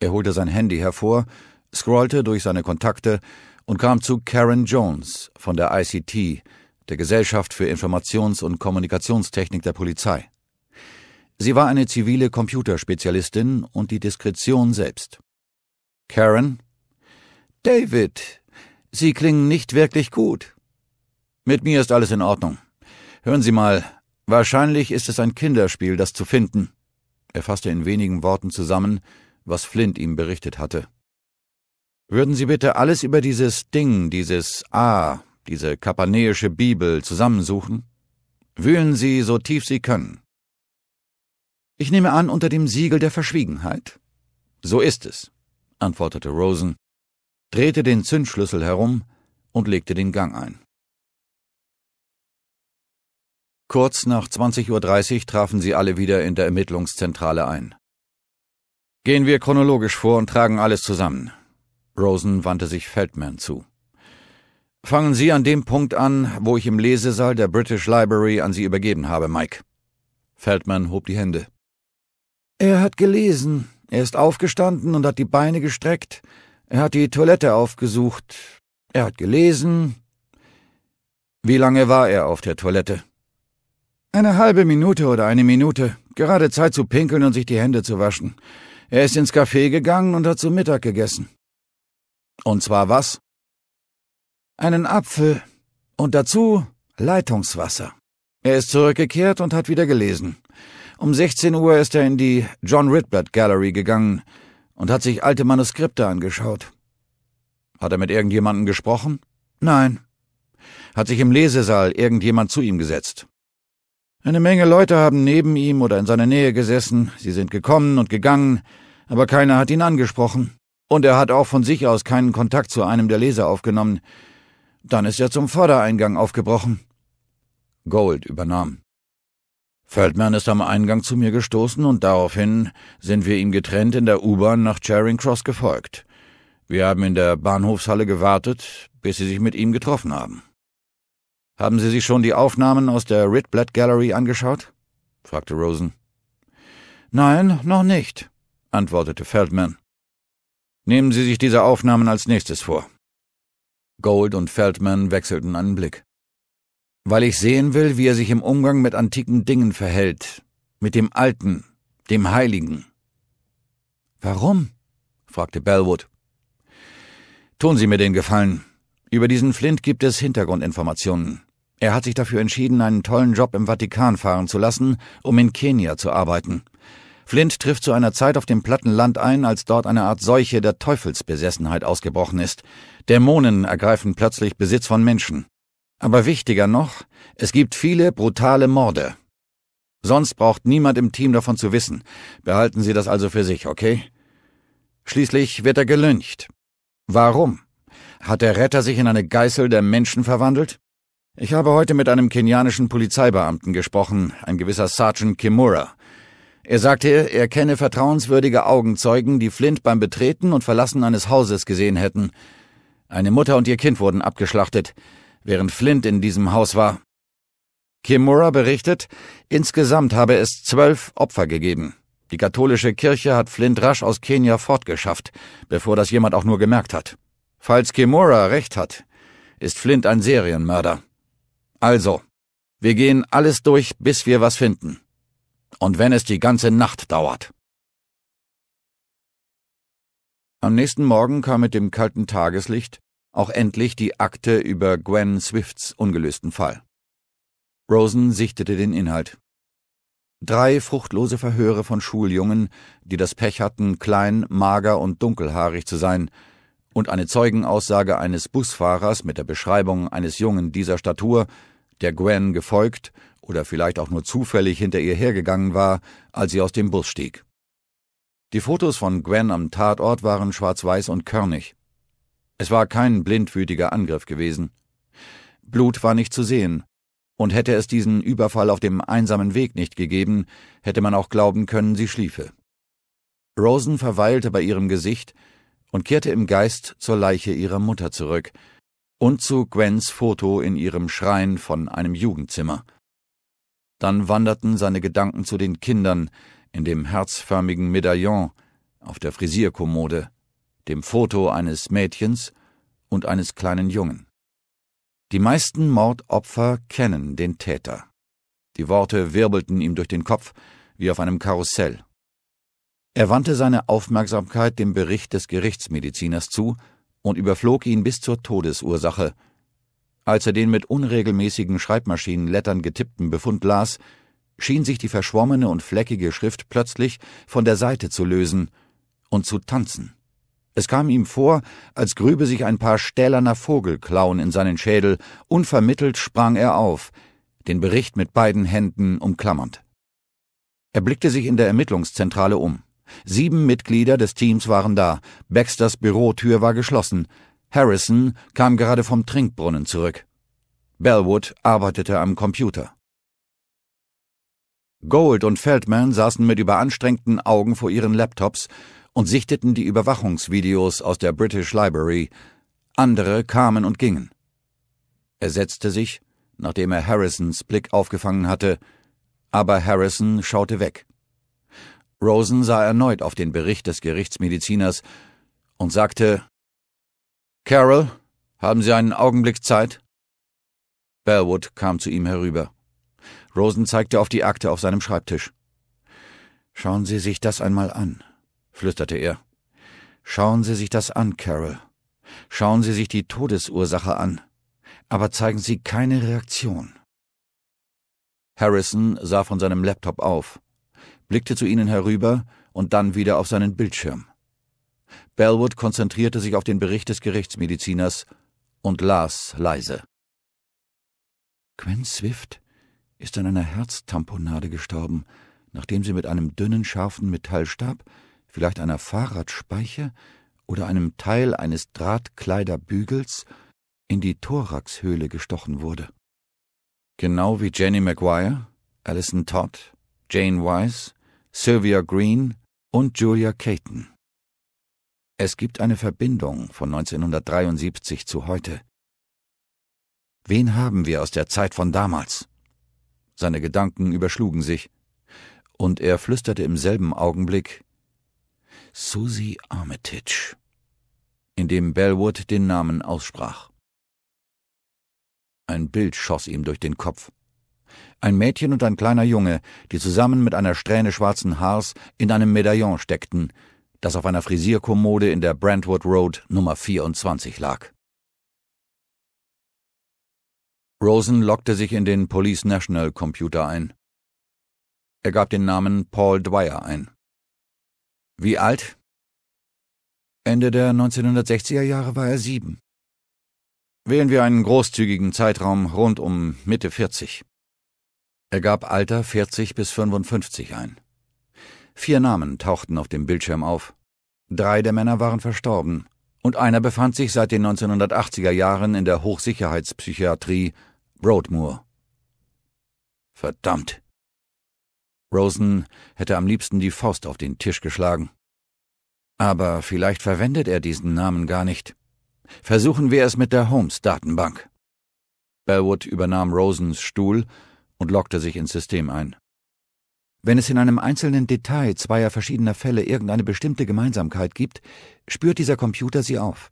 [SPEAKER 1] Er holte sein Handy hervor, scrollte durch seine Kontakte und kam zu Karen Jones von der ICT, der Gesellschaft für Informations- und Kommunikationstechnik der Polizei. Sie war eine zivile Computerspezialistin und die Diskretion selbst. Karen David, Sie klingen nicht wirklich gut. Mit mir ist alles in Ordnung. Hören Sie mal, wahrscheinlich ist es ein Kinderspiel, das zu finden. Er fasste in wenigen Worten zusammen, was Flint ihm berichtet hatte. Würden Sie bitte alles über dieses Ding, dieses A, diese kapanäische Bibel zusammensuchen? Wühlen Sie so tief Sie können. Ich nehme an, unter dem Siegel der Verschwiegenheit? So ist es, antwortete Rosen, drehte den Zündschlüssel herum und legte den Gang ein. Kurz nach 20.30 Uhr trafen sie alle wieder in der Ermittlungszentrale ein. Gehen wir chronologisch vor und tragen alles zusammen. Rosen wandte sich Feldman zu. Fangen Sie an dem Punkt an, wo ich im Lesesaal der British Library an Sie übergeben habe, Mike. Feldman hob die Hände. Er hat gelesen, er ist aufgestanden und hat die Beine gestreckt, er hat die Toilette aufgesucht, er hat gelesen. Wie lange war er auf der Toilette? Eine halbe Minute oder eine Minute, gerade Zeit zu pinkeln und sich die Hände zu waschen. Er ist ins Café gegangen und hat zu Mittag gegessen. Und zwar was? Einen Apfel und dazu Leitungswasser. Er ist zurückgekehrt und hat wieder gelesen. Um 16 Uhr ist er in die John Ritblat Gallery gegangen und hat sich alte Manuskripte angeschaut. Hat er mit irgendjemandem gesprochen? Nein. Hat sich im Lesesaal irgendjemand zu ihm gesetzt? Eine Menge Leute haben neben ihm oder in seiner Nähe gesessen, sie sind gekommen und gegangen, aber keiner hat ihn angesprochen. Und er hat auch von sich aus keinen Kontakt zu einem der Leser aufgenommen. Dann ist er zum Vordereingang aufgebrochen. Gold übernahm. Feldman ist am Eingang zu mir gestoßen und daraufhin sind wir ihm getrennt in der U-Bahn nach Charing Cross gefolgt. Wir haben in der Bahnhofshalle gewartet, bis Sie sich mit ihm getroffen haben. Haben Sie sich schon die Aufnahmen aus der Ritblatt Gallery angeschaut? fragte Rosen. Nein, noch nicht, antwortete Feldman. Nehmen Sie sich diese Aufnahmen als nächstes vor. Gold und Feldman wechselten einen Blick weil ich sehen will, wie er sich im Umgang mit antiken Dingen verhält, mit dem Alten, dem Heiligen. Warum? fragte Bellwood. Tun Sie mir den Gefallen. Über diesen Flint gibt es Hintergrundinformationen. Er hat sich dafür entschieden, einen tollen Job im Vatikan fahren zu lassen, um in Kenia zu arbeiten. Flint trifft zu einer Zeit auf dem Plattenland ein, als dort eine Art Seuche der Teufelsbesessenheit ausgebrochen ist. Dämonen ergreifen plötzlich Besitz von Menschen. Aber wichtiger noch, es gibt viele brutale Morde. Sonst braucht niemand im Team davon zu wissen. Behalten Sie das also für sich, okay? Schließlich wird er gelüncht. Warum? Hat der Retter sich in eine Geißel der Menschen verwandelt? Ich habe heute mit einem kenianischen Polizeibeamten gesprochen, ein gewisser Sergeant Kimura. Er sagte, er kenne vertrauenswürdige Augenzeugen, die Flint beim Betreten und Verlassen eines Hauses gesehen hätten. Eine Mutter und ihr Kind wurden abgeschlachtet während Flint in diesem Haus war. Kimura berichtet, insgesamt habe es zwölf Opfer gegeben. Die katholische Kirche hat Flint rasch aus Kenia fortgeschafft, bevor das jemand auch nur gemerkt hat. Falls Kimura recht hat, ist Flint ein Serienmörder. Also, wir gehen alles durch, bis wir was finden. Und wenn es die ganze Nacht dauert. Am nächsten Morgen kam mit dem kalten Tageslicht auch endlich die Akte über Gwen Swifts ungelösten Fall. Rosen sichtete den Inhalt. Drei fruchtlose Verhöre von Schuljungen, die das Pech hatten, klein, mager und dunkelhaarig zu sein, und eine Zeugenaussage eines Busfahrers mit der Beschreibung eines Jungen dieser Statur, der Gwen gefolgt oder vielleicht auch nur zufällig hinter ihr hergegangen war, als sie aus dem Bus stieg. Die Fotos von Gwen am Tatort waren schwarz-weiß und körnig. Es war kein blindwütiger Angriff gewesen. Blut war nicht zu sehen, und hätte es diesen Überfall auf dem einsamen Weg nicht gegeben, hätte man auch glauben können, sie schliefe. Rosen verweilte bei ihrem Gesicht und kehrte im Geist zur Leiche ihrer Mutter zurück und zu Gwens Foto in ihrem Schrein von einem Jugendzimmer. Dann wanderten seine Gedanken zu den Kindern in dem herzförmigen Medaillon auf der Frisierkommode, dem Foto eines Mädchens und eines kleinen Jungen. Die meisten Mordopfer kennen den Täter. Die Worte wirbelten ihm durch den Kopf wie auf einem Karussell. Er wandte seine Aufmerksamkeit dem Bericht des Gerichtsmediziners zu und überflog ihn bis zur Todesursache. Als er den mit unregelmäßigen Schreibmaschinenlettern getippten Befund las, schien sich die verschwommene und fleckige Schrift plötzlich von der Seite zu lösen und zu tanzen. Es kam ihm vor, als grübe sich ein paar stählerner Vogelklauen in seinen Schädel, unvermittelt sprang er auf, den Bericht mit beiden Händen umklammernd. Er blickte sich in der Ermittlungszentrale um. Sieben Mitglieder des Teams waren da, Baxters Bürotür war geschlossen, Harrison kam gerade vom Trinkbrunnen zurück. Bellwood arbeitete am Computer. Gold und Feldman saßen mit überanstrengten Augen vor ihren Laptops und sichteten die Überwachungsvideos aus der British Library, andere kamen und gingen. Er setzte sich, nachdem er Harrisons Blick aufgefangen hatte, aber Harrison schaute weg. Rosen sah erneut auf den Bericht des Gerichtsmediziners und sagte Carol, haben Sie einen Augenblick Zeit? Bellwood kam zu ihm herüber. Rosen zeigte auf die Akte auf seinem Schreibtisch. Schauen Sie sich das einmal an, flüsterte er. Schauen Sie sich das an, Carol. Schauen Sie sich die Todesursache an. Aber zeigen Sie keine Reaktion. Harrison sah von seinem Laptop auf, blickte zu ihnen herüber und dann wieder auf seinen Bildschirm. Bellwood konzentrierte sich auf den Bericht des Gerichtsmediziners und las leise. Gwen Swift ist an einer Herztamponade gestorben, nachdem sie mit einem dünnen, scharfen Metallstab vielleicht einer Fahrradspeiche oder einem Teil eines Drahtkleiderbügels, in die Thoraxhöhle gestochen wurde. Genau wie Jenny Maguire, Alison Todd, Jane Wise, Sylvia Green und Julia Caton. Es gibt eine Verbindung von 1973 zu heute. Wen haben wir aus der Zeit von damals? Seine Gedanken überschlugen sich, und er flüsterte im selben Augenblick Susie Armitage, in dem Bellwood den Namen aussprach. Ein Bild schoss ihm durch den Kopf. Ein Mädchen und ein kleiner Junge, die zusammen mit einer Strähne schwarzen Haars in einem Medaillon steckten, das auf einer Frisierkommode in der Brentwood Road Nummer 24 lag. Rosen lockte sich in den Police National Computer ein. Er gab den Namen Paul Dwyer ein. Wie alt? Ende der 1960er Jahre war er sieben. Wählen wir einen großzügigen Zeitraum rund um Mitte 40. Er gab Alter 40 bis 55 ein. Vier Namen tauchten auf dem Bildschirm auf. Drei der Männer waren verstorben und einer befand sich seit den 1980er Jahren in der Hochsicherheitspsychiatrie Broadmoor. Verdammt, Rosen hätte am liebsten die Faust auf den Tisch geschlagen. Aber vielleicht verwendet er diesen Namen gar nicht. Versuchen wir es mit der Holmes-Datenbank. Bellwood übernahm Rosens Stuhl und lockte sich ins System ein. Wenn es in einem einzelnen Detail zweier verschiedener Fälle irgendeine bestimmte Gemeinsamkeit gibt, spürt dieser Computer sie auf.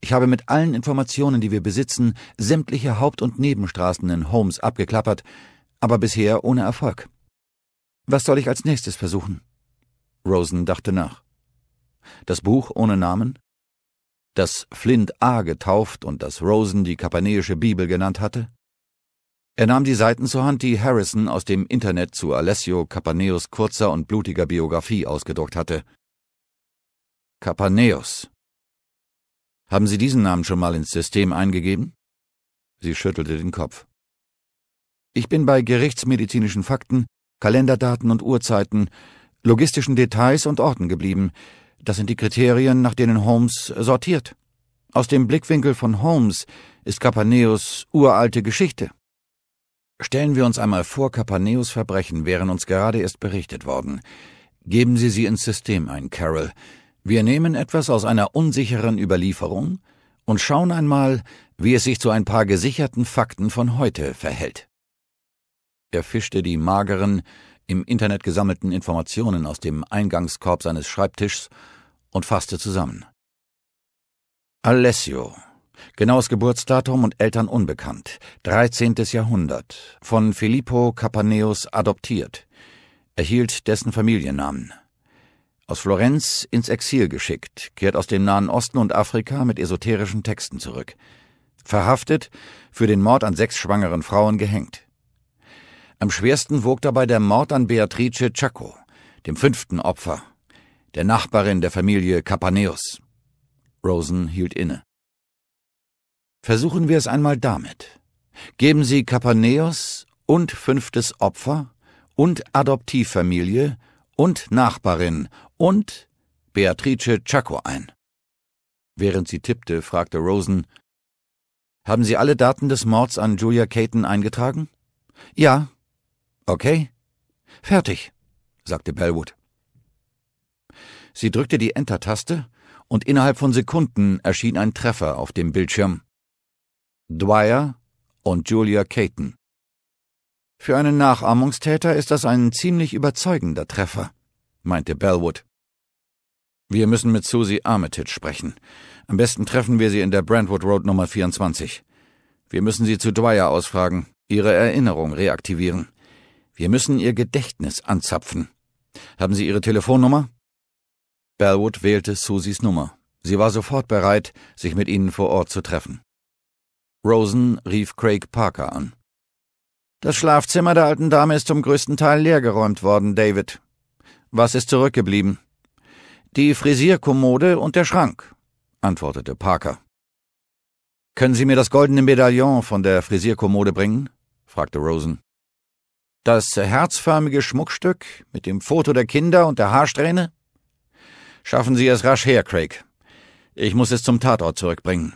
[SPEAKER 1] Ich habe mit allen Informationen, die wir besitzen, sämtliche Haupt- und Nebenstraßen in Holmes abgeklappert, aber bisher ohne Erfolg. Was soll ich als nächstes versuchen? Rosen dachte nach. Das Buch ohne Namen? Das Flint A getauft und das Rosen die kapaneische Bibel genannt hatte? Er nahm die Seiten zur Hand, die Harrison aus dem Internet zu Alessio Capaneus kurzer und blutiger Biografie ausgedruckt hatte. Capaneus. Haben Sie diesen Namen schon mal ins System eingegeben? Sie schüttelte den Kopf. Ich bin bei gerichtsmedizinischen Fakten Kalenderdaten und Uhrzeiten, logistischen Details und Orten geblieben. Das sind die Kriterien, nach denen Holmes sortiert. Aus dem Blickwinkel von Holmes ist Kapaneus uralte Geschichte. Stellen wir uns einmal vor, Kapaneus Verbrechen wären uns gerade erst berichtet worden. Geben Sie sie ins System ein, Carol. Wir nehmen etwas aus einer unsicheren Überlieferung und schauen einmal, wie es sich zu ein paar gesicherten Fakten von heute verhält. Er fischte die mageren, im Internet gesammelten Informationen aus dem Eingangskorb seines Schreibtischs und fasste zusammen. Alessio. Genaues Geburtsdatum und Eltern unbekannt. 13. Jahrhundert. Von Filippo Capaneus adoptiert. Erhielt dessen Familiennamen. Aus Florenz ins Exil geschickt, kehrt aus dem Nahen Osten und Afrika mit esoterischen Texten zurück. Verhaftet, für den Mord an sechs schwangeren Frauen gehängt. Am schwersten wog dabei der Mord an Beatrice Chaco, dem fünften Opfer, der Nachbarin der Familie Capaneus. Rosen hielt inne. Versuchen wir es einmal damit. Geben Sie Kapaneos und fünftes Opfer und Adoptivfamilie und Nachbarin und Beatrice Chaco ein. Während sie tippte, fragte Rosen, haben Sie alle Daten des Mords an Julia Caton eingetragen? Ja, Okay, fertig, sagte Bellwood. Sie drückte die Enter-Taste und innerhalb von Sekunden erschien ein Treffer auf dem Bildschirm. Dwyer und Julia Caton. Für einen Nachahmungstäter ist das ein ziemlich überzeugender Treffer, meinte Bellwood. Wir müssen mit Susie Armitage sprechen. Am besten treffen wir sie in der Brentwood Road Nummer 24. Wir müssen sie zu Dwyer ausfragen, ihre Erinnerung reaktivieren. Wir müssen ihr Gedächtnis anzapfen. Haben Sie Ihre Telefonnummer? Bellwood wählte Susis Nummer. Sie war sofort bereit, sich mit ihnen vor Ort zu treffen. Rosen rief Craig Parker an. Das Schlafzimmer der alten Dame ist zum größten Teil leergeräumt worden, David. Was ist zurückgeblieben? Die Frisierkommode und der Schrank, antwortete Parker. Können Sie mir das goldene Medaillon von der Frisierkommode bringen? fragte Rosen. Das herzförmige Schmuckstück mit dem Foto der Kinder und der Haarsträhne? Schaffen Sie es rasch her, Craig. Ich muss es zum Tatort zurückbringen.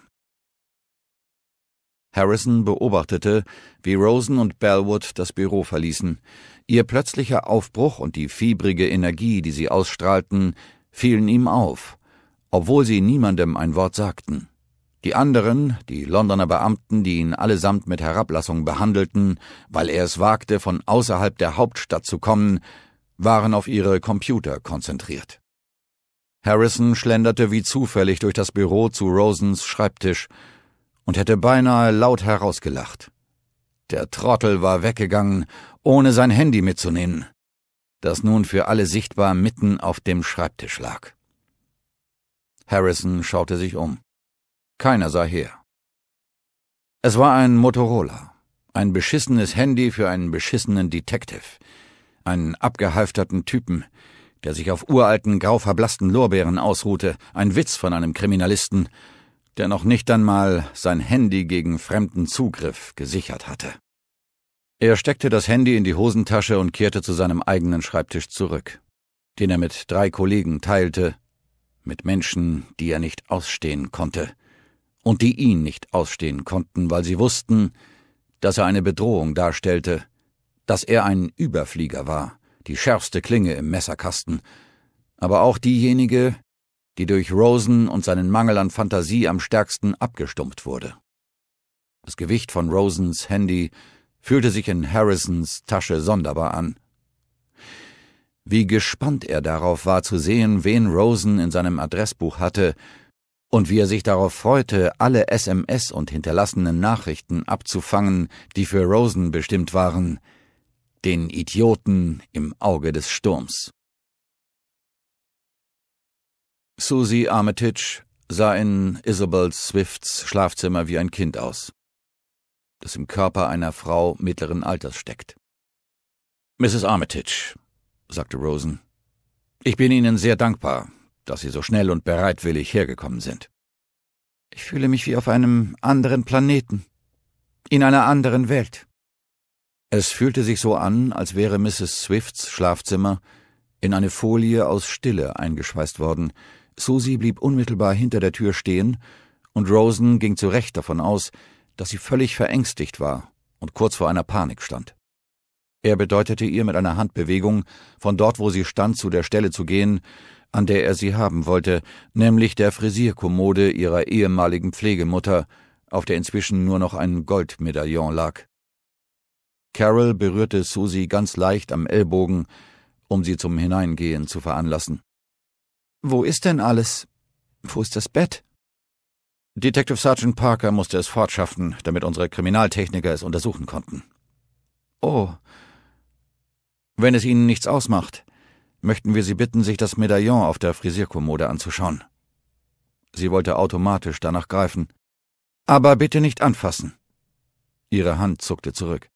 [SPEAKER 1] Harrison beobachtete, wie Rosen und Bellwood das Büro verließen. Ihr plötzlicher Aufbruch und die fiebrige Energie, die sie ausstrahlten, fielen ihm auf, obwohl sie niemandem ein Wort sagten. Die anderen, die Londoner Beamten, die ihn allesamt mit Herablassung behandelten, weil er es wagte, von außerhalb der Hauptstadt zu kommen, waren auf ihre Computer konzentriert. Harrison schlenderte wie zufällig durch das Büro zu Rosens Schreibtisch und hätte beinahe laut herausgelacht. Der Trottel war weggegangen, ohne sein Handy mitzunehmen, das nun für alle sichtbar mitten auf dem Schreibtisch lag. Harrison schaute sich um. Keiner sah her. Es war ein Motorola, ein beschissenes Handy für einen beschissenen Detective, einen abgehalfterten Typen, der sich auf uralten, grau verblassten Lorbeeren ausruhte, ein Witz von einem Kriminalisten, der noch nicht einmal sein Handy gegen fremden Zugriff gesichert hatte. Er steckte das Handy in die Hosentasche und kehrte zu seinem eigenen Schreibtisch zurück, den er mit drei Kollegen teilte, mit Menschen, die er nicht ausstehen konnte, und die ihn nicht ausstehen konnten, weil sie wussten, dass er eine Bedrohung darstellte, dass er ein Überflieger war, die schärfste Klinge im Messerkasten, aber auch diejenige, die durch Rosen und seinen Mangel an Fantasie am stärksten abgestumpft wurde. Das Gewicht von Rosens Handy fühlte sich in Harrisons Tasche sonderbar an. Wie gespannt er darauf war zu sehen, wen Rosen in seinem Adressbuch hatte, und wie er sich darauf freute, alle SMS und hinterlassenen Nachrichten abzufangen, die für Rosen bestimmt waren, den Idioten im Auge des Sturms. Susie Armitage sah in Isabel Swifts Schlafzimmer wie ein Kind aus, das im Körper einer Frau mittleren Alters steckt. Mrs. Armitage, sagte Rosen, ich bin Ihnen sehr dankbar dass Sie so schnell und bereitwillig hergekommen sind. Ich fühle mich wie auf einem anderen Planeten, in einer anderen Welt. Es fühlte sich so an, als wäre Mrs. Swifts Schlafzimmer in eine Folie aus Stille eingeschweißt worden. Susie blieb unmittelbar hinter der Tür stehen, und Rosen ging zu Recht davon aus, dass sie völlig verängstigt war und kurz vor einer Panik stand. Er bedeutete ihr mit einer Handbewegung, von dort, wo sie stand, zu der Stelle zu gehen, an der er sie haben wollte, nämlich der Frisierkommode ihrer ehemaligen Pflegemutter, auf der inzwischen nur noch ein Goldmedaillon lag. Carol berührte Susie ganz leicht am Ellbogen, um sie zum Hineingehen zu veranlassen. Wo ist denn alles? Wo ist das Bett? Detective Sergeant Parker musste es fortschaffen, damit unsere Kriminaltechniker es untersuchen konnten. Oh. Wenn es Ihnen nichts ausmacht möchten wir Sie bitten, sich das Medaillon auf der Frisierkommode anzuschauen. Sie wollte automatisch danach greifen. Aber bitte nicht anfassen. Ihre Hand zuckte zurück.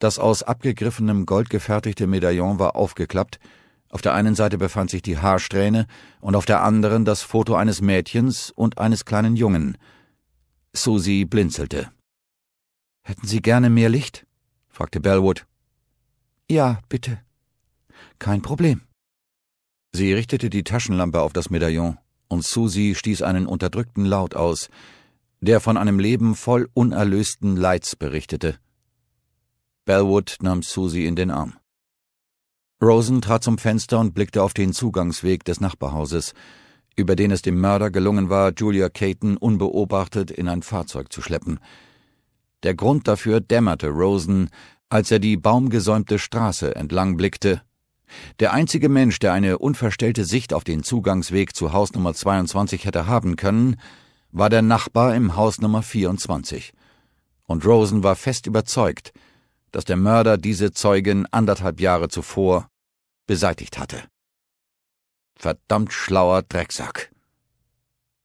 [SPEAKER 1] Das aus abgegriffenem Gold gefertigte Medaillon war aufgeklappt, auf der einen Seite befand sich die Haarsträhne und auf der anderen das Foto eines Mädchens und eines kleinen Jungen. Susie blinzelte. Hätten Sie gerne mehr Licht? fragte Bellwood. Ja, bitte, kein Problem. Sie richtete die Taschenlampe auf das Medaillon, und Susie stieß einen unterdrückten Laut aus, der von einem Leben voll unerlösten Leids berichtete. Bellwood nahm Susie in den Arm. Rosen trat zum Fenster und blickte auf den Zugangsweg des Nachbarhauses, über den es dem Mörder gelungen war, Julia Caton unbeobachtet in ein Fahrzeug zu schleppen. Der Grund dafür dämmerte Rosen, als er die baumgesäumte Straße entlang blickte, der einzige Mensch, der eine unverstellte Sicht auf den Zugangsweg zu Haus Nummer 22 hätte haben können, war der Nachbar im Haus Nummer 24. Und Rosen war fest überzeugt, dass der Mörder diese Zeugin anderthalb Jahre zuvor beseitigt hatte. Verdammt schlauer Drecksack.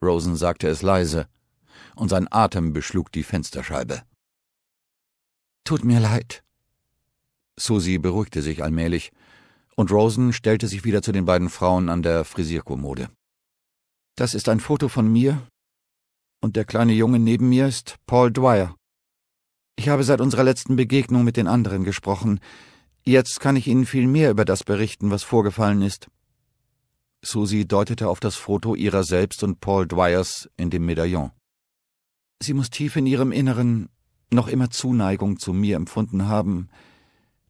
[SPEAKER 1] Rosen sagte es leise, und sein Atem beschlug die Fensterscheibe. Tut mir leid. Susi beruhigte sich allmählich und Rosen stellte sich wieder zu den beiden Frauen an der Frisierkommode. Das ist ein Foto von mir und der kleine Junge neben mir ist Paul Dwyer. Ich habe seit unserer letzten Begegnung mit den anderen gesprochen. Jetzt kann ich Ihnen viel mehr über das berichten, was vorgefallen ist. Susie deutete auf das Foto ihrer selbst und Paul Dwyers in dem Medaillon. Sie muss tief in ihrem Inneren noch immer Zuneigung zu mir empfunden haben,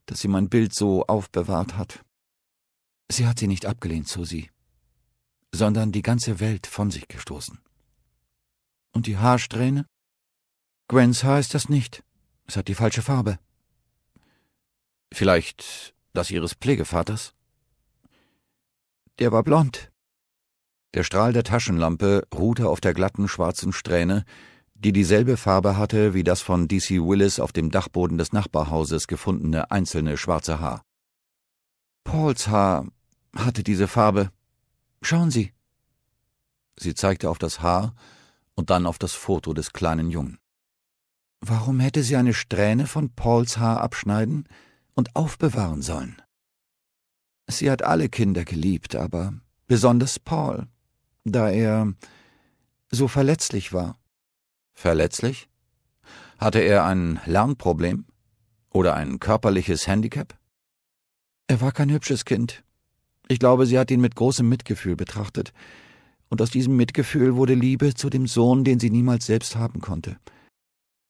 [SPEAKER 1] dass sie mein Bild so aufbewahrt hat. Sie hat sie nicht abgelehnt, Susi, sondern die ganze Welt von sich gestoßen. Und die Haarsträhne? Gwens Haar ist das nicht. Es hat die falsche Farbe. Vielleicht das ihres Pflegevaters? Der war blond. Der Strahl der Taschenlampe ruhte auf der glatten schwarzen Strähne, die dieselbe Farbe hatte wie das von DC Willis auf dem Dachboden des Nachbarhauses gefundene einzelne schwarze Haar. Pauls Haar hatte diese Farbe. Schauen Sie. Sie zeigte auf das Haar und dann auf das Foto des kleinen Jungen. Warum hätte sie eine Strähne von Pauls Haar abschneiden und aufbewahren sollen? Sie hat alle Kinder geliebt, aber besonders Paul, da er so verletzlich war. Verletzlich? Hatte er ein Lernproblem? Oder ein körperliches Handicap? Er war kein hübsches Kind, ich glaube, sie hat ihn mit großem Mitgefühl betrachtet. Und aus diesem Mitgefühl wurde Liebe zu dem Sohn, den sie niemals selbst haben konnte.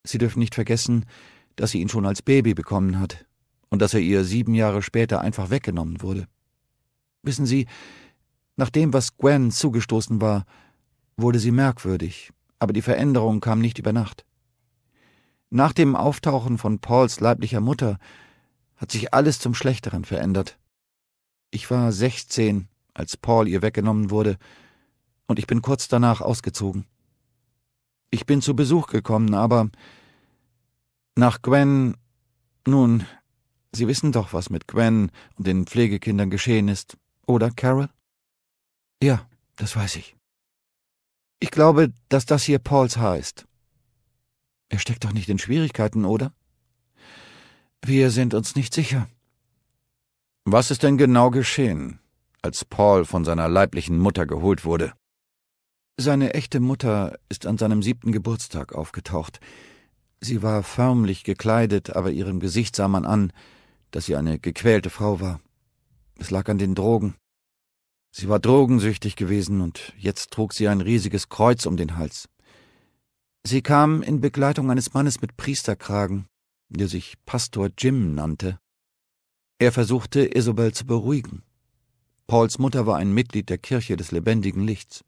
[SPEAKER 1] Sie dürfen nicht vergessen, dass sie ihn schon als Baby bekommen hat und dass er ihr sieben Jahre später einfach weggenommen wurde. Wissen Sie, nach dem, was Gwen zugestoßen war, wurde sie merkwürdig, aber die Veränderung kam nicht über Nacht. Nach dem Auftauchen von Pauls leiblicher Mutter hat sich alles zum Schlechteren verändert. Ich war sechzehn, als Paul ihr weggenommen wurde, und ich bin kurz danach ausgezogen. Ich bin zu Besuch gekommen, aber nach Gwen. Nun, Sie wissen doch, was mit Gwen und den Pflegekindern geschehen ist, oder, Carol? Ja, das weiß ich. Ich glaube, dass das hier Pauls Haar ist. Er steckt doch nicht in Schwierigkeiten, oder? Wir sind uns nicht sicher. Was ist denn genau geschehen, als Paul von seiner leiblichen Mutter geholt wurde? Seine echte Mutter ist an seinem siebten Geburtstag aufgetaucht. Sie war förmlich gekleidet, aber ihrem Gesicht sah man an, dass sie eine gequälte Frau war. Es lag an den Drogen. Sie war drogensüchtig gewesen und jetzt trug sie ein riesiges Kreuz um den Hals. Sie kam in Begleitung eines Mannes mit Priesterkragen, der sich Pastor Jim nannte. Er versuchte, Isobel zu beruhigen. Pauls Mutter war ein Mitglied der Kirche des lebendigen Lichts.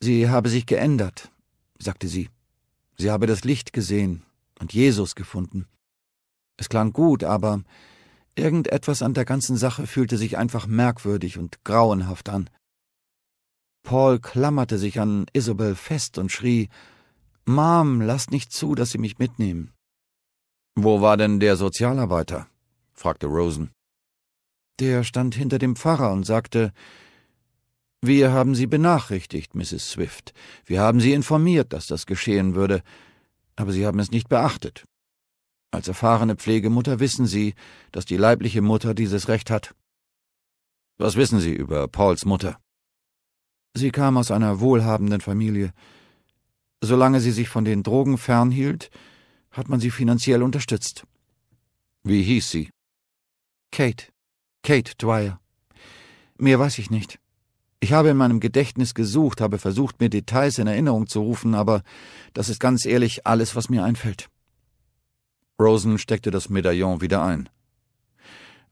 [SPEAKER 1] Sie habe sich geändert, sagte sie. Sie habe das Licht gesehen und Jesus gefunden. Es klang gut, aber irgendetwas an der ganzen Sache fühlte sich einfach merkwürdig und grauenhaft an. Paul klammerte sich an Isobel fest und schrie Mom, lass nicht zu, dass sie mich mitnehmen. Wo war denn der Sozialarbeiter? fragte Rosen. Der stand hinter dem Pfarrer und sagte Wir haben Sie benachrichtigt, Mrs. Swift. Wir haben Sie informiert, dass das geschehen würde, aber Sie haben es nicht beachtet. Als erfahrene Pflegemutter wissen Sie, dass die leibliche Mutter dieses Recht hat. Was wissen Sie über Pauls Mutter? Sie kam aus einer wohlhabenden Familie. Solange sie sich von den Drogen fernhielt, hat man sie finanziell unterstützt. Wie hieß sie? Kate. Kate Dwyer. Mehr weiß ich nicht. Ich habe in meinem Gedächtnis gesucht, habe versucht, mir Details in Erinnerung zu rufen, aber das ist ganz ehrlich alles, was mir einfällt. Rosen steckte das Medaillon wieder ein.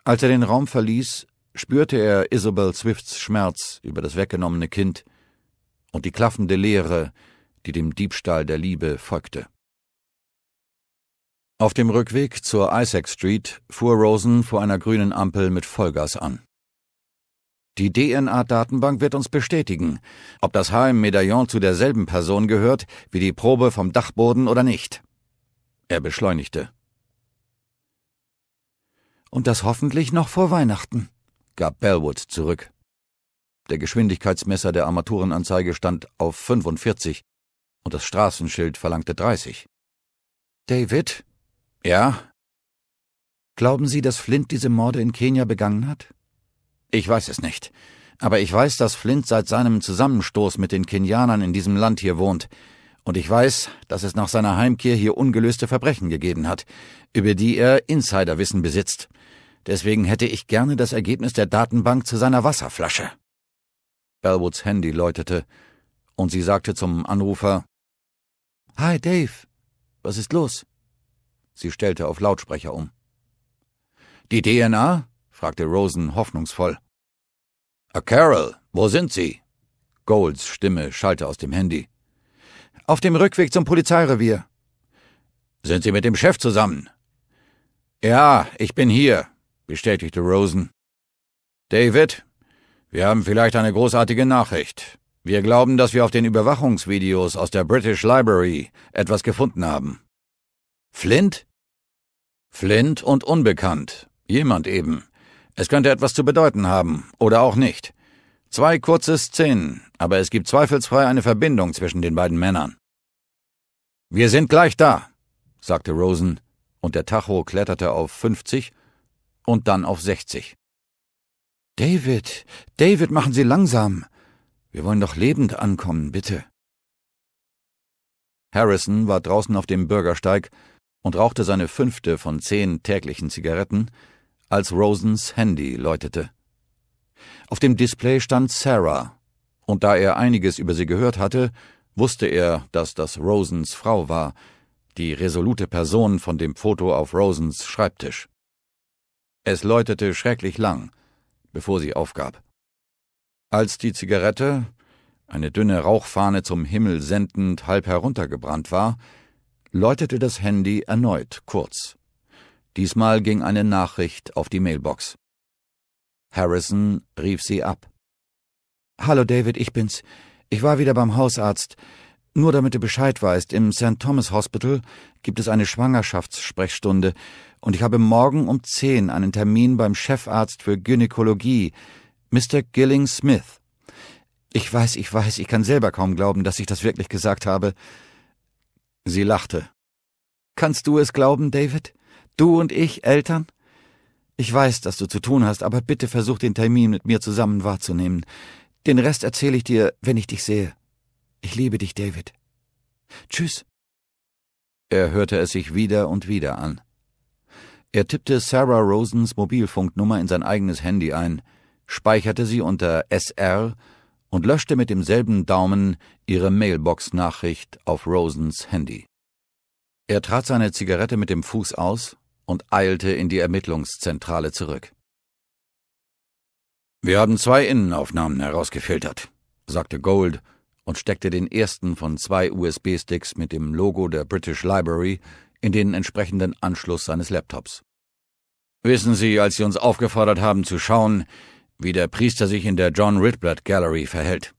[SPEAKER 1] Als er den Raum verließ, spürte er Isabel Swifts Schmerz über das weggenommene Kind und die klaffende Leere, die dem Diebstahl der Liebe folgte. Auf dem Rückweg zur Isaac Street fuhr Rosen vor einer grünen Ampel mit Vollgas an. Die DNA-Datenbank wird uns bestätigen, ob das Haar im Medaillon zu derselben Person gehört wie die Probe vom Dachboden oder nicht. Er beschleunigte. Und das hoffentlich noch vor Weihnachten, gab Bellwood zurück. Der Geschwindigkeitsmesser der Armaturenanzeige stand auf 45 und das Straßenschild verlangte 30. David, ja? Glauben Sie, dass Flint diese Morde in Kenia begangen hat? Ich weiß es nicht. Aber ich weiß, dass Flint seit seinem Zusammenstoß mit den Kenianern in diesem Land hier wohnt. Und ich weiß, dass es nach seiner Heimkehr hier ungelöste Verbrechen gegeben hat, über die er Insiderwissen besitzt. Deswegen hätte ich gerne das Ergebnis der Datenbank zu seiner Wasserflasche. Bellwoods Handy läutete, und sie sagte zum Anrufer Hi Dave, was ist los? Sie stellte auf Lautsprecher um. Die DNA? fragte Rosen hoffnungsvoll. A Carol, wo sind Sie? Golds Stimme schallte aus dem Handy. Auf dem Rückweg zum Polizeirevier. Sind Sie mit dem Chef zusammen? Ja, ich bin hier, bestätigte Rosen. David, wir haben vielleicht eine großartige Nachricht. Wir glauben, dass wir auf den Überwachungsvideos aus der British Library etwas gefunden haben. Flint? Flint und unbekannt. Jemand eben. Es könnte etwas zu bedeuten haben, oder auch nicht. Zwei kurze Szenen, aber es gibt zweifelsfrei eine Verbindung zwischen den beiden Männern. Wir sind gleich da, sagte Rosen, und der Tacho kletterte auf 50 und dann auf 60. David, David, machen Sie langsam. Wir wollen doch lebend ankommen, bitte. Harrison war draußen auf dem Bürgersteig und rauchte seine fünfte von zehn täglichen Zigaretten, als Rosens Handy läutete. Auf dem Display stand Sarah, und da er einiges über sie gehört hatte, wusste er, dass das Rosens Frau war, die resolute Person von dem Foto auf Rosens Schreibtisch. Es läutete schrecklich lang, bevor sie aufgab. Als die Zigarette, eine dünne Rauchfahne zum Himmel sendend, halb heruntergebrannt war, läutete das Handy erneut kurz. Diesmal ging eine Nachricht auf die Mailbox. Harrison rief sie ab. Hallo David, ich bin's. Ich war wieder beim Hausarzt. Nur damit du Bescheid weißt, im St. Thomas Hospital gibt es eine Schwangerschaftssprechstunde und ich habe morgen um zehn einen Termin beim Chefarzt für Gynäkologie, Mr. Gilling Smith. Ich weiß, ich weiß, ich kann selber kaum glauben, dass ich das wirklich gesagt habe. Sie lachte. Kannst du es glauben, David? Du und ich, Eltern? Ich weiß, dass du zu tun hast, aber bitte versuch den Termin mit mir zusammen wahrzunehmen. Den Rest erzähle ich dir, wenn ich dich sehe. Ich liebe dich, David. Tschüss. Er hörte es sich wieder und wieder an. Er tippte Sarah Rosens Mobilfunknummer in sein eigenes Handy ein, speicherte sie unter SR und löschte mit demselben Daumen ihre Mailbox-Nachricht auf Rosens Handy. Er trat seine Zigarette mit dem Fuß aus und eilte in die Ermittlungszentrale zurück. Wir haben zwei Innenaufnahmen herausgefiltert, sagte Gold und steckte den ersten von zwei USB-Sticks mit dem Logo der British Library in den entsprechenden Anschluss seines Laptops. Wissen Sie, als Sie uns aufgefordert haben zu schauen, wie der Priester sich in der John Ridblatt Gallery verhält.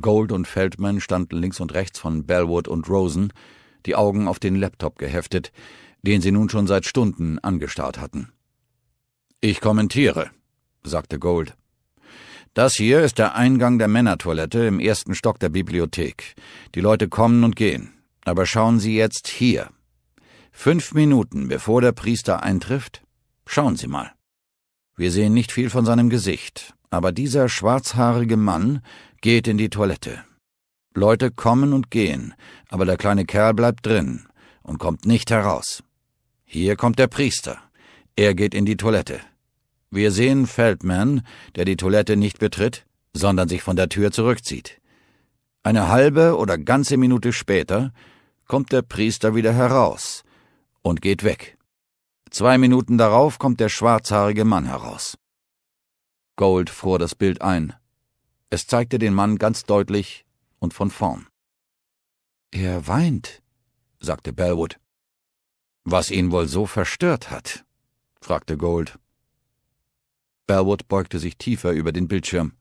[SPEAKER 1] Gold und Feldman standen links und rechts von Bellwood und Rosen, die Augen auf den Laptop geheftet, den sie nun schon seit Stunden angestarrt hatten. Ich kommentiere, sagte Gold. Das hier ist der Eingang der Männertoilette im ersten Stock der Bibliothek. Die Leute kommen und gehen. Aber schauen Sie jetzt hier. Fünf Minuten bevor der Priester eintrifft, schauen Sie mal. Wir sehen nicht viel von seinem Gesicht, aber dieser schwarzhaarige Mann geht in die Toilette. Leute kommen und gehen, aber der kleine Kerl bleibt drin und kommt nicht heraus. Hier kommt der Priester. Er geht in die Toilette. Wir sehen Feldman, der die Toilette nicht betritt, sondern sich von der Tür zurückzieht. Eine halbe oder ganze Minute später kommt der Priester wieder heraus und geht weg. Zwei Minuten darauf kommt der schwarzhaarige Mann heraus. Gold fror das Bild ein. Es zeigte den Mann ganz deutlich und von vorn. Er weint, sagte Bellwood. Was ihn wohl so verstört hat? fragte Gold. Bellwood beugte sich tiefer über den Bildschirm.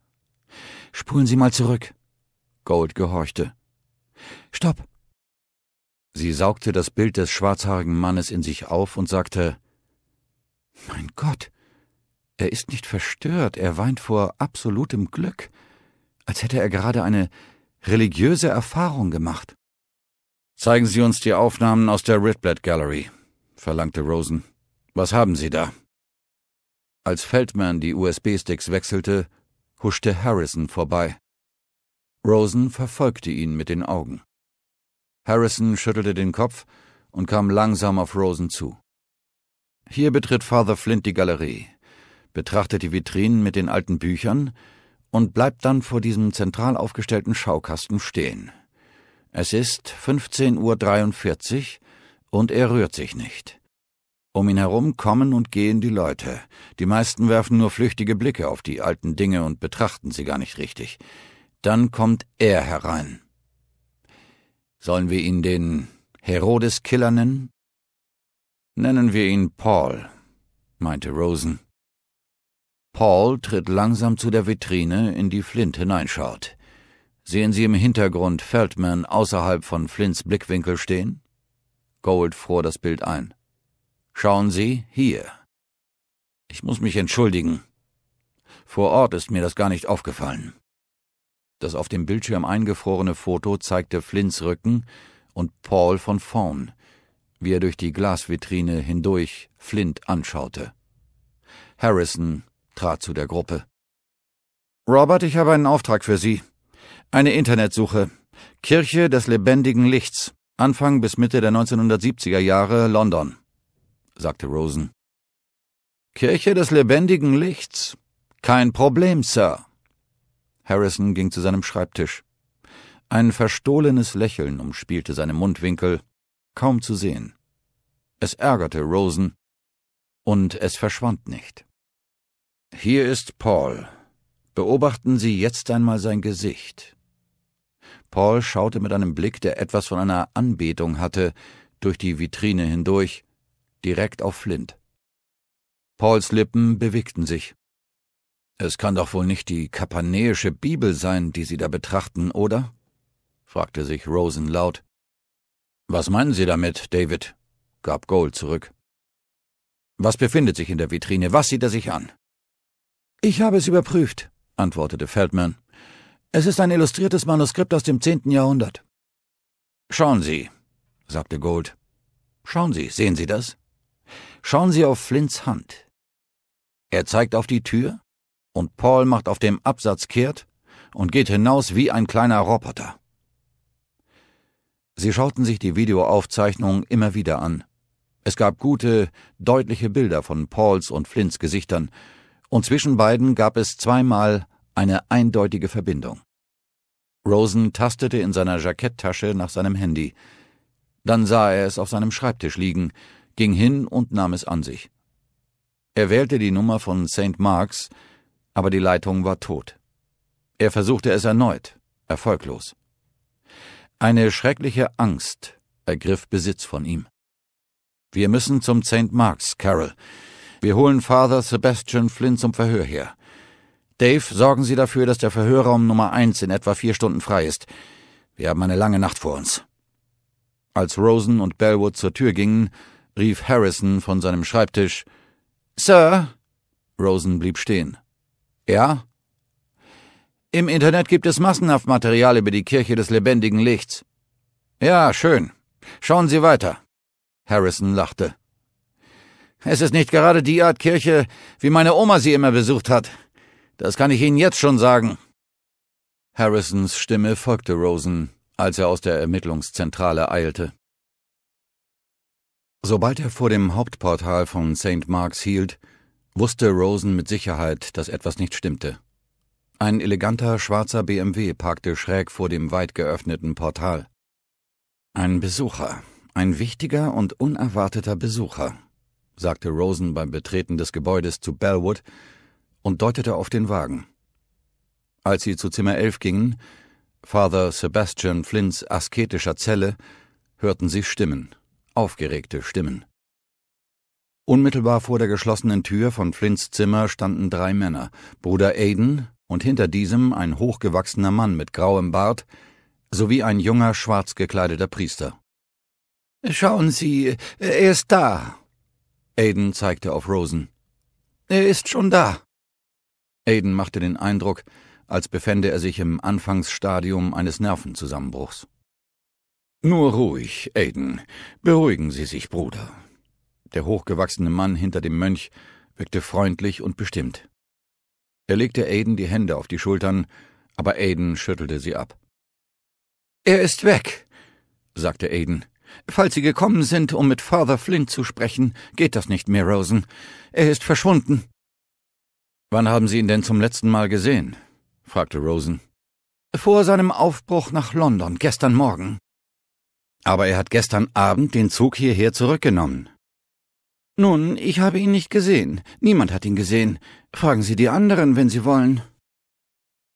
[SPEAKER 1] Spulen Sie mal zurück. Gold gehorchte. Stopp, Sie saugte das Bild des schwarzhaarigen Mannes in sich auf und sagte Mein Gott, er ist nicht verstört, er weint vor absolutem Glück, als hätte er gerade eine religiöse Erfahrung gemacht. Zeigen Sie uns die Aufnahmen aus der Ridblatt Gallery, verlangte Rosen. Was haben Sie da? Als Feldman die USB-Sticks wechselte, huschte Harrison vorbei. Rosen verfolgte ihn mit den Augen. Harrison schüttelte den Kopf und kam langsam auf Rosen zu. Hier betritt Father Flint die Galerie, betrachtet die Vitrinen mit den alten Büchern und bleibt dann vor diesem zentral aufgestellten Schaukasten stehen. Es ist 15.43 Uhr und er rührt sich nicht. Um ihn herum kommen und gehen die Leute. Die meisten werfen nur flüchtige Blicke auf die alten Dinge und betrachten sie gar nicht richtig. Dann kommt er herein. Sollen wir ihn den Herodes-Killer nennen? Nennen wir ihn Paul, meinte Rosen. Paul tritt langsam zu der Vitrine, in die Flint hineinschaut. Sehen Sie im Hintergrund Feldman außerhalb von Flints Blickwinkel stehen? Gold fror das Bild ein. Schauen Sie hier. Ich muss mich entschuldigen. Vor Ort ist mir das gar nicht aufgefallen. Das auf dem Bildschirm eingefrorene Foto zeigte Flints Rücken und Paul von vorn, wie er durch die Glasvitrine hindurch Flint anschaute. Harrison trat zu der Gruppe. Robert, ich habe einen Auftrag für Sie. Eine Internetsuche. Kirche des lebendigen Lichts. Anfang bis Mitte der 1970er Jahre London, sagte Rosen. Kirche des lebendigen Lichts? Kein Problem, Sir. Harrison ging zu seinem Schreibtisch. Ein verstohlenes Lächeln umspielte seine Mundwinkel, kaum zu sehen. Es ärgerte Rosen, und es verschwand nicht. Hier ist Paul. Beobachten Sie jetzt einmal sein Gesicht. Paul schaute mit einem Blick, der etwas von einer Anbetung hatte, durch die Vitrine hindurch, direkt auf Flint. Pauls Lippen bewegten sich. Es kann doch wohl nicht die kapanäische Bibel sein, die Sie da betrachten, oder? fragte sich Rosen laut. Was meinen Sie damit, David? gab Gold zurück. Was befindet sich in der Vitrine? Was sieht er sich an? Ich habe es überprüft, antwortete Feldman. Es ist ein illustriertes Manuskript aus dem zehnten Jahrhundert. Schauen Sie, sagte Gold. Schauen Sie, sehen Sie das? Schauen Sie auf Flints Hand. Er zeigt auf die Tür, und Paul macht auf dem Absatz kehrt und geht hinaus wie ein kleiner Roboter. Sie schauten sich die Videoaufzeichnung immer wieder an. Es gab gute, deutliche Bilder von Pauls und Flints Gesichtern, und zwischen beiden gab es zweimal eine eindeutige Verbindung. Rosen tastete in seiner Jacketttasche nach seinem Handy. Dann sah er es auf seinem Schreibtisch liegen, ging hin und nahm es an sich. Er wählte die Nummer von St. Marks, aber die Leitung war tot. Er versuchte es erneut, erfolglos. Eine schreckliche Angst ergriff Besitz von ihm. Wir müssen zum St. Mark's, Carol. Wir holen Father Sebastian Flynn zum Verhör her. Dave, sorgen Sie dafür, dass der Verhörraum Nummer eins in etwa vier Stunden frei ist. Wir haben eine lange Nacht vor uns. Als Rosen und Bellwood zur Tür gingen, rief Harrison von seinem Schreibtisch Sir. Rosen blieb stehen. Ja? Im Internet gibt es massenhaft Material über die Kirche des lebendigen Lichts. Ja, schön. Schauen Sie weiter. Harrison lachte. Es ist nicht gerade die Art Kirche, wie meine Oma sie immer besucht hat. Das kann ich Ihnen jetzt schon sagen. Harrisons Stimme folgte Rosen, als er aus der Ermittlungszentrale eilte. Sobald er vor dem Hauptportal von St. Marks hielt, wusste Rosen mit Sicherheit, dass etwas nicht stimmte. Ein eleganter schwarzer BMW parkte schräg vor dem weit geöffneten Portal. Ein Besucher, ein wichtiger und unerwarteter Besucher, sagte Rosen beim Betreten des Gebäudes zu Bellwood und deutete auf den Wagen. Als sie zu Zimmer 11 gingen, Father Sebastian Flints asketischer Zelle, hörten sie Stimmen, aufgeregte Stimmen. Unmittelbar vor der geschlossenen Tür von Flints Zimmer standen drei Männer, Bruder Aiden und hinter diesem ein hochgewachsener Mann mit grauem Bart sowie ein junger, schwarz gekleideter Priester. Schauen Sie, er ist da. Aiden zeigte auf Rosen. Er ist schon da. Aiden machte den Eindruck, als befände er sich im Anfangsstadium eines Nervenzusammenbruchs. Nur ruhig, Aiden. Beruhigen Sie sich, Bruder. Der hochgewachsene Mann hinter dem Mönch wirkte freundlich und bestimmt. Er legte Aiden die Hände auf die Schultern, aber Aiden schüttelte sie ab. Er ist weg, sagte Aiden. Falls Sie gekommen sind, um mit Father Flint zu sprechen, geht das nicht mehr, Rosen. Er ist verschwunden. Wann haben Sie ihn denn zum letzten Mal gesehen? fragte Rosen. Vor seinem Aufbruch nach London, gestern Morgen. Aber er hat gestern Abend den Zug hierher zurückgenommen. Nun, ich habe ihn nicht gesehen. Niemand hat ihn gesehen. Fragen Sie die anderen, wenn Sie wollen.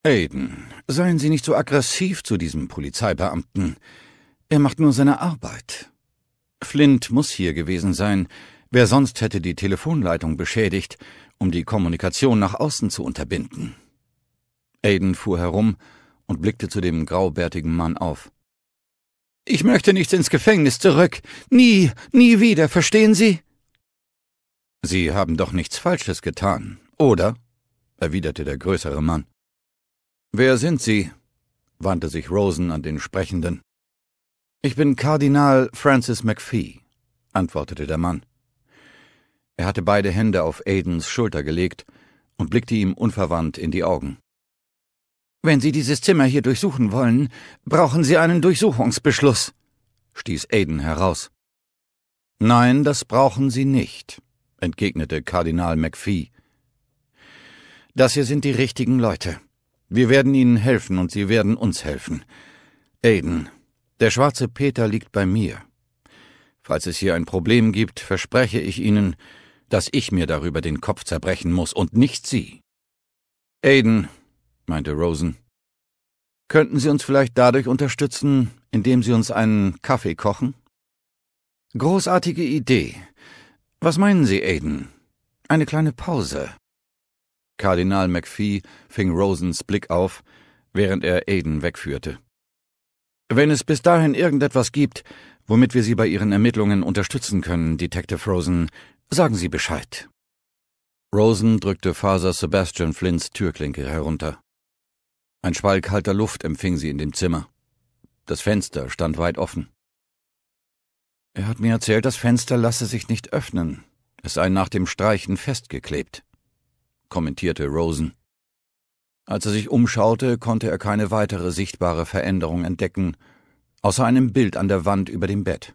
[SPEAKER 1] Aiden, seien Sie nicht so aggressiv zu diesem Polizeibeamten. Er macht nur seine Arbeit. Flint muss hier gewesen sein. Wer sonst hätte die Telefonleitung beschädigt, um die Kommunikation nach außen zu unterbinden? Aiden fuhr herum und blickte zu dem graubärtigen Mann auf. Ich möchte nicht ins Gefängnis zurück. Nie, nie wieder, verstehen Sie? Sie haben doch nichts Falsches getan, oder? erwiderte der größere Mann. Wer sind Sie? wandte sich Rosen an den Sprechenden. Ich bin Kardinal Francis McPhee, antwortete der Mann. Er hatte beide Hände auf Aidens Schulter gelegt und blickte ihm unverwandt in die Augen. Wenn Sie dieses Zimmer hier durchsuchen wollen, brauchen Sie einen Durchsuchungsbeschluss, stieß Aiden heraus. Nein, das brauchen Sie nicht, entgegnete Kardinal McPhee. Das hier sind die richtigen Leute. Wir werden Ihnen helfen und Sie werden uns helfen. Aiden, der schwarze Peter liegt bei mir. Falls es hier ein Problem gibt, verspreche ich Ihnen, dass ich mir darüber den Kopf zerbrechen muss und nicht Sie. Aiden, meinte Rosen, könnten Sie uns vielleicht dadurch unterstützen, indem Sie uns einen Kaffee kochen? Großartige Idee, was meinen Sie, Aiden? Eine kleine Pause. Kardinal McPhee fing Rosens Blick auf, während er Aiden wegführte. Wenn es bis dahin irgendetwas gibt, womit wir Sie bei Ihren Ermittlungen unterstützen können, Detective Rosen, sagen Sie Bescheid. Rosen drückte Faser Sebastian Flints Türklinke herunter. Ein Schwall kalter Luft empfing sie in dem Zimmer. Das Fenster stand weit offen. Er hat mir erzählt, das Fenster lasse sich nicht öffnen. Es sei nach dem Streichen festgeklebt, kommentierte Rosen. Als er sich umschaute, konnte er keine weitere sichtbare Veränderung entdecken, außer einem Bild an der Wand über dem Bett.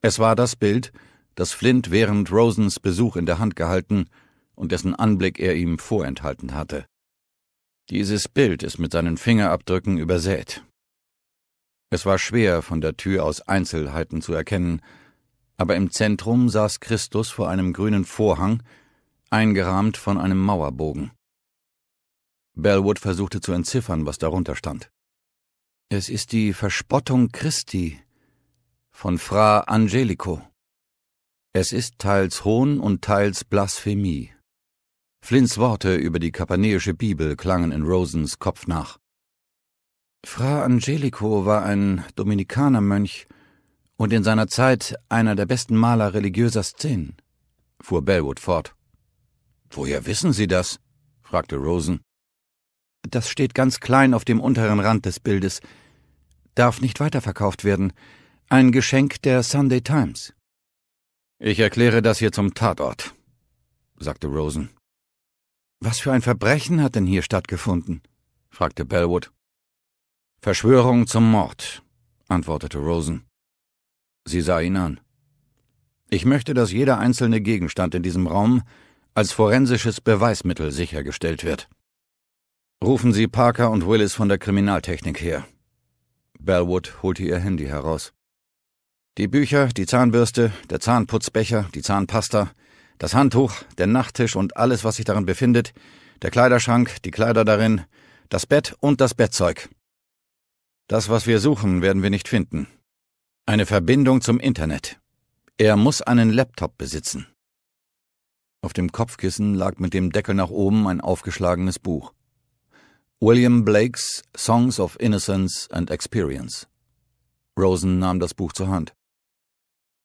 [SPEAKER 1] Es war das Bild, das Flint während Rosens Besuch in der Hand gehalten und dessen Anblick er ihm vorenthalten hatte. Dieses Bild ist mit seinen Fingerabdrücken übersät. Es war schwer, von der Tür aus Einzelheiten zu erkennen, aber im Zentrum saß Christus vor einem grünen Vorhang, eingerahmt von einem Mauerbogen. Bellwood versuchte zu entziffern, was darunter stand. Es ist die Verspottung Christi von Fra Angelico. Es ist teils Hohn und teils Blasphemie. Flints Worte über die kapanäische Bibel klangen in Rosens Kopf nach. Fra Angelico war ein Dominikanermönch und in seiner Zeit einer der besten Maler religiöser Szenen, fuhr Bellwood fort. Woher wissen Sie das? fragte Rosen. Das steht ganz klein auf dem unteren Rand des Bildes. Darf nicht weiterverkauft werden. Ein Geschenk der Sunday Times. Ich erkläre das hier zum Tatort, sagte Rosen. Was für ein Verbrechen hat denn hier stattgefunden? fragte Bellwood. Verschwörung zum Mord, antwortete Rosen. Sie sah ihn an. Ich möchte, dass jeder einzelne Gegenstand in diesem Raum als forensisches Beweismittel sichergestellt wird. Rufen Sie Parker und Willis von der Kriminaltechnik her. Bellwood holte ihr Handy heraus. Die Bücher, die Zahnbürste, der Zahnputzbecher, die Zahnpasta, das Handtuch, der Nachttisch und alles, was sich darin befindet, der Kleiderschrank, die Kleider darin, das Bett und das Bettzeug. Das, was wir suchen, werden wir nicht finden. Eine Verbindung zum Internet. Er muss einen Laptop besitzen. Auf dem Kopfkissen lag mit dem Deckel nach oben ein aufgeschlagenes Buch. William Blakes Songs of Innocence and Experience. Rosen nahm das Buch zur Hand.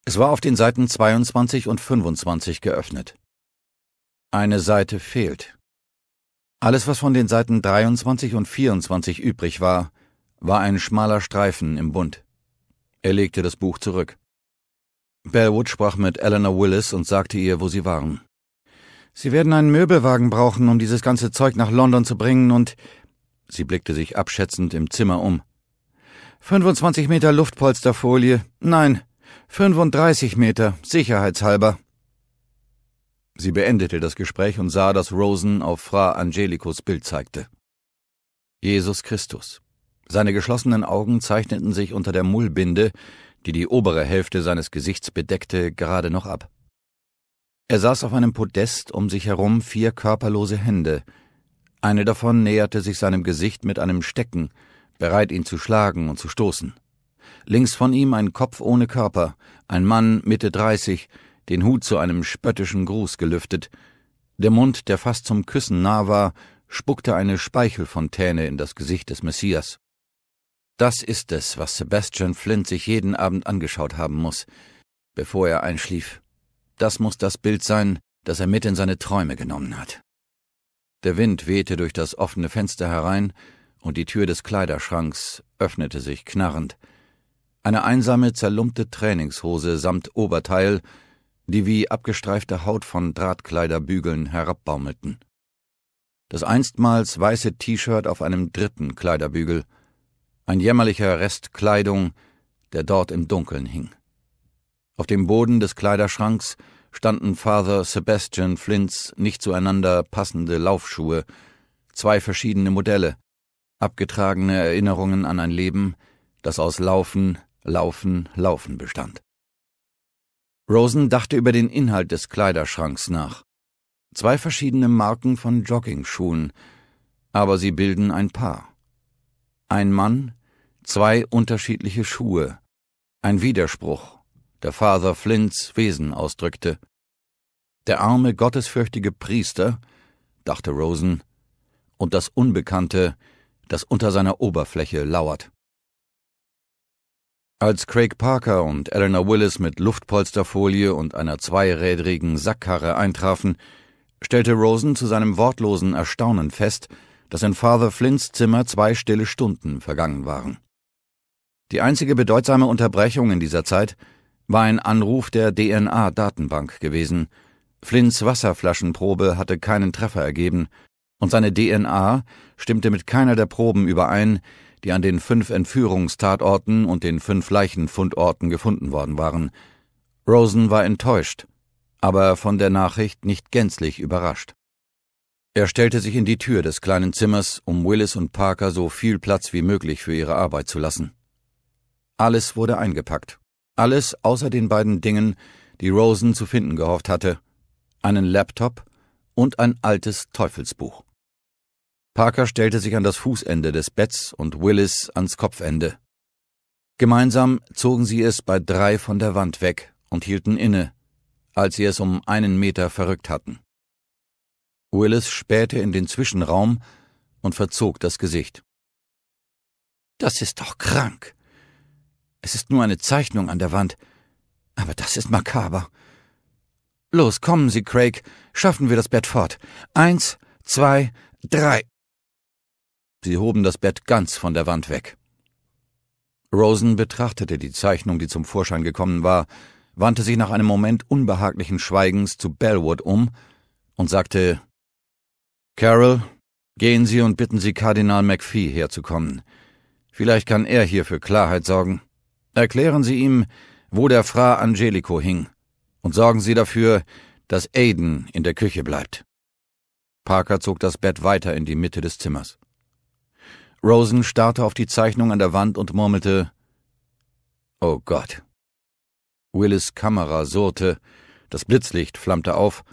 [SPEAKER 1] Es war auf den Seiten 22 und 25 geöffnet. Eine Seite fehlt. Alles, was von den Seiten 23 und 24 übrig war, war ein schmaler Streifen im Bund. Er legte das Buch zurück. Bellwood sprach mit Eleanor Willis und sagte ihr, wo sie waren. Sie werden einen Möbelwagen brauchen, um dieses ganze Zeug nach London zu bringen und. Sie blickte sich abschätzend im Zimmer um. 25 Meter Luftpolsterfolie. Nein, 35 Meter, sicherheitshalber. Sie beendete das Gespräch und sah, dass Rosen auf Fra Angelicos Bild zeigte. Jesus Christus. Seine geschlossenen Augen zeichneten sich unter der Mullbinde, die die obere Hälfte seines Gesichts bedeckte, gerade noch ab. Er saß auf einem Podest, um sich herum vier körperlose Hände. Eine davon näherte sich seinem Gesicht mit einem Stecken, bereit ihn zu schlagen und zu stoßen. Links von ihm ein Kopf ohne Körper, ein Mann Mitte dreißig, den Hut zu einem spöttischen Gruß gelüftet. Der Mund, der fast zum Küssen nah war, spuckte eine Speichelfontäne in das Gesicht des Messias. Das ist es, was Sebastian Flint sich jeden Abend angeschaut haben muss, bevor er einschlief. Das muss das Bild sein, das er mit in seine Träume genommen hat. Der Wind wehte durch das offene Fenster herein, und die Tür des Kleiderschranks öffnete sich knarrend. Eine einsame, zerlumpte Trainingshose samt Oberteil, die wie abgestreifte Haut von Drahtkleiderbügeln herabbaumelten. Das einstmals weiße T-Shirt auf einem dritten Kleiderbügel – ein jämmerlicher Rest Kleidung, der dort im Dunkeln hing. Auf dem Boden des Kleiderschranks standen Father Sebastian Flints nicht zueinander passende Laufschuhe, zwei verschiedene Modelle, abgetragene Erinnerungen an ein Leben, das aus Laufen, Laufen, Laufen bestand. Rosen dachte über den Inhalt des Kleiderschranks nach. Zwei verschiedene Marken von Joggingschuhen, aber sie bilden ein Paar ein Mann, zwei unterschiedliche Schuhe, ein Widerspruch, der Father Flints Wesen ausdrückte. Der arme, gottesfürchtige Priester, dachte Rosen, und das Unbekannte, das unter seiner Oberfläche lauert. Als Craig Parker und Eleanor Willis mit Luftpolsterfolie und einer zweirädrigen Sackkarre eintrafen, stellte Rosen zu seinem wortlosen Erstaunen fest, dass in Father Flints Zimmer zwei stille Stunden vergangen waren. Die einzige bedeutsame Unterbrechung in dieser Zeit war ein Anruf der DNA-Datenbank gewesen. Flints Wasserflaschenprobe hatte keinen Treffer ergeben und seine DNA stimmte mit keiner der Proben überein, die an den fünf Entführungstatorten und den fünf Leichenfundorten gefunden worden waren. Rosen war enttäuscht, aber von der Nachricht nicht gänzlich überrascht. Er stellte sich in die Tür des kleinen Zimmers, um Willis und Parker so viel Platz wie möglich für ihre Arbeit zu lassen. Alles wurde eingepackt. Alles außer den beiden Dingen, die Rosen zu finden gehofft hatte. Einen Laptop und ein altes Teufelsbuch. Parker stellte sich an das Fußende des Betts und Willis ans Kopfende. Gemeinsam zogen sie es bei drei von der Wand weg und hielten inne, als sie es um einen Meter verrückt hatten. Willis spähte in den Zwischenraum und verzog das Gesicht. Das ist doch krank. Es ist nur eine Zeichnung an der Wand. Aber das ist makaber. Los, kommen Sie, Craig. Schaffen wir das Bett fort. Eins, zwei, drei. Sie hoben das Bett ganz von der Wand weg. Rosen betrachtete die Zeichnung, die zum Vorschein gekommen war, wandte sich nach einem Moment unbehaglichen Schweigens zu Bellwood um und sagte Carol, gehen Sie und bitten Sie Kardinal McPhee herzukommen. Vielleicht kann er hier für Klarheit sorgen. Erklären Sie ihm, wo der Fra Angelico hing, und sorgen Sie dafür, dass Aiden in der Küche bleibt. Parker zog das Bett weiter in die Mitte des Zimmers. Rosen starrte auf die Zeichnung an der Wand und murmelte Oh Gott. Willis Kamera surrte, das Blitzlicht flammte auf,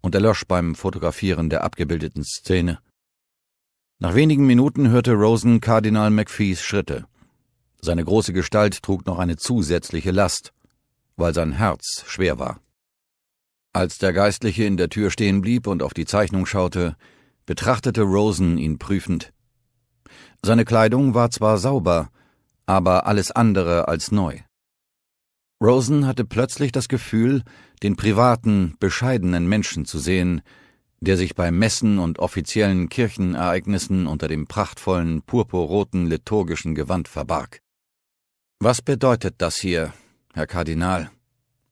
[SPEAKER 1] und erlosch beim Fotografieren der abgebildeten Szene. Nach wenigen Minuten hörte Rosen Kardinal McPhees Schritte. Seine große Gestalt trug noch eine zusätzliche Last, weil sein Herz schwer war. Als der Geistliche in der Tür stehen blieb und auf die Zeichnung schaute, betrachtete Rosen ihn prüfend. Seine Kleidung war zwar sauber, aber alles andere als neu. Rosen hatte plötzlich das Gefühl, den privaten, bescheidenen Menschen zu sehen, der sich bei Messen und offiziellen Kirchenereignissen unter dem prachtvollen, purpurroten liturgischen Gewand verbarg. Was bedeutet das hier, Herr Kardinal?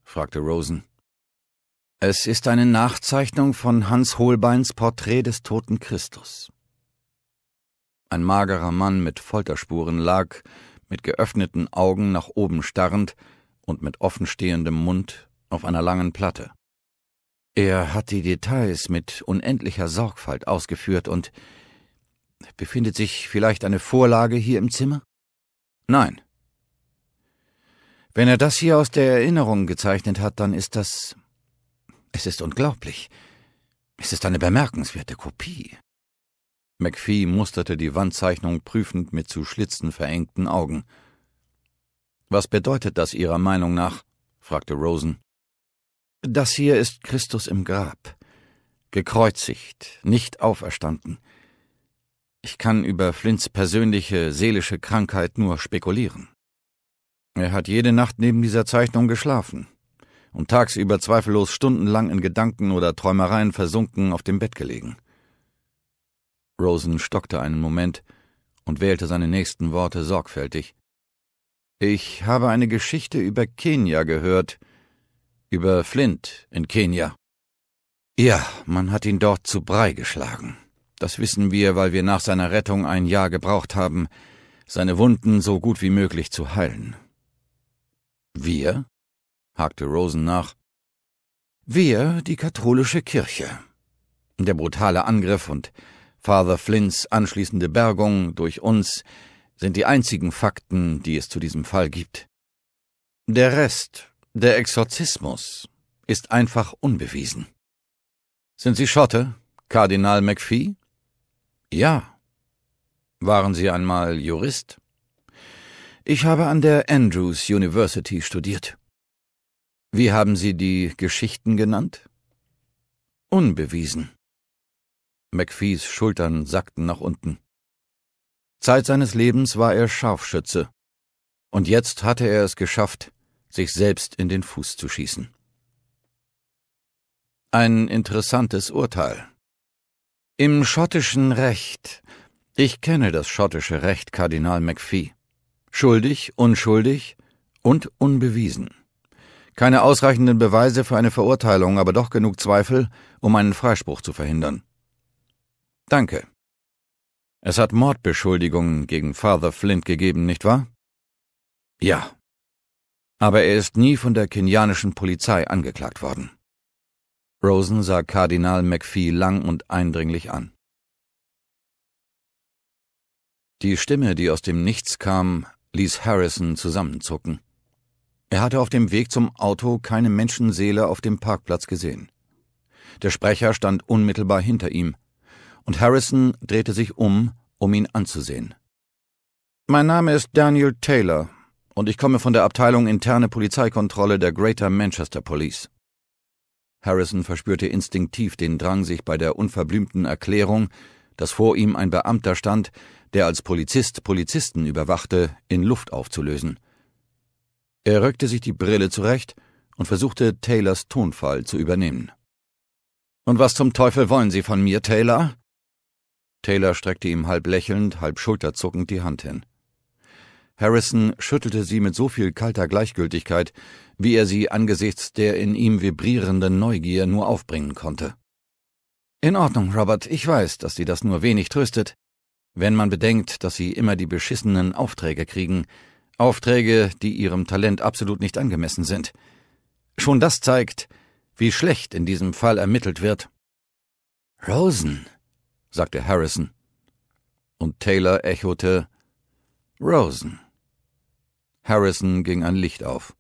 [SPEAKER 1] fragte Rosen. Es ist eine Nachzeichnung von Hans Holbeins Porträt des toten Christus. Ein magerer Mann mit Folterspuren lag, mit geöffneten Augen nach oben starrend, und mit offenstehendem Mund auf einer langen Platte. Er hat die Details mit unendlicher Sorgfalt ausgeführt und befindet sich vielleicht eine Vorlage hier im Zimmer? Nein. Wenn er das hier aus der Erinnerung gezeichnet hat, dann ist das es ist unglaublich. Es ist eine bemerkenswerte Kopie. McPhee musterte die Wandzeichnung prüfend mit zu Schlitzen verengten Augen. Was bedeutet das Ihrer Meinung nach? fragte Rosen. Das hier ist Christus im Grab, gekreuzigt, nicht auferstanden. Ich kann über Flints persönliche seelische Krankheit nur spekulieren. Er hat jede Nacht neben dieser Zeichnung geschlafen und tagsüber zweifellos stundenlang in Gedanken oder Träumereien versunken auf dem Bett gelegen. Rosen stockte einen Moment und wählte seine nächsten Worte sorgfältig. Ich habe eine Geschichte über Kenia gehört, über Flint in Kenia. Ja, man hat ihn dort zu Brei geschlagen. Das wissen wir, weil wir nach seiner Rettung ein Jahr gebraucht haben, seine Wunden so gut wie möglich zu heilen. Wir? hakte Rosen nach. Wir, die katholische Kirche. Der brutale Angriff und Father Flints anschließende Bergung durch uns sind die einzigen Fakten, die es zu diesem Fall gibt. Der Rest, der Exorzismus, ist einfach unbewiesen. Sind Sie Schotte, Kardinal McPhee? Ja. Waren Sie einmal Jurist? Ich habe an der Andrews University studiert. Wie haben Sie die Geschichten genannt? Unbewiesen. McPhees Schultern sackten nach unten. Zeit seines Lebens war er Scharfschütze. Und jetzt hatte er es geschafft, sich selbst in den Fuß zu schießen. Ein interessantes Urteil. Im schottischen Recht. Ich kenne das schottische Recht, Kardinal McPhee. Schuldig, unschuldig und unbewiesen. Keine ausreichenden Beweise für eine Verurteilung, aber doch genug Zweifel, um einen Freispruch zu verhindern. Danke. Es hat Mordbeschuldigungen gegen Father Flint gegeben, nicht wahr? Ja. Aber er ist nie von der kenianischen Polizei angeklagt worden. Rosen sah Kardinal McPhee lang und eindringlich an. Die Stimme, die aus dem Nichts kam, ließ Harrison zusammenzucken. Er hatte auf dem Weg zum Auto keine Menschenseele auf dem Parkplatz gesehen. Der Sprecher stand unmittelbar hinter ihm und Harrison drehte sich um, um ihn anzusehen. Mein Name ist Daniel Taylor und ich komme von der Abteilung Interne Polizeikontrolle der Greater Manchester Police. Harrison verspürte instinktiv den Drang, sich bei der unverblümten Erklärung, dass vor ihm ein Beamter stand, der als Polizist Polizisten überwachte, in Luft aufzulösen. Er rückte sich die Brille zurecht und versuchte, Taylors Tonfall zu übernehmen. Und was zum Teufel wollen Sie von mir, Taylor? Taylor streckte ihm halb lächelnd, halb schulterzuckend die Hand hin. Harrison schüttelte sie mit so viel kalter Gleichgültigkeit, wie er sie angesichts der in ihm vibrierenden Neugier nur aufbringen konnte. In Ordnung, Robert, ich weiß, dass Sie das nur wenig tröstet, wenn man bedenkt, dass Sie immer die beschissenen Aufträge kriegen, Aufträge, die Ihrem Talent absolut nicht angemessen sind. Schon das zeigt, wie schlecht in diesem Fall ermittelt wird. Rosen, sagte Harrison. Und Taylor echote Rosen. Harrison ging ein Licht auf.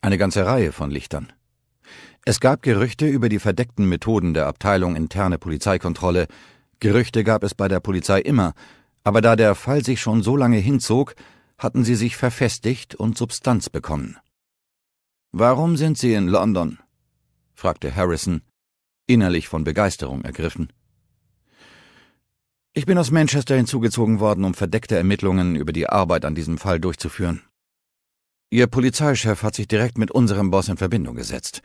[SPEAKER 1] Eine ganze Reihe von Lichtern. Es gab Gerüchte über die verdeckten Methoden der Abteilung interne Polizeikontrolle. Gerüchte gab es bei der Polizei immer, aber da der Fall sich schon so lange hinzog, hatten sie sich verfestigt und Substanz bekommen. Warum sind Sie in London? fragte Harrison, innerlich von Begeisterung ergriffen. Ich bin aus Manchester hinzugezogen worden, um verdeckte Ermittlungen über die Arbeit an diesem Fall durchzuführen. Ihr Polizeichef hat sich direkt mit unserem Boss in Verbindung gesetzt.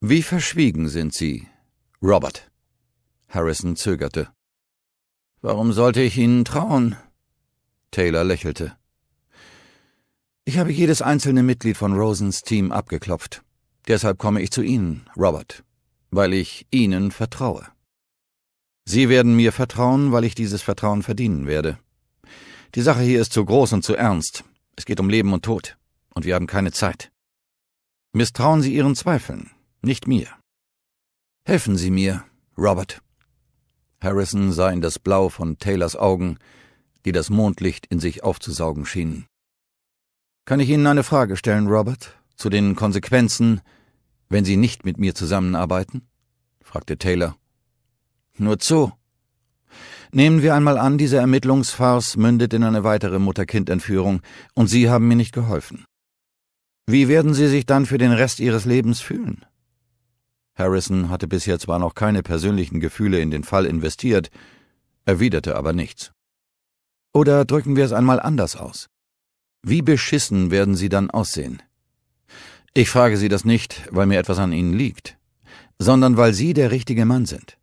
[SPEAKER 1] Wie verschwiegen sind Sie, Robert? Harrison zögerte. Warum sollte ich Ihnen trauen? Taylor lächelte. Ich habe jedes einzelne Mitglied von Rosens Team abgeklopft. Deshalb komme ich zu Ihnen, Robert, weil ich Ihnen vertraue. Sie werden mir vertrauen, weil ich dieses Vertrauen verdienen werde. Die Sache hier ist zu groß und zu ernst. Es geht um Leben und Tod. Und wir haben keine Zeit. Misstrauen Sie Ihren Zweifeln, nicht mir. Helfen Sie mir, Robert. Harrison sah in das Blau von Taylors Augen, die das Mondlicht in sich aufzusaugen schienen. Kann ich Ihnen eine Frage stellen, Robert, zu den Konsequenzen, wenn Sie nicht mit mir zusammenarbeiten? fragte Taylor nur zu. Nehmen wir einmal an, diese Ermittlungsfarce mündet in eine weitere Mutter-Kind-Entführung und Sie haben mir nicht geholfen. Wie werden Sie sich dann für den Rest Ihres Lebens fühlen? Harrison hatte bisher zwar noch keine persönlichen Gefühle in den Fall investiert, erwiderte aber nichts. Oder drücken wir es einmal anders aus. Wie beschissen werden Sie dann aussehen? Ich frage Sie das nicht, weil mir etwas an Ihnen liegt, sondern weil Sie der richtige Mann sind.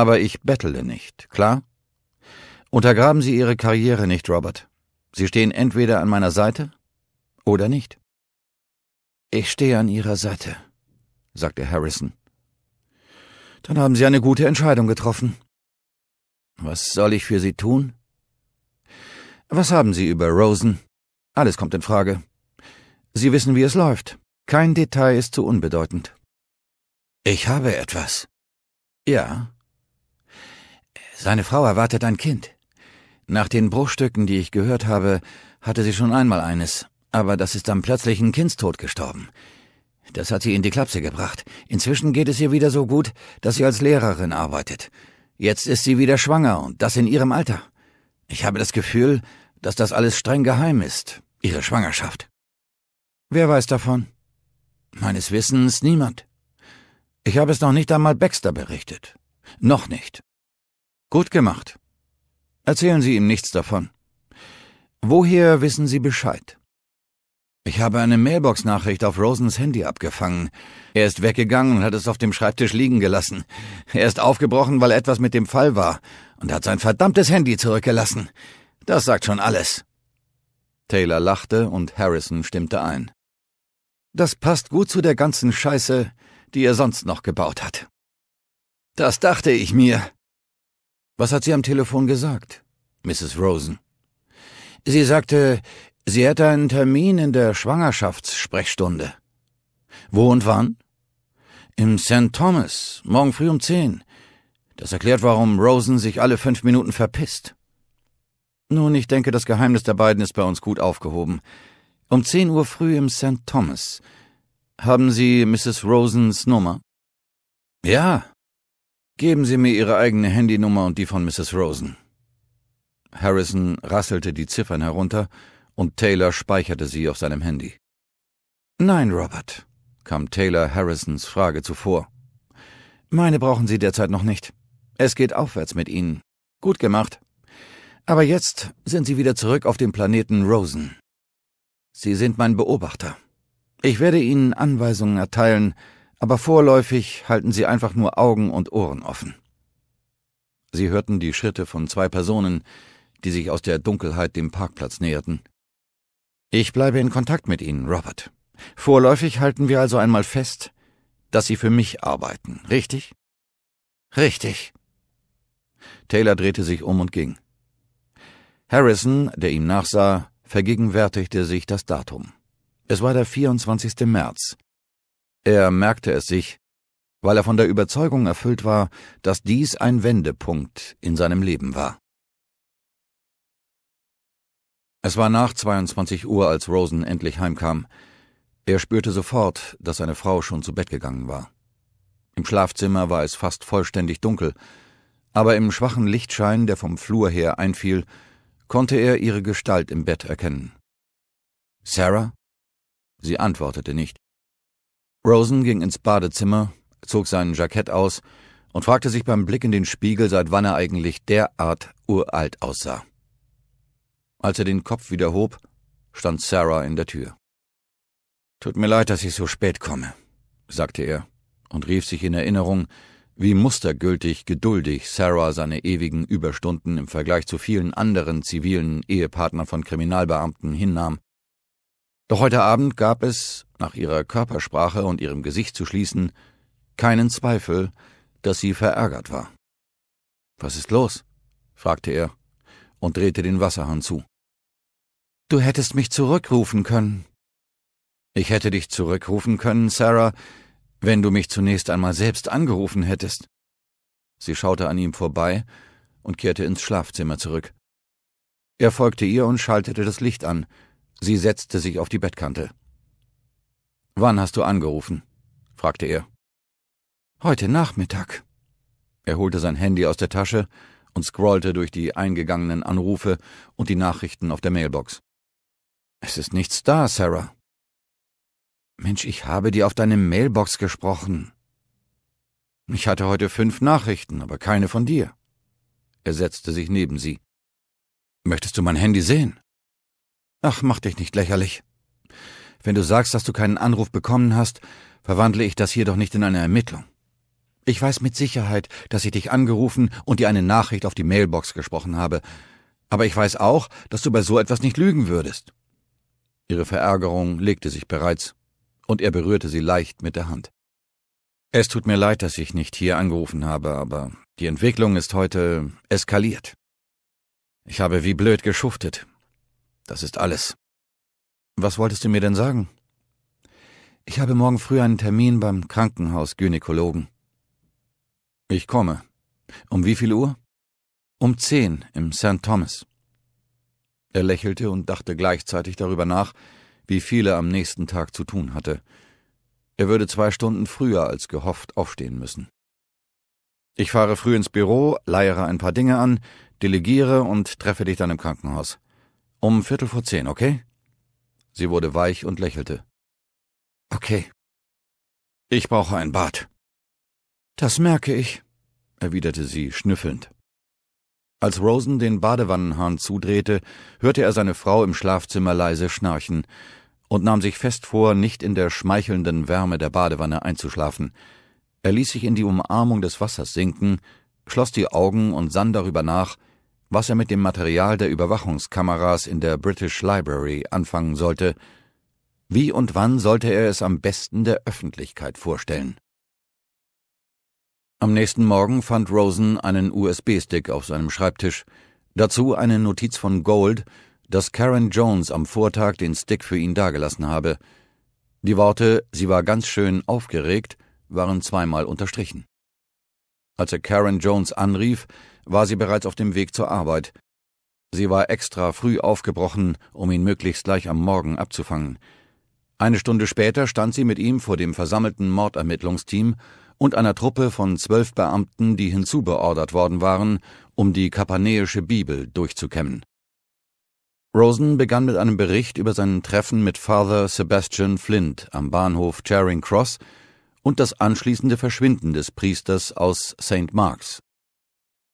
[SPEAKER 1] Aber ich bettele nicht, klar? Untergraben Sie Ihre Karriere nicht, Robert. Sie stehen entweder an meiner Seite oder nicht. Ich stehe an Ihrer Seite, sagte Harrison. Dann haben Sie eine gute Entscheidung getroffen. Was soll ich für Sie tun? Was haben Sie über Rosen? Alles kommt in Frage. Sie wissen, wie es läuft. Kein Detail ist zu unbedeutend. Ich habe etwas. Ja, seine Frau erwartet ein Kind. Nach den Bruchstücken, die ich gehört habe, hatte sie schon einmal eines, aber das ist am plötzlichen Kindstod gestorben. Das hat sie in die Klapse gebracht. Inzwischen geht es ihr wieder so gut, dass sie als Lehrerin arbeitet. Jetzt ist sie wieder schwanger und das in ihrem Alter. Ich habe das Gefühl, dass das alles streng geheim ist, ihre Schwangerschaft. Wer weiß davon? Meines Wissens niemand. Ich habe es noch nicht einmal Baxter berichtet. Noch nicht. Gut gemacht. Erzählen Sie ihm nichts davon. Woher wissen Sie Bescheid? Ich habe eine Mailbox-Nachricht auf Rosens Handy abgefangen. Er ist weggegangen und hat es auf dem Schreibtisch liegen gelassen. Er ist aufgebrochen, weil etwas mit dem Fall war und hat sein verdammtes Handy zurückgelassen. Das sagt schon alles. Taylor lachte und Harrison stimmte ein. Das passt gut zu der ganzen Scheiße, die er sonst noch gebaut hat. Das dachte ich mir, was hat sie am Telefon gesagt? Mrs. Rosen. Sie sagte, sie hätte einen Termin in der Schwangerschaftssprechstunde. Wo und wann? Im St. Thomas, morgen früh um zehn. Das erklärt, warum Rosen sich alle fünf Minuten verpisst. Nun, ich denke, das Geheimnis der beiden ist bei uns gut aufgehoben. Um zehn Uhr früh im St. Thomas. Haben Sie Mrs. Rosens Nummer? Ja, Geben Sie mir Ihre eigene Handynummer und die von Mrs. Rosen. Harrison rasselte die Ziffern herunter, und Taylor speicherte sie auf seinem Handy. Nein, Robert, kam Taylor Harrisons Frage zuvor. Meine brauchen Sie derzeit noch nicht. Es geht aufwärts mit Ihnen. Gut gemacht. Aber jetzt sind Sie wieder zurück auf dem Planeten Rosen. Sie sind mein Beobachter. Ich werde Ihnen Anweisungen erteilen, aber vorläufig halten Sie einfach nur Augen und Ohren offen. Sie hörten die Schritte von zwei Personen, die sich aus der Dunkelheit dem Parkplatz näherten. Ich bleibe in Kontakt mit Ihnen, Robert. Vorläufig halten wir also einmal fest, dass Sie für mich arbeiten, richtig? Richtig. Taylor drehte sich um und ging. Harrison, der ihm nachsah, vergegenwärtigte sich das Datum. Es war der 24. März, er merkte es sich, weil er von der Überzeugung erfüllt war, dass dies ein Wendepunkt in seinem Leben war. Es war nach 22 Uhr, als Rosen endlich heimkam. Er spürte sofort, dass seine Frau schon zu Bett gegangen war. Im Schlafzimmer war es fast vollständig dunkel, aber im schwachen Lichtschein, der vom Flur her einfiel, konnte er ihre Gestalt im Bett erkennen. Sarah? Sie antwortete nicht. Rosen ging ins Badezimmer, zog sein Jackett aus und fragte sich beim Blick in den Spiegel, seit wann er eigentlich derart uralt aussah. Als er den Kopf wieder hob, stand Sarah in der Tür. Tut mir leid, dass ich so spät komme, sagte er und rief sich in Erinnerung, wie mustergültig geduldig Sarah seine ewigen Überstunden im Vergleich zu vielen anderen zivilen Ehepartnern von Kriminalbeamten hinnahm. Doch heute Abend gab es, nach ihrer Körpersprache und ihrem Gesicht zu schließen, keinen Zweifel, dass sie verärgert war. Was ist los? fragte er und drehte den Wasserhahn zu. Du hättest mich zurückrufen können. Ich hätte dich zurückrufen können, Sarah, wenn du mich zunächst einmal selbst angerufen hättest. Sie schaute an ihm vorbei und kehrte ins Schlafzimmer zurück. Er folgte ihr und schaltete das Licht an, Sie setzte sich auf die Bettkante. Wann hast du angerufen? fragte er. Heute Nachmittag. Er holte sein Handy aus der Tasche und scrollte durch die eingegangenen Anrufe und die Nachrichten auf der Mailbox. Es ist nichts da, Sarah. Mensch, ich habe dir auf deine Mailbox gesprochen. Ich hatte heute fünf Nachrichten, aber keine von dir. Er setzte sich neben sie. Möchtest du mein Handy sehen? Ach, mach dich nicht lächerlich. Wenn du sagst, dass du keinen Anruf bekommen hast, verwandle ich das hier doch nicht in eine Ermittlung. Ich weiß mit Sicherheit, dass ich dich angerufen und dir eine Nachricht auf die Mailbox gesprochen habe, aber ich weiß auch, dass du bei so etwas nicht lügen würdest. Ihre Verärgerung legte sich bereits, und er berührte sie leicht mit der Hand. Es tut mir leid, dass ich nicht hier angerufen habe, aber die Entwicklung ist heute eskaliert. Ich habe wie blöd geschuftet, das ist alles. Was wolltest du mir denn sagen? Ich habe morgen früh einen Termin beim Krankenhaus Gynäkologen. Ich komme. Um wie viel Uhr? Um zehn im St. Thomas. Er lächelte und dachte gleichzeitig darüber nach, wie viel er am nächsten Tag zu tun hatte. Er würde zwei Stunden früher als gehofft aufstehen müssen. Ich fahre früh ins Büro, leiere ein paar Dinge an, delegiere und treffe dich dann im Krankenhaus. Um Viertel vor zehn, okay? Sie wurde weich und lächelte. Okay. Ich brauche ein Bad. Das merke ich, erwiderte sie schnüffelnd. Als Rosen den Badewannenhahn zudrehte, hörte er seine Frau im Schlafzimmer leise schnarchen und nahm sich fest vor, nicht in der schmeichelnden Wärme der Badewanne einzuschlafen. Er ließ sich in die Umarmung des Wassers sinken, schloss die Augen und sann darüber nach, was er mit dem Material der Überwachungskameras in der British Library anfangen sollte, wie und wann sollte er es am besten der Öffentlichkeit vorstellen. Am nächsten Morgen fand Rosen einen USB-Stick auf seinem Schreibtisch, dazu eine Notiz von Gold, dass Karen Jones am Vortag den Stick für ihn dagelassen habe. Die Worte Sie war ganz schön aufgeregt waren zweimal unterstrichen. Als er Karen Jones anrief, war sie bereits auf dem Weg zur Arbeit. Sie war extra früh aufgebrochen, um ihn möglichst gleich am Morgen abzufangen. Eine Stunde später stand sie mit ihm vor dem versammelten Mordermittlungsteam und einer Truppe von zwölf Beamten, die hinzubeordert worden waren, um die kapanäische Bibel durchzukämmen. Rosen begann mit einem Bericht über sein Treffen mit Father Sebastian Flint am Bahnhof Charing Cross und das anschließende Verschwinden des Priesters aus St. Marks.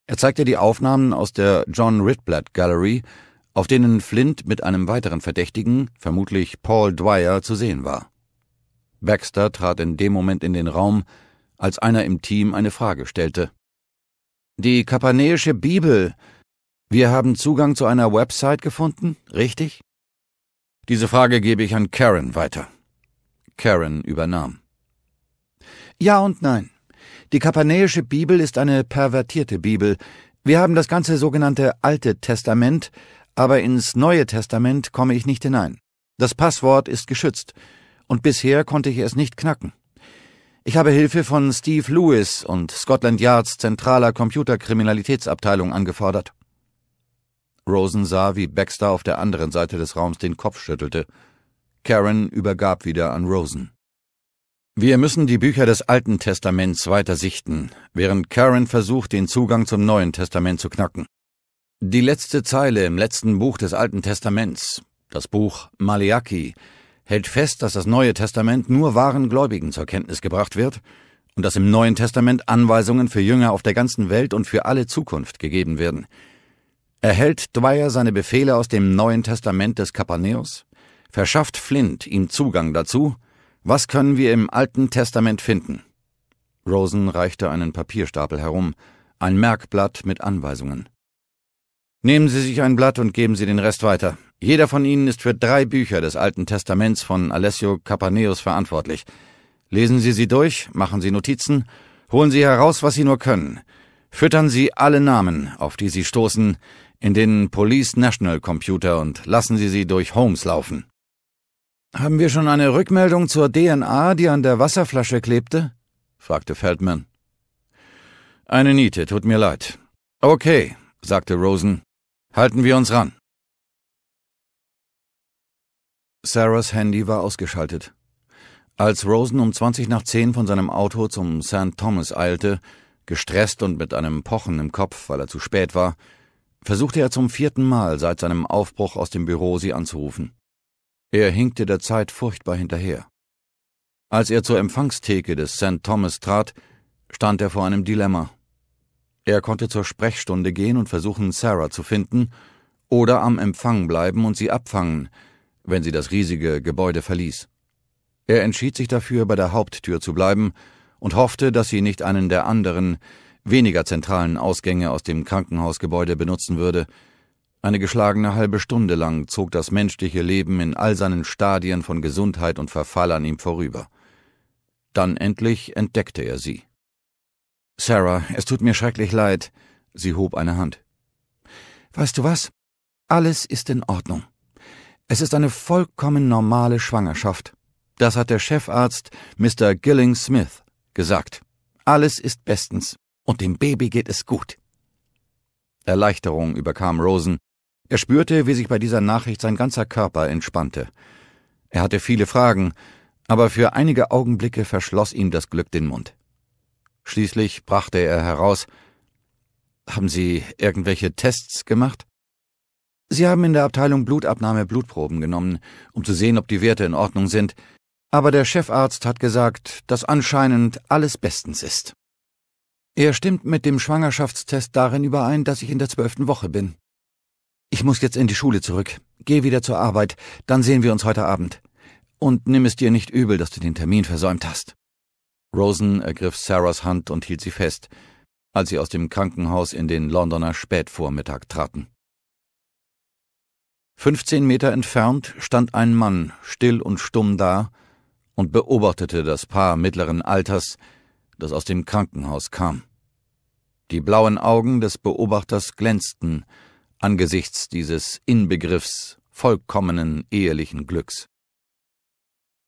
[SPEAKER 1] Er zeigte die Aufnahmen aus der John Ridblatt Gallery, auf denen Flint mit einem weiteren Verdächtigen, vermutlich Paul Dwyer, zu sehen war. Baxter trat in dem Moment in den Raum, als einer im Team eine Frage stellte. Die kapanäische Bibel. Wir haben Zugang zu einer Website gefunden, richtig? Diese Frage gebe ich an Karen weiter. Karen übernahm. Ja und nein. Die kapanäische Bibel ist eine pervertierte Bibel. Wir haben das ganze sogenannte Alte Testament, aber ins Neue Testament komme ich nicht hinein. Das Passwort ist geschützt, und bisher konnte ich es nicht knacken. Ich habe Hilfe von Steve Lewis und Scotland Yards zentraler Computerkriminalitätsabteilung angefordert. Rosen sah, wie Baxter auf der anderen Seite des Raums den Kopf schüttelte. Karen übergab wieder an Rosen. Wir müssen die Bücher des Alten Testaments weiter sichten, während Karen versucht, den Zugang zum Neuen Testament zu knacken. Die letzte Zeile im letzten Buch des Alten Testaments, das Buch Maliaki, hält fest, dass das Neue Testament nur wahren Gläubigen zur Kenntnis gebracht wird und dass im Neuen Testament Anweisungen für Jünger auf der ganzen Welt und für alle Zukunft gegeben werden. Erhält Dwyer seine Befehle aus dem Neuen Testament des Kapanäus? Verschafft Flint ihm Zugang dazu? Was können wir im Alten Testament finden? Rosen reichte einen Papierstapel herum, ein Merkblatt mit Anweisungen. Nehmen Sie sich ein Blatt und geben Sie den Rest weiter. Jeder von Ihnen ist für drei Bücher des Alten Testaments von Alessio Capaneus verantwortlich. Lesen Sie sie durch, machen Sie Notizen, holen Sie heraus, was Sie nur können. Füttern Sie alle Namen, auf die Sie stoßen, in den Police National Computer und lassen Sie sie durch Holmes laufen. Haben wir schon eine Rückmeldung zur DNA, die an der Wasserflasche klebte? fragte Feldman. Eine Niete, tut mir leid. Okay, sagte Rosen. Halten wir uns ran. Sarahs Handy war ausgeschaltet. Als Rosen um 20 nach 10 von seinem Auto zum St. Thomas eilte, gestresst und mit einem Pochen im Kopf, weil er zu spät war, versuchte er zum vierten Mal seit seinem Aufbruch aus dem Büro sie anzurufen. Er hinkte der Zeit furchtbar hinterher. Als er zur Empfangstheke des St. Thomas trat, stand er vor einem Dilemma. Er konnte zur Sprechstunde gehen und versuchen, Sarah zu finden, oder am Empfang bleiben und sie abfangen, wenn sie das riesige Gebäude verließ. Er entschied sich dafür, bei der Haupttür zu bleiben und hoffte, dass sie nicht einen der anderen, weniger zentralen Ausgänge aus dem Krankenhausgebäude benutzen würde, eine geschlagene halbe Stunde lang zog das menschliche Leben in all seinen Stadien von Gesundheit und Verfall an ihm vorüber. Dann endlich entdeckte er sie. Sarah, es tut mir schrecklich leid. Sie hob eine Hand. Weißt du was? Alles ist in Ordnung. Es ist eine vollkommen normale Schwangerschaft. Das hat der Chefarzt Mr. Gilling Smith gesagt. Alles ist bestens und dem Baby geht es gut. Erleichterung überkam Rosen, er spürte, wie sich bei dieser Nachricht sein ganzer Körper entspannte. Er hatte viele Fragen, aber für einige Augenblicke verschloss ihm das Glück den Mund. Schließlich brachte er heraus Haben Sie irgendwelche Tests gemacht? Sie haben in der Abteilung Blutabnahme Blutproben genommen, um zu sehen, ob die Werte in Ordnung sind, aber der Chefarzt hat gesagt, dass anscheinend alles bestens ist. Er stimmt mit dem Schwangerschaftstest darin überein, dass ich in der zwölften Woche bin. Ich muss jetzt in die Schule zurück. Geh wieder zur Arbeit, dann sehen wir uns heute Abend. Und nimm es dir nicht übel, dass du den Termin versäumt hast. Rosen ergriff Sarahs Hand und hielt sie fest, als sie aus dem Krankenhaus in den Londoner Spätvormittag traten. 15 Meter entfernt stand ein Mann still und stumm da und beobachtete das Paar mittleren Alters, das aus dem Krankenhaus kam. Die blauen Augen des Beobachters glänzten, angesichts dieses Inbegriffs vollkommenen ehelichen Glücks.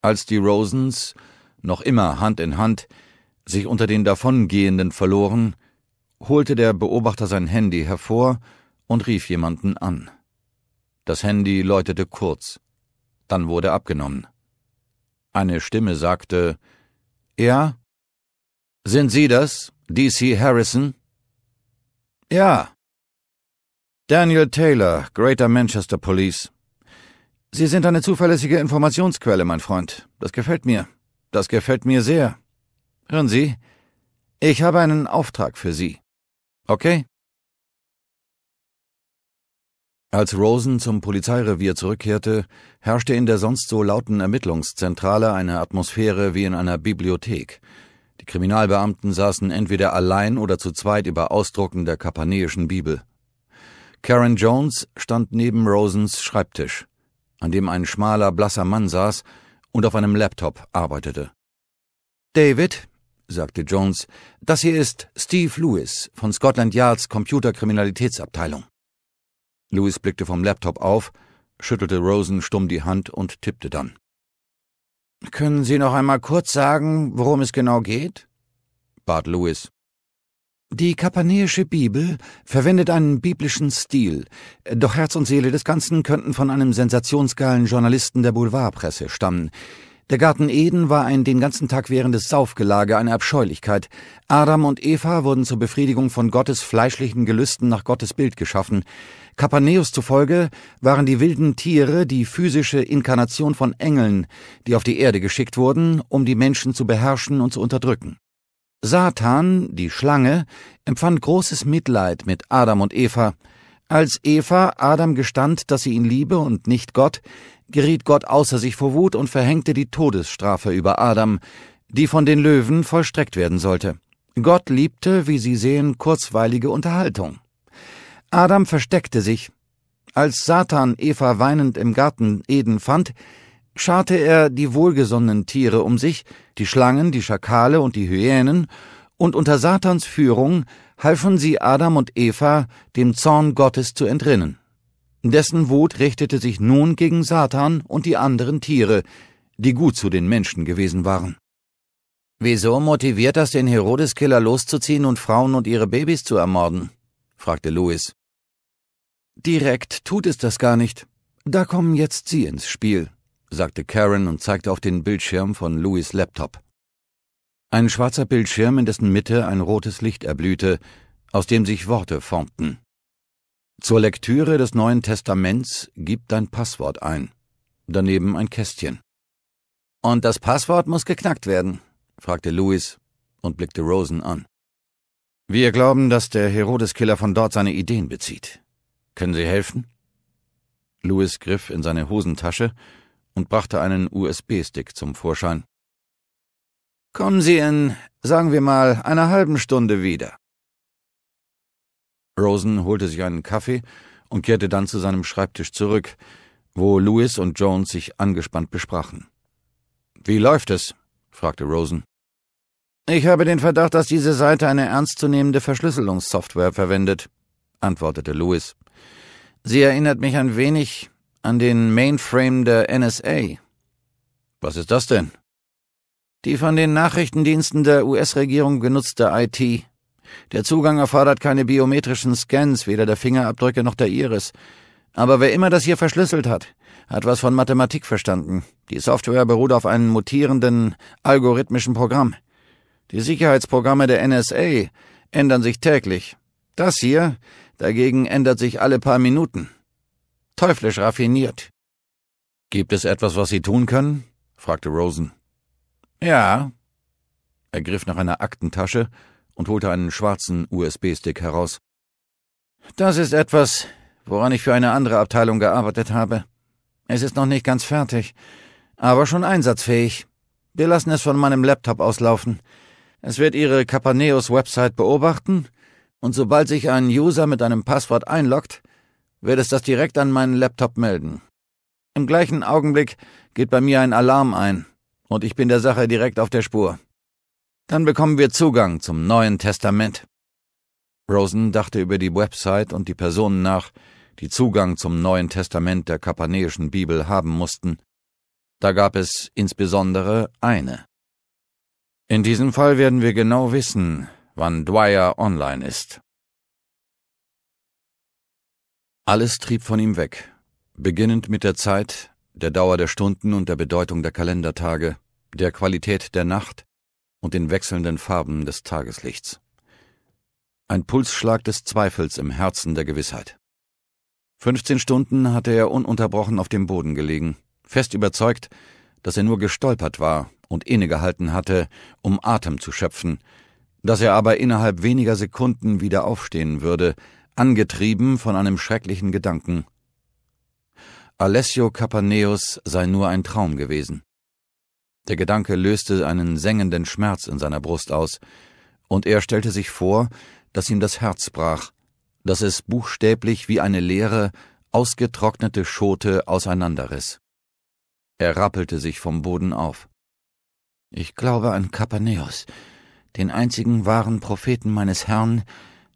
[SPEAKER 1] Als die Rosens, noch immer Hand in Hand, sich unter den Davongehenden verloren, holte der Beobachter sein Handy hervor und rief jemanden an. Das Handy läutete kurz, dann wurde abgenommen. Eine Stimme sagte Ja? Sind Sie das, DC Harrison? Ja, Daniel Taylor, Greater Manchester Police. Sie sind eine zuverlässige Informationsquelle, mein Freund. Das gefällt mir. Das gefällt mir sehr. Hören Sie, ich habe einen Auftrag für Sie. Okay? Als Rosen zum Polizeirevier zurückkehrte, herrschte in der sonst so lauten Ermittlungszentrale eine Atmosphäre wie in einer Bibliothek. Die Kriminalbeamten saßen entweder allein oder zu zweit über Ausdrucken der kapaneischen Bibel. Karen Jones stand neben Rosens Schreibtisch, an dem ein schmaler, blasser Mann saß und auf einem Laptop arbeitete. David, sagte Jones, das hier ist Steve Lewis von Scotland Yards Computerkriminalitätsabteilung. Lewis blickte vom Laptop auf, schüttelte Rosen stumm die Hand und tippte dann. Können Sie noch einmal kurz sagen, worum es genau geht? bat Lewis. Die kapanäische Bibel verwendet einen biblischen Stil, doch Herz und Seele des Ganzen könnten von einem sensationsgeilen Journalisten der Boulevardpresse stammen. Der Garten Eden war ein den ganzen Tag währendes Saufgelage, eine Abscheulichkeit. Adam und Eva wurden zur Befriedigung von Gottes fleischlichen Gelüsten nach Gottes Bild geschaffen. Kapaneus zufolge waren die wilden Tiere die physische Inkarnation von Engeln, die auf die Erde geschickt wurden, um die Menschen zu beherrschen und zu unterdrücken. Satan, die Schlange, empfand großes Mitleid mit Adam und Eva. Als Eva Adam gestand, dass sie ihn liebe und nicht Gott, geriet Gott außer sich vor Wut und verhängte die Todesstrafe über Adam, die von den Löwen vollstreckt werden sollte. Gott liebte, wie Sie sehen, kurzweilige Unterhaltung. Adam versteckte sich. Als Satan Eva weinend im Garten Eden fand, scharte er die wohlgesonnenen Tiere um sich, die Schlangen, die Schakale und die Hyänen, und unter Satans Führung halfen sie Adam und Eva, dem Zorn Gottes zu entrinnen. Dessen Wut richtete sich nun gegen Satan und die anderen Tiere, die gut zu den Menschen gewesen waren. Wieso motiviert das den Herodeskiller loszuziehen und Frauen und ihre Babys zu ermorden? fragte Louis. Direkt tut es das gar nicht. Da kommen jetzt Sie ins Spiel, sagte Karen und zeigte auf den Bildschirm von Louis Laptop. Ein schwarzer Bildschirm, in dessen Mitte ein rotes Licht erblühte, aus dem sich Worte formten. Zur Lektüre des Neuen Testaments gib dein Passwort ein. Daneben ein Kästchen. Und das Passwort muss geknackt werden, fragte Louis und blickte Rosen an. Wir glauben, dass der Herodeskiller von dort seine Ideen bezieht. Können Sie helfen? Louis griff in seine Hosentasche und brachte einen USB-Stick zum Vorschein. Kommen Sie in, sagen wir mal, einer halben Stunde wieder. Rosen holte sich einen Kaffee und kehrte dann zu seinem Schreibtisch zurück, wo Lewis und Jones sich angespannt besprachen. Wie läuft es? fragte Rosen. Ich habe den Verdacht, dass diese Seite eine ernstzunehmende Verschlüsselungssoftware verwendet, antwortete Lewis. Sie erinnert mich ein wenig an den Mainframe der NSA. Was ist das denn? Die von den Nachrichtendiensten der US-Regierung genutzte IT. Der Zugang erfordert keine biometrischen Scans, weder der Fingerabdrücke noch der Iris. Aber wer immer das hier verschlüsselt hat, hat was von Mathematik verstanden. Die Software beruht auf einem mutierenden algorithmischen Programm. Die Sicherheitsprogramme der NSA ändern sich täglich. Das hier dagegen ändert sich alle paar Minuten teuflisch raffiniert. Gibt es etwas, was Sie tun können? fragte Rosen. Ja. Er griff nach einer Aktentasche und holte einen schwarzen USB-Stick heraus. Das ist etwas, woran ich für eine andere Abteilung gearbeitet habe. Es ist noch nicht ganz fertig, aber schon einsatzfähig. Wir lassen es von meinem Laptop auslaufen. Es wird Ihre capaneos website beobachten und sobald sich ein User mit einem Passwort einloggt, es das direkt an meinen Laptop melden. Im gleichen Augenblick geht bei mir ein Alarm ein und ich bin der Sache direkt auf der Spur. Dann bekommen wir Zugang zum Neuen Testament. Rosen dachte über die Website und die Personen nach, die Zugang zum Neuen Testament der kapanäischen Bibel haben mussten. Da gab es insbesondere eine. In diesem Fall werden wir genau wissen, wann Dwyer online ist. Alles trieb von ihm weg, beginnend mit der Zeit, der Dauer der Stunden und der Bedeutung der Kalendertage, der Qualität der Nacht und den wechselnden Farben des Tageslichts. Ein Pulsschlag des Zweifels im Herzen der Gewissheit. 15 Stunden hatte er ununterbrochen auf dem Boden gelegen, fest überzeugt, dass er nur gestolpert war und innegehalten hatte, um Atem zu schöpfen, dass er aber innerhalb weniger Sekunden wieder aufstehen würde, angetrieben von einem schrecklichen Gedanken. Alessio Capaneus sei nur ein Traum gewesen. Der Gedanke löste einen sengenden Schmerz in seiner Brust aus, und er stellte sich vor, dass ihm das Herz brach, dass es buchstäblich wie eine leere, ausgetrocknete Schote auseinanderriss. Er rappelte sich vom Boden auf. Ich glaube an Kapaneus, den einzigen wahren Propheten meines Herrn,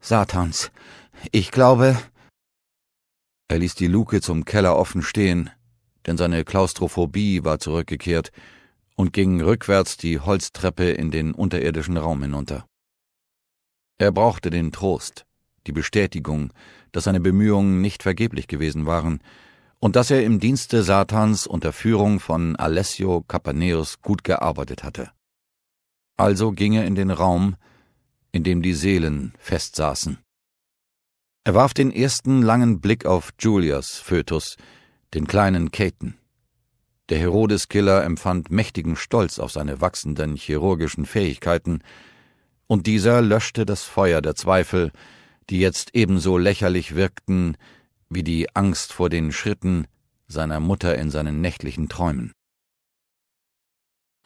[SPEAKER 1] Satans, ich glaube. Er ließ die Luke zum Keller offen stehen, denn seine Klaustrophobie war zurückgekehrt, und ging rückwärts die Holztreppe in den unterirdischen Raum hinunter. Er brauchte den Trost, die Bestätigung, dass seine Bemühungen nicht vergeblich gewesen waren und dass er im Dienste Satans unter Führung von Alessio Capaneus gut gearbeitet hatte. Also ging er in den Raum, in dem die Seelen festsaßen. Er warf den ersten langen Blick auf Julias Fötus, den kleinen Caton. Der Herodeskiller empfand mächtigen Stolz auf seine wachsenden chirurgischen Fähigkeiten, und dieser löschte das Feuer der Zweifel, die jetzt ebenso lächerlich wirkten wie die Angst vor den Schritten seiner Mutter in seinen nächtlichen Träumen.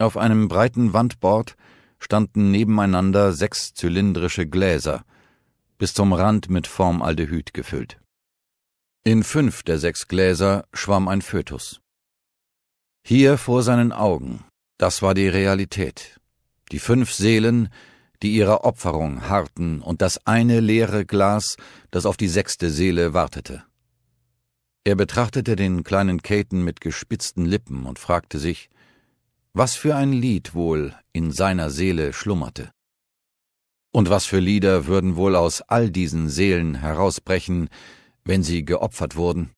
[SPEAKER 1] Auf einem breiten Wandbord standen nebeneinander sechs zylindrische Gläser, bis zum Rand mit Formaldehyd gefüllt. In fünf der sechs Gläser schwamm ein Fötus. Hier vor seinen Augen, das war die Realität. Die fünf Seelen, die ihrer Opferung harrten, und das eine leere Glas, das auf die sechste Seele wartete. Er betrachtete den kleinen Caton mit gespitzten Lippen und fragte sich, was für ein Lied wohl in seiner Seele schlummerte. Und was für Lieder würden wohl aus all diesen Seelen herausbrechen, wenn sie geopfert wurden?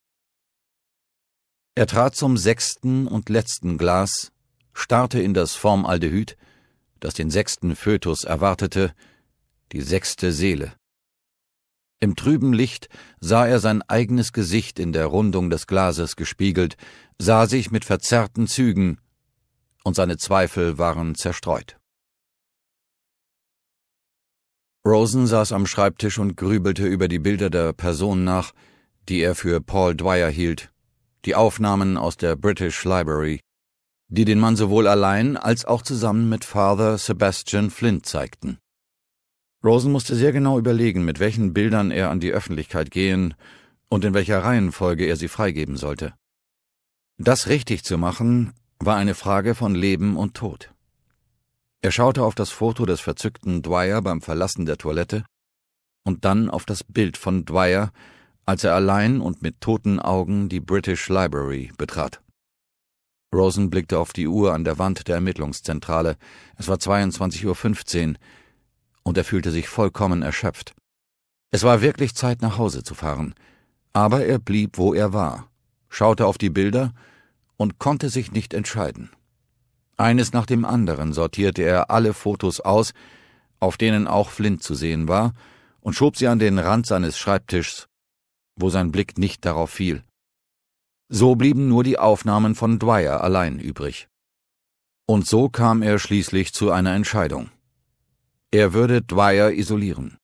[SPEAKER 1] Er trat zum sechsten und letzten Glas, starrte in das Formaldehyd, das den sechsten Fötus erwartete, die sechste Seele. Im trüben Licht sah er sein eigenes Gesicht in der Rundung des Glases gespiegelt, sah sich mit verzerrten Zügen, und seine Zweifel waren zerstreut. Rosen saß am Schreibtisch und grübelte über die Bilder der Person nach, die er für Paul Dwyer hielt, die Aufnahmen aus der British Library, die den Mann sowohl allein als auch zusammen mit Father Sebastian Flint zeigten. Rosen musste sehr genau überlegen, mit welchen Bildern er an die Öffentlichkeit gehen und in welcher Reihenfolge er sie freigeben sollte. Das richtig zu machen, war eine Frage von Leben und Tod. Er schaute auf das Foto des verzückten Dwyer beim Verlassen der Toilette und dann auf das Bild von Dwyer, als er allein und mit toten Augen die British Library betrat. Rosen blickte auf die Uhr an der Wand der Ermittlungszentrale. Es war 22.15 Uhr und er fühlte sich vollkommen erschöpft. Es war wirklich Zeit, nach Hause zu fahren. Aber er blieb, wo er war, schaute auf die Bilder und konnte sich nicht entscheiden. Eines nach dem anderen sortierte er alle Fotos aus, auf denen auch Flint zu sehen war, und schob sie an den Rand seines Schreibtischs, wo sein Blick nicht darauf fiel. So blieben nur die Aufnahmen von Dwyer allein übrig. Und so kam er schließlich zu einer Entscheidung. Er würde Dwyer isolieren.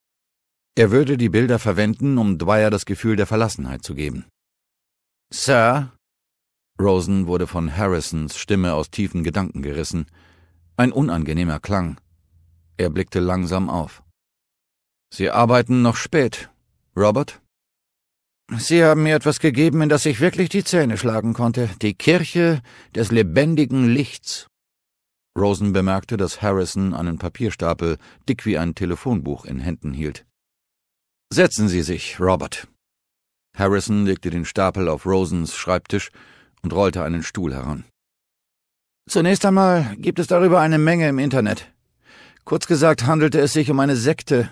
[SPEAKER 1] Er würde die Bilder verwenden, um Dwyer das Gefühl der Verlassenheit zu geben. Sir, Rosen wurde von Harrisons Stimme aus tiefen Gedanken gerissen. Ein unangenehmer Klang. Er blickte langsam auf. Sie arbeiten noch spät. Robert? Sie haben mir etwas gegeben, in das ich wirklich die Zähne schlagen konnte. Die Kirche des lebendigen Lichts. Rosen bemerkte, dass Harrison einen Papierstapel, dick wie ein Telefonbuch, in Händen hielt. Setzen Sie sich, Robert. Harrison legte den Stapel auf Rosens Schreibtisch und rollte einen Stuhl heran. Zunächst einmal gibt es darüber eine Menge im Internet. Kurz gesagt handelte es sich um eine Sekte,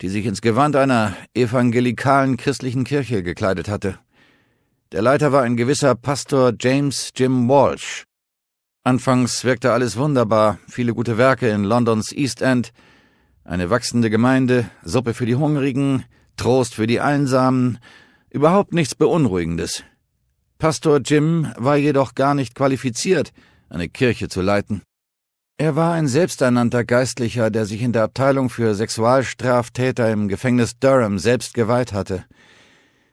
[SPEAKER 1] die sich ins Gewand einer evangelikalen christlichen Kirche gekleidet hatte. Der Leiter war ein gewisser Pastor James Jim Walsh. Anfangs wirkte alles wunderbar, viele gute Werke in Londons East End, eine wachsende Gemeinde, Suppe für die Hungrigen, Trost für die Einsamen, überhaupt nichts Beunruhigendes. Pastor Jim war jedoch gar nicht qualifiziert, eine Kirche zu leiten. Er war ein selbsternannter Geistlicher, der sich in der Abteilung für Sexualstraftäter im Gefängnis Durham selbst geweiht hatte.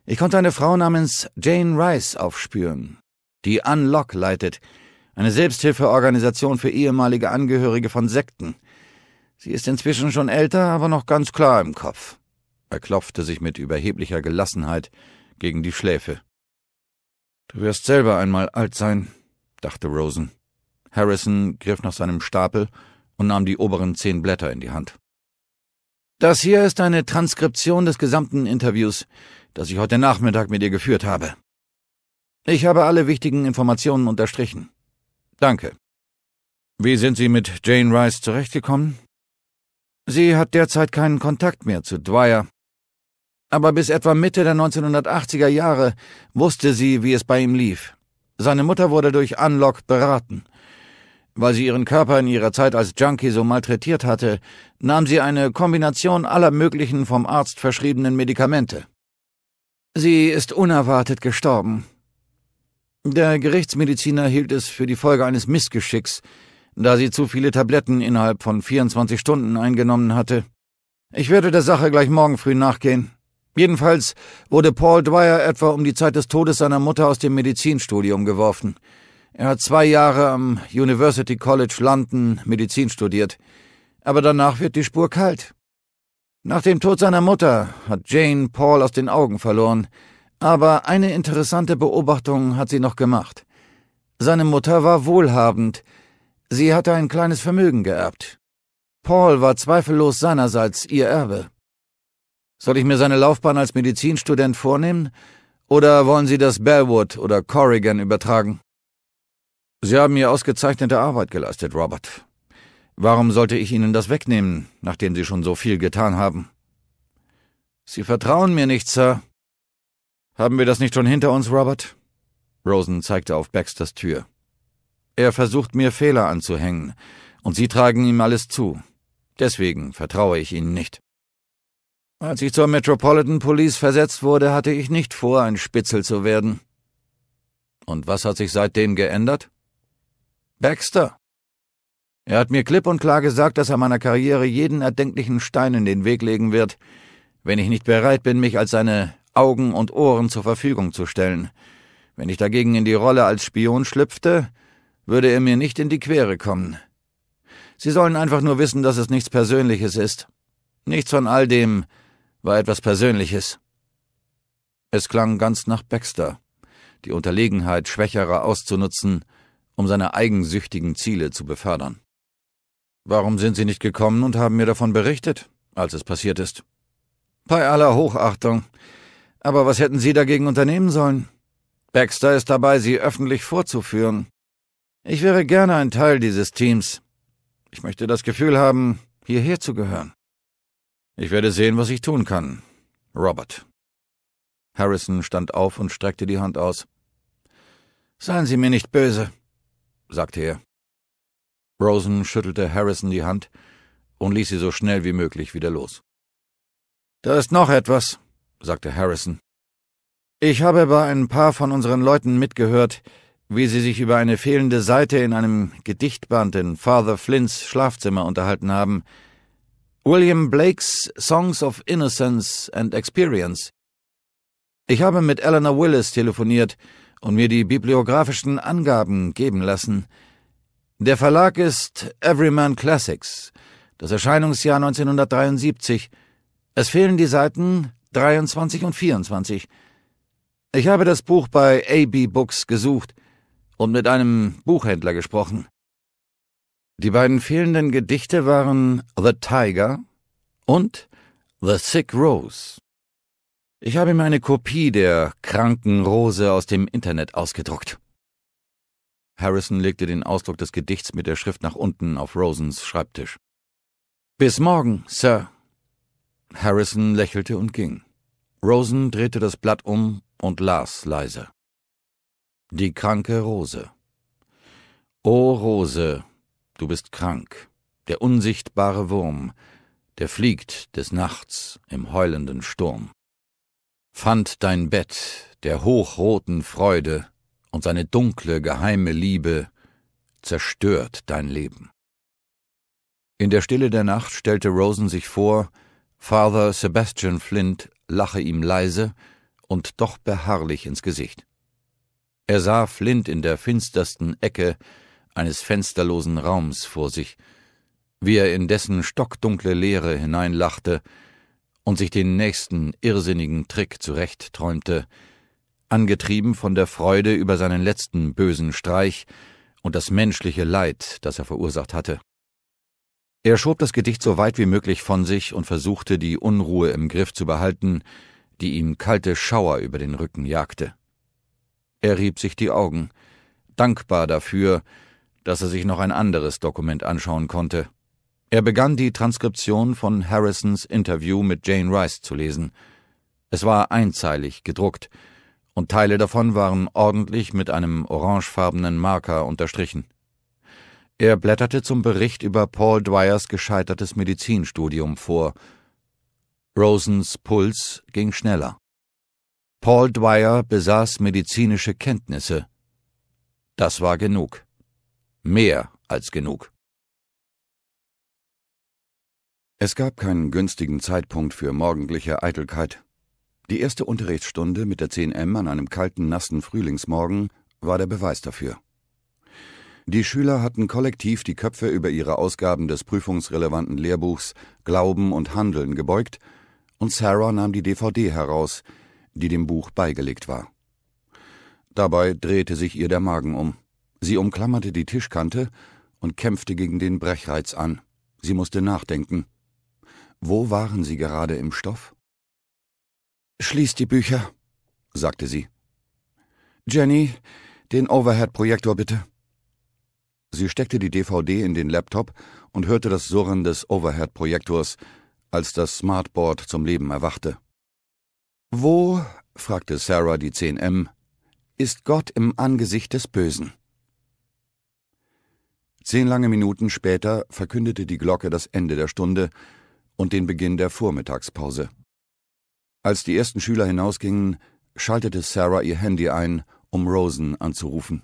[SPEAKER 1] Ich konnte eine Frau namens Jane Rice aufspüren, die Unlock leitet, eine Selbsthilfeorganisation für ehemalige Angehörige von Sekten. Sie ist inzwischen schon älter, aber noch ganz klar im Kopf. Er klopfte sich mit überheblicher Gelassenheit gegen die Schläfe. Du wirst selber einmal alt sein, dachte Rosen. Harrison griff nach seinem Stapel und nahm die oberen zehn Blätter in die Hand. Das hier ist eine Transkription des gesamten Interviews, das ich heute Nachmittag mit dir geführt habe. Ich habe alle wichtigen Informationen unterstrichen. Danke. Wie sind Sie mit Jane Rice zurechtgekommen? Sie hat derzeit keinen Kontakt mehr zu Dwyer, aber bis etwa Mitte der 1980er Jahre wusste sie, wie es bei ihm lief. Seine Mutter wurde durch Unlock beraten. Weil sie ihren Körper in ihrer Zeit als Junkie so malträtiert hatte, nahm sie eine Kombination aller möglichen vom Arzt verschriebenen Medikamente. Sie ist unerwartet gestorben. Der Gerichtsmediziner hielt es für die Folge eines Missgeschicks, da sie zu viele Tabletten innerhalb von 24 Stunden eingenommen hatte. Ich werde der Sache gleich morgen früh nachgehen. Jedenfalls wurde Paul Dwyer etwa um die Zeit des Todes seiner Mutter aus dem Medizinstudium geworfen. Er hat zwei Jahre am University College London Medizin studiert, aber danach wird die Spur kalt. Nach dem Tod seiner Mutter hat Jane Paul aus den Augen verloren, aber eine interessante Beobachtung hat sie noch gemacht. Seine Mutter war wohlhabend, sie hatte ein kleines Vermögen geerbt. Paul war zweifellos seinerseits ihr Erbe. Soll ich mir seine Laufbahn als Medizinstudent vornehmen? Oder wollen Sie das Bellwood oder Corrigan übertragen? Sie haben hier ausgezeichnete Arbeit geleistet, Robert. Warum sollte ich Ihnen das wegnehmen, nachdem Sie schon so viel getan haben? Sie vertrauen mir nicht, Sir. Haben wir das nicht schon hinter uns, Robert? Rosen zeigte auf Baxters Tür. Er versucht mir Fehler anzuhängen, und Sie tragen ihm alles zu. Deswegen vertraue ich Ihnen nicht. Als ich zur Metropolitan Police versetzt wurde, hatte ich nicht vor, ein Spitzel zu werden. Und was hat sich seitdem geändert? Baxter. Er hat mir klipp und klar gesagt, dass er meiner Karriere jeden erdenklichen Stein in den Weg legen wird, wenn ich nicht bereit bin, mich als seine Augen und Ohren zur Verfügung zu stellen. Wenn ich dagegen in die Rolle als Spion schlüpfte, würde er mir nicht in die Quere kommen. Sie sollen einfach nur wissen, dass es nichts Persönliches ist. Nichts von all dem, war etwas Persönliches. Es klang ganz nach Baxter, die Unterlegenheit Schwächerer auszunutzen, um seine eigensüchtigen Ziele zu befördern. Warum sind Sie nicht gekommen und haben mir davon berichtet, als es passiert ist? Bei aller Hochachtung. Aber was hätten Sie dagegen unternehmen sollen? Baxter ist dabei, Sie öffentlich vorzuführen. Ich wäre gerne ein Teil dieses Teams. Ich möchte das Gefühl haben, hierher zu gehören. Ich werde sehen, was ich tun kann. Robert. Harrison stand auf und streckte die Hand aus. Seien Sie mir nicht böse, sagte er. Rosen schüttelte Harrison die Hand und ließ sie so schnell wie möglich wieder los. Da ist noch etwas, sagte Harrison. Ich habe bei ein paar von unseren Leuten mitgehört, wie sie sich über eine fehlende Seite in einem Gedichtband in Father Flints Schlafzimmer unterhalten haben, William Blakes Songs of Innocence and Experience. Ich habe mit Eleanor Willis telefoniert und mir die bibliografischen Angaben geben lassen. Der Verlag ist Everyman Classics, das Erscheinungsjahr 1973. Es fehlen die Seiten 23 und 24. Ich habe das Buch bei AB Books gesucht und mit einem Buchhändler gesprochen. Die beiden fehlenden Gedichte waren The Tiger und The Sick Rose. Ich habe mir eine Kopie der kranken Rose aus dem Internet ausgedruckt. Harrison legte den Ausdruck des Gedichts mit der Schrift nach unten auf Rosens Schreibtisch. Bis morgen, Sir. Harrison lächelte und ging. Rosen drehte das Blatt um und las leise. Die kranke Rose. O Rose, Du bist krank, der unsichtbare Wurm, der fliegt des Nachts im heulenden Sturm. Fand dein Bett der hochroten Freude und seine dunkle, geheime Liebe zerstört dein Leben. In der Stille der Nacht stellte Rosen sich vor, Father Sebastian Flint lache ihm leise und doch beharrlich ins Gesicht. Er sah Flint in der finstersten Ecke eines fensterlosen Raums vor sich, wie er in dessen stockdunkle Leere hineinlachte und sich den nächsten irrsinnigen Trick zurechtträumte, angetrieben von der Freude über seinen letzten bösen Streich und das menschliche Leid, das er verursacht hatte. Er schob das Gedicht so weit wie möglich von sich und versuchte, die Unruhe im Griff zu behalten, die ihm kalte Schauer über den Rücken jagte. Er rieb sich die Augen, dankbar dafür, dass er sich noch ein anderes Dokument anschauen konnte. Er begann die Transkription von Harrisons Interview mit Jane Rice zu lesen. Es war einzeilig gedruckt, und Teile davon waren ordentlich mit einem orangefarbenen Marker unterstrichen. Er blätterte zum Bericht über Paul Dwyers gescheitertes Medizinstudium vor. Rosens Puls ging schneller. Paul Dwyer besaß medizinische Kenntnisse. Das war genug mehr als genug. Es gab keinen günstigen Zeitpunkt für morgendliche Eitelkeit. Die erste Unterrichtsstunde mit der 10M an einem kalten, nassen Frühlingsmorgen war der Beweis dafür. Die Schüler hatten kollektiv die Köpfe über ihre Ausgaben des prüfungsrelevanten Lehrbuchs Glauben und Handeln gebeugt, und Sarah nahm die DVD heraus, die dem Buch beigelegt war. Dabei drehte sich ihr der Magen um. Sie umklammerte die Tischkante und kämpfte gegen den Brechreiz an. Sie musste nachdenken. Wo waren sie gerade im Stoff? Schließ die Bücher, sagte sie. Jenny, den Overhead-Projektor bitte. Sie steckte die DVD in den Laptop und hörte das Surren des Overhead-Projektors, als das Smartboard zum Leben erwachte. Wo, fragte Sarah die 10M, ist Gott im Angesicht des Bösen? Zehn lange Minuten später verkündete die Glocke das Ende der Stunde und den Beginn der Vormittagspause. Als die ersten Schüler hinausgingen, schaltete Sarah ihr Handy ein, um Rosen anzurufen.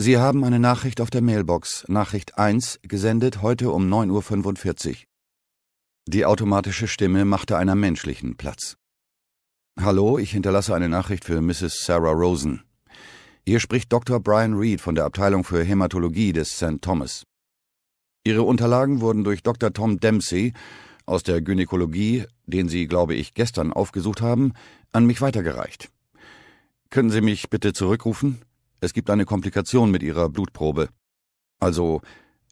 [SPEAKER 1] Sie haben eine Nachricht auf der Mailbox, Nachricht 1, gesendet heute um 9.45 Uhr. Die automatische Stimme machte einer menschlichen Platz. Hallo, ich hinterlasse eine Nachricht für Mrs. Sarah Rosen. Hier spricht Dr. Brian Reed von der Abteilung für Hämatologie des St. Thomas. Ihre Unterlagen wurden durch Dr. Tom Dempsey aus der Gynäkologie, den Sie, glaube ich, gestern aufgesucht haben, an mich weitergereicht. Können Sie mich bitte zurückrufen? Es gibt eine Komplikation mit Ihrer Blutprobe. Also,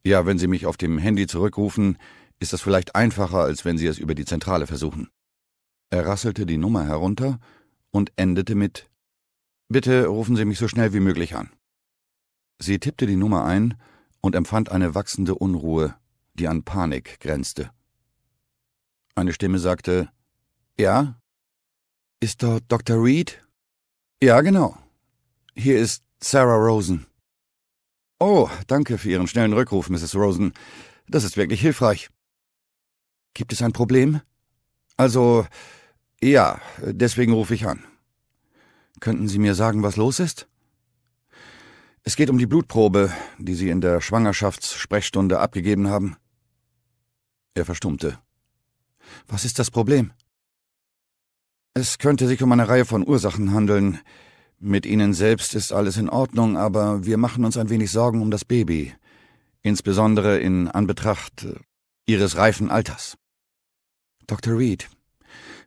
[SPEAKER 1] ja, wenn Sie mich auf dem Handy zurückrufen, ist das vielleicht einfacher, als wenn Sie es über die Zentrale versuchen. Er rasselte die Nummer herunter und endete mit Bitte rufen Sie mich so schnell wie möglich an. Sie tippte die Nummer ein und empfand eine wachsende Unruhe, die an Panik grenzte. Eine Stimme sagte Ja? Ist dort Dr. Reed? Ja, genau. Hier ist Sarah Rosen. Oh, danke für Ihren schnellen Rückruf, Mrs. Rosen. Das ist wirklich hilfreich. Gibt es ein Problem? Also, ja, deswegen rufe ich an. Könnten Sie mir sagen, was los ist? Es geht um die Blutprobe, die Sie in der Schwangerschaftssprechstunde abgegeben haben. Er verstummte. Was ist das Problem? Es könnte sich um eine Reihe von Ursachen handeln. Mit Ihnen selbst ist alles in Ordnung, aber wir machen uns ein wenig Sorgen um das Baby, insbesondere in Anbetracht äh, Ihres reifen Alters. Dr. Reed,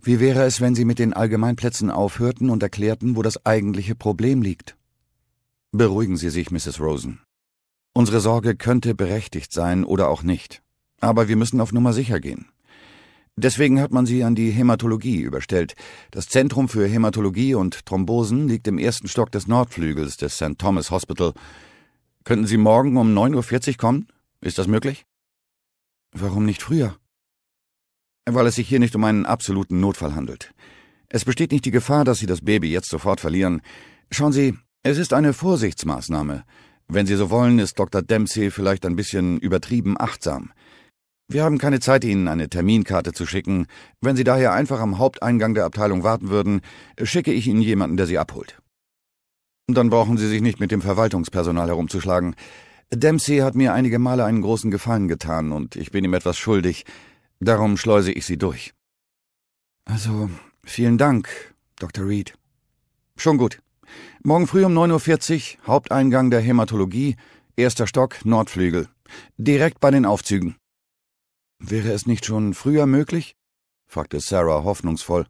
[SPEAKER 1] wie wäre es, wenn Sie mit den Allgemeinplätzen aufhörten und erklärten, wo das eigentliche Problem liegt? Beruhigen Sie sich, Mrs. Rosen. Unsere Sorge könnte berechtigt sein oder auch nicht. Aber wir müssen auf Nummer sicher gehen. Deswegen hat man sie an die Hämatologie überstellt. Das Zentrum für Hämatologie und Thrombosen liegt im ersten Stock des Nordflügels des St. Thomas Hospital. Könnten Sie morgen um 9.40 Uhr kommen? Ist das möglich? Warum nicht früher? weil es sich hier nicht um einen absoluten Notfall handelt. Es besteht nicht die Gefahr, dass Sie das Baby jetzt sofort verlieren. Schauen Sie, es ist eine Vorsichtsmaßnahme. Wenn Sie so wollen, ist Dr. Dempsey vielleicht ein bisschen übertrieben achtsam. Wir haben keine Zeit, Ihnen eine Terminkarte zu schicken. Wenn Sie daher einfach am Haupteingang der Abteilung warten würden, schicke ich Ihnen jemanden, der Sie abholt. Dann brauchen Sie sich nicht mit dem Verwaltungspersonal herumzuschlagen. Dempsey hat mir einige Male einen großen Gefallen getan und ich bin ihm etwas schuldig. Darum schleuse ich Sie durch. Also, vielen Dank, Dr. Reed. Schon gut. Morgen früh um 9.40 Uhr, Haupteingang der Hämatologie, erster Stock, Nordflügel. Direkt bei den Aufzügen. Wäre es nicht schon früher möglich? fragte Sarah hoffnungsvoll.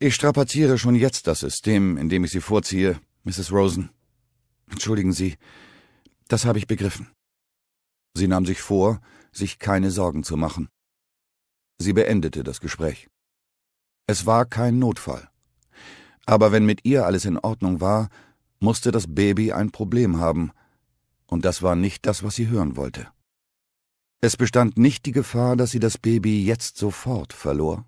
[SPEAKER 1] Ich strapaziere schon jetzt das System, in dem ich Sie vorziehe, Mrs. Rosen. Entschuldigen Sie, das habe ich begriffen. Sie nahm sich vor, sich keine Sorgen zu machen. Sie beendete das Gespräch. Es war kein Notfall. Aber wenn mit ihr alles in Ordnung war, musste das Baby ein Problem haben, und das war nicht das, was sie hören wollte. Es bestand nicht die Gefahr, dass sie das Baby jetzt sofort verlor.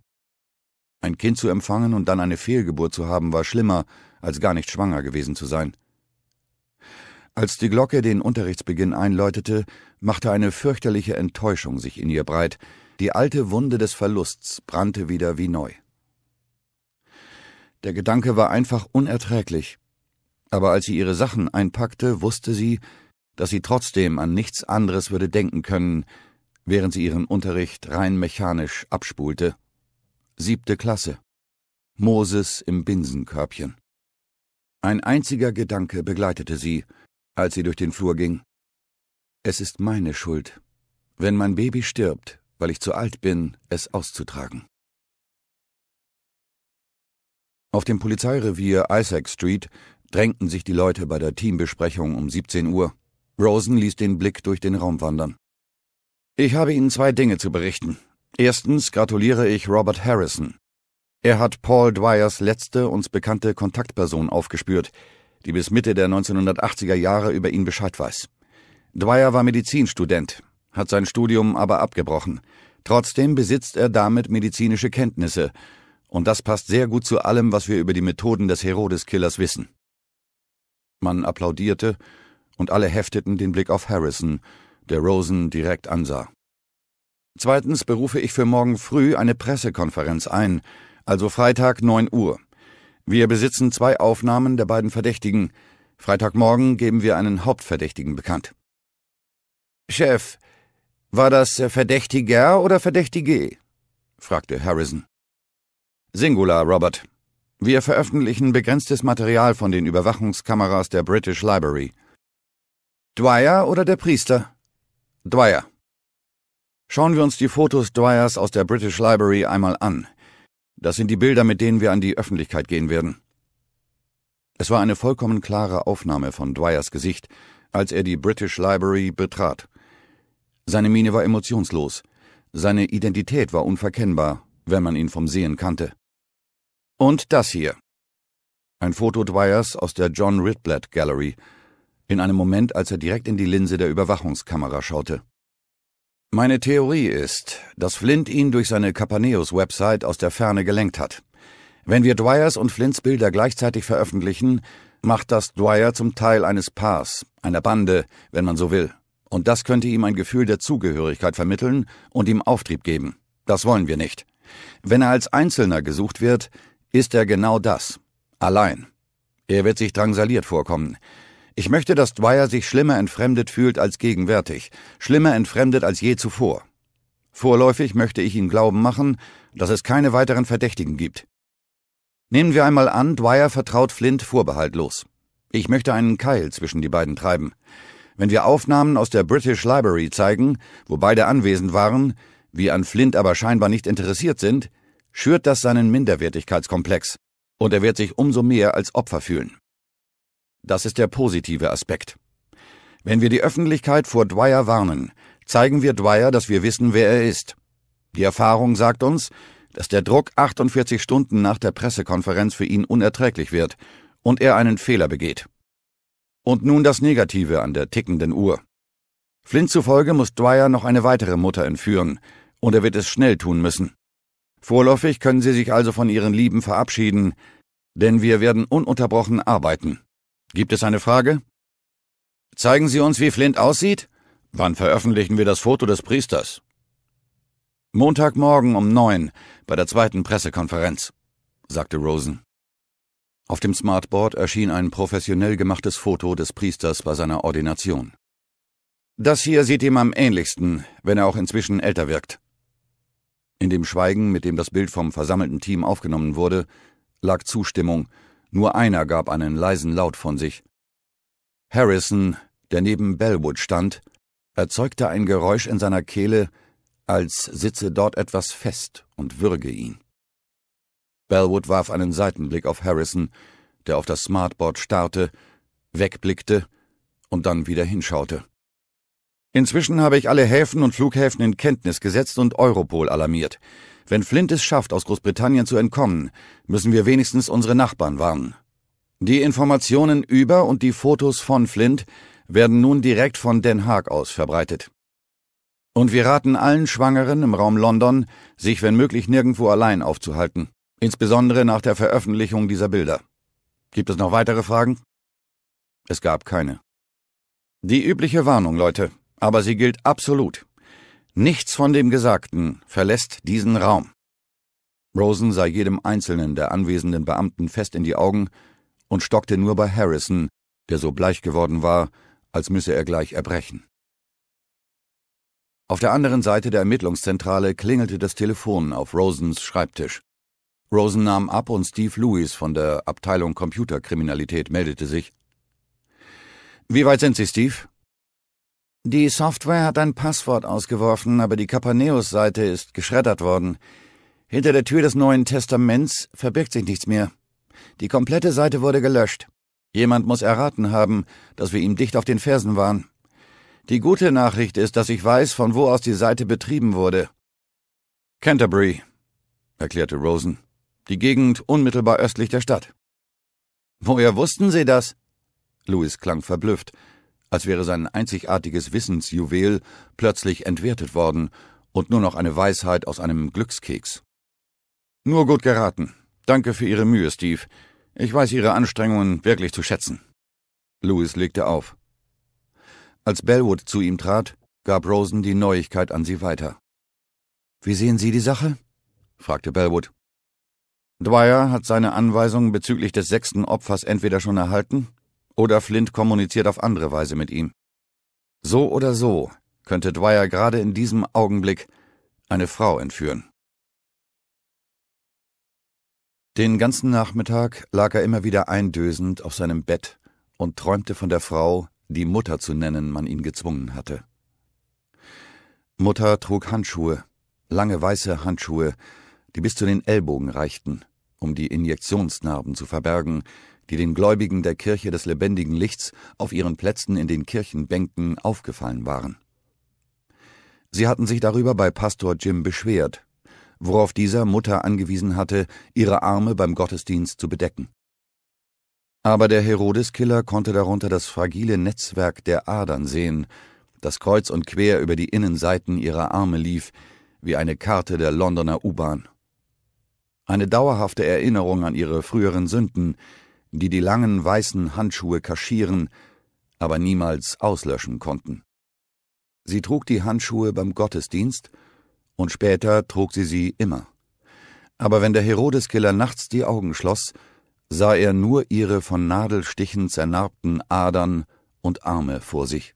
[SPEAKER 1] Ein Kind zu empfangen und dann eine Fehlgeburt zu haben, war schlimmer, als gar nicht schwanger gewesen zu sein. Als die Glocke den Unterrichtsbeginn einläutete, machte eine fürchterliche Enttäuschung sich in ihr breit, die alte Wunde des Verlusts brannte wieder wie neu. Der Gedanke war einfach unerträglich. Aber als sie ihre Sachen einpackte, wusste sie, dass sie trotzdem an nichts anderes würde denken können, während sie ihren Unterricht rein mechanisch abspulte. Siebte Klasse. Moses im Binsenkörbchen. Ein einziger Gedanke begleitete sie, als sie durch den Flur ging. Es ist meine Schuld. Wenn mein Baby stirbt, weil ich zu alt bin, es auszutragen. Auf dem Polizeirevier Isaac Street drängten sich die Leute bei der Teambesprechung um 17 Uhr. Rosen ließ den Blick durch den Raum wandern. Ich habe Ihnen zwei Dinge zu berichten. Erstens gratuliere ich Robert Harrison. Er hat Paul Dwyers letzte uns bekannte Kontaktperson aufgespürt, die bis Mitte der 1980er Jahre über ihn Bescheid weiß. Dwyer war Medizinstudent, hat sein Studium aber abgebrochen. Trotzdem besitzt er damit medizinische Kenntnisse, und das passt sehr gut zu allem, was wir über die Methoden des Herodes-Killers wissen. Man applaudierte, und alle hefteten den Blick auf Harrison, der Rosen direkt ansah. Zweitens berufe ich für morgen früh eine Pressekonferenz ein, also Freitag 9 Uhr. Wir besitzen zwei Aufnahmen der beiden Verdächtigen. Freitagmorgen geben wir einen Hauptverdächtigen bekannt. Chef, war das Verdächtiger oder Verdächtige? E? fragte Harrison. Singular, Robert. Wir veröffentlichen begrenztes Material von den Überwachungskameras der British Library. Dwyer oder der Priester? Dwyer. Schauen wir uns die Fotos Dwyers aus der British Library einmal an. Das sind die Bilder, mit denen wir an die Öffentlichkeit gehen werden. Es war eine vollkommen klare Aufnahme von Dwyers Gesicht, als er die British Library betrat. Seine Miene war emotionslos. Seine Identität war unverkennbar, wenn man ihn vom Sehen kannte. Und das hier. Ein Foto Dwyers aus der John Ridblatt Gallery, in einem Moment, als er direkt in die Linse der Überwachungskamera schaute. Meine Theorie ist, dass Flint ihn durch seine Capaneus-Website aus der Ferne gelenkt hat. Wenn wir Dwyers und Flints Bilder gleichzeitig veröffentlichen, macht das Dwyer zum Teil eines Paares, einer Bande, wenn man so will. Und das könnte ihm ein Gefühl der Zugehörigkeit vermitteln und ihm Auftrieb geben. Das wollen wir nicht. Wenn er als Einzelner gesucht wird, ist er genau das. Allein. Er wird sich drangsaliert vorkommen. Ich möchte, dass Dwyer sich schlimmer entfremdet fühlt als gegenwärtig, schlimmer entfremdet als je zuvor. Vorläufig möchte ich ihm glauben machen, dass es keine weiteren Verdächtigen gibt. Nehmen wir einmal an, Dwyer vertraut Flint vorbehaltlos. Ich möchte einen Keil zwischen die beiden treiben. Wenn wir Aufnahmen aus der British Library zeigen, wo beide anwesend waren, wir an Flint aber scheinbar nicht interessiert sind, schürt das seinen Minderwertigkeitskomplex, und er wird sich umso mehr als Opfer fühlen. Das ist der positive Aspekt. Wenn wir die Öffentlichkeit vor Dwyer warnen, zeigen wir Dwyer, dass wir wissen, wer er ist. Die Erfahrung sagt uns, dass der Druck 48 Stunden nach der Pressekonferenz für ihn unerträglich wird und er einen Fehler begeht. Und nun das Negative an der tickenden Uhr. Flint zufolge muss Dwyer noch eine weitere Mutter entführen, und er wird es schnell tun müssen. Vorläufig können sie sich also von ihren Lieben verabschieden, denn wir werden ununterbrochen arbeiten. Gibt es eine Frage? Zeigen Sie uns, wie Flint aussieht? Wann veröffentlichen wir das Foto des Priesters? Montagmorgen um neun bei der zweiten Pressekonferenz, sagte Rosen. Auf dem Smartboard erschien ein professionell gemachtes Foto des Priesters bei seiner Ordination. Das hier sieht ihm am ähnlichsten, wenn er auch inzwischen älter wirkt. In dem Schweigen, mit dem das Bild vom versammelten Team aufgenommen wurde, lag Zustimmung, nur einer gab einen leisen Laut von sich. Harrison, der neben Bellwood stand, erzeugte ein Geräusch in seiner Kehle, als sitze dort etwas fest und würge ihn. Bellwood warf einen Seitenblick auf Harrison, der auf das Smartboard starrte, wegblickte und dann wieder hinschaute. Inzwischen habe ich alle Häfen und Flughäfen in Kenntnis gesetzt und Europol alarmiert. Wenn Flint es schafft, aus Großbritannien zu entkommen, müssen wir wenigstens unsere Nachbarn warnen. Die Informationen über und die Fotos von Flint werden nun direkt von Den Haag aus verbreitet. Und wir raten allen Schwangeren im Raum London, sich wenn möglich nirgendwo allein aufzuhalten. Insbesondere nach der Veröffentlichung dieser Bilder. Gibt es noch weitere Fragen? Es gab keine. Die übliche Warnung, Leute, aber sie gilt absolut. Nichts von dem Gesagten verlässt diesen Raum. Rosen sah jedem einzelnen der anwesenden Beamten fest in die Augen und stockte nur bei Harrison, der so bleich geworden war, als müsse er gleich erbrechen. Auf der anderen Seite der Ermittlungszentrale klingelte das Telefon auf Rosens Schreibtisch. Rosen nahm ab und Steve Lewis von der Abteilung Computerkriminalität meldete sich. Wie weit sind Sie, Steve? Die Software hat ein Passwort ausgeworfen, aber die Kapaneus-Seite ist geschreddert worden. Hinter der Tür des Neuen Testaments verbirgt sich nichts mehr. Die komplette Seite wurde gelöscht. Jemand muss erraten haben, dass wir ihm dicht auf den Fersen waren. Die gute Nachricht ist, dass ich weiß, von wo aus die Seite betrieben wurde. Canterbury, erklärte Rosen die Gegend unmittelbar östlich der Stadt. Woher wussten Sie das? Louis klang verblüfft, als wäre sein einzigartiges Wissensjuwel plötzlich entwertet worden und nur noch eine Weisheit aus einem Glückskeks. Nur gut geraten. Danke für Ihre Mühe, Steve. Ich weiß Ihre Anstrengungen wirklich zu schätzen. Louis legte auf. Als Bellwood zu ihm trat, gab Rosen die Neuigkeit an sie weiter. Wie sehen Sie die Sache? fragte Bellwood. Dwyer hat seine Anweisungen bezüglich des sechsten Opfers entweder schon erhalten oder Flint kommuniziert auf andere Weise mit ihm. So oder so könnte Dwyer gerade in diesem Augenblick eine Frau entführen. Den ganzen Nachmittag lag er immer wieder eindösend auf seinem Bett und träumte von der Frau, die Mutter zu nennen man ihn gezwungen hatte. Mutter trug Handschuhe, lange weiße Handschuhe, die bis zu den Ellbogen reichten um die Injektionsnarben zu verbergen, die den Gläubigen der Kirche des lebendigen Lichts auf ihren Plätzen in den Kirchenbänken aufgefallen waren. Sie hatten sich darüber bei Pastor Jim beschwert, worauf dieser Mutter angewiesen hatte, ihre Arme beim Gottesdienst zu bedecken. Aber der Herodeskiller konnte darunter das fragile Netzwerk der Adern sehen, das kreuz und quer über die Innenseiten ihrer Arme lief, wie eine Karte der Londoner U-Bahn eine dauerhafte Erinnerung an ihre früheren Sünden, die die langen weißen Handschuhe kaschieren, aber niemals auslöschen konnten. Sie trug die Handschuhe beim Gottesdienst und später trug sie sie immer. Aber wenn der Herodeskiller nachts die Augen schloss, sah er nur ihre von Nadelstichen zernarbten Adern und Arme vor sich.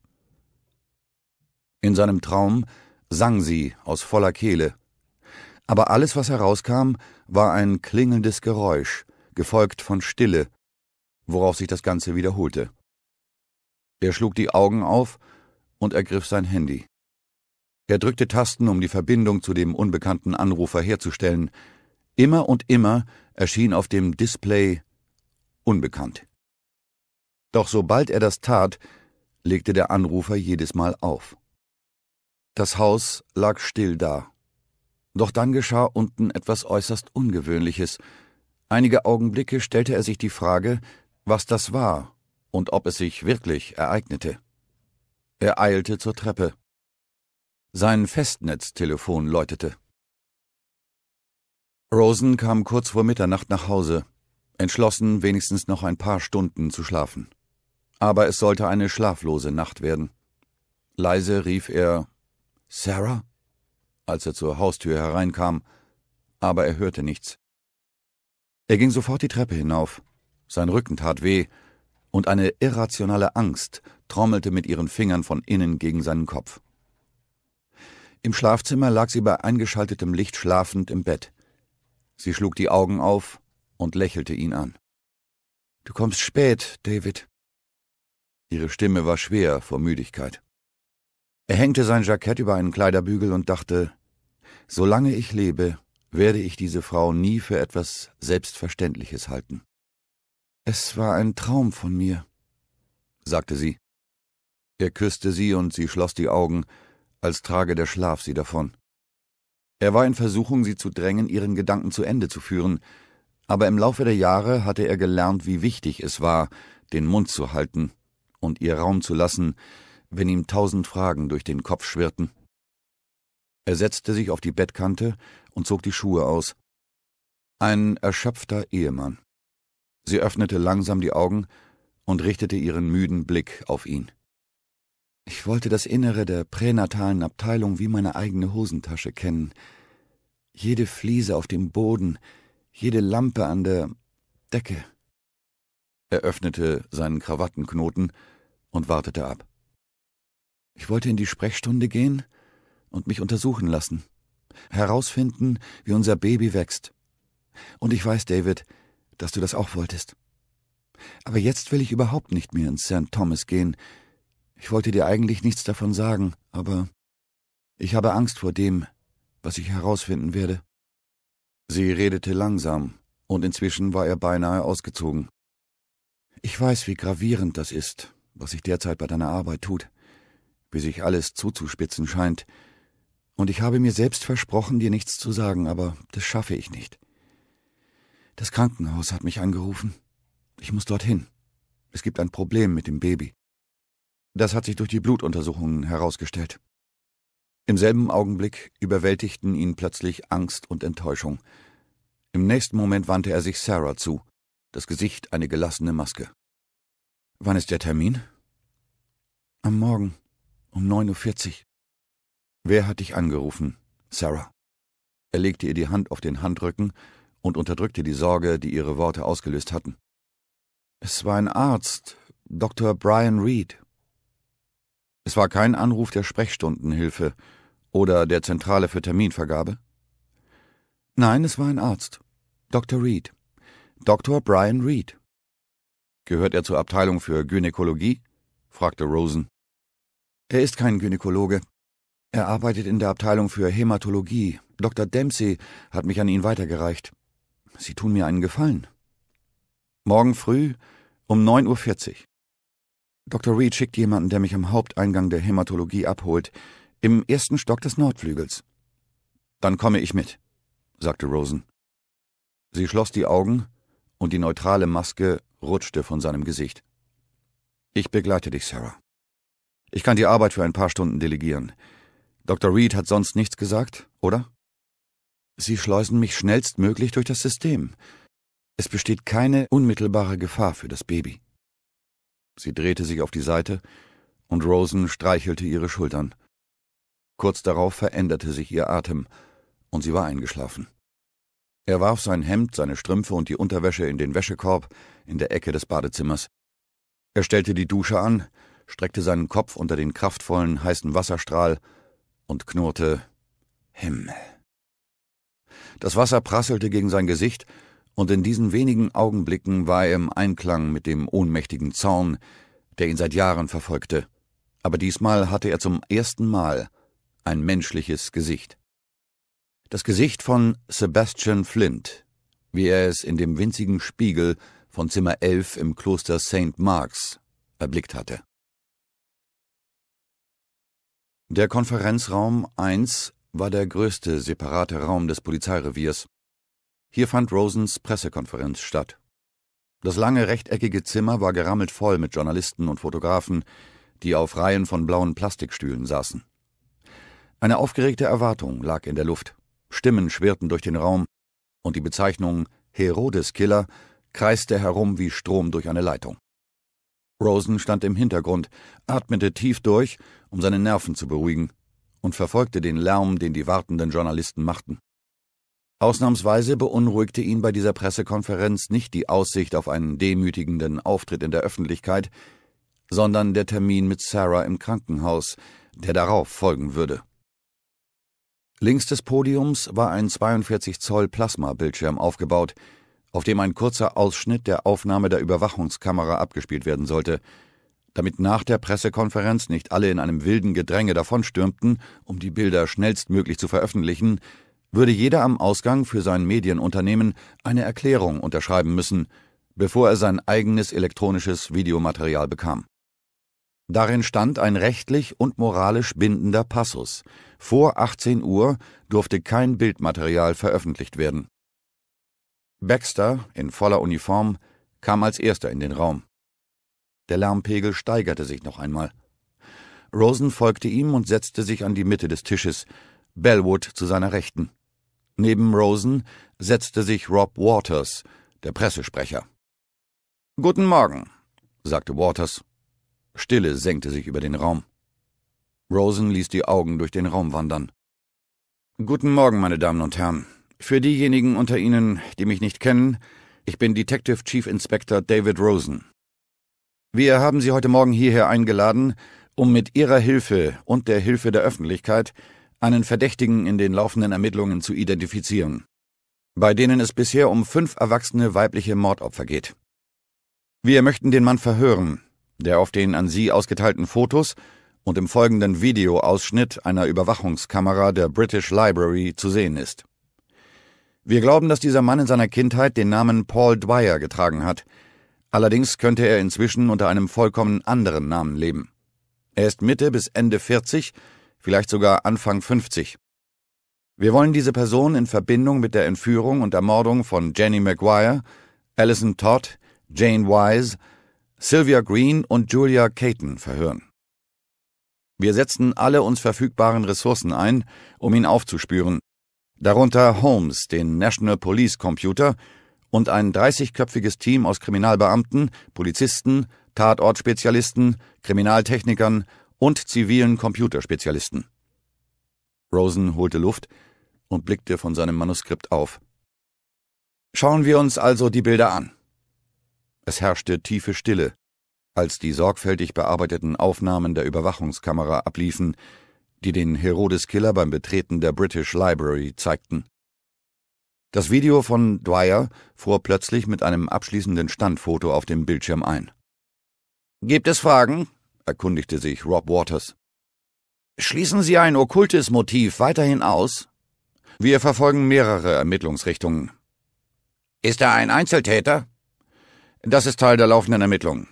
[SPEAKER 1] In seinem Traum sang sie aus voller Kehle, aber alles, was herauskam, war ein klingelndes Geräusch, gefolgt von Stille, worauf sich das Ganze wiederholte. Er schlug die Augen auf und ergriff sein Handy. Er drückte Tasten, um die Verbindung zu dem unbekannten Anrufer herzustellen. Immer und immer erschien auf dem Display unbekannt. Doch sobald er das tat, legte der Anrufer jedes Mal auf. Das Haus lag still da doch dann geschah unten etwas äußerst Ungewöhnliches. Einige Augenblicke stellte er sich die Frage, was das war und ob es sich wirklich ereignete. Er eilte zur Treppe. Sein Festnetztelefon läutete. Rosen kam kurz vor Mitternacht nach Hause, entschlossen, wenigstens noch ein paar Stunden zu schlafen. Aber es sollte eine schlaflose Nacht werden. Leise rief er Sarah? als er zur Haustür hereinkam, aber er hörte nichts. Er ging sofort die Treppe hinauf. Sein Rücken tat weh, und eine irrationale Angst trommelte mit ihren Fingern von innen gegen seinen Kopf. Im Schlafzimmer lag sie bei eingeschaltetem Licht schlafend im Bett. Sie schlug die Augen auf und lächelte ihn an. Du kommst spät, David. Ihre Stimme war schwer vor Müdigkeit. Er hängte sein Jackett über einen Kleiderbügel und dachte, solange ich lebe, werde ich diese Frau nie für etwas Selbstverständliches halten. Es war ein Traum von mir, sagte sie. Er küsste sie und sie schloss die Augen, als trage der Schlaf sie davon. Er war in Versuchung, sie zu drängen, ihren Gedanken zu Ende zu führen, aber im Laufe der Jahre hatte er gelernt, wie wichtig es war, den Mund zu halten und ihr Raum zu lassen, wenn ihm tausend Fragen durch den Kopf schwirrten. Er setzte sich auf die Bettkante und zog die Schuhe aus. Ein erschöpfter Ehemann. Sie öffnete langsam die Augen und richtete ihren müden Blick auf ihn. Ich wollte das Innere der pränatalen Abteilung wie meine eigene Hosentasche kennen. Jede Fliese auf dem Boden, jede Lampe an der Decke. Er öffnete seinen Krawattenknoten und wartete ab. Ich wollte in die Sprechstunde gehen und mich untersuchen lassen, herausfinden, wie unser Baby wächst. Und ich weiß, David, dass du das auch wolltest. Aber jetzt will ich überhaupt nicht mehr ins St. Thomas gehen. Ich wollte dir eigentlich nichts davon sagen, aber ich habe Angst vor dem, was ich herausfinden werde. Sie redete langsam, und inzwischen war er beinahe ausgezogen. Ich weiß, wie gravierend das ist, was sich derzeit bei deiner Arbeit tut wie sich alles zuzuspitzen scheint. Und ich habe mir selbst versprochen, dir nichts zu sagen, aber das schaffe ich nicht. Das Krankenhaus hat mich angerufen. Ich muss dorthin. Es gibt ein Problem mit dem Baby. Das hat sich durch die Blutuntersuchungen herausgestellt. Im selben Augenblick überwältigten ihn plötzlich Angst und Enttäuschung. Im nächsten Moment wandte er sich Sarah zu, das Gesicht eine gelassene Maske. Wann ist der Termin? Am Morgen. Um neun Uhr. vierzig. Wer hat dich angerufen? Sarah. Er legte ihr die Hand auf den Handrücken und unterdrückte die Sorge, die ihre Worte ausgelöst hatten. Es war ein Arzt, Dr. Brian Reed. Es war kein Anruf der Sprechstundenhilfe oder der Zentrale für Terminvergabe? Nein, es war ein Arzt. Dr. Reed. Dr. Brian Reed. Gehört er zur Abteilung für Gynäkologie? fragte Rosen. Er ist kein Gynäkologe. Er arbeitet in der Abteilung für Hämatologie. Dr. Dempsey hat mich an ihn weitergereicht. Sie tun mir einen Gefallen. Morgen früh um 9.40 Uhr. Dr. Reed schickt jemanden, der mich am Haupteingang der Hämatologie abholt, im ersten Stock des Nordflügels. Dann komme ich mit, sagte Rosen. Sie schloss die Augen und die neutrale Maske rutschte von seinem Gesicht. Ich begleite dich, Sarah. Ich kann die Arbeit für ein paar Stunden delegieren. Dr. Reed hat sonst nichts gesagt, oder? Sie schleusen mich schnellstmöglich durch das System. Es besteht keine unmittelbare Gefahr für das Baby. Sie drehte sich auf die Seite, und Rosen streichelte ihre Schultern. Kurz darauf veränderte sich ihr Atem, und sie war eingeschlafen. Er warf sein Hemd, seine Strümpfe und die Unterwäsche in den Wäschekorb in der Ecke des Badezimmers. Er stellte die Dusche an streckte seinen Kopf unter den kraftvollen, heißen Wasserstrahl und knurrte Himmel. Das Wasser prasselte gegen sein Gesicht, und in diesen wenigen Augenblicken war er im Einklang mit dem ohnmächtigen Zorn, der ihn seit Jahren verfolgte. Aber diesmal hatte er zum ersten Mal ein menschliches Gesicht. Das Gesicht von Sebastian Flint, wie er es in dem winzigen Spiegel von Zimmer 11 im Kloster St. Marks erblickt hatte. Der Konferenzraum 1 war der größte separate Raum des Polizeireviers. Hier fand Rosens Pressekonferenz statt. Das lange rechteckige Zimmer war gerammelt voll mit Journalisten und Fotografen, die auf Reihen von blauen Plastikstühlen saßen. Eine aufgeregte Erwartung lag in der Luft. Stimmen schwirrten durch den Raum, und die Bezeichnung Herodeskiller kreiste herum wie Strom durch eine Leitung. Rosen stand im Hintergrund, atmete tief durch, um seine Nerven zu beruhigen, und verfolgte den Lärm, den die wartenden Journalisten machten. Ausnahmsweise beunruhigte ihn bei dieser Pressekonferenz nicht die Aussicht auf einen demütigenden Auftritt in der Öffentlichkeit, sondern der Termin mit Sarah im Krankenhaus, der darauf folgen würde. Links des Podiums war ein 42 Zoll Plasmabildschirm aufgebaut, auf dem ein kurzer Ausschnitt der Aufnahme der Überwachungskamera abgespielt werden sollte, damit nach der Pressekonferenz nicht alle in einem wilden Gedränge davonstürmten, um die Bilder schnellstmöglich zu veröffentlichen, würde jeder am Ausgang für sein Medienunternehmen eine Erklärung unterschreiben müssen, bevor er sein eigenes elektronisches Videomaterial bekam. Darin stand ein rechtlich und moralisch bindender Passus. Vor 18 Uhr durfte kein Bildmaterial veröffentlicht werden. Baxter, in voller Uniform, kam als erster in den Raum. Der Lärmpegel steigerte sich noch einmal. Rosen folgte ihm und setzte sich an die Mitte des Tisches, Bellwood zu seiner Rechten. Neben Rosen setzte sich Rob Waters, der Pressesprecher. Guten Morgen, sagte Waters. Stille senkte sich über den Raum. Rosen ließ die Augen durch den Raum wandern. Guten Morgen, meine Damen und Herren. Für diejenigen unter Ihnen, die mich nicht kennen, ich bin Detective Chief Inspector David Rosen. Wir haben Sie heute Morgen hierher eingeladen, um mit Ihrer Hilfe und der Hilfe der Öffentlichkeit einen Verdächtigen in den laufenden Ermittlungen zu identifizieren, bei denen es bisher um fünf erwachsene weibliche Mordopfer geht. Wir möchten den Mann verhören, der auf den an Sie ausgeteilten Fotos und im folgenden Videoausschnitt einer Überwachungskamera der British Library zu sehen ist. Wir glauben, dass dieser Mann in seiner Kindheit den Namen Paul Dwyer getragen hat. Allerdings könnte er inzwischen unter einem vollkommen anderen Namen leben. Er ist Mitte bis Ende 40, vielleicht sogar Anfang 50. Wir wollen diese Person in Verbindung mit der Entführung und Ermordung von Jenny Maguire, Alison Todd, Jane Wise, Sylvia Green und Julia Caton verhören. Wir setzen alle uns verfügbaren Ressourcen ein, um ihn aufzuspüren, darunter Holmes, den National Police Computer, und ein 30-köpfiges Team aus Kriminalbeamten, Polizisten, Tatortspezialisten, Kriminaltechnikern und zivilen Computerspezialisten. Rosen holte Luft und blickte von seinem Manuskript auf. Schauen wir uns also die Bilder an. Es herrschte tiefe Stille, als die sorgfältig bearbeiteten Aufnahmen der Überwachungskamera abliefen, die den Herodes-Killer beim Betreten der British Library zeigten. Das Video von Dwyer fuhr plötzlich mit einem abschließenden Standfoto auf dem Bildschirm ein. Gibt es Fragen? erkundigte sich Rob Waters. Schließen Sie ein okkultes Motiv weiterhin aus? Wir verfolgen mehrere Ermittlungsrichtungen. Ist er ein Einzeltäter? Das ist Teil der laufenden Ermittlungen.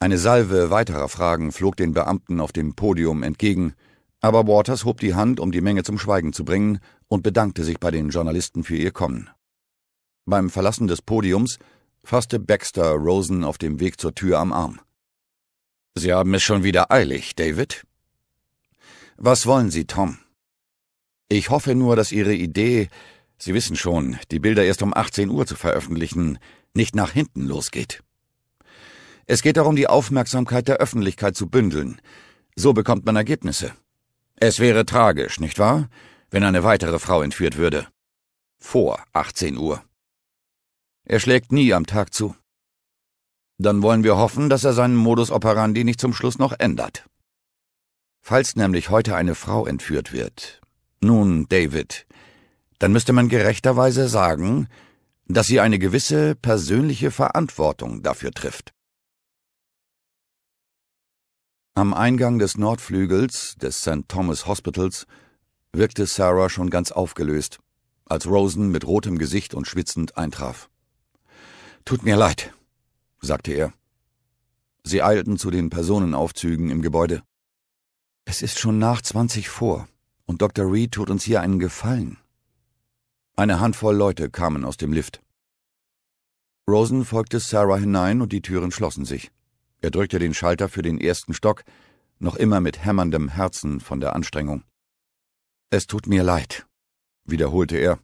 [SPEAKER 1] Eine Salve weiterer Fragen flog den Beamten auf dem Podium entgegen, aber Waters hob die Hand, um die Menge zum Schweigen zu bringen, und bedankte sich bei den Journalisten für ihr Kommen. Beim Verlassen des Podiums fasste Baxter Rosen auf dem Weg zur Tür am Arm. Sie haben es schon wieder eilig, David. Was wollen Sie, Tom? Ich hoffe nur, dass Ihre Idee, Sie wissen schon, die Bilder erst um 18 Uhr zu veröffentlichen, nicht nach hinten losgeht. Es geht darum, die Aufmerksamkeit der Öffentlichkeit zu bündeln. So bekommt man Ergebnisse. Es wäre tragisch, nicht wahr, wenn eine weitere Frau entführt würde. Vor 18 Uhr. Er schlägt nie am Tag zu. Dann wollen wir hoffen, dass er seinen Modus operandi nicht zum Schluss noch ändert. Falls nämlich heute eine Frau entführt wird, nun, David, dann müsste man gerechterweise sagen, dass sie eine gewisse persönliche Verantwortung dafür trifft. Am Eingang des Nordflügels des St. Thomas Hospitals wirkte Sarah schon ganz aufgelöst, als Rosen mit rotem Gesicht und schwitzend eintraf. Tut mir leid, sagte er. Sie eilten zu den Personenaufzügen im Gebäude. Es ist schon nach zwanzig vor, und Dr. Reed tut uns hier einen Gefallen. Eine Handvoll Leute kamen aus dem Lift. Rosen folgte Sarah hinein und die Türen schlossen sich. Er drückte den Schalter für den ersten Stock, noch immer mit hämmerndem Herzen von der Anstrengung. Es tut mir leid, wiederholte er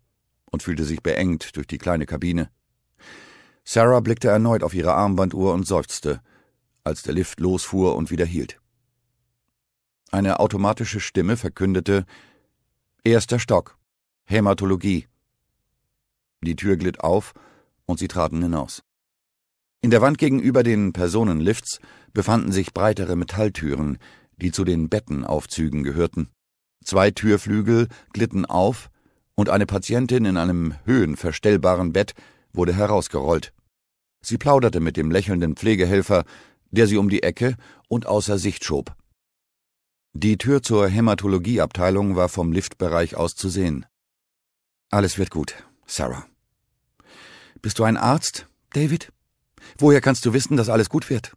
[SPEAKER 1] und fühlte sich beengt durch die kleine Kabine. Sarah blickte erneut auf ihre Armbanduhr und seufzte, als der Lift losfuhr und wieder hielt. Eine automatische Stimme verkündete Erster Stock, Hämatologie. Die Tür glitt auf, und sie traten hinaus. In der Wand gegenüber den Personenlifts befanden sich breitere Metalltüren, die zu den Bettenaufzügen gehörten. Zwei Türflügel glitten auf, und eine Patientin in einem höhenverstellbaren Bett wurde herausgerollt. Sie plauderte mit dem lächelnden Pflegehelfer, der sie um die Ecke und außer Sicht schob. Die Tür zur Hämatologieabteilung war vom Liftbereich aus zu sehen. Alles wird gut, Sarah. Bist du ein Arzt, David? Woher kannst du wissen, dass alles gut wird?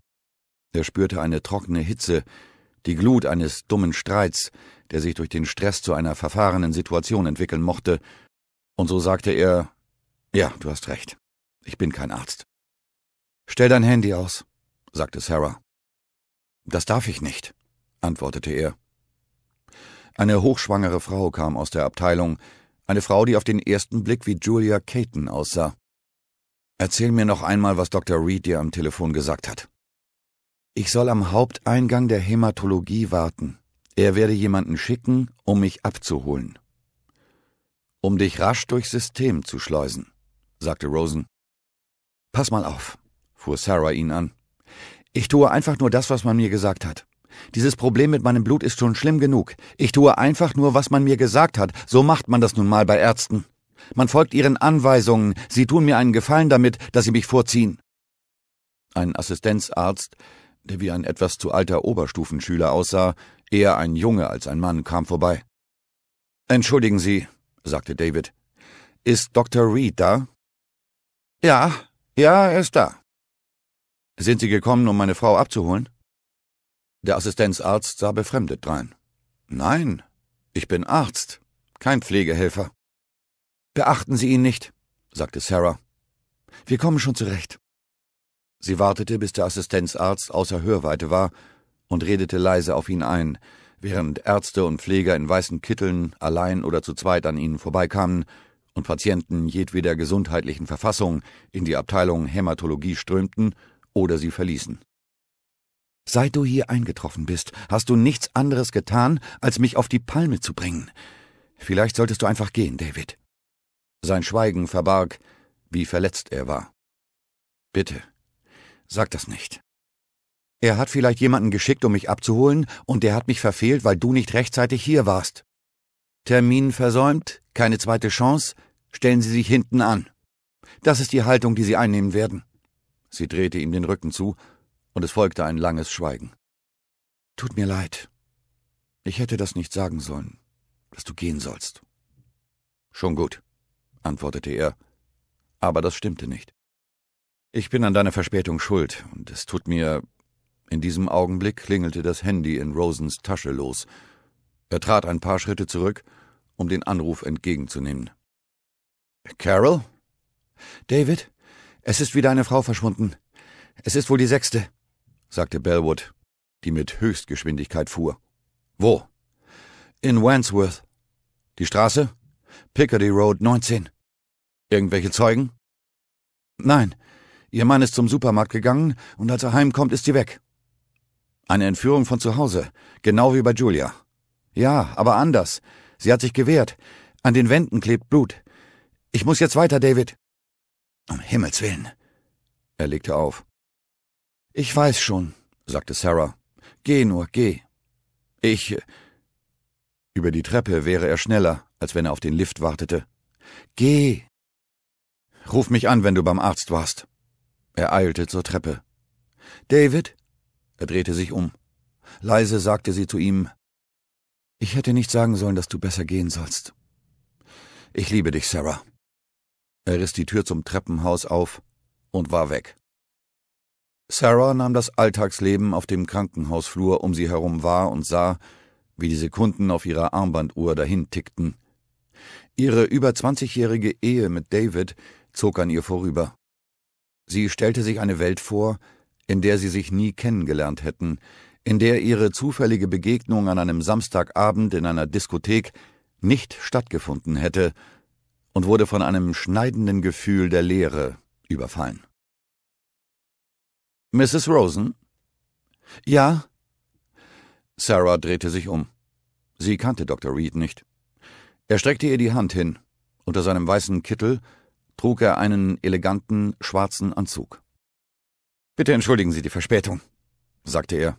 [SPEAKER 1] Er spürte eine trockene Hitze, die Glut eines dummen Streits, der sich durch den Stress zu einer verfahrenen Situation entwickeln mochte, und so sagte er Ja, du hast recht. Ich bin kein Arzt. Stell dein Handy aus, sagte Sarah. Das darf ich nicht, antwortete er. Eine hochschwangere Frau kam aus der Abteilung, eine Frau, die auf den ersten Blick wie Julia Caton aussah. Erzähl mir noch einmal, was Dr. Reed dir am Telefon gesagt hat. Ich soll am Haupteingang der Hämatologie warten. Er werde jemanden schicken, um mich abzuholen. Um dich rasch durchs System zu schleusen, sagte Rosen. Pass mal auf, fuhr Sarah ihn an. Ich tue einfach nur das, was man mir gesagt hat. Dieses Problem mit meinem Blut ist schon schlimm genug. Ich tue einfach nur, was man mir gesagt hat. So macht man das nun mal bei Ärzten. Man folgt ihren Anweisungen. Sie tun mir einen Gefallen damit, dass sie mich vorziehen. Ein Assistenzarzt, der wie ein etwas zu alter Oberstufenschüler aussah, eher ein Junge als ein Mann, kam vorbei. Entschuldigen Sie, sagte David. Ist Dr. Reed da? Ja, ja, er ist da. Sind Sie gekommen, um meine Frau abzuholen? Der Assistenzarzt sah befremdet drein. Nein, ich bin Arzt, kein Pflegehelfer. Beachten Sie ihn nicht, sagte Sarah. Wir kommen schon zurecht. Sie wartete, bis der Assistenzarzt außer Hörweite war und redete leise auf ihn ein, während Ärzte und Pfleger in weißen Kitteln allein oder zu zweit an ihnen vorbeikamen und Patienten jedweder gesundheitlichen Verfassung in die Abteilung Hämatologie strömten oder sie verließen. Seit du hier eingetroffen bist, hast du nichts anderes getan, als mich auf die Palme zu bringen. Vielleicht solltest du einfach gehen, David. Sein Schweigen verbarg, wie verletzt er war. Bitte, sag das nicht. Er hat vielleicht jemanden geschickt, um mich abzuholen, und der hat mich verfehlt, weil du nicht rechtzeitig hier warst. Termin versäumt, keine zweite Chance, stellen Sie sich hinten an. Das ist die Haltung, die Sie einnehmen werden. Sie drehte ihm den Rücken zu, und es folgte ein langes Schweigen. Tut mir leid. Ich hätte das nicht sagen sollen, dass du gehen sollst. Schon gut antwortete er, aber das stimmte nicht. Ich bin an deiner Verspätung schuld, und es tut mir. In diesem Augenblick klingelte das Handy in Rosens Tasche los. Er trat ein paar Schritte zurück, um den Anruf entgegenzunehmen. Carol? David, es ist wieder eine Frau verschwunden. Es ist wohl die sechste, sagte Bellwood, die mit Höchstgeschwindigkeit fuhr. Wo? In Wandsworth. Die Straße? Picardy Road 19. Irgendwelche Zeugen? Nein. Ihr Mann ist zum Supermarkt gegangen und als er heimkommt, ist sie weg. Eine Entführung von zu Hause, genau wie bei Julia. Ja, aber anders. Sie hat sich gewehrt. An den Wänden klebt Blut. Ich muss jetzt weiter, David. Um Himmels willen. Er legte auf. Ich weiß schon, sagte Sarah. Geh nur, geh. Ich. Äh, Über die Treppe wäre er schneller, als wenn er auf den Lift wartete. Geh, Ruf mich an, wenn du beim Arzt warst. Er eilte zur Treppe. David? Er drehte sich um. Leise sagte sie zu ihm Ich hätte nicht sagen sollen, dass du besser gehen sollst. Ich liebe dich, Sarah. Er riss die Tür zum Treppenhaus auf und war weg. Sarah nahm das Alltagsleben auf dem Krankenhausflur um sie herum wahr und sah, wie die Sekunden auf ihrer Armbanduhr dahin tickten. Ihre über zwanzigjährige Ehe mit David zog an ihr vorüber. Sie stellte sich eine Welt vor, in der sie sich nie kennengelernt hätten, in der ihre zufällige Begegnung an einem Samstagabend in einer Diskothek nicht stattgefunden hätte, und wurde von einem schneidenden Gefühl der Leere überfallen. Mrs. Rosen? Ja? Sarah drehte sich um. Sie kannte Dr. Reed nicht. Er streckte ihr die Hand hin. Unter seinem weißen Kittel trug er einen eleganten, schwarzen Anzug. Bitte entschuldigen Sie die Verspätung, sagte er.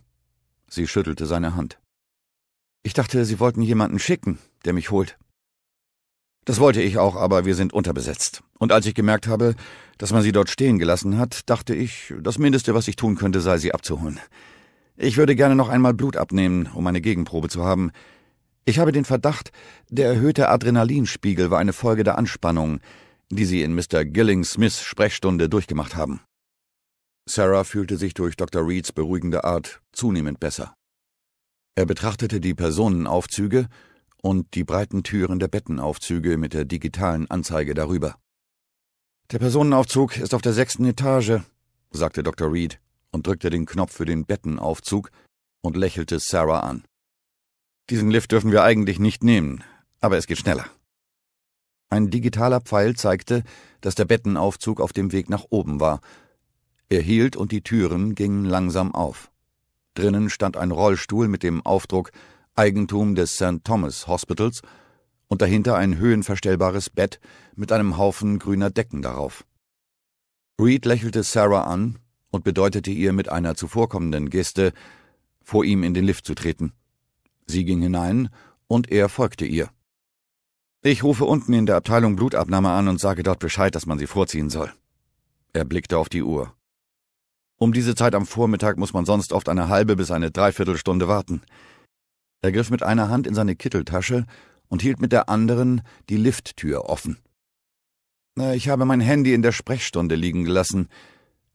[SPEAKER 1] Sie schüttelte seine Hand. Ich dachte, Sie wollten jemanden schicken, der mich holt. Das wollte ich auch, aber wir sind unterbesetzt. Und als ich gemerkt habe, dass man sie dort stehen gelassen hat, dachte ich, das Mindeste, was ich tun könnte, sei, sie abzuholen. Ich würde gerne noch einmal Blut abnehmen, um eine Gegenprobe zu haben. Ich habe den Verdacht, der erhöhte Adrenalinspiegel war eine Folge der Anspannung, die sie in Mr. Gilling Smiths Sprechstunde durchgemacht haben. Sarah fühlte sich durch Dr. Reeds beruhigende Art zunehmend besser. Er betrachtete die Personenaufzüge und die breiten Türen der Bettenaufzüge mit der digitalen Anzeige darüber. Der Personenaufzug ist auf der sechsten Etage, sagte Dr. Reed und drückte den Knopf für den Bettenaufzug und lächelte Sarah an. Diesen Lift dürfen wir eigentlich nicht nehmen, aber es geht schneller. Ein digitaler Pfeil zeigte, dass der Bettenaufzug auf dem Weg nach oben war. Er hielt und die Türen gingen langsam auf. Drinnen stand ein Rollstuhl mit dem Aufdruck Eigentum des St. Thomas Hospitals und dahinter ein höhenverstellbares Bett mit einem Haufen grüner Decken darauf. Reed lächelte Sarah an und bedeutete ihr mit einer zuvorkommenden Geste, vor ihm in den Lift zu treten. Sie ging hinein und er folgte ihr. Ich rufe unten in der Abteilung Blutabnahme an und sage dort Bescheid, dass man sie vorziehen soll. Er blickte auf die Uhr. Um diese Zeit am Vormittag muss man sonst oft eine halbe bis eine Dreiviertelstunde warten. Er griff mit einer Hand in seine Kitteltasche und hielt mit der anderen die Lifttür offen. Ich habe mein Handy in der Sprechstunde liegen gelassen.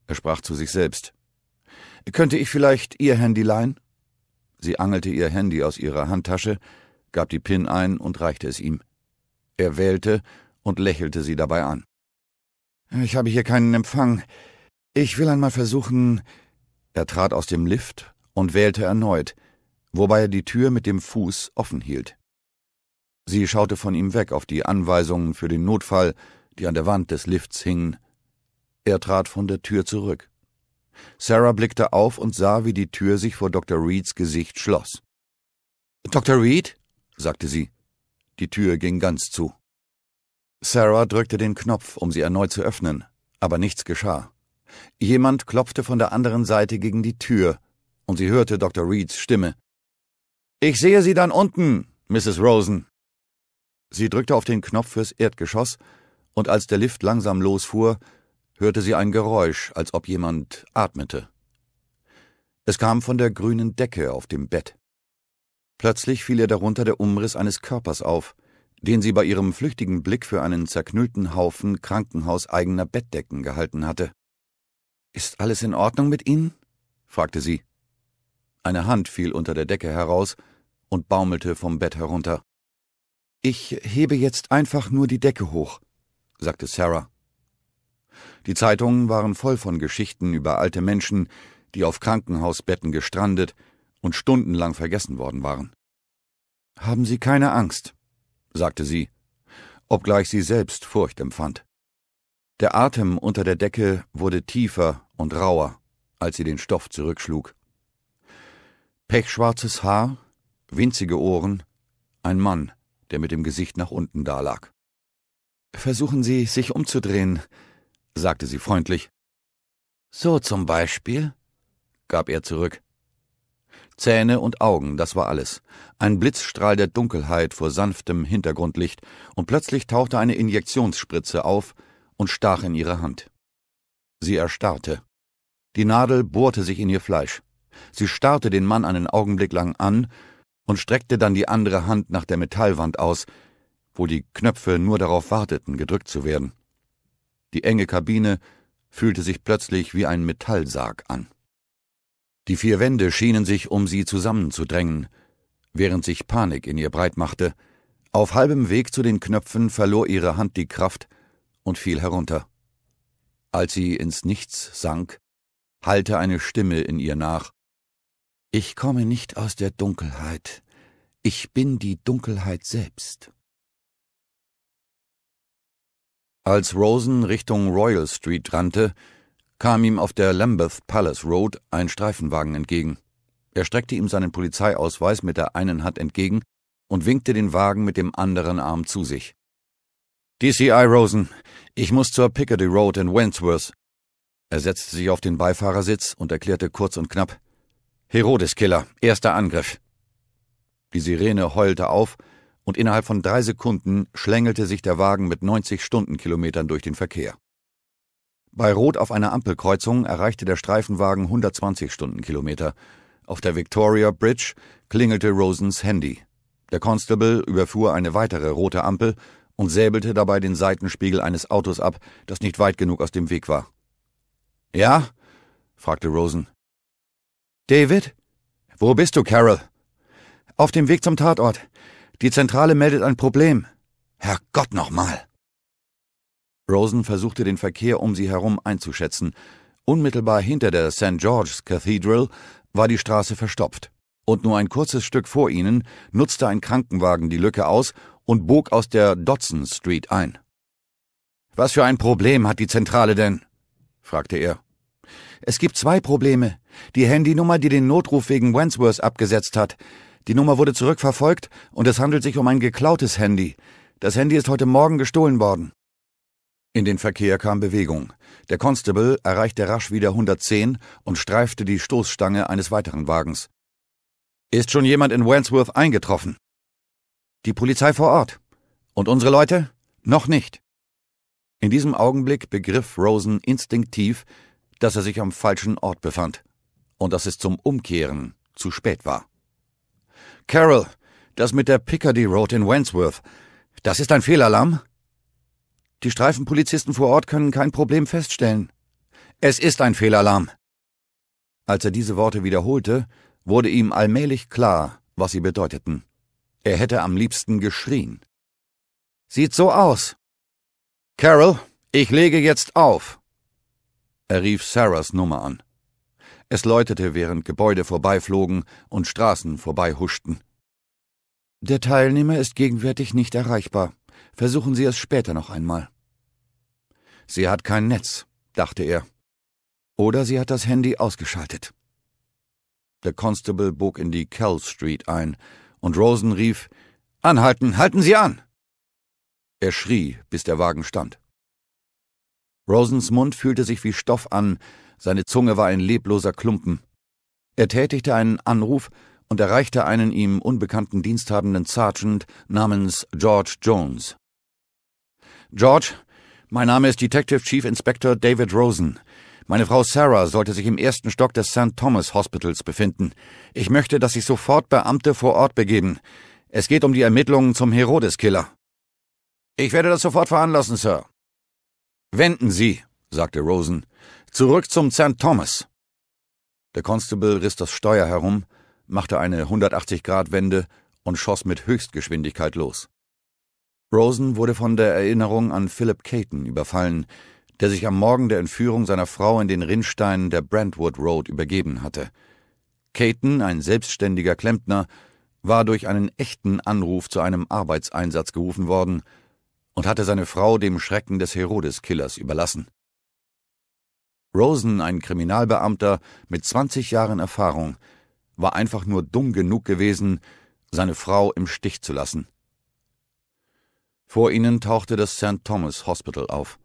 [SPEAKER 1] Er sprach zu sich selbst. Könnte ich vielleicht Ihr Handy leihen? Sie angelte ihr Handy aus ihrer Handtasche, gab die PIN ein und reichte es ihm. Er wählte und lächelte sie dabei an. Ich habe hier keinen Empfang. Ich will einmal versuchen. Er trat aus dem Lift und wählte erneut, wobei er die Tür mit dem Fuß offen hielt. Sie schaute von ihm weg auf die Anweisungen für den Notfall, die an der Wand des Lifts hingen. Er trat von der Tür zurück. Sarah blickte auf und sah, wie die Tür sich vor Dr. Reeds Gesicht schloss. Dr. Reed? sagte sie. Die Tür ging ganz zu. Sarah drückte den Knopf, um sie erneut zu öffnen, aber nichts geschah. Jemand klopfte von der anderen Seite gegen die Tür, und sie hörte Dr. Reeds Stimme. Ich sehe Sie dann unten, Mrs. Rosen. Sie drückte auf den Knopf fürs Erdgeschoss, und als der Lift langsam losfuhr, hörte sie ein Geräusch, als ob jemand atmete. Es kam von der grünen Decke auf dem Bett. Plötzlich fiel ihr darunter der Umriss eines Körpers auf, den sie bei ihrem flüchtigen Blick für einen zerknüllten Haufen krankenhauseigener Bettdecken gehalten hatte. Ist alles in Ordnung mit Ihnen? fragte sie. Eine Hand fiel unter der Decke heraus und baumelte vom Bett herunter. Ich hebe jetzt einfach nur die Decke hoch, sagte Sarah. Die Zeitungen waren voll von Geschichten über alte Menschen, die auf Krankenhausbetten gestrandet, und stundenlang vergessen worden waren. Haben Sie keine Angst, sagte sie, obgleich sie selbst Furcht empfand. Der Atem unter der Decke wurde tiefer und rauer, als sie den Stoff zurückschlug. Pechschwarzes Haar, winzige Ohren, ein Mann, der mit dem Gesicht nach unten dalag. Versuchen Sie, sich umzudrehen, sagte sie freundlich. So zum Beispiel? gab er zurück. Zähne und Augen, das war alles. Ein Blitzstrahl der Dunkelheit vor sanftem Hintergrundlicht, und plötzlich tauchte eine Injektionsspritze auf und stach in ihre Hand. Sie erstarrte. Die Nadel bohrte sich in ihr Fleisch. Sie starrte den Mann einen Augenblick lang an und streckte dann die andere Hand nach der Metallwand aus, wo die Knöpfe nur darauf warteten, gedrückt zu werden. Die enge Kabine fühlte sich plötzlich wie ein Metallsarg an. Die vier Wände schienen sich um sie zusammenzudrängen, während sich Panik in ihr breitmachte. Auf halbem Weg zu den Knöpfen verlor ihre Hand die Kraft und fiel herunter. Als sie ins Nichts sank, hallte eine Stimme in ihr nach. Ich komme nicht aus der Dunkelheit. Ich bin die Dunkelheit selbst. Als Rosen Richtung Royal Street rannte, kam ihm auf der Lambeth Palace Road ein Streifenwagen entgegen. Er streckte ihm seinen Polizeiausweis mit der einen Hand entgegen und winkte den Wagen mit dem anderen Arm zu sich. DCI Rosen, ich muss zur Piccadilly Road in Wentworth. Er setzte sich auf den Beifahrersitz und erklärte kurz und knapp Herodeskiller, erster Angriff. Die Sirene heulte auf, und innerhalb von drei Sekunden schlängelte sich der Wagen mit 90 Stundenkilometern durch den Verkehr. Bei Rot auf einer Ampelkreuzung erreichte der Streifenwagen 120 Stundenkilometer. Auf der Victoria Bridge klingelte Rosens Handy. Der Constable überfuhr eine weitere rote Ampel und säbelte dabei den Seitenspiegel eines Autos ab, das nicht weit genug aus dem Weg war. Ja? fragte Rosen. David? Wo bist du, Carol? Auf dem Weg zum Tatort. Die Zentrale meldet ein Problem. Herrgott nochmal! Rosen versuchte den Verkehr um sie herum einzuschätzen. Unmittelbar hinter der St. George's Cathedral war die Straße verstopft. Und nur ein kurzes Stück vor ihnen nutzte ein Krankenwagen die Lücke aus und bog aus der Dodson Street ein. Was für ein Problem hat die Zentrale denn? fragte er. Es gibt zwei Probleme. Die Handynummer, die den Notruf wegen Wentworth abgesetzt hat. Die Nummer wurde zurückverfolgt und es handelt sich um ein geklautes Handy. Das Handy ist heute Morgen gestohlen worden. In den Verkehr kam Bewegung. Der Constable erreichte rasch wieder 110 und streifte die Stoßstange eines weiteren Wagens. Ist schon jemand in Wandsworth eingetroffen? Die Polizei vor Ort. Und unsere Leute? Noch nicht. In diesem Augenblick begriff Rosen instinktiv, dass er sich am falschen Ort befand und dass es zum Umkehren zu spät war. Carol, das mit der Picardy Road in Wandsworth, das ist ein Fehlalarm? Die Streifenpolizisten vor Ort können kein Problem feststellen. Es ist ein Fehlalarm. Als er diese Worte wiederholte, wurde ihm allmählich klar, was sie bedeuteten. Er hätte am liebsten geschrien. Sieht so aus. Carol, ich lege jetzt auf. Er rief Sarahs Nummer an. Es läutete, während Gebäude vorbeiflogen und Straßen vorbeihuschten. Der Teilnehmer ist gegenwärtig nicht erreichbar, Versuchen Sie es später noch einmal. Sie hat kein Netz, dachte er. Oder sie hat das Handy ausgeschaltet. Der Constable bog in die Kell Street ein, und Rosen rief Anhalten, halten Sie an. Er schrie, bis der Wagen stand. Rosens Mund fühlte sich wie Stoff an, seine Zunge war ein lebloser Klumpen. Er tätigte einen Anruf und erreichte einen ihm unbekannten diensthabenden Sergeant namens George Jones. George, mein Name ist Detective Chief Inspector David Rosen. Meine Frau Sarah sollte sich im ersten Stock des St. Thomas Hospitals befinden. Ich möchte, dass sich sofort Beamte vor Ort begeben. Es geht um die Ermittlungen zum Herodes-Killer. Ich werde das sofort veranlassen, Sir. Wenden Sie, sagte Rosen. Zurück zum St. Thomas. Der Constable riss das Steuer herum, machte eine 180-Grad-Wende und schoss mit Höchstgeschwindigkeit los. Rosen wurde von der Erinnerung an Philip Caton überfallen, der sich am Morgen der Entführung seiner Frau in den Rinnsteinen der Brentwood Road übergeben hatte. Caton, ein selbstständiger Klempner, war durch einen echten Anruf zu einem Arbeitseinsatz gerufen worden und hatte seine Frau dem Schrecken des Herodes-Killers überlassen. Rosen, ein Kriminalbeamter mit 20 Jahren Erfahrung, war einfach nur dumm genug gewesen, seine Frau im Stich zu lassen. Vor ihnen tauchte das St. Thomas Hospital auf.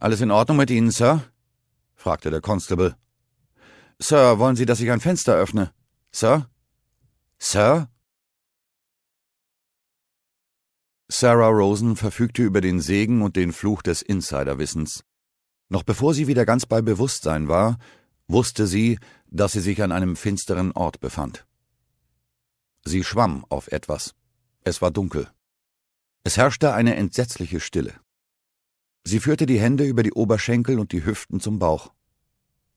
[SPEAKER 1] Alles in Ordnung mit Ihnen, Sir? fragte der Constable. Sir, wollen Sie, dass ich ein Fenster öffne? Sir? Sir? Sarah Rosen verfügte über den Segen und den Fluch des Insiderwissens. Noch bevor sie wieder ganz bei Bewusstsein war, wusste sie, dass sie sich an einem finsteren Ort befand. Sie schwamm auf etwas. Es war dunkel. Es herrschte eine entsetzliche Stille. Sie führte die Hände über die Oberschenkel und die Hüften zum Bauch.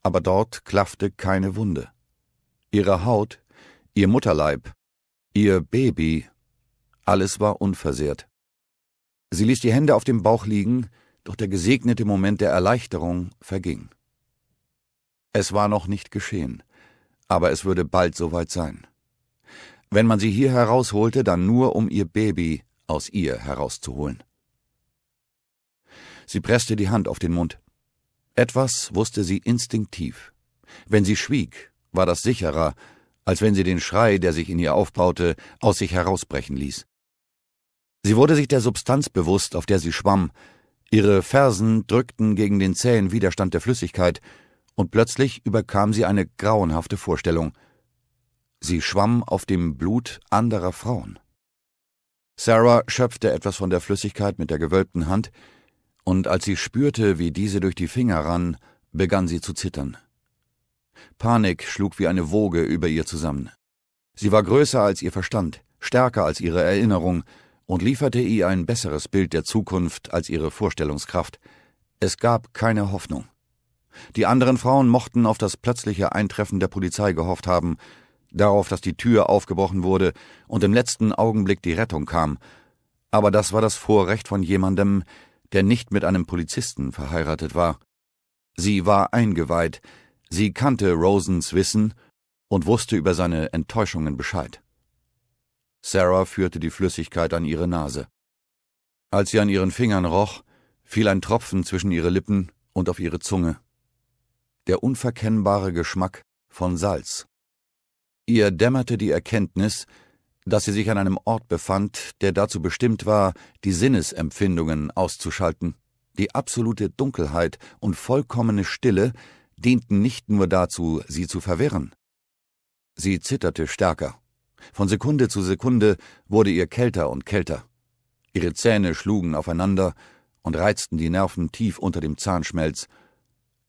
[SPEAKER 1] Aber dort klaffte keine Wunde. Ihre Haut, ihr Mutterleib, ihr Baby, alles war unversehrt. Sie ließ die Hände auf dem Bauch liegen, doch der gesegnete Moment der Erleichterung verging. Es war noch nicht geschehen, aber es würde bald soweit sein. Wenn man sie hier herausholte, dann nur um ihr Baby, aus ihr herauszuholen. Sie presste die Hand auf den Mund. Etwas wusste sie instinktiv. Wenn sie schwieg, war das sicherer, als wenn sie den Schrei, der sich in ihr aufbaute, aus sich herausbrechen ließ. Sie wurde sich der Substanz bewusst, auf der sie schwamm, ihre Fersen drückten gegen den zähen Widerstand der Flüssigkeit, und plötzlich überkam sie eine grauenhafte Vorstellung. Sie schwamm auf dem Blut anderer Frauen. Sarah schöpfte etwas von der Flüssigkeit mit der gewölbten Hand, und als sie spürte, wie diese durch die Finger rann, begann sie zu zittern. Panik schlug wie eine Woge über ihr zusammen. Sie war größer als ihr Verstand, stärker als ihre Erinnerung und lieferte ihr ein besseres Bild der Zukunft als ihre Vorstellungskraft. Es gab keine Hoffnung. Die anderen Frauen mochten auf das plötzliche Eintreffen der Polizei gehofft haben, darauf, dass die Tür aufgebrochen wurde und im letzten Augenblick die Rettung kam. Aber das war das Vorrecht von jemandem, der nicht mit einem Polizisten verheiratet war. Sie war eingeweiht, sie kannte Rosens Wissen und wusste über seine Enttäuschungen Bescheid. Sarah führte die Flüssigkeit an ihre Nase. Als sie an ihren Fingern roch, fiel ein Tropfen zwischen ihre Lippen und auf ihre Zunge. Der unverkennbare Geschmack von Salz. Ihr dämmerte die Erkenntnis, dass sie sich an einem Ort befand, der dazu bestimmt war, die Sinnesempfindungen auszuschalten. Die absolute Dunkelheit und vollkommene Stille dienten nicht nur dazu, sie zu verwirren. Sie zitterte stärker. Von Sekunde zu Sekunde wurde ihr kälter und kälter. Ihre Zähne schlugen aufeinander und reizten die Nerven tief unter dem Zahnschmelz.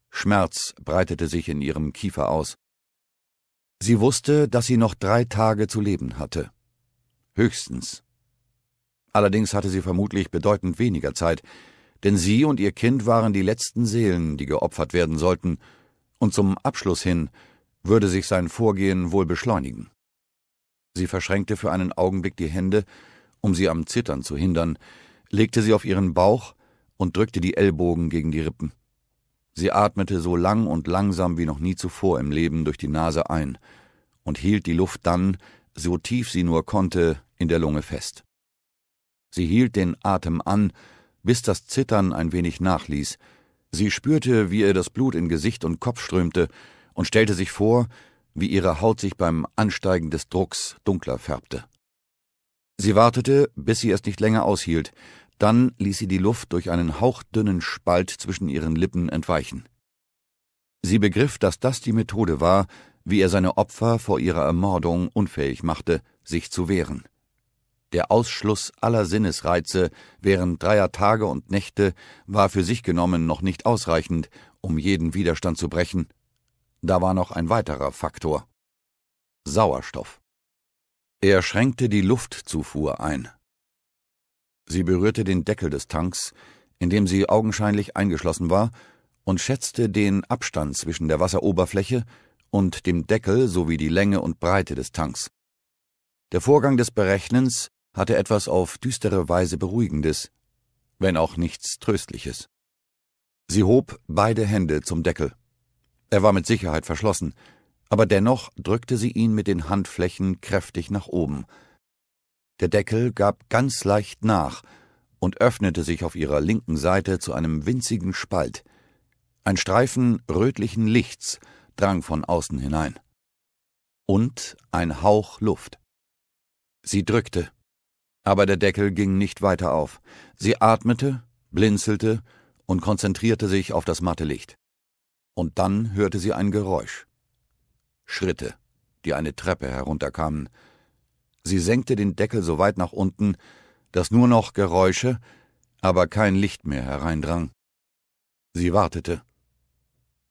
[SPEAKER 1] Schmerz breitete sich in ihrem Kiefer aus. Sie wusste, dass sie noch drei Tage zu leben hatte. Höchstens. Allerdings hatte sie vermutlich bedeutend weniger Zeit, denn sie und ihr Kind waren die letzten Seelen, die geopfert werden sollten, und zum Abschluss hin würde sich sein Vorgehen wohl beschleunigen. Sie verschränkte für einen Augenblick die Hände, um sie am Zittern zu hindern, legte sie auf ihren Bauch und drückte die Ellbogen gegen die Rippen. Sie atmete so lang und langsam wie noch nie zuvor im Leben durch die Nase ein und hielt die Luft dann, so tief sie nur konnte, in der Lunge fest. Sie hielt den Atem an, bis das Zittern ein wenig nachließ. Sie spürte, wie ihr das Blut in Gesicht und Kopf strömte und stellte sich vor, wie ihre Haut sich beim Ansteigen des Drucks dunkler färbte. Sie wartete, bis sie es nicht länger aushielt, dann ließ sie die Luft durch einen hauchdünnen Spalt zwischen ihren Lippen entweichen. Sie begriff, dass das die Methode war, wie er seine Opfer vor ihrer Ermordung unfähig machte, sich zu wehren. Der Ausschluss aller Sinnesreize während dreier Tage und Nächte war für sich genommen noch nicht ausreichend, um jeden Widerstand zu brechen. Da war noch ein weiterer Faktor Sauerstoff. Er schränkte die Luftzufuhr ein. Sie berührte den Deckel des Tanks, in dem sie augenscheinlich eingeschlossen war, und schätzte den Abstand zwischen der Wasseroberfläche und dem Deckel sowie die Länge und Breite des Tanks. Der Vorgang des Berechnens hatte etwas auf düstere Weise Beruhigendes, wenn auch nichts Tröstliches. Sie hob beide Hände zum Deckel. Er war mit Sicherheit verschlossen, aber dennoch drückte sie ihn mit den Handflächen kräftig nach oben, der Deckel gab ganz leicht nach und öffnete sich auf ihrer linken Seite zu einem winzigen Spalt. Ein Streifen rötlichen Lichts drang von außen hinein. Und ein Hauch Luft. Sie drückte, aber der Deckel ging nicht weiter auf. Sie atmete, blinzelte und konzentrierte sich auf das matte Licht. Und dann hörte sie ein Geräusch. Schritte, die eine Treppe herunterkamen, Sie senkte den Deckel so weit nach unten, dass nur noch Geräusche, aber kein Licht mehr hereindrang. Sie wartete.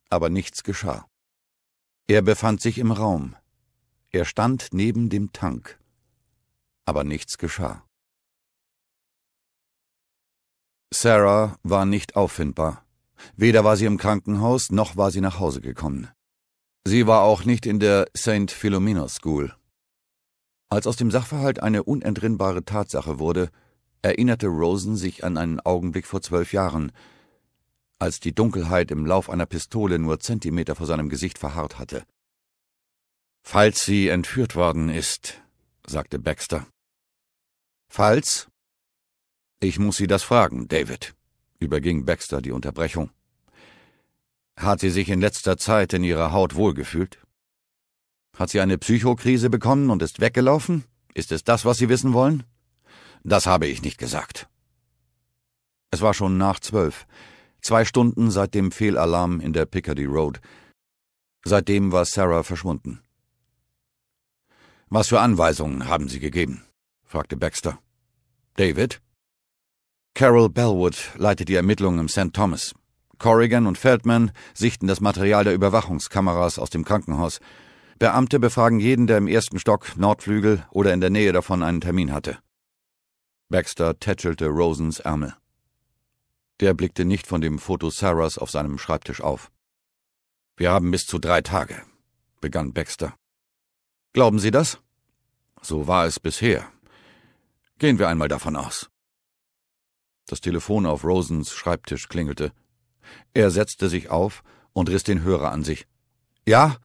[SPEAKER 1] Aber nichts geschah. Er befand sich im Raum. Er stand neben dem Tank. Aber nichts geschah. Sarah war nicht auffindbar. Weder war sie im Krankenhaus, noch war sie nach Hause gekommen. Sie war auch nicht in der St. Philomena School. Als aus dem Sachverhalt eine unentrinnbare Tatsache wurde, erinnerte Rosen sich an einen Augenblick vor zwölf Jahren, als die Dunkelheit im Lauf einer Pistole nur Zentimeter vor seinem Gesicht verharrt hatte. Falls sie entführt worden ist, sagte Baxter. Falls? Ich muss Sie das fragen, David, überging Baxter die Unterbrechung. Hat sie sich in letzter Zeit in ihrer Haut wohlgefühlt? Hat sie eine Psychokrise bekommen und ist weggelaufen? Ist es das, was Sie wissen wollen? Das habe ich nicht gesagt. Es war schon nach zwölf, zwei Stunden seit dem Fehlalarm in der Picardy Road. Seitdem war Sarah verschwunden. Was für Anweisungen haben Sie gegeben? fragte Baxter. David? Carol Bellwood leitet die Ermittlungen im St. Thomas. Corrigan und Feldman sichten das Material der Überwachungskameras aus dem Krankenhaus. Beamte befragen jeden, der im ersten Stock, Nordflügel oder in der Nähe davon einen Termin hatte. Baxter tätschelte Rosens Ärmel. Der blickte nicht von dem Foto Sarahs auf seinem Schreibtisch auf. Wir haben bis zu drei Tage, begann Baxter. Glauben Sie das? So war es bisher. Gehen wir einmal davon aus. Das Telefon auf Rosens Schreibtisch klingelte. Er setzte sich auf und riss den Hörer an sich. Ja?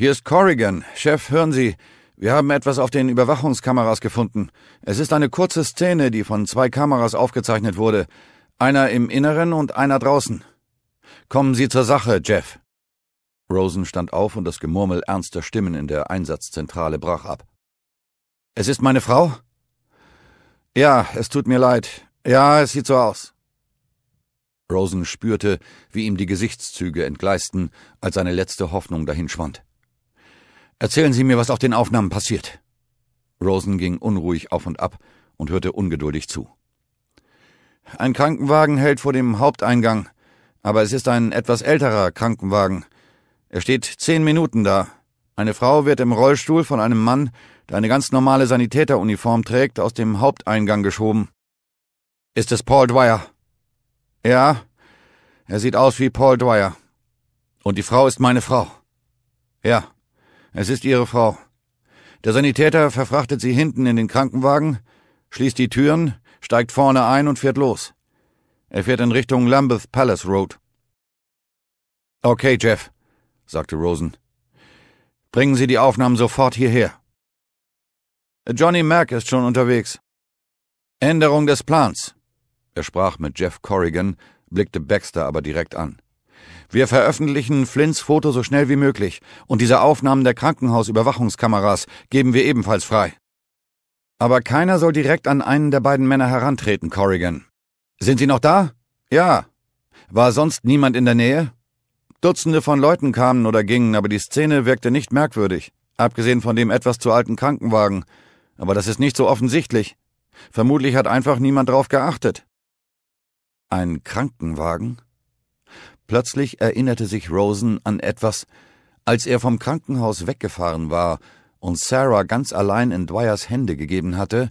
[SPEAKER 1] Hier ist Corrigan. Chef, hören Sie. Wir haben etwas auf den Überwachungskameras gefunden. Es ist eine kurze Szene, die von zwei Kameras aufgezeichnet wurde. Einer im Inneren und einer draußen. Kommen Sie zur Sache, Jeff. Rosen stand auf und das Gemurmel ernster Stimmen in der Einsatzzentrale brach ab. Es ist meine Frau? Ja, es tut mir leid. Ja, es sieht so aus. Rosen spürte, wie ihm die Gesichtszüge entgleisten, als seine letzte Hoffnung dahinschwand. Erzählen Sie mir, was auf den Aufnahmen passiert. Rosen ging unruhig auf und ab und hörte ungeduldig zu. Ein Krankenwagen hält vor dem Haupteingang, aber es ist ein etwas älterer Krankenwagen. Er steht zehn Minuten da. Eine Frau wird im Rollstuhl von einem Mann, der eine ganz normale Sanitäteruniform trägt, aus dem Haupteingang geschoben. Ist es Paul Dwyer? Ja, er sieht aus wie Paul Dwyer. Und die Frau ist meine Frau. Ja. Es ist Ihre Frau. Der Sanitäter verfrachtet sie hinten in den Krankenwagen, schließt die Türen, steigt vorne ein und fährt los. Er fährt in Richtung Lambeth Palace Road. Okay, Jeff, sagte Rosen. Bringen Sie die Aufnahmen sofort hierher. Johnny Mack ist schon unterwegs. Änderung des Plans. Er sprach mit Jeff Corrigan, blickte Baxter aber direkt an. Wir veröffentlichen Flints Foto so schnell wie möglich und diese Aufnahmen der Krankenhausüberwachungskameras geben wir ebenfalls frei. Aber keiner soll direkt an einen der beiden Männer herantreten, Corrigan. Sind Sie noch da? Ja. War sonst niemand in der Nähe? Dutzende von Leuten kamen oder gingen, aber die Szene wirkte nicht merkwürdig, abgesehen von dem etwas zu alten Krankenwagen. Aber das ist nicht so offensichtlich. Vermutlich hat einfach niemand drauf geachtet. Ein Krankenwagen? Plötzlich erinnerte sich Rosen an etwas, als er vom Krankenhaus weggefahren war und Sarah ganz allein in Dwyers Hände gegeben hatte,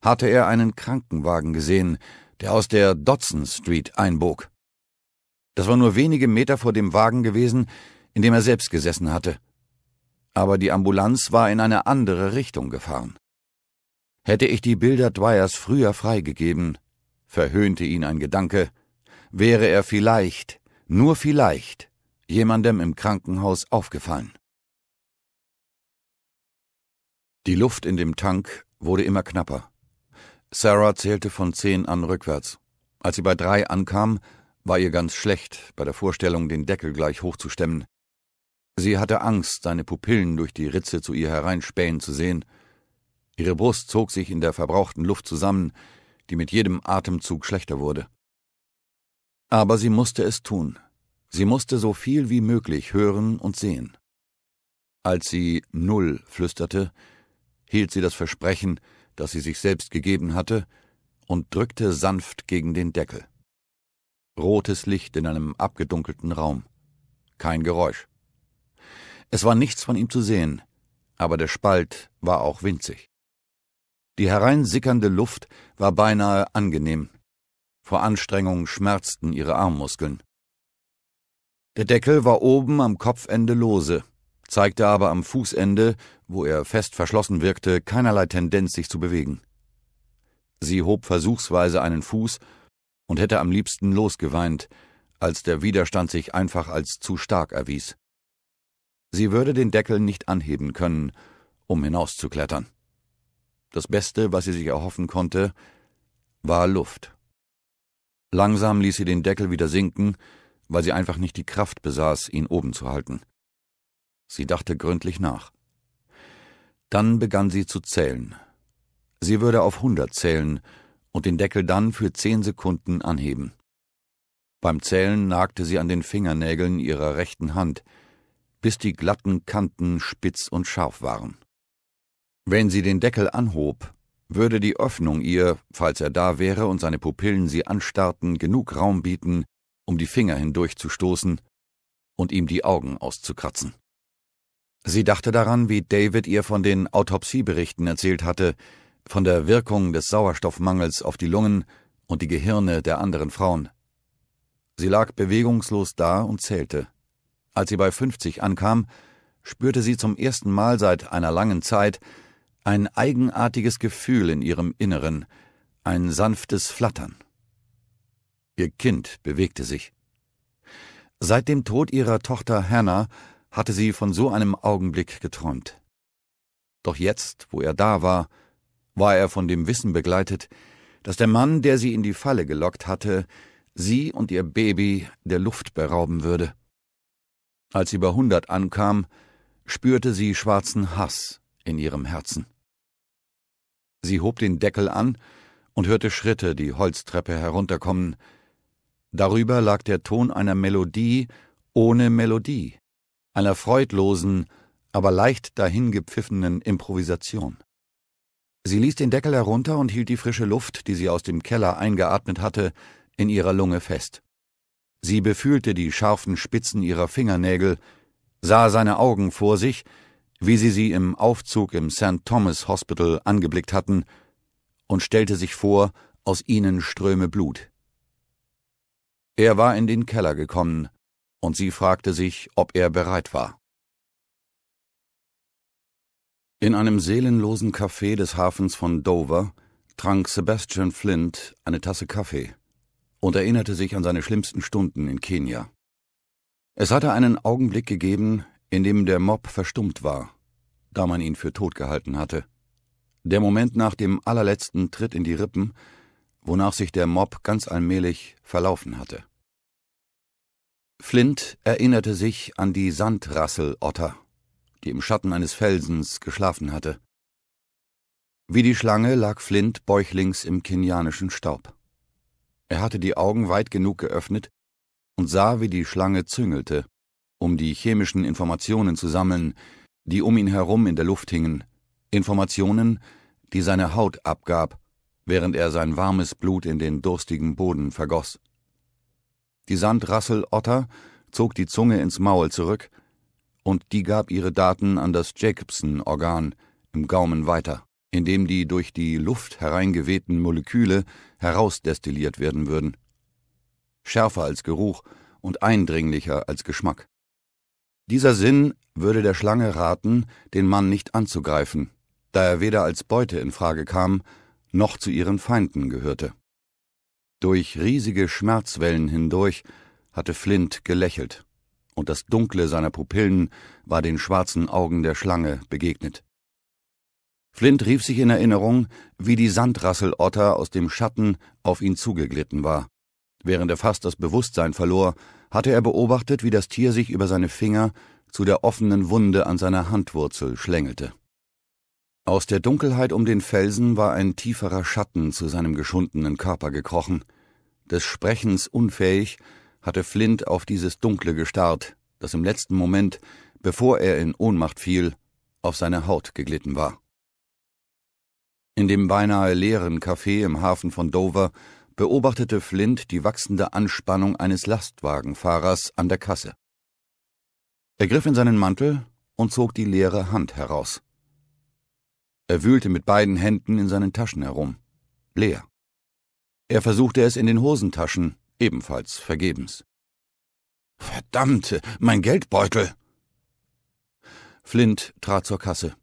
[SPEAKER 1] hatte er einen Krankenwagen gesehen, der aus der Dodson Street einbog. Das war nur wenige Meter vor dem Wagen gewesen, in dem er selbst gesessen hatte. Aber die Ambulanz war in eine andere Richtung gefahren. Hätte ich die Bilder Dwyers früher freigegeben, verhöhnte ihn ein Gedanke, wäre er vielleicht nur vielleicht jemandem im Krankenhaus aufgefallen. Die Luft in dem Tank wurde immer knapper. Sarah zählte von zehn an rückwärts. Als sie bei drei ankam, war ihr ganz schlecht bei der Vorstellung, den Deckel gleich hochzustemmen. Sie hatte Angst, seine Pupillen durch die Ritze zu ihr hereinspähen zu sehen. Ihre Brust zog sich in der verbrauchten Luft zusammen, die mit jedem Atemzug schlechter wurde. Aber sie musste es tun. Sie musste so viel wie möglich hören und sehen. Als sie Null flüsterte, hielt sie das Versprechen, das sie sich selbst gegeben hatte, und drückte sanft gegen den Deckel. Rotes Licht in einem abgedunkelten Raum. Kein Geräusch. Es war nichts von ihm zu sehen, aber der Spalt war auch winzig. Die hereinsickernde Luft war beinahe angenehm, vor Anstrengung schmerzten ihre Armmuskeln. Der Deckel war oben am Kopfende lose, zeigte aber am Fußende, wo er fest verschlossen wirkte, keinerlei Tendenz, sich zu bewegen. Sie hob versuchsweise einen Fuß und hätte am liebsten losgeweint, als der Widerstand sich einfach als zu stark erwies. Sie würde den Deckel nicht anheben können, um hinauszuklettern. Das Beste, was sie sich erhoffen konnte, war Luft. Langsam ließ sie den Deckel wieder sinken, weil sie einfach nicht die Kraft besaß, ihn oben zu halten. Sie dachte gründlich nach. Dann begann sie zu zählen. Sie würde auf hundert zählen und den Deckel dann für zehn Sekunden anheben. Beim Zählen nagte sie an den Fingernägeln ihrer rechten Hand, bis die glatten Kanten spitz und scharf waren. Wenn sie den Deckel anhob, würde die Öffnung ihr, falls er da wäre und seine Pupillen sie anstarrten, genug Raum bieten, um die Finger hindurchzustoßen und ihm die Augen auszukratzen. Sie dachte daran, wie David ihr von den Autopsieberichten erzählt hatte, von der Wirkung des Sauerstoffmangels auf die Lungen und die Gehirne der anderen Frauen. Sie lag bewegungslos da und zählte. Als sie bei 50 ankam, spürte sie zum ersten Mal seit einer langen Zeit, ein eigenartiges Gefühl in ihrem Inneren, ein sanftes Flattern. Ihr Kind bewegte sich. Seit dem Tod ihrer Tochter Hannah hatte sie von so einem Augenblick geträumt. Doch jetzt, wo er da war, war er von dem Wissen begleitet, dass der Mann, der sie in die Falle gelockt hatte, sie und ihr Baby der Luft berauben würde. Als sie bei hundert ankam, spürte sie schwarzen Hass in ihrem Herzen. Sie hob den Deckel an und hörte Schritte die Holztreppe herunterkommen. Darüber lag der Ton einer Melodie ohne Melodie, einer freudlosen, aber leicht dahingepfiffenen Improvisation. Sie ließ den Deckel herunter und hielt die frische Luft, die sie aus dem Keller eingeatmet hatte, in ihrer Lunge fest. Sie befühlte die scharfen Spitzen ihrer Fingernägel, sah seine Augen vor sich wie sie sie im Aufzug im St. Thomas Hospital angeblickt hatten, und stellte sich vor, aus ihnen ströme Blut. Er war in den Keller gekommen, und sie fragte sich, ob er bereit war. In einem seelenlosen Café des Hafens von Dover trank Sebastian Flint eine Tasse Kaffee und erinnerte sich an seine schlimmsten Stunden in Kenia. Es hatte einen Augenblick gegeben, in dem der Mob verstummt war da man ihn für tot gehalten hatte. Der Moment nach dem allerletzten Tritt in die Rippen, wonach sich der Mob ganz allmählich verlaufen hatte. Flint erinnerte sich an die Sandrasselotter, die im Schatten eines Felsens geschlafen hatte. Wie die Schlange lag Flint bäuchlings im kenianischen Staub. Er hatte die Augen weit genug geöffnet und sah, wie die Schlange züngelte, um die chemischen Informationen zu sammeln, die um ihn herum in der Luft hingen, Informationen, die seine Haut abgab, während er sein warmes Blut in den durstigen Boden vergoss. Die Sandrasselotter zog die Zunge ins Maul zurück, und die gab ihre Daten an das Jacobson-Organ im Gaumen weiter, in dem die durch die Luft hereingewehten Moleküle herausdestilliert werden würden. Schärfer als Geruch und eindringlicher als Geschmack. Dieser Sinn würde der Schlange raten, den Mann nicht anzugreifen, da er weder als Beute in Frage kam, noch zu ihren Feinden gehörte. Durch riesige Schmerzwellen hindurch hatte Flint gelächelt, und das Dunkle seiner Pupillen war den schwarzen Augen der Schlange begegnet. Flint rief sich in Erinnerung, wie die Sandrasselotter aus dem Schatten auf ihn zugeglitten war. Während er fast das Bewusstsein verlor, hatte er beobachtet, wie das Tier sich über seine Finger zu der offenen Wunde an seiner Handwurzel schlängelte. Aus der Dunkelheit um den Felsen war ein tieferer Schatten zu seinem geschundenen Körper gekrochen. Des Sprechens unfähig hatte Flint auf dieses Dunkle gestarrt, das im letzten Moment, bevor er in Ohnmacht fiel, auf seine Haut geglitten war. In dem beinahe leeren Café im Hafen von Dover beobachtete Flint die wachsende Anspannung eines Lastwagenfahrers an der Kasse. Er griff in seinen Mantel und zog die leere Hand heraus. Er wühlte mit beiden Händen in seinen Taschen herum. Leer. Er versuchte es in den Hosentaschen, ebenfalls vergebens. Verdammte, mein Geldbeutel! Flint trat zur Kasse.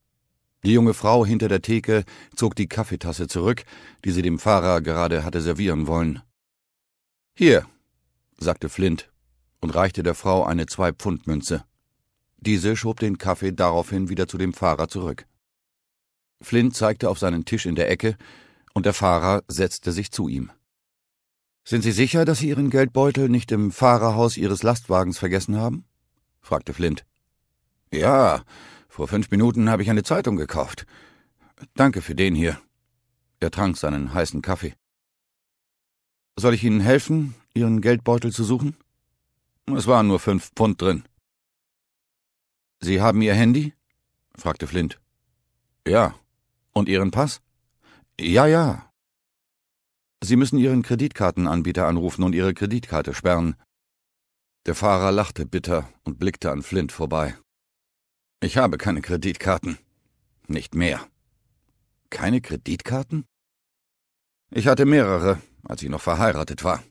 [SPEAKER 1] Die junge Frau hinter der Theke zog die Kaffeetasse zurück, die sie dem Fahrer gerade hatte servieren wollen. Hier, sagte Flint und reichte der Frau eine Zwei-Pfund-Münze. Diese schob den Kaffee daraufhin wieder zu dem Fahrer zurück. Flint zeigte auf seinen Tisch in der Ecke, und der Fahrer setzte sich zu ihm. Sind Sie sicher, dass Sie Ihren Geldbeutel nicht im Fahrerhaus Ihres Lastwagens vergessen haben? fragte Flint. Ja, vor fünf Minuten habe ich eine Zeitung gekauft. Danke für den hier. Er trank seinen heißen Kaffee. Soll ich Ihnen helfen, Ihren Geldbeutel zu suchen? Es waren nur fünf Pfund drin. Sie haben Ihr Handy? fragte Flint. Ja. Und Ihren Pass? Ja, ja. Sie müssen Ihren Kreditkartenanbieter anrufen und Ihre Kreditkarte sperren. Der Fahrer lachte bitter und blickte an Flint vorbei. Ich habe keine Kreditkarten. Nicht mehr. Keine Kreditkarten? Ich hatte mehrere, als ich noch verheiratet war.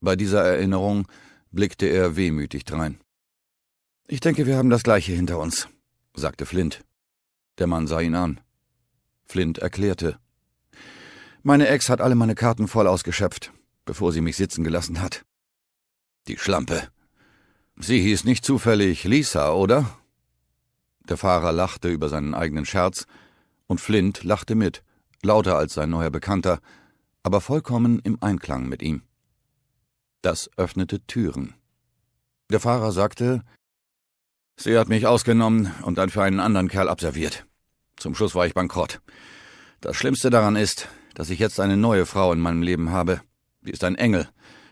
[SPEAKER 1] Bei dieser Erinnerung blickte er wehmütig drein. Ich denke, wir haben das gleiche hinter uns, sagte Flint. Der Mann sah ihn an. Flint erklärte. Meine Ex hat alle meine Karten voll ausgeschöpft, bevor sie mich sitzen gelassen hat. Die Schlampe. Sie hieß nicht zufällig Lisa, oder? Der Fahrer lachte über seinen eigenen Scherz, und Flint lachte mit, lauter als sein neuer Bekannter, aber vollkommen im Einklang mit ihm. Das öffnete Türen. Der Fahrer sagte, Sie hat mich ausgenommen und dann für einen anderen Kerl abserviert. Zum Schluss war ich bankrott. Das Schlimmste daran ist, dass ich jetzt eine neue Frau in meinem Leben habe. Sie ist ein Engel.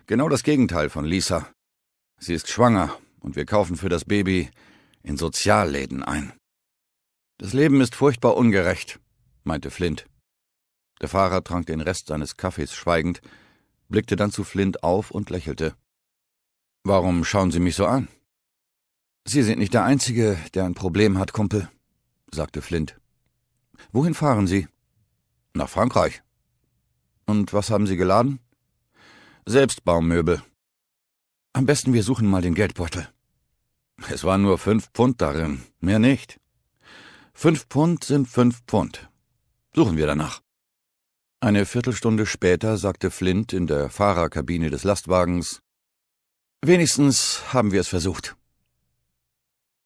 [SPEAKER 1] Genau das Gegenteil von Lisa. Sie ist schwanger und wir kaufen für das Baby in Sozialläden ein. Das Leben ist furchtbar ungerecht, meinte Flint. Der Fahrer trank den Rest seines Kaffees schweigend, blickte dann zu Flint auf und lächelte. Warum schauen Sie mich so an? Sie sind nicht der Einzige, der ein Problem hat, Kumpel, sagte Flint. Wohin fahren Sie? Nach Frankreich. Und was haben Sie geladen? Selbst Baummöbel. Am besten wir suchen mal den Geldbeutel. Es waren nur fünf Pfund darin, mehr nicht. Fünf Pfund sind fünf Pfund. Suchen wir danach. Eine Viertelstunde später sagte Flint in der Fahrerkabine des Lastwagens Wenigstens haben wir es versucht.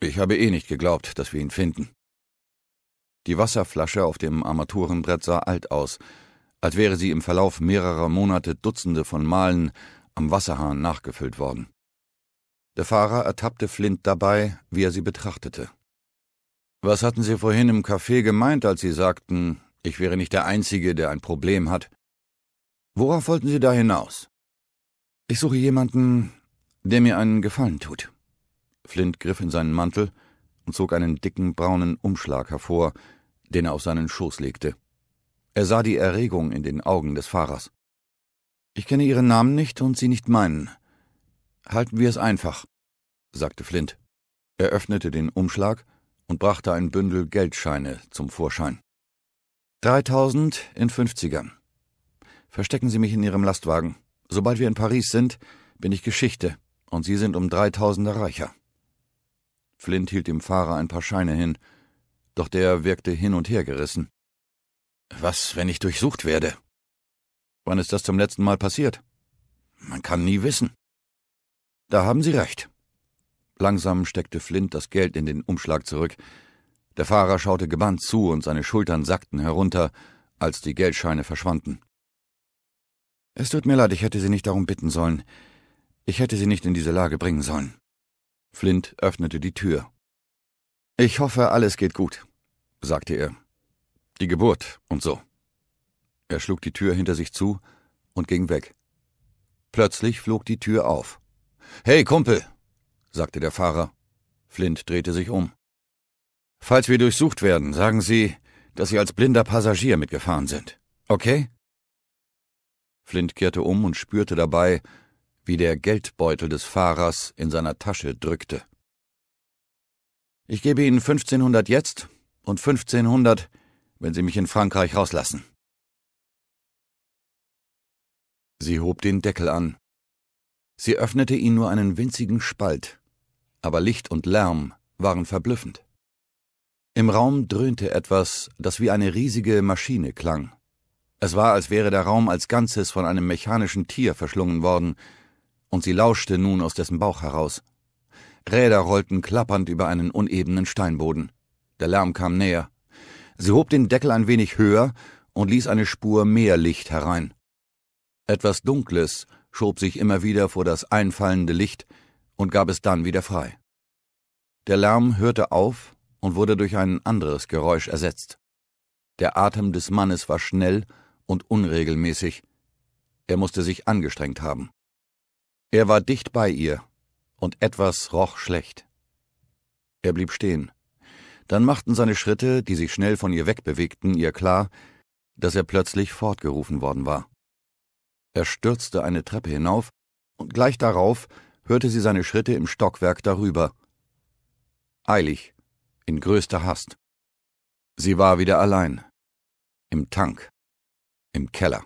[SPEAKER 1] Ich habe eh nicht geglaubt, dass wir ihn finden. Die Wasserflasche auf dem Armaturenbrett sah alt aus, als wäre sie im Verlauf mehrerer Monate Dutzende von Malen am Wasserhahn nachgefüllt worden. Der Fahrer ertappte Flint dabei, wie er sie betrachtete. Was hatten Sie vorhin im Café gemeint, als Sie sagten, ich wäre nicht der Einzige, der ein Problem hat? Worauf wollten Sie da hinaus? Ich suche jemanden, der mir einen Gefallen tut. Flint griff in seinen Mantel und zog einen dicken braunen Umschlag hervor, den er auf seinen Schoß legte. Er sah die Erregung in den Augen des Fahrers. Ich kenne Ihren Namen nicht und Sie nicht meinen. Halten wir es einfach sagte Flint. Er öffnete den Umschlag und brachte ein Bündel Geldscheine zum Vorschein. Dreitausend in Fünfzigern. Verstecken Sie mich in Ihrem Lastwagen. Sobald wir in Paris sind, bin ich Geschichte und Sie sind um dreitausender reicher. Flint hielt dem Fahrer ein paar Scheine hin, doch der wirkte hin und her gerissen. Was, wenn ich durchsucht werde? Wann ist das zum letzten Mal passiert? Man kann nie wissen. Da haben Sie recht, Langsam steckte Flint das Geld in den Umschlag zurück. Der Fahrer schaute gebannt zu und seine Schultern sackten herunter, als die Geldscheine verschwanden. Es tut mir leid, ich hätte Sie nicht darum bitten sollen. Ich hätte Sie nicht in diese Lage bringen sollen. Flint öffnete die Tür. Ich hoffe, alles geht gut, sagte er. Die Geburt und so. Er schlug die Tür hinter sich zu und ging weg. Plötzlich flog die Tür auf. Hey, Kumpel, sagte der Fahrer. Flint drehte sich um. Falls wir durchsucht werden, sagen Sie, dass Sie als blinder Passagier mitgefahren sind. Okay? Flint kehrte um und spürte dabei, wie der Geldbeutel des Fahrers in seiner Tasche drückte. Ich gebe Ihnen 1500 jetzt und 1500, wenn Sie mich in Frankreich rauslassen. Sie hob den Deckel an. Sie öffnete ihn nur einen winzigen Spalt, aber Licht und Lärm waren verblüffend. Im Raum dröhnte etwas, das wie eine riesige Maschine klang. Es war, als wäre der Raum als Ganzes von einem mechanischen Tier verschlungen worden, und sie lauschte nun aus dessen Bauch heraus. Räder rollten klappernd über einen unebenen Steinboden. Der Lärm kam näher. Sie hob den Deckel ein wenig höher und ließ eine Spur mehr Licht herein. Etwas Dunkles schob sich immer wieder vor das einfallende Licht, und gab es dann wieder frei. Der Lärm hörte auf und wurde durch ein anderes Geräusch ersetzt. Der Atem des Mannes war schnell und unregelmäßig. Er musste sich angestrengt haben. Er war dicht bei ihr, und etwas roch schlecht. Er blieb stehen. Dann machten seine Schritte, die sich schnell von ihr wegbewegten, ihr klar, dass er plötzlich fortgerufen worden war. Er stürzte eine Treppe hinauf, und gleich darauf hörte sie seine Schritte im Stockwerk darüber. Eilig, in größter Hast. Sie war wieder allein. Im Tank. Im Keller.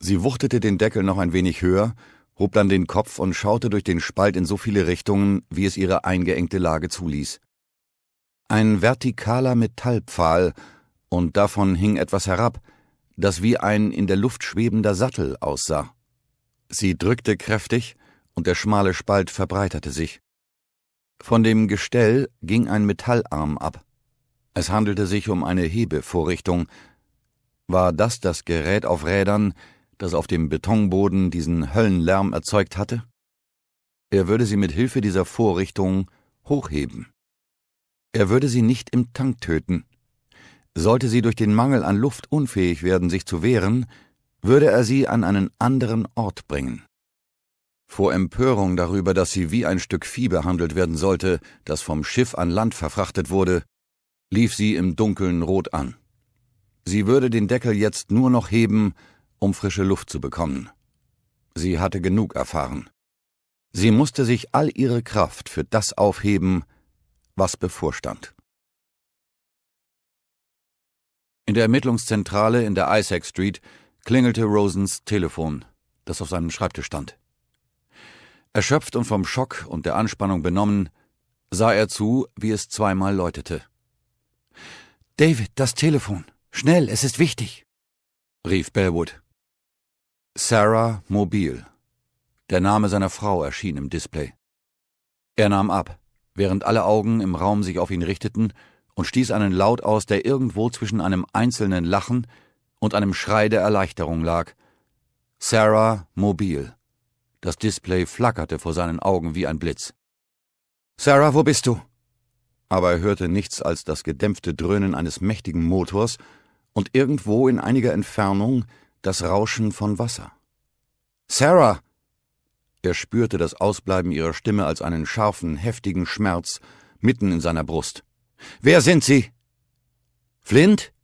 [SPEAKER 1] Sie wuchtete den Deckel noch ein wenig höher, hob dann den Kopf und schaute durch den Spalt in so viele Richtungen, wie es ihre eingeengte Lage zuließ. Ein vertikaler Metallpfahl, und davon hing etwas herab, das wie ein in der Luft schwebender Sattel aussah. Sie drückte kräftig, und der schmale Spalt verbreiterte sich. Von dem Gestell ging ein Metallarm ab. Es handelte sich um eine Hebevorrichtung. War das das Gerät auf Rädern, das auf dem Betonboden diesen Höllenlärm erzeugt hatte? Er würde sie mit Hilfe dieser Vorrichtung hochheben. Er würde sie nicht im Tank töten. Sollte sie durch den Mangel an Luft unfähig werden, sich zu wehren, würde er sie an einen anderen Ort bringen. Vor Empörung darüber, dass sie wie ein Stück Vieh behandelt werden sollte, das vom Schiff an Land verfrachtet wurde, lief sie im Dunkeln rot an. Sie würde den Deckel jetzt nur noch heben, um frische Luft zu bekommen. Sie hatte genug erfahren. Sie musste sich all ihre Kraft für das aufheben, was bevorstand. In der Ermittlungszentrale in der Isaac Street klingelte Rosens Telefon, das auf seinem Schreibtisch stand. Erschöpft und vom Schock und der Anspannung benommen, sah er zu, wie es zweimal läutete. David, das Telefon. Schnell, es ist wichtig, rief Bellwood. Sarah Mobil. Der Name seiner Frau erschien im Display. Er nahm ab, während alle Augen im Raum sich auf ihn richteten, und stieß einen Laut aus, der irgendwo zwischen einem einzelnen Lachen und einem Schrei der Erleichterung lag. Sarah Mobil das Display flackerte vor seinen Augen wie ein Blitz. Sarah, wo bist du? Aber er hörte nichts als das gedämpfte Dröhnen eines mächtigen Motors und irgendwo in einiger Entfernung das Rauschen von Wasser. Sarah! Er spürte das Ausbleiben ihrer Stimme als einen scharfen, heftigen Schmerz mitten in seiner Brust. Wer sind Sie? Flint?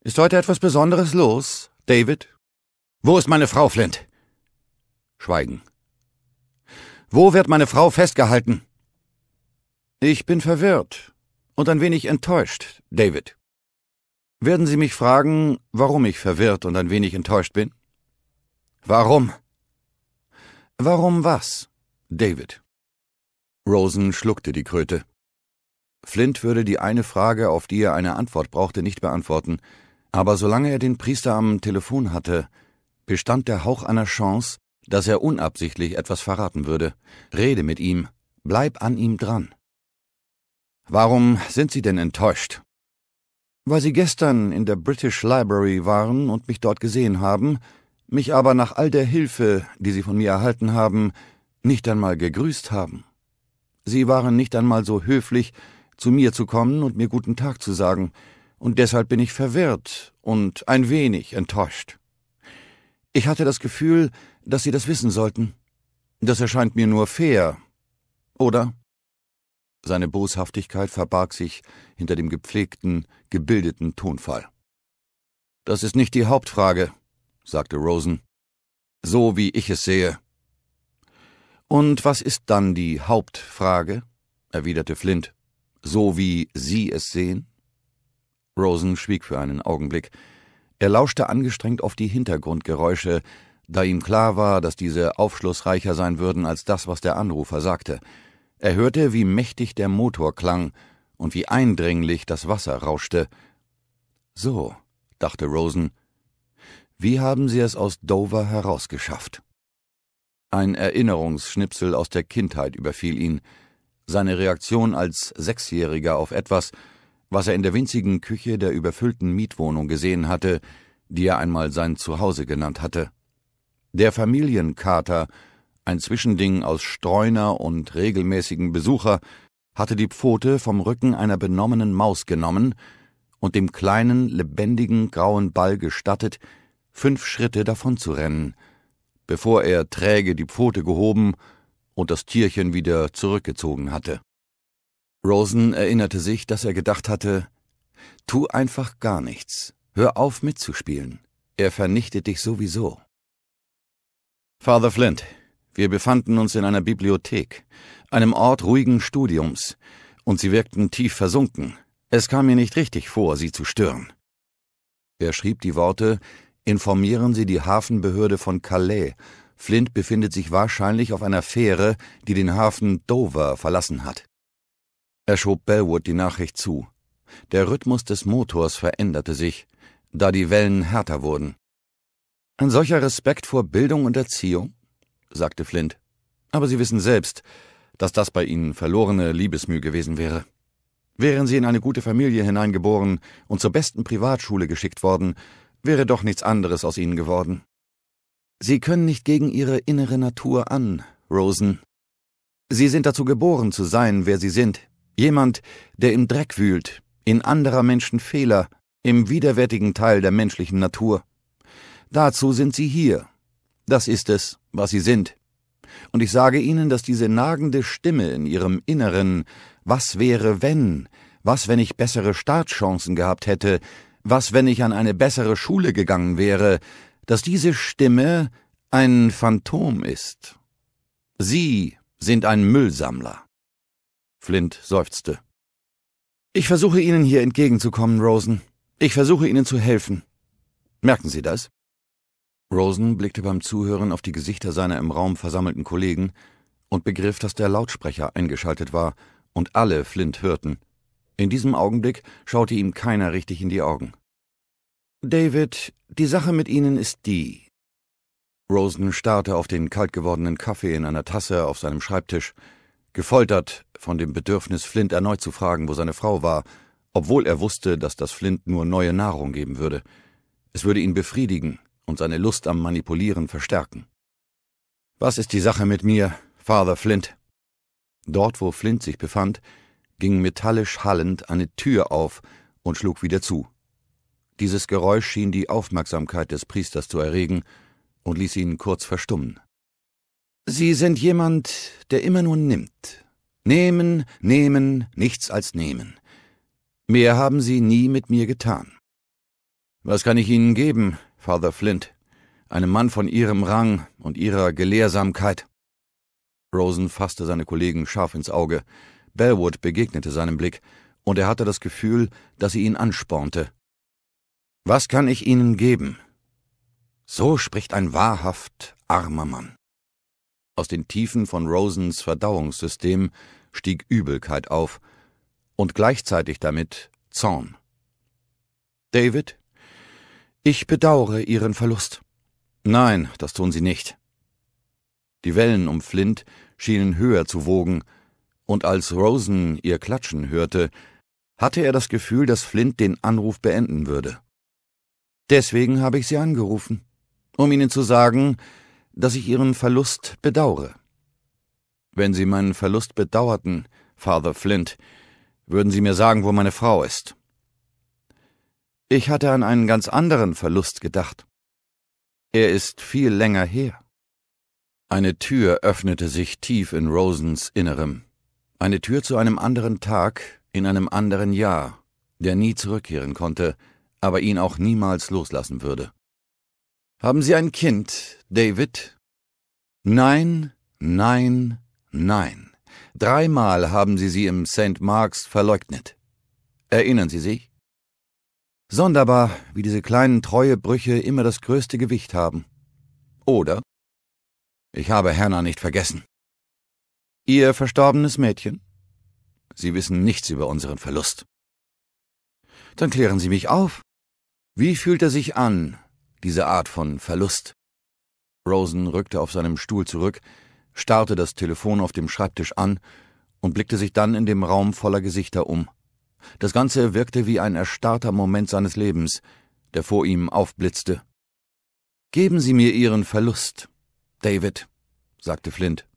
[SPEAKER 1] Ist heute etwas Besonderes los, David? Wo ist meine Frau, Flint? Schweigen. Wo wird meine Frau festgehalten? Ich bin verwirrt und ein wenig enttäuscht, David. Werden Sie mich fragen, warum ich verwirrt und ein wenig enttäuscht bin? Warum? Warum was? David. Rosen schluckte die Kröte. Flint würde die eine Frage, auf die er eine Antwort brauchte, nicht beantworten, aber solange er den Priester am Telefon hatte, bestand der Hauch einer Chance, dass er unabsichtlich etwas verraten würde. Rede mit ihm, bleib an ihm dran. Warum sind Sie denn enttäuscht? Weil Sie gestern in der British Library waren und mich dort gesehen haben, mich aber nach all der Hilfe, die Sie von mir erhalten haben, nicht einmal gegrüßt haben. Sie waren nicht einmal so höflich, zu mir zu kommen und mir guten Tag zu sagen, und deshalb bin ich verwirrt und ein wenig enttäuscht. Ich hatte das Gefühl, dass Sie das wissen sollten. Das erscheint mir nur fair, oder? Seine Boshaftigkeit verbarg sich hinter dem gepflegten, gebildeten Tonfall. Das ist nicht die Hauptfrage, sagte Rosen. So wie ich es sehe. Und was ist dann die Hauptfrage? erwiderte Flint. So wie Sie es sehen? Rosen schwieg für einen Augenblick. Er lauschte angestrengt auf die Hintergrundgeräusche, da ihm klar war, dass diese aufschlussreicher sein würden als das, was der Anrufer sagte. Er hörte, wie mächtig der Motor klang und wie eindringlich das Wasser rauschte. So, dachte Rosen, wie haben sie es aus Dover herausgeschafft? Ein Erinnerungsschnipsel aus der Kindheit überfiel ihn, seine Reaktion als Sechsjähriger auf etwas, was er in der winzigen Küche der überfüllten Mietwohnung gesehen hatte, die er einmal sein Zuhause genannt hatte. Der Familienkater, ein Zwischending aus Streuner und regelmäßigen Besucher, hatte die Pfote vom Rücken einer benommenen Maus genommen und dem kleinen, lebendigen, grauen Ball gestattet, fünf Schritte davonzurennen, bevor er träge die Pfote gehoben und das Tierchen wieder zurückgezogen hatte. Rosen erinnerte sich, dass er gedacht hatte, Tu einfach gar nichts, hör auf mitzuspielen, er vernichtet dich sowieso. Father Flint, wir befanden uns in einer Bibliothek, einem Ort ruhigen Studiums, und sie wirkten tief versunken. Es kam mir nicht richtig vor, sie zu stören. Er schrieb die Worte Informieren Sie die Hafenbehörde von Calais. Flint befindet sich wahrscheinlich auf einer Fähre, die den Hafen Dover verlassen hat. Er schob Bellwood die Nachricht zu. Der Rhythmus des Motors veränderte sich, da die Wellen härter wurden. Ein solcher Respekt vor Bildung und Erziehung? sagte Flint. Aber Sie wissen selbst, dass das bei Ihnen verlorene Liebesmüh gewesen wäre. Wären Sie in eine gute Familie hineingeboren und zur besten Privatschule geschickt worden, wäre doch nichts anderes aus Ihnen geworden. Sie können nicht gegen Ihre innere Natur an, Rosen. Sie sind dazu geboren zu sein, wer Sie sind. Jemand, der im Dreck wühlt, in anderer Menschen Fehler, im widerwärtigen Teil der menschlichen Natur. Dazu sind sie hier. Das ist es, was sie sind. Und ich sage ihnen, dass diese nagende Stimme in ihrem Inneren, was wäre wenn, was wenn ich bessere Startchancen gehabt hätte, was wenn ich an eine bessere Schule gegangen wäre, dass diese Stimme ein Phantom ist. Sie sind ein Müllsammler. Flint seufzte. Ich versuche Ihnen hier entgegenzukommen, Rosen. Ich versuche Ihnen zu helfen. Merken Sie das? Rosen blickte beim Zuhören auf die Gesichter seiner im Raum versammelten Kollegen und begriff, dass der Lautsprecher eingeschaltet war und alle Flint hörten. In diesem Augenblick schaute ihm keiner richtig in die Augen. David, die Sache mit Ihnen ist die. Rosen starrte auf den kalt gewordenen Kaffee in einer Tasse auf seinem Schreibtisch, gefoltert von dem Bedürfnis, Flint erneut zu fragen, wo seine Frau war, obwohl er wusste, dass das Flint nur neue Nahrung geben würde. Es würde ihn befriedigen, und seine Lust am Manipulieren verstärken. Was ist die Sache mit mir, Father Flint? Dort, wo Flint sich befand, ging metallisch hallend eine Tür auf und schlug wieder zu. Dieses Geräusch schien die Aufmerksamkeit des Priesters zu erregen und ließ ihn kurz verstummen. Sie sind jemand, der immer nur nimmt. Nehmen, nehmen, nichts als nehmen. Mehr haben Sie nie mit mir getan. Was kann ich Ihnen geben, Father Flint, einem Mann von ihrem Rang und ihrer Gelehrsamkeit. Rosen fasste seine Kollegen scharf ins Auge. Bellwood begegnete seinem Blick, und er hatte das Gefühl, dass sie ihn anspornte. Was kann ich Ihnen geben? So spricht ein wahrhaft armer Mann. Aus den Tiefen von Rosens Verdauungssystem stieg Übelkeit auf und gleichzeitig damit Zorn. David, ich bedauere Ihren Verlust. Nein, das tun Sie nicht. Die Wellen um Flint schienen höher zu wogen, und als Rosen ihr Klatschen hörte, hatte er das Gefühl, dass Flint den Anruf beenden würde. Deswegen habe ich Sie angerufen, um Ihnen zu sagen, dass ich Ihren Verlust bedauere. Wenn Sie meinen Verlust bedauerten, Father Flint, würden Sie mir sagen, wo meine Frau ist. Ich hatte an einen ganz anderen Verlust gedacht. Er ist viel länger her. Eine Tür öffnete sich tief in Rosens Innerem. Eine Tür zu einem anderen Tag, in einem anderen Jahr, der nie zurückkehren konnte, aber ihn auch niemals loslassen würde. Haben Sie ein Kind, David? Nein, nein, nein. Dreimal haben Sie sie im St. Marks verleugnet. Erinnern Sie sich? Sonderbar, wie diese kleinen Treuebrüche immer das größte Gewicht haben. Oder? Ich habe Herna nicht vergessen. Ihr verstorbenes Mädchen? Sie wissen nichts über unseren Verlust. Dann klären Sie mich auf. Wie fühlt er sich an, diese Art von Verlust? Rosen rückte auf seinem Stuhl zurück, starrte das Telefon auf dem Schreibtisch an und blickte sich dann in dem Raum voller Gesichter um. Das Ganze wirkte wie ein erstarrter Moment seines Lebens, der vor ihm aufblitzte. Geben Sie mir Ihren Verlust, David, sagte Flint.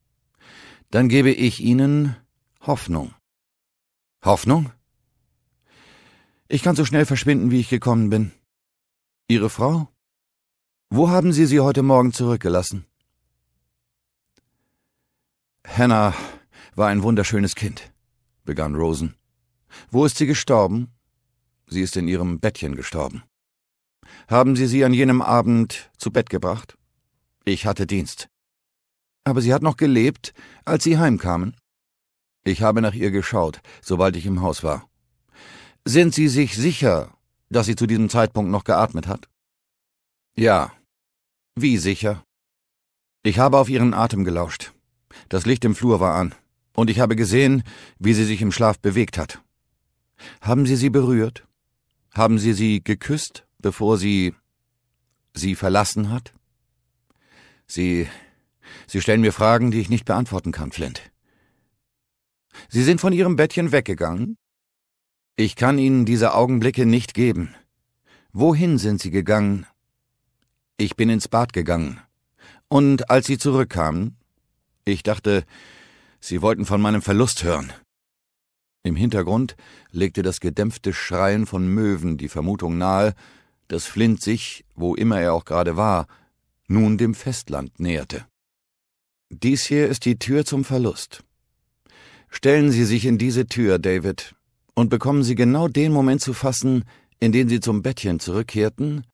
[SPEAKER 1] Dann gebe ich Ihnen Hoffnung. Hoffnung? Ich kann so schnell verschwinden, wie ich gekommen bin. Ihre Frau? Wo haben Sie sie heute Morgen zurückgelassen? Hannah war ein wunderschönes Kind, begann Rosen. Wo ist sie gestorben? Sie ist in ihrem Bettchen gestorben. Haben Sie sie an jenem Abend zu Bett gebracht? Ich hatte Dienst. Aber sie hat noch gelebt, als Sie heimkamen? Ich habe nach ihr geschaut, sobald ich im Haus war. Sind Sie sich sicher, dass sie zu diesem Zeitpunkt noch geatmet hat? Ja. Wie sicher? Ich habe auf ihren Atem gelauscht. Das Licht im Flur war an, und ich habe gesehen, wie sie sich im Schlaf bewegt hat. Haben Sie sie berührt? Haben Sie sie geküsst, bevor sie sie verlassen hat? Sie Sie stellen mir Fragen, die ich nicht beantworten kann, Flint. Sie sind von Ihrem Bettchen weggegangen? Ich kann Ihnen diese Augenblicke nicht geben. Wohin sind Sie gegangen? Ich bin ins Bad gegangen. Und als Sie zurückkamen? Ich dachte, Sie wollten von meinem Verlust hören. Im Hintergrund legte das gedämpfte Schreien von Möwen die Vermutung nahe, dass Flint sich, wo immer er auch gerade war, nun dem Festland näherte. Dies hier ist die Tür zum Verlust. Stellen Sie sich in diese Tür, David, und bekommen Sie genau den Moment zu fassen, in dem Sie zum Bettchen zurückkehrten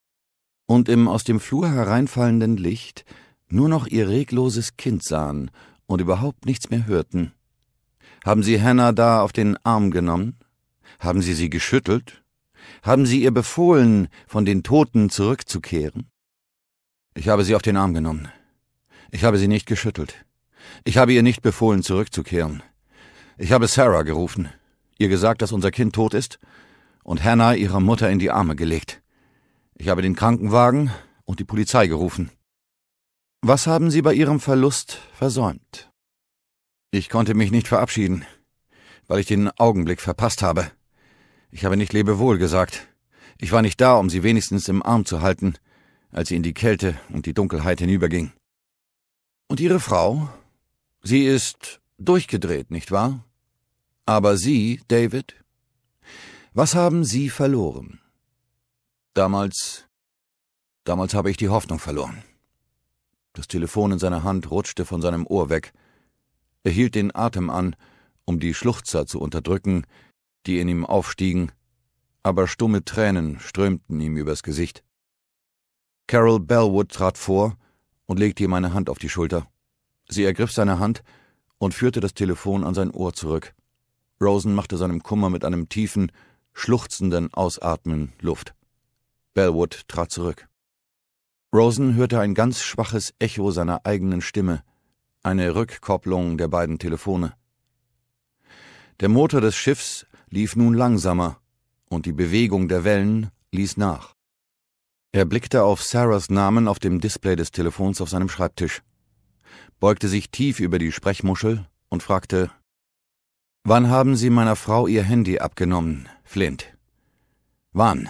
[SPEAKER 1] und im aus dem Flur hereinfallenden Licht nur noch Ihr regloses Kind sahen und überhaupt nichts mehr hörten. Haben Sie Hannah da auf den Arm genommen? Haben Sie sie geschüttelt? Haben Sie ihr befohlen, von den Toten zurückzukehren? Ich habe sie auf den Arm genommen. Ich habe sie nicht geschüttelt. Ich habe ihr nicht befohlen, zurückzukehren. Ich habe Sarah gerufen, ihr gesagt, dass unser Kind tot ist, und Hannah ihrer Mutter in die Arme gelegt. Ich habe den Krankenwagen und die Polizei gerufen. Was haben Sie bei Ihrem Verlust versäumt? Ich konnte mich nicht verabschieden, weil ich den Augenblick verpasst habe. Ich habe nicht Lebewohl gesagt. Ich war nicht da, um sie wenigstens im Arm zu halten, als sie in die Kälte und die Dunkelheit hinüberging. Und ihre Frau? Sie ist durchgedreht, nicht wahr? Aber Sie, David? Was haben Sie verloren? Damals, damals habe ich die Hoffnung verloren. Das Telefon in seiner Hand rutschte von seinem Ohr weg. Er hielt den Atem an, um die Schluchzer zu unterdrücken, die in ihm aufstiegen, aber stumme Tränen strömten ihm übers Gesicht. Carol Bellwood trat vor und legte ihm eine Hand auf die Schulter. Sie ergriff seine Hand und führte das Telefon an sein Ohr zurück. Rosen machte seinem Kummer mit einem tiefen, schluchzenden Ausatmen Luft. Bellwood trat zurück. Rosen hörte ein ganz schwaches Echo seiner eigenen Stimme, eine Rückkopplung der beiden Telefone. Der Motor des Schiffs lief nun langsamer, und die Bewegung der Wellen ließ nach. Er blickte auf Sarahs Namen auf dem Display des Telefons auf seinem Schreibtisch, beugte sich tief über die Sprechmuschel und fragte Wann haben Sie meiner Frau ihr Handy abgenommen, Flint? Wann?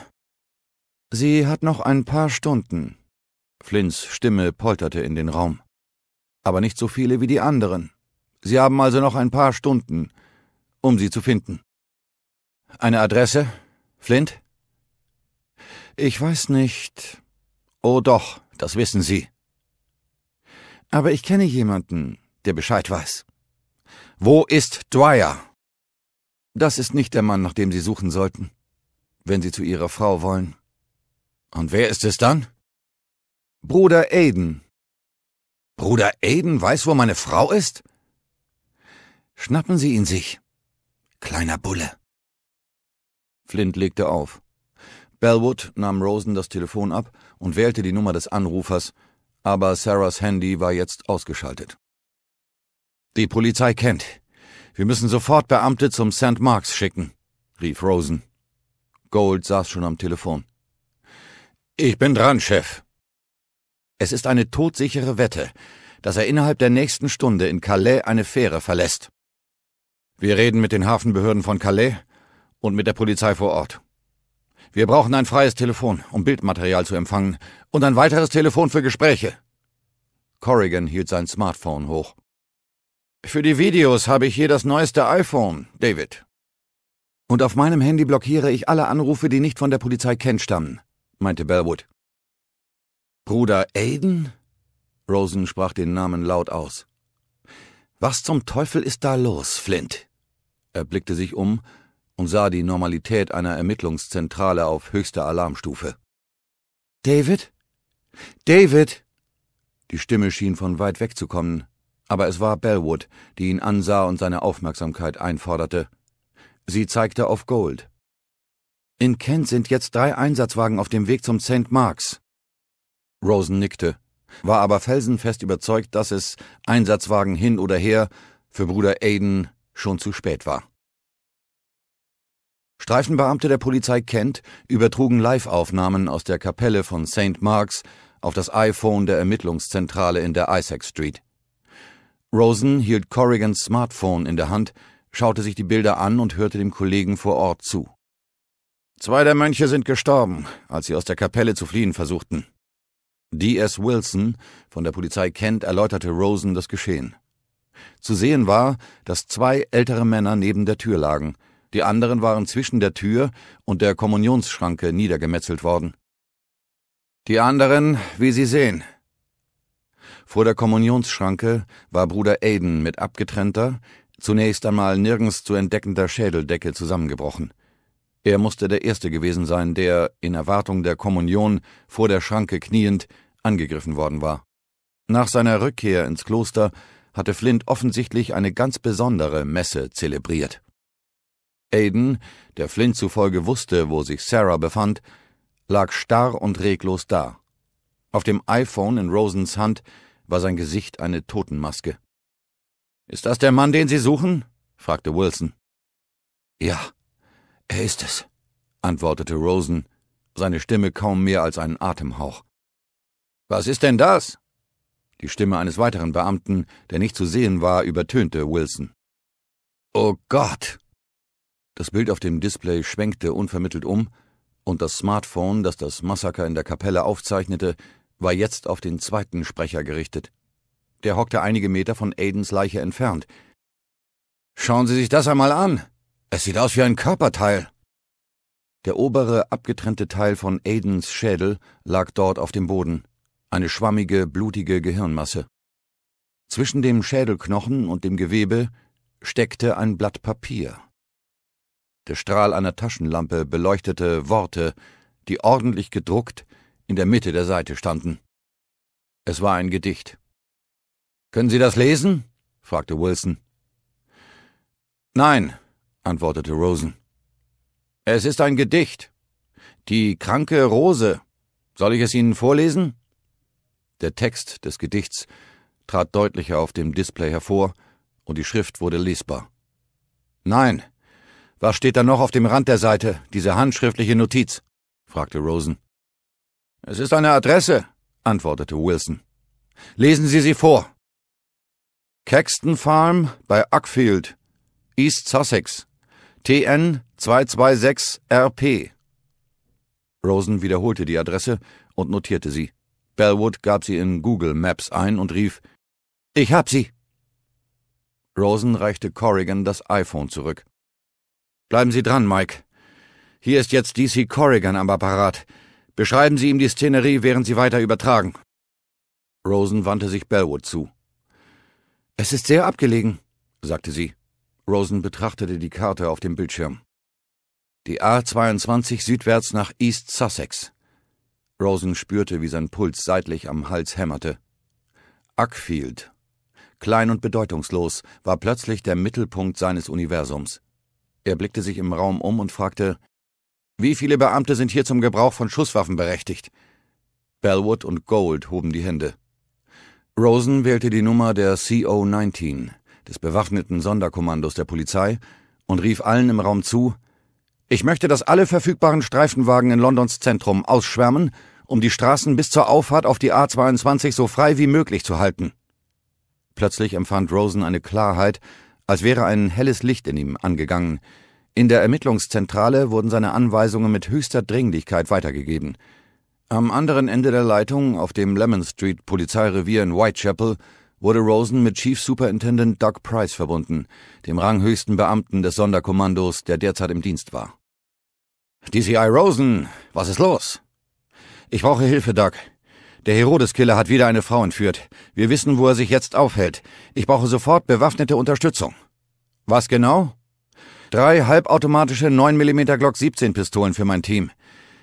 [SPEAKER 1] Sie hat noch ein paar Stunden. Flints Stimme polterte in den Raum aber nicht so viele wie die anderen. Sie haben also noch ein paar Stunden, um sie zu finden. Eine Adresse? Flint? Ich weiß nicht. Oh doch, das wissen Sie. Aber ich kenne jemanden, der Bescheid weiß. Wo ist Dwyer? Das ist nicht der Mann, nach dem Sie suchen sollten, wenn Sie zu Ihrer Frau wollen. Und wer ist es dann? Bruder Aiden, Bruder Aiden weiß, wo meine Frau ist? Schnappen Sie ihn sich, kleiner Bulle. Flint legte auf. Bellwood nahm Rosen das Telefon ab und wählte die Nummer des Anrufers, aber Sarahs Handy war jetzt ausgeschaltet. Die Polizei kennt. Wir müssen sofort Beamte zum St. Marks schicken, rief Rosen. Gold saß schon am Telefon. Ich bin dran, Chef. Es ist eine todsichere Wette, dass er innerhalb der nächsten Stunde in Calais eine Fähre verlässt. Wir reden mit den Hafenbehörden von Calais und mit der Polizei vor Ort. Wir brauchen ein freies Telefon, um Bildmaterial zu empfangen, und ein weiteres Telefon für Gespräche. Corrigan hielt sein Smartphone hoch. Für die Videos habe ich hier das neueste iPhone, David. Und auf meinem Handy blockiere ich alle Anrufe, die nicht von der Polizei Kent stammen, meinte Bellwood. Bruder Aiden? Rosen sprach den Namen laut aus. Was zum Teufel ist da los, Flint? Er blickte sich um und sah die Normalität einer Ermittlungszentrale auf höchster Alarmstufe. David? David! Die Stimme schien von weit weg zu kommen, aber es war Bellwood, die ihn ansah und seine Aufmerksamkeit einforderte. Sie zeigte auf Gold. In Kent sind jetzt drei Einsatzwagen auf dem Weg zum St. Marks. Rosen nickte, war aber felsenfest überzeugt, dass es, Einsatzwagen hin oder her, für Bruder Aiden schon zu spät war. Streifenbeamte der Polizei Kent übertrugen Live-Aufnahmen aus der Kapelle von St. Mark's auf das iPhone der Ermittlungszentrale in der Isaac Street. Rosen hielt Corrigans Smartphone in der Hand, schaute sich die Bilder an und hörte dem Kollegen vor Ort zu. Zwei der Mönche sind gestorben, als sie aus der Kapelle zu fliehen versuchten, D.S. Wilson von der Polizei Kent erläuterte Rosen das Geschehen. Zu sehen war, dass zwei ältere Männer neben der Tür lagen, die anderen waren zwischen der Tür und der Kommunionsschranke niedergemetzelt worden. Die anderen, wie Sie sehen. Vor der Kommunionsschranke war Bruder Aiden mit abgetrennter, zunächst einmal nirgends zu entdeckender Schädeldecke zusammengebrochen. Er musste der Erste gewesen sein, der, in Erwartung der Kommunion, vor der Schranke kniend, angegriffen worden war. Nach seiner Rückkehr ins Kloster hatte Flint offensichtlich eine ganz besondere Messe zelebriert. Aiden, der Flint zufolge wusste, wo sich Sarah befand, lag starr und reglos da. Auf dem iPhone in Rosens Hand war sein Gesicht eine Totenmaske. Ist das der Mann, den Sie suchen? fragte Wilson. Ja, er ist es, antwortete Rosen, seine Stimme kaum mehr als einen Atemhauch. Was ist denn das? Die Stimme eines weiteren Beamten, der nicht zu sehen war, übertönte Wilson. Oh Gott! Das Bild auf dem Display schwenkte unvermittelt um, und das Smartphone, das das Massaker in der Kapelle aufzeichnete, war jetzt auf den zweiten Sprecher gerichtet. Der hockte einige Meter von Aidens Leiche entfernt. Schauen Sie sich das einmal an! Es sieht aus wie ein Körperteil! Der obere, abgetrennte Teil von Aidens Schädel lag dort auf dem Boden eine schwammige, blutige Gehirnmasse. Zwischen dem Schädelknochen und dem Gewebe steckte ein Blatt Papier. Der Strahl einer Taschenlampe beleuchtete Worte, die ordentlich gedruckt in der Mitte der Seite standen. Es war ein Gedicht. Können Sie das lesen? fragte Wilson. Nein, antwortete Rosen. Es ist ein Gedicht. Die kranke Rose. Soll ich es Ihnen vorlesen? Der Text des Gedichts trat deutlicher auf dem Display hervor und die Schrift wurde lesbar. Nein! Was steht da noch auf dem Rand der Seite, diese handschriftliche Notiz? fragte Rosen. Es ist eine Adresse, antwortete Wilson. Lesen Sie sie vor. Caxton Farm bei Uckfield, East Sussex, TN 226RP. Rosen wiederholte die Adresse und notierte sie. Bellwood gab sie in Google Maps ein und rief Ich hab sie. Rosen reichte Corrigan das iPhone zurück. Bleiben Sie dran, Mike. Hier ist jetzt DC Corrigan am Apparat. Beschreiben Sie ihm die Szenerie, während Sie weiter übertragen. Rosen wandte sich Bellwood zu. Es ist sehr abgelegen, sagte sie. Rosen betrachtete die Karte auf dem Bildschirm. Die A22 südwärts nach East Sussex. Rosen spürte, wie sein Puls seitlich am Hals hämmerte. Ackfield, klein und bedeutungslos, war plötzlich der Mittelpunkt seines Universums. Er blickte sich im Raum um und fragte, wie viele Beamte sind hier zum Gebrauch von Schusswaffen berechtigt? Bellwood und Gold hoben die Hände. Rosen wählte die Nummer der CO-19, des bewaffneten Sonderkommandos der Polizei, und rief allen im Raum zu, ich möchte, dass alle verfügbaren Streifenwagen in Londons Zentrum ausschwärmen um die Straßen bis zur Auffahrt auf die A22 so frei wie möglich zu halten. Plötzlich empfand Rosen eine Klarheit, als wäre ein helles Licht in ihm angegangen. In der Ermittlungszentrale wurden seine Anweisungen mit höchster Dringlichkeit weitergegeben. Am anderen Ende der Leitung, auf dem Lemon Street Polizeirevier in Whitechapel, wurde Rosen mit Chief Superintendent Doug Price verbunden, dem ranghöchsten Beamten des Sonderkommandos, der derzeit im Dienst war. DCI Rosen, was ist los? Ich brauche Hilfe, Doc. Der Herodes-Killer hat wieder eine Frau entführt. Wir wissen, wo er sich jetzt aufhält. Ich brauche sofort bewaffnete Unterstützung. Was genau? Drei halbautomatische 9mm Glock 17 Pistolen für mein Team.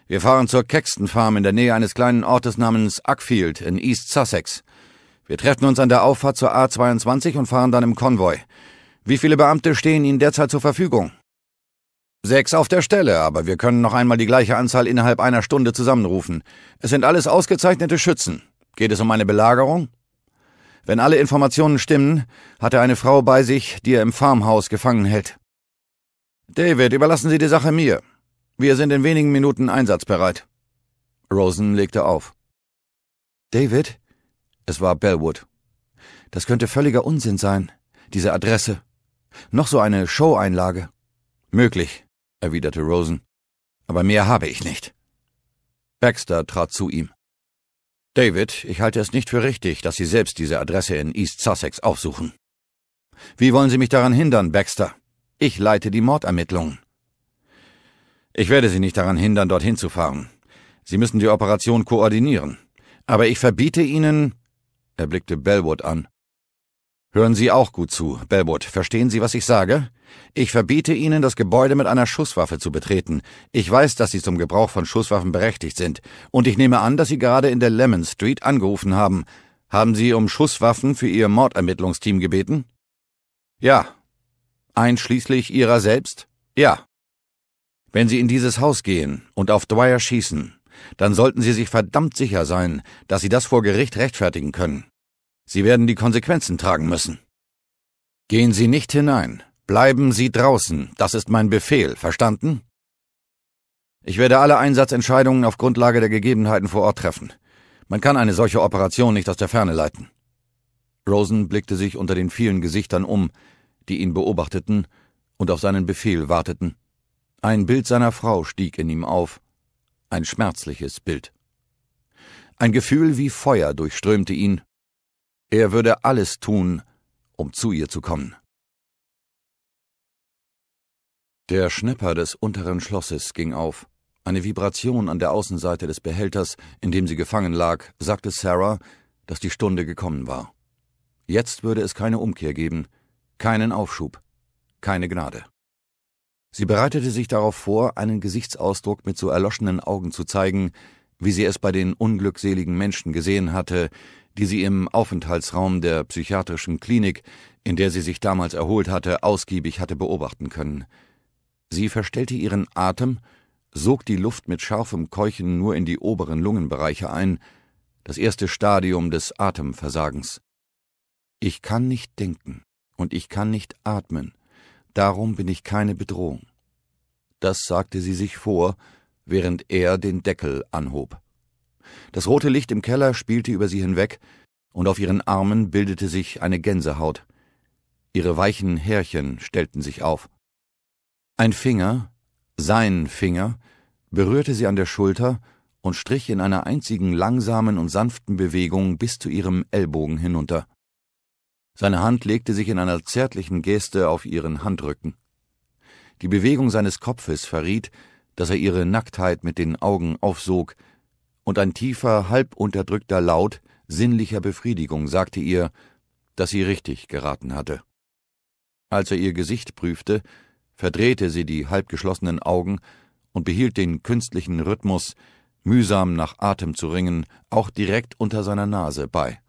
[SPEAKER 1] Wir fahren zur Caxton Farm in der Nähe eines kleinen Ortes namens Uckfield in East Sussex. Wir treffen uns an der Auffahrt zur A22 und fahren dann im Konvoi. Wie viele Beamte stehen Ihnen derzeit zur Verfügung? Sechs auf der Stelle, aber wir können noch einmal die gleiche Anzahl innerhalb einer Stunde zusammenrufen. Es sind alles ausgezeichnete Schützen. Geht es um eine Belagerung? Wenn alle Informationen stimmen, hat er eine Frau bei sich, die er im Farmhaus gefangen hält. David, überlassen Sie die Sache mir. Wir sind in wenigen Minuten einsatzbereit. Rosen legte auf. David? Es war Bellwood. Das könnte völliger Unsinn sein, diese Adresse. Noch so eine Show-Einlage. Möglich, erwiderte Rosen, aber mehr habe ich nicht. Baxter trat zu ihm. David, ich halte es nicht für richtig, dass Sie selbst diese Adresse in East Sussex aufsuchen. Wie wollen Sie mich daran hindern, Baxter? Ich leite die Mordermittlungen. Ich werde Sie nicht daran hindern, dorthin zu fahren. Sie müssen die Operation koordinieren. Aber ich verbiete Ihnen. Er blickte Bellwood an, Hören Sie auch gut zu, Bellwood. Verstehen Sie, was ich sage? Ich verbiete Ihnen, das Gebäude mit einer Schusswaffe zu betreten. Ich weiß, dass Sie zum Gebrauch von Schusswaffen berechtigt sind. Und ich nehme an, dass Sie gerade in der Lemon Street angerufen haben. Haben Sie um Schusswaffen für Ihr Mordermittlungsteam gebeten? Ja. Einschließlich Ihrer selbst? Ja. Wenn Sie in dieses Haus gehen und auf Dwyer schießen, dann sollten Sie sich verdammt sicher sein, dass Sie das vor Gericht rechtfertigen können. Sie werden die Konsequenzen tragen müssen. Gehen Sie nicht hinein. Bleiben Sie draußen. Das ist mein Befehl. Verstanden? Ich werde alle Einsatzentscheidungen auf Grundlage der Gegebenheiten vor Ort treffen. Man kann eine solche Operation nicht aus der Ferne leiten. Rosen blickte sich unter den vielen Gesichtern um, die ihn beobachteten und auf seinen Befehl warteten. Ein Bild seiner Frau stieg in ihm auf, ein schmerzliches Bild. Ein Gefühl wie Feuer durchströmte ihn, er würde alles tun, um zu ihr zu kommen. Der Schnepper des unteren Schlosses ging auf. Eine Vibration an der Außenseite des Behälters, in dem sie gefangen lag, sagte Sarah, dass die Stunde gekommen war. Jetzt würde es keine Umkehr geben, keinen Aufschub, keine Gnade. Sie bereitete sich darauf vor, einen Gesichtsausdruck mit so erloschenen Augen zu zeigen, wie sie es bei den unglückseligen Menschen gesehen hatte, die sie im Aufenthaltsraum der psychiatrischen Klinik, in der sie sich damals erholt hatte, ausgiebig hatte beobachten können. Sie verstellte ihren Atem, sog die Luft mit scharfem Keuchen nur in die oberen Lungenbereiche ein, das erste Stadium des Atemversagens. Ich kann nicht denken und ich kann nicht atmen, darum bin ich keine Bedrohung. Das sagte sie sich vor, während er den Deckel anhob. Das rote Licht im Keller spielte über sie hinweg, und auf ihren Armen bildete sich eine Gänsehaut. Ihre weichen Härchen stellten sich auf. Ein Finger, sein Finger, berührte sie an der Schulter und strich in einer einzigen langsamen und sanften Bewegung bis zu ihrem Ellbogen hinunter. Seine Hand legte sich in einer zärtlichen Geste auf ihren Handrücken. Die Bewegung seines Kopfes verriet, dass er ihre Nacktheit mit den Augen aufsog, und ein tiefer, halb unterdrückter Laut sinnlicher Befriedigung sagte ihr, dass sie richtig geraten hatte. Als er ihr Gesicht prüfte, verdrehte sie die halbgeschlossenen Augen und behielt den künstlichen Rhythmus, mühsam nach Atem zu ringen, auch direkt unter seiner Nase bei.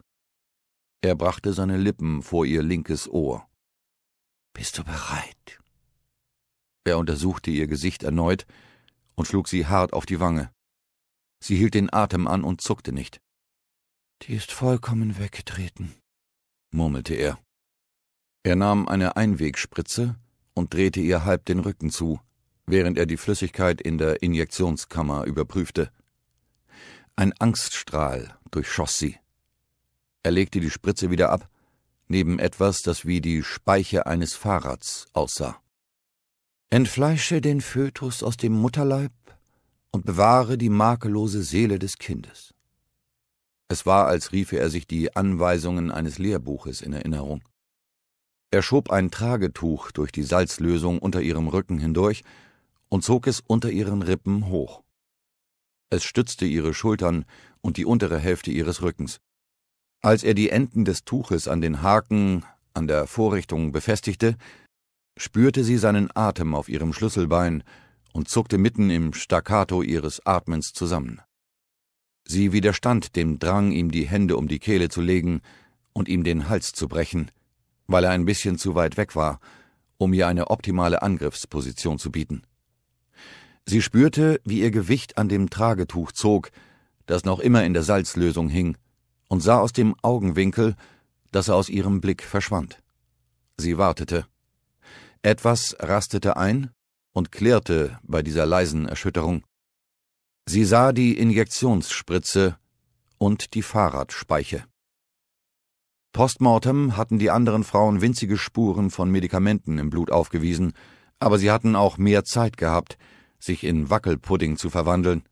[SPEAKER 1] Er brachte seine Lippen vor ihr linkes Ohr. Bist du bereit? Er untersuchte ihr Gesicht erneut und schlug sie hart auf die Wange. Sie hielt den Atem an und zuckte nicht. Die ist vollkommen weggetreten, murmelte er. Er nahm eine Einwegspritze und drehte ihr halb den Rücken zu, während er die Flüssigkeit in der Injektionskammer überprüfte. Ein Angststrahl durchschoss sie. Er legte die Spritze wieder ab, neben etwas, das wie die Speiche eines Fahrrads aussah. Entfleische den Fötus aus dem Mutterleib und bewahre die makellose Seele des Kindes. Es war, als riefe er sich die Anweisungen eines Lehrbuches in Erinnerung. Er schob ein Tragetuch durch die Salzlösung unter ihrem Rücken hindurch und zog es unter ihren Rippen hoch. Es stützte ihre Schultern und die untere Hälfte ihres Rückens. Als er die Enden des Tuches an den Haken, an der Vorrichtung befestigte, spürte sie seinen Atem auf ihrem Schlüsselbein und zuckte mitten im Staccato ihres Atmens zusammen. Sie widerstand dem Drang, ihm die Hände um die Kehle zu legen und ihm den Hals zu brechen, weil er ein bisschen zu weit weg war, um ihr eine optimale Angriffsposition zu bieten. Sie spürte, wie ihr Gewicht an dem Tragetuch zog, das noch immer in der Salzlösung hing, und sah aus dem Augenwinkel, dass er aus ihrem Blick verschwand. Sie wartete. Etwas rastete ein und klirrte bei dieser leisen Erschütterung. Sie sah die Injektionsspritze und die Fahrradspeiche. Postmortem hatten die anderen Frauen winzige Spuren von Medikamenten im Blut aufgewiesen, aber sie hatten auch mehr Zeit gehabt, sich in Wackelpudding zu verwandeln.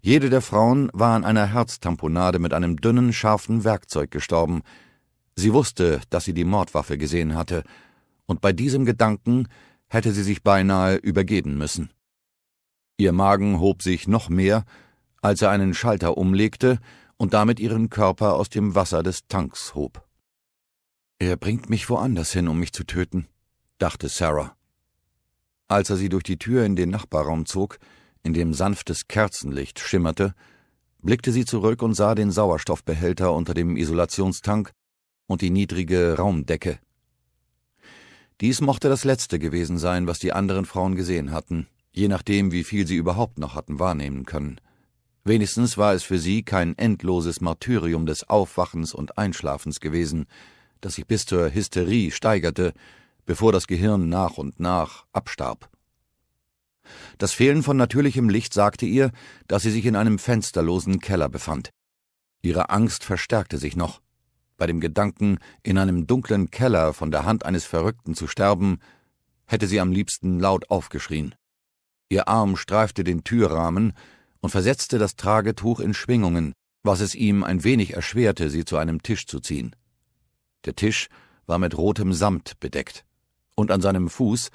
[SPEAKER 1] Jede der Frauen war an einer Herztamponade mit einem dünnen, scharfen Werkzeug gestorben. Sie wusste, dass sie die Mordwaffe gesehen hatte, und bei diesem Gedanken hätte sie sich beinahe übergeben müssen. Ihr Magen hob sich noch mehr, als er einen Schalter umlegte und damit ihren Körper aus dem Wasser des Tanks hob. Er bringt mich woanders hin, um mich zu töten, dachte Sarah. Als er sie durch die Tür in den Nachbarraum zog, in dem sanftes Kerzenlicht schimmerte, blickte sie zurück und sah den Sauerstoffbehälter unter dem Isolationstank und die niedrige Raumdecke, dies mochte das letzte gewesen sein, was die anderen Frauen gesehen hatten, je nachdem, wie viel sie überhaupt noch hatten wahrnehmen können. Wenigstens war es für sie kein endloses Martyrium des Aufwachens und Einschlafens gewesen, das sich bis zur Hysterie steigerte, bevor das Gehirn nach und nach abstarb. Das Fehlen von natürlichem Licht sagte ihr, dass sie sich in einem fensterlosen Keller befand. Ihre Angst verstärkte sich noch bei dem Gedanken, in einem dunklen Keller von der Hand eines Verrückten zu sterben, hätte sie am liebsten laut aufgeschrien. Ihr Arm streifte den Türrahmen und versetzte das Tragetuch in Schwingungen, was es ihm ein wenig erschwerte, sie zu einem Tisch zu ziehen. Der Tisch war mit rotem Samt bedeckt, und an seinem Fuß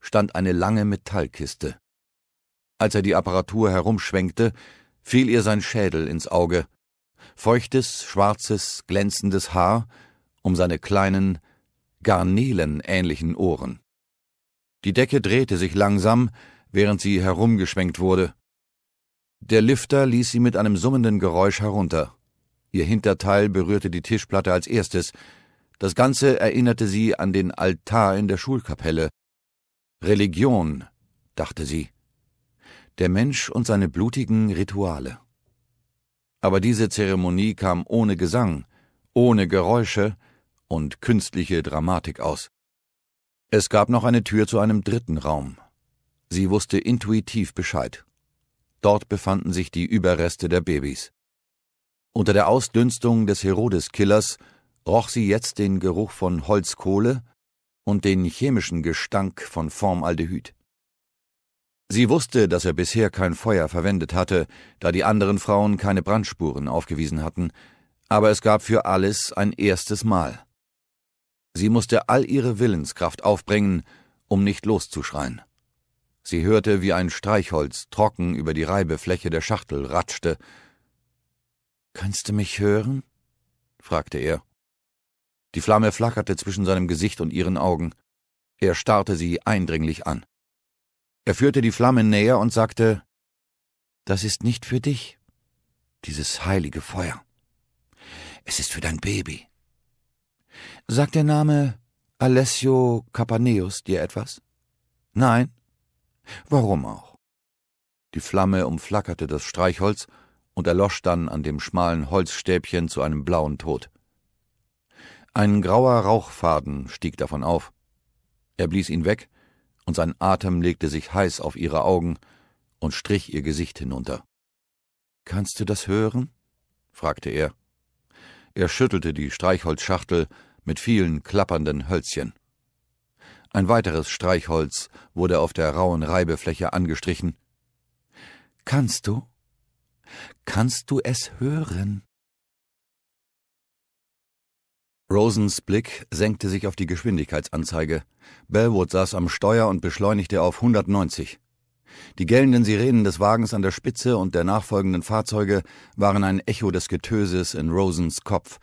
[SPEAKER 1] stand eine lange Metallkiste. Als er die Apparatur herumschwenkte, fiel ihr sein Schädel ins Auge, feuchtes, schwarzes, glänzendes Haar um seine kleinen, garnelenähnlichen Ohren. Die Decke drehte sich langsam, während sie herumgeschwenkt wurde. Der Lifter ließ sie mit einem summenden Geräusch herunter. Ihr Hinterteil berührte die Tischplatte als erstes. Das Ganze erinnerte sie an den Altar in der Schulkapelle. Religion, dachte sie. Der Mensch und seine blutigen Rituale. Aber diese Zeremonie kam ohne Gesang, ohne Geräusche und künstliche Dramatik aus. Es gab noch eine Tür zu einem dritten Raum. Sie wusste intuitiv Bescheid. Dort befanden sich die Überreste der Babys. Unter der Ausdünstung des Herodes-Killers roch sie jetzt den Geruch von Holzkohle und den chemischen Gestank von Formaldehyd. Sie wusste, dass er bisher kein Feuer verwendet hatte, da die anderen Frauen keine Brandspuren aufgewiesen hatten, aber es gab für alles ein erstes Mal. Sie musste all ihre Willenskraft aufbringen, um nicht loszuschreien. Sie hörte, wie ein Streichholz trocken über die Reibefläche der Schachtel ratschte. Kannst du mich hören? fragte er. Die Flamme flackerte zwischen seinem Gesicht und ihren Augen. Er starrte sie eindringlich an. Er führte die Flammen näher und sagte, Das ist nicht für dich, dieses heilige Feuer. Es ist für dein Baby. Sagt der Name Alessio Capaneus dir etwas? Nein? Warum auch? Die Flamme umflackerte das Streichholz und erlosch dann an dem schmalen Holzstäbchen zu einem blauen Tod. Ein grauer Rauchfaden stieg davon auf. Er blies ihn weg und sein Atem legte sich heiß auf ihre Augen und strich ihr Gesicht hinunter. Kannst du das hören? fragte er. Er schüttelte die Streichholzschachtel mit vielen klappernden Hölzchen. Ein weiteres Streichholz wurde auf der rauen Reibefläche angestrichen. Kannst du? Kannst du es hören? Rosens Blick senkte sich auf die Geschwindigkeitsanzeige. Bellwood saß am Steuer und beschleunigte auf 190. Die gellenden Sirenen des Wagens an der Spitze und der nachfolgenden Fahrzeuge waren ein Echo des Getöses in Rosens Kopf,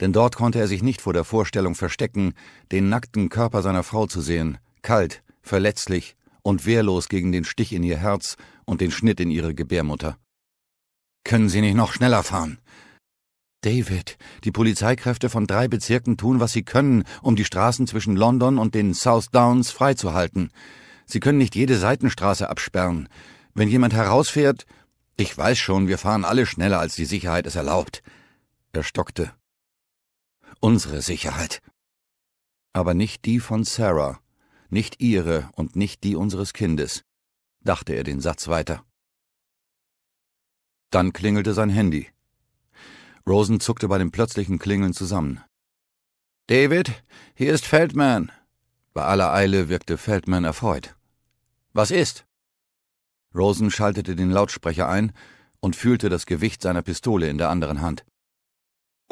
[SPEAKER 1] denn dort konnte er sich nicht vor der Vorstellung verstecken, den nackten Körper seiner Frau zu sehen, kalt, verletzlich und wehrlos gegen den Stich in ihr Herz und den Schnitt in ihre Gebärmutter. Können Sie nicht noch schneller fahren? David, die Polizeikräfte von drei Bezirken tun, was sie können, um die Straßen zwischen London und den South Downs freizuhalten. Sie können nicht jede Seitenstraße absperren. Wenn jemand herausfährt, ich weiß schon, wir fahren alle schneller, als die Sicherheit es erlaubt. Er stockte. Unsere Sicherheit. Aber nicht die von Sarah, nicht ihre und nicht die unseres Kindes, dachte er den Satz weiter. Dann klingelte sein Handy. Rosen zuckte bei dem plötzlichen Klingeln zusammen. David, hier ist Feldman. Bei aller Eile wirkte Feldman erfreut. Was ist? Rosen schaltete den Lautsprecher ein und fühlte das Gewicht seiner Pistole in der anderen Hand.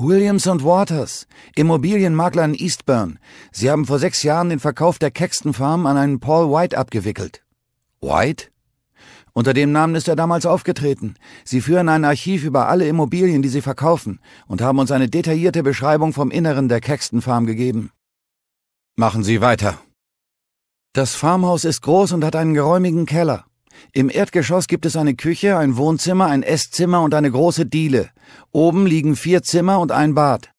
[SPEAKER 1] Williams und Waters, Immobilienmakler in Eastburn. Sie haben vor sechs Jahren den Verkauf der Caxton Farm an einen Paul White abgewickelt. White? Unter dem Namen ist er damals aufgetreten. Sie führen ein Archiv über alle Immobilien, die sie verkaufen, und haben uns eine detaillierte Beschreibung vom Inneren der Caxton Farm gegeben. Machen Sie weiter. Das Farmhaus ist groß und hat einen geräumigen Keller. Im Erdgeschoss gibt es eine Küche, ein Wohnzimmer, ein Esszimmer und eine große Diele. Oben liegen vier Zimmer und ein Bad.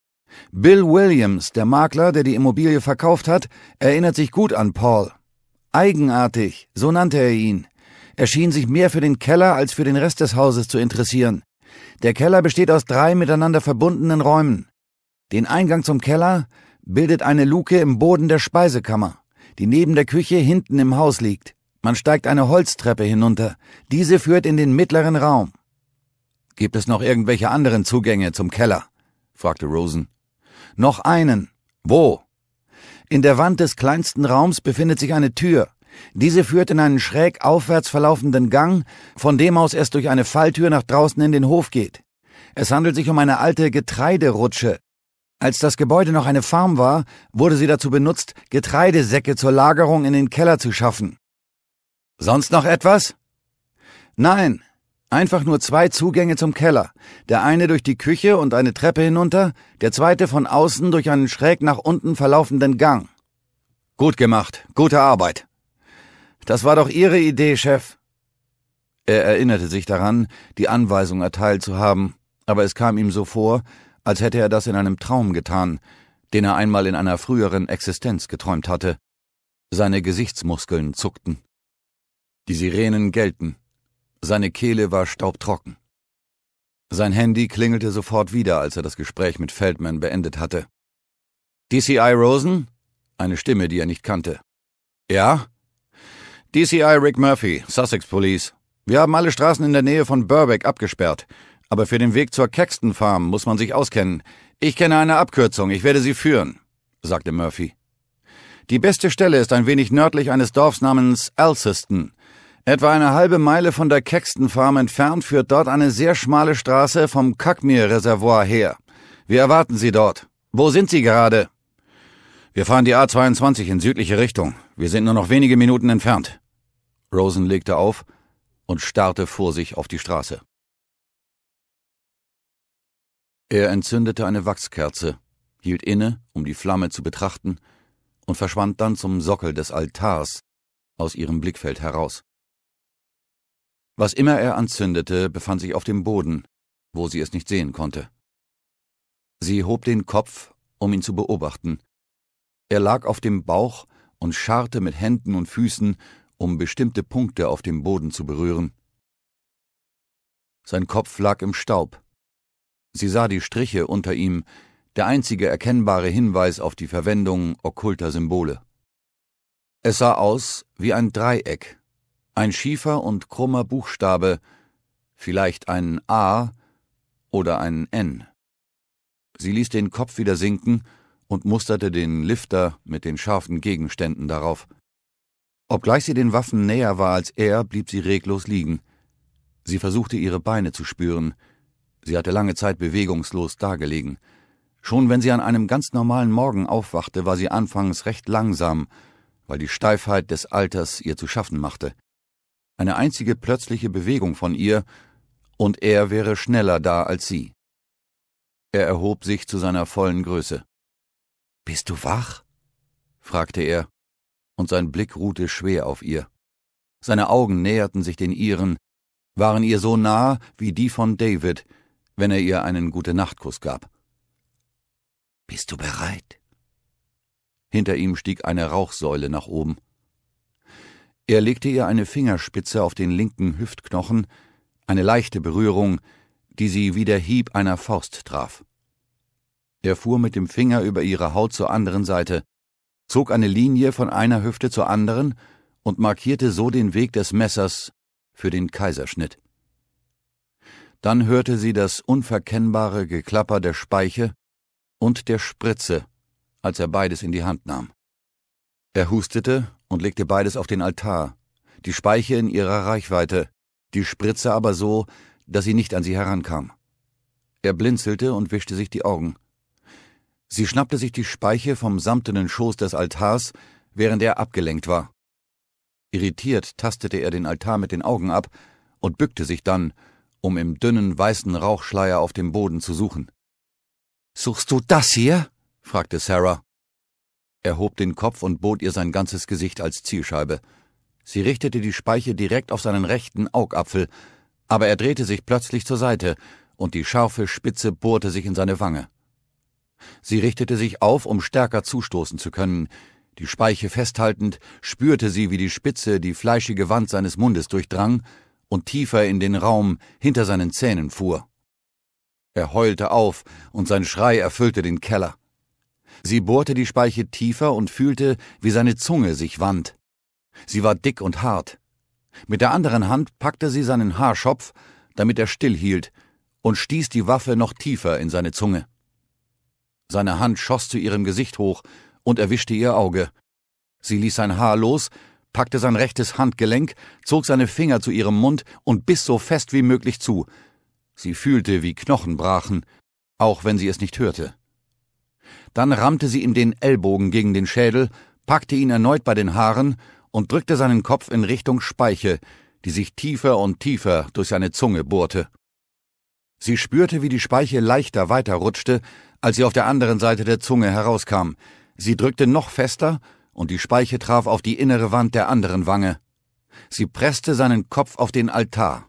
[SPEAKER 1] Bill Williams, der Makler, der die Immobilie verkauft hat, erinnert sich gut an Paul. Eigenartig, so nannte er ihn. Er schien sich mehr für den Keller als für den Rest des Hauses zu interessieren. Der Keller besteht aus drei miteinander verbundenen Räumen. Den Eingang zum Keller bildet eine Luke im Boden der Speisekammer, die neben der Küche hinten im Haus liegt. Man steigt eine Holztreppe hinunter. Diese führt in den mittleren Raum. Gibt es noch irgendwelche anderen Zugänge zum Keller? fragte Rosen. Noch einen. Wo? In der Wand des kleinsten Raums befindet sich eine Tür. Diese führt in einen schräg aufwärts verlaufenden Gang, von dem aus es durch eine Falltür nach draußen in den Hof geht. Es handelt sich um eine alte Getreiderutsche. Als das Gebäude noch eine Farm war, wurde sie dazu benutzt, Getreidesäcke zur Lagerung in den Keller zu schaffen. Sonst noch etwas? Nein, einfach nur zwei Zugänge zum Keller, der eine durch die Küche und eine Treppe hinunter, der zweite von außen durch einen schräg nach unten verlaufenden Gang. Gut gemacht, gute Arbeit. Das war doch Ihre Idee, Chef. Er erinnerte sich daran, die Anweisung erteilt zu haben, aber es kam ihm so vor, als hätte er das in einem Traum getan, den er einmal in einer früheren Existenz geträumt hatte. Seine Gesichtsmuskeln zuckten. Die Sirenen gellten. Seine Kehle war staubtrocken. Sein Handy klingelte sofort wieder, als er das Gespräch mit Feldman beendet hatte. DCI Rosen? Eine Stimme, die er nicht kannte. Ja? DCI Rick Murphy, Sussex Police. Wir haben alle Straßen in der Nähe von Burbeck abgesperrt. Aber für den Weg zur Caxton Farm muss man sich auskennen. Ich kenne eine Abkürzung, ich werde sie führen, sagte Murphy. Die beste Stelle ist ein wenig nördlich eines Dorfs namens Alceston. Etwa eine halbe Meile von der Caxton Farm entfernt führt dort eine sehr schmale Straße vom Cuckmere Reservoir her. Wir erwarten Sie dort. Wo sind Sie gerade? Wir fahren die A22 in südliche Richtung. Wir sind nur noch wenige Minuten entfernt. Rosen legte auf und starrte vor sich auf die Straße. Er entzündete eine Wachskerze, hielt inne, um die Flamme zu betrachten, und verschwand dann zum Sockel des Altars aus ihrem Blickfeld heraus. Was immer er anzündete, befand sich auf dem Boden, wo sie es nicht sehen konnte. Sie hob den Kopf, um ihn zu beobachten. Er lag auf dem Bauch und scharrte mit Händen und Füßen, um bestimmte Punkte auf dem Boden zu berühren. Sein Kopf lag im Staub. Sie sah die Striche unter ihm, der einzige erkennbare Hinweis auf die Verwendung okkulter Symbole. Es sah aus wie ein Dreieck, ein schiefer und krummer Buchstabe, vielleicht ein A oder ein N. Sie ließ den Kopf wieder sinken und musterte den Lifter mit den scharfen Gegenständen darauf. Obgleich sie den Waffen näher war als er, blieb sie reglos liegen. Sie versuchte ihre Beine zu spüren. Sie hatte lange Zeit bewegungslos dagelegen. Schon wenn sie an einem ganz normalen Morgen aufwachte, war sie anfangs recht langsam, weil die Steifheit des Alters ihr zu schaffen machte. Eine einzige plötzliche Bewegung von ihr, und er wäre schneller da als sie. Er erhob sich zu seiner vollen Größe. Bist du wach? fragte er, und sein Blick ruhte schwer auf ihr. Seine Augen näherten sich den ihren, waren ihr so nah wie die von David, wenn er ihr einen gute Nachtkuss gab. Bist du bereit? Hinter ihm stieg eine Rauchsäule nach oben. Er legte ihr eine Fingerspitze auf den linken Hüftknochen, eine leichte Berührung, die sie wie der Hieb einer Forst traf. Er fuhr mit dem Finger über ihre Haut zur anderen Seite, zog eine Linie von einer Hüfte zur anderen und markierte so den Weg des Messers für den Kaiserschnitt. Dann hörte sie das unverkennbare Geklapper der Speiche und der Spritze, als er beides in die Hand nahm. Er hustete und legte beides auf den Altar, die Speiche in ihrer Reichweite, die Spritze aber so, dass sie nicht an sie herankam. Er blinzelte und wischte sich die Augen. Sie schnappte sich die Speiche vom samtenen Schoß des Altars, während er abgelenkt war. Irritiert tastete er den Altar mit den Augen ab und bückte sich dann, um im dünnen weißen Rauchschleier auf dem Boden zu suchen. Suchst du das hier? fragte Sarah. Er hob den Kopf und bot ihr sein ganzes Gesicht als Zielscheibe. Sie richtete die Speiche direkt auf seinen rechten Augapfel, aber er drehte sich plötzlich zur Seite, und die scharfe Spitze bohrte sich in seine Wange. Sie richtete sich auf, um stärker zustoßen zu können. Die Speiche festhaltend, spürte sie, wie die Spitze die fleischige Wand seines Mundes durchdrang und tiefer in den Raum hinter seinen Zähnen fuhr. Er heulte auf, und sein Schrei erfüllte den Keller. Sie bohrte die Speiche tiefer und fühlte, wie seine Zunge sich wand. Sie war dick und hart. Mit der anderen Hand packte sie seinen Haarschopf, damit er stillhielt, und stieß die Waffe noch tiefer in seine Zunge. Seine Hand schoss zu ihrem Gesicht hoch und erwischte ihr Auge. Sie ließ sein Haar los, packte sein rechtes Handgelenk, zog seine Finger zu ihrem Mund und biss so fest wie möglich zu. Sie fühlte, wie Knochen brachen, auch wenn sie es nicht hörte. Dann rammte sie ihm den Ellbogen gegen den Schädel, packte ihn erneut bei den Haaren und drückte seinen Kopf in Richtung Speiche, die sich tiefer und tiefer durch seine Zunge bohrte. Sie spürte, wie die Speiche leichter weiterrutschte, als sie auf der anderen Seite der Zunge herauskam. Sie drückte noch fester, und die Speiche traf auf die innere Wand der anderen Wange. Sie presste seinen Kopf auf den Altar.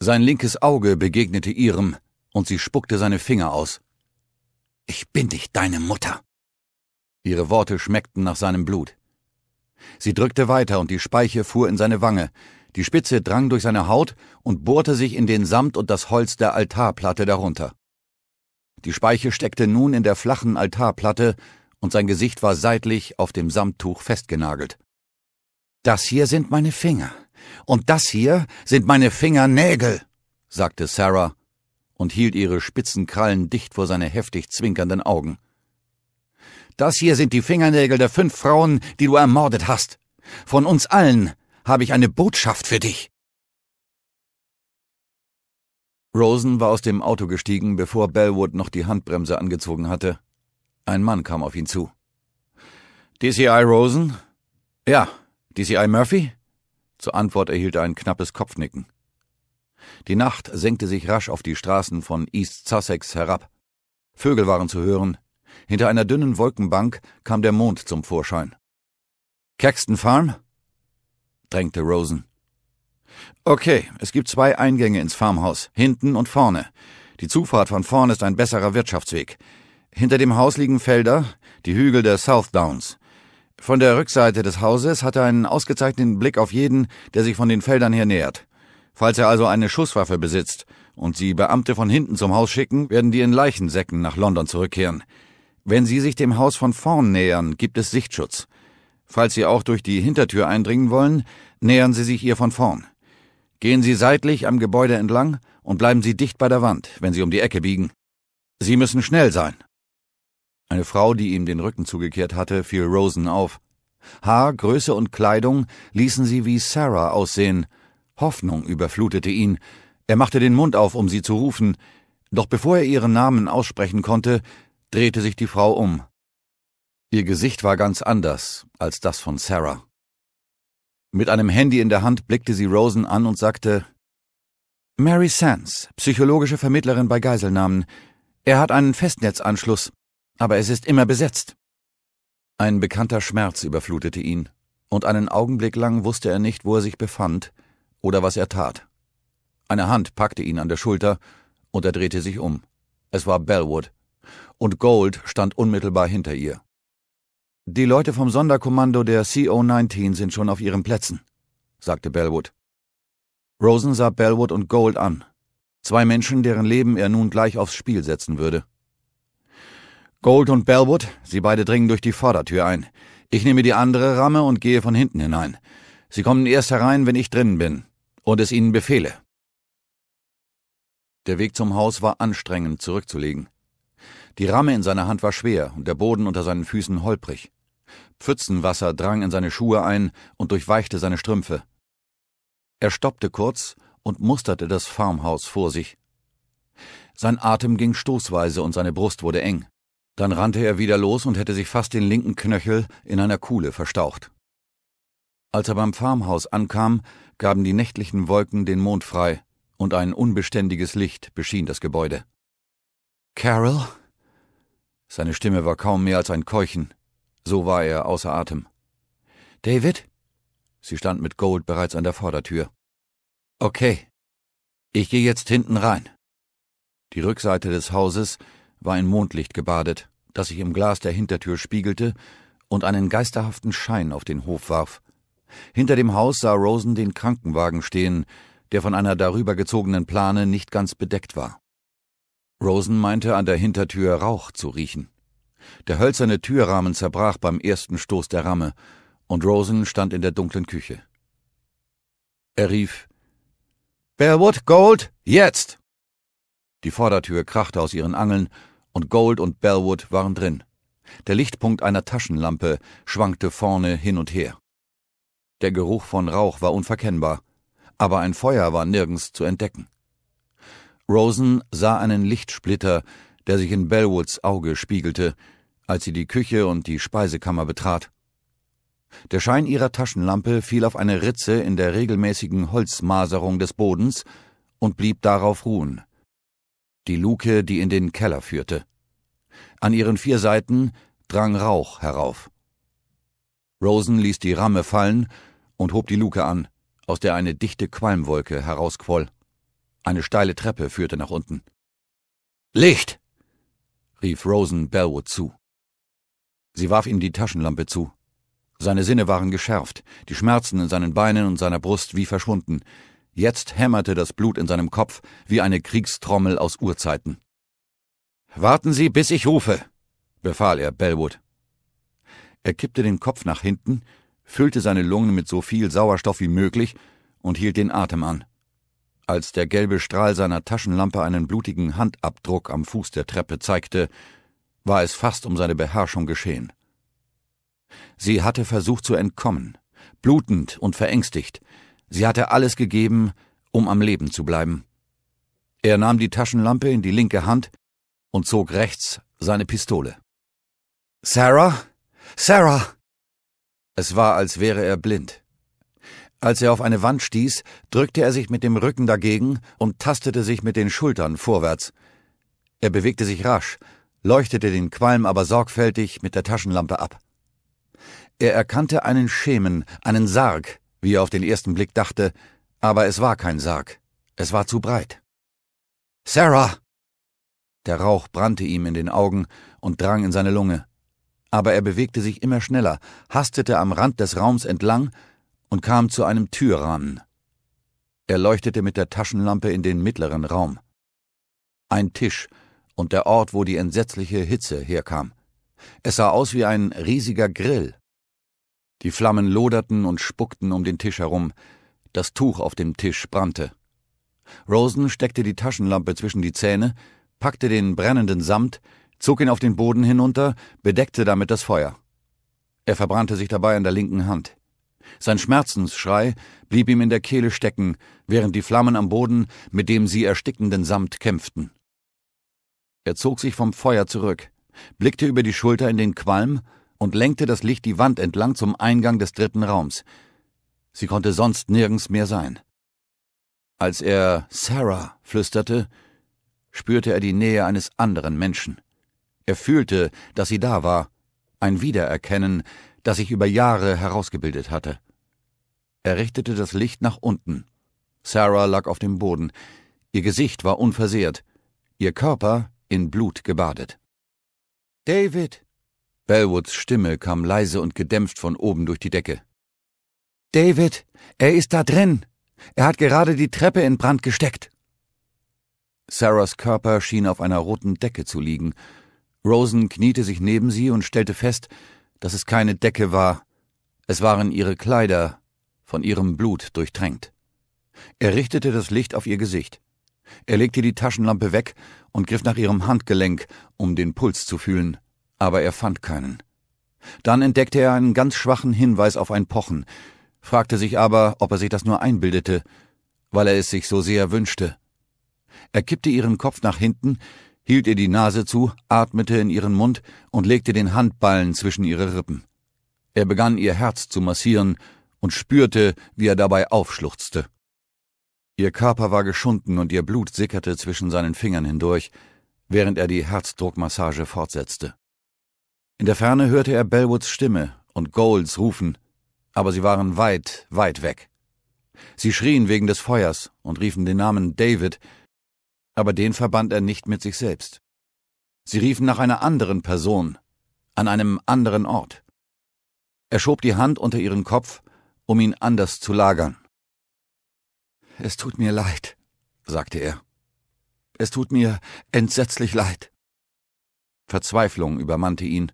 [SPEAKER 1] Sein linkes Auge begegnete ihrem, und sie spuckte seine Finger aus. Ich bin nicht deine Mutter. Ihre Worte schmeckten nach seinem Blut. Sie drückte weiter, und die Speiche fuhr in seine Wange, die Spitze drang durch seine Haut und bohrte sich in den Samt und das Holz der Altarplatte darunter. Die Speiche steckte nun in der flachen Altarplatte und sein Gesicht war seitlich auf dem Samttuch festgenagelt. Das hier sind meine Finger. Und das hier sind meine Fingernägel, sagte Sarah und hielt ihre spitzen Krallen dicht vor seine heftig zwinkernden Augen. Das hier sind die Fingernägel der fünf Frauen, die du ermordet hast. Von uns allen habe ich eine Botschaft für dich. Rosen war aus dem Auto gestiegen, bevor Bellwood noch die Handbremse angezogen hatte. Ein Mann kam auf ihn zu. DCI Rosen? Ja, DCI Murphy? Zur Antwort erhielt er ein knappes Kopfnicken. Die Nacht senkte sich rasch auf die Straßen von East Sussex herab. Vögel waren zu hören. Hinter einer dünnen Wolkenbank kam der Mond zum Vorschein. Caxton Farm? drängte Rosen. Okay, es gibt zwei Eingänge ins Farmhaus, hinten und vorne. Die Zufahrt von vorn ist ein besserer Wirtschaftsweg. Hinter dem Haus liegen Felder, die Hügel der South Downs. Von der Rückseite des Hauses hat er einen ausgezeichneten Blick auf jeden, der sich von den Feldern her nähert. Falls er also eine Schusswaffe besitzt und sie Beamte von hinten zum Haus schicken, werden die in Leichensäcken nach London zurückkehren. Wenn sie sich dem Haus von vorn nähern, gibt es Sichtschutz. Falls sie auch durch die Hintertür eindringen wollen, nähern sie sich ihr von vorn. Gehen Sie seitlich am Gebäude entlang und bleiben Sie dicht bei der Wand, wenn Sie um die Ecke biegen. Sie müssen schnell sein. Eine Frau, die ihm den Rücken zugekehrt hatte, fiel Rosen auf. Haar, Größe und Kleidung ließen sie wie Sarah aussehen. Hoffnung überflutete ihn. Er machte den Mund auf, um sie zu rufen. Doch bevor er ihren Namen aussprechen konnte, drehte sich die Frau um. Ihr Gesicht war ganz anders als das von Sarah. Mit einem Handy in der Hand blickte sie Rosen an und sagte Mary Sands, psychologische Vermittlerin bei Geiselnamen. Er hat einen Festnetzanschluss, aber es ist immer besetzt. Ein bekannter Schmerz überflutete ihn, und einen Augenblick lang wusste er nicht, wo er sich befand oder was er tat. Eine Hand packte ihn an der Schulter, und er drehte sich um. Es war Bellwood, und Gold stand unmittelbar hinter ihr. Die Leute vom Sonderkommando der CO-19 sind schon auf ihren Plätzen, sagte Bellwood. Rosen sah Bellwood und Gold an. Zwei Menschen, deren Leben er nun gleich aufs Spiel setzen würde. Gold und Bellwood, Sie beide dringen durch die Vordertür ein. Ich nehme die andere Ramme und gehe von hinten hinein. Sie kommen erst herein, wenn ich drinnen bin und es Ihnen befehle. Der Weg zum Haus war anstrengend zurückzulegen. Die Ramme in seiner Hand war schwer und der Boden unter seinen Füßen holprig. Pfützenwasser drang in seine Schuhe ein und durchweichte seine Strümpfe. Er stoppte kurz und musterte das Farmhaus vor sich. Sein Atem ging stoßweise und seine Brust wurde eng. Dann rannte er wieder los und hätte sich fast den linken Knöchel in einer Kuhle verstaucht. Als er beim Farmhaus ankam, gaben die nächtlichen Wolken den Mond frei, und ein unbeständiges Licht beschien das Gebäude. Carol? Seine Stimme war kaum mehr als ein Keuchen. So war er außer Atem. David? Sie stand mit Gold bereits an der Vordertür. Okay. Ich gehe jetzt hinten rein. Die Rückseite des Hauses war in Mondlicht gebadet, das sich im Glas der Hintertür spiegelte und einen geisterhaften Schein auf den Hof warf. Hinter dem Haus sah Rosen den Krankenwagen stehen, der von einer darüber gezogenen Plane nicht ganz bedeckt war. Rosen meinte an der Hintertür Rauch zu riechen. Der hölzerne Türrahmen zerbrach beim ersten Stoß der Ramme, und Rosen stand in der dunklen Küche. Er rief Bellwood, Gold, jetzt. Die Vordertür krachte aus ihren Angeln, und Gold und Bellwood waren drin. Der Lichtpunkt einer Taschenlampe schwankte vorne hin und her. Der Geruch von Rauch war unverkennbar, aber ein Feuer war nirgends zu entdecken. Rosen sah einen Lichtsplitter, der sich in Bellwoods Auge spiegelte, als sie die Küche und die Speisekammer betrat. Der Schein ihrer Taschenlampe fiel auf eine Ritze in der regelmäßigen Holzmaserung des Bodens und blieb darauf ruhen. Die Luke, die in den Keller führte. An ihren vier Seiten drang Rauch herauf. Rosen ließ die Ramme fallen und hob die Luke an, aus der eine dichte Qualmwolke herausquoll. Eine steile Treppe führte nach unten. Licht! rief Rosen Bellwood zu. Sie warf ihm die Taschenlampe zu. Seine Sinne waren geschärft, die Schmerzen in seinen Beinen und seiner Brust wie verschwunden. Jetzt hämmerte das Blut in seinem Kopf wie eine Kriegstrommel aus Urzeiten. Warten Sie, bis ich rufe, befahl er Bellwood. Er kippte den Kopf nach hinten, füllte seine Lungen mit so viel Sauerstoff wie möglich und hielt den Atem an als der gelbe Strahl seiner Taschenlampe einen blutigen Handabdruck am Fuß der Treppe zeigte, war es fast um seine Beherrschung geschehen. Sie hatte versucht zu entkommen, blutend und verängstigt. Sie hatte alles gegeben, um am Leben zu bleiben. Er nahm die Taschenlampe in die linke Hand und zog rechts seine Pistole. Sarah? Sarah! Es war, als wäre er blind. Als er auf eine Wand stieß, drückte er sich mit dem Rücken dagegen und tastete sich mit den Schultern vorwärts. Er bewegte sich rasch, leuchtete den Qualm aber sorgfältig mit der Taschenlampe ab. Er erkannte einen Schemen, einen Sarg, wie er auf den ersten Blick dachte, aber es war kein Sarg, es war zu breit. Sarah! Der Rauch brannte ihm in den Augen und drang in seine Lunge. Aber er bewegte sich immer schneller, hastete am Rand des Raums entlang und kam zu einem Türrahmen. Er leuchtete mit der Taschenlampe in den mittleren Raum. Ein Tisch und der Ort, wo die entsetzliche Hitze herkam. Es sah aus wie ein riesiger Grill. Die Flammen loderten und spuckten um den Tisch herum. Das Tuch auf dem Tisch brannte. Rosen steckte die Taschenlampe zwischen die Zähne, packte den brennenden Samt, zog ihn auf den Boden hinunter, bedeckte damit das Feuer. Er verbrannte sich dabei an der linken Hand. Sein Schmerzensschrei blieb ihm in der Kehle stecken, während die Flammen am Boden mit dem sie erstickenden Samt kämpften. Er zog sich vom Feuer zurück, blickte über die Schulter in den Qualm und lenkte das Licht die Wand entlang zum Eingang des dritten Raums. Sie konnte sonst nirgends mehr sein. Als er Sarah flüsterte, spürte er die Nähe eines anderen Menschen. Er fühlte, dass sie da war, ein Wiedererkennen, das sich über Jahre herausgebildet hatte. Er richtete das Licht nach unten. Sarah lag auf dem Boden. Ihr Gesicht war unversehrt, ihr Körper in Blut gebadet. David! Bellwoods Stimme kam leise und gedämpft von oben durch die Decke. David, er ist da drin! Er hat gerade die Treppe in Brand gesteckt! Sarahs Körper schien auf einer roten Decke zu liegen. Rosen kniete sich neben sie und stellte fest, dass es keine Decke war, es waren ihre Kleider, von ihrem Blut durchtränkt. Er richtete das Licht auf ihr Gesicht. Er legte die Taschenlampe weg und griff nach ihrem Handgelenk, um den Puls zu fühlen, aber er fand keinen. Dann entdeckte er einen ganz schwachen Hinweis auf ein Pochen, fragte sich aber, ob er sich das nur einbildete, weil er es sich so sehr wünschte. Er kippte ihren Kopf nach hinten, hielt ihr die Nase zu, atmete in ihren Mund und legte den Handballen zwischen ihre Rippen. Er begann ihr Herz zu massieren und spürte, wie er dabei aufschluchzte. Ihr Körper war geschunden und ihr Blut sickerte zwischen seinen Fingern hindurch, während er die Herzdruckmassage fortsetzte. In der Ferne hörte er Bellwoods Stimme und Golds rufen, aber sie waren weit, weit weg. Sie schrien wegen des Feuers und riefen den Namen David, aber den verband er nicht mit sich selbst. Sie riefen nach einer anderen Person, an einem anderen Ort. Er schob die Hand unter ihren Kopf, um ihn anders zu lagern. Es tut mir leid, sagte er. Es tut mir entsetzlich leid. Verzweiflung übermannte ihn,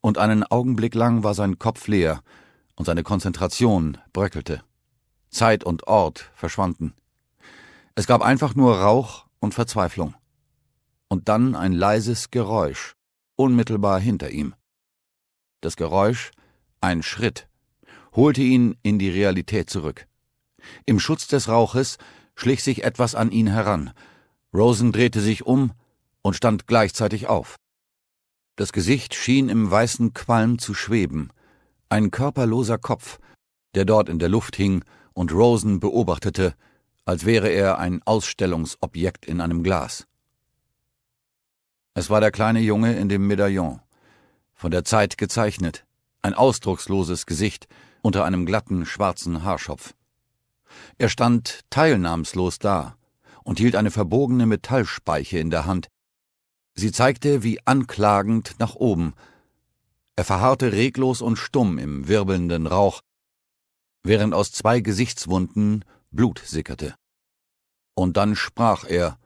[SPEAKER 1] und einen Augenblick lang war sein Kopf leer und seine Konzentration bröckelte. Zeit und Ort verschwanden. Es gab einfach nur Rauch und Verzweiflung. Und dann ein leises Geräusch, unmittelbar hinter ihm. Das Geräusch, ein Schritt, holte ihn in die Realität zurück. Im Schutz des Rauches schlich sich etwas an ihn heran. Rosen drehte sich um und stand gleichzeitig auf. Das Gesicht schien im weißen Qualm zu schweben. Ein körperloser Kopf, der dort in der Luft hing und Rosen beobachtete, als wäre er ein Ausstellungsobjekt in einem Glas. Es war der kleine Junge in dem Medaillon, von der Zeit gezeichnet, ein ausdrucksloses Gesicht unter einem glatten, schwarzen Haarschopf. Er stand teilnahmslos da und hielt eine verbogene Metallspeiche in der Hand. Sie zeigte wie anklagend nach oben. Er verharrte reglos und stumm im wirbelnden Rauch, während aus zwei Gesichtswunden Blut sickerte. Und dann sprach er,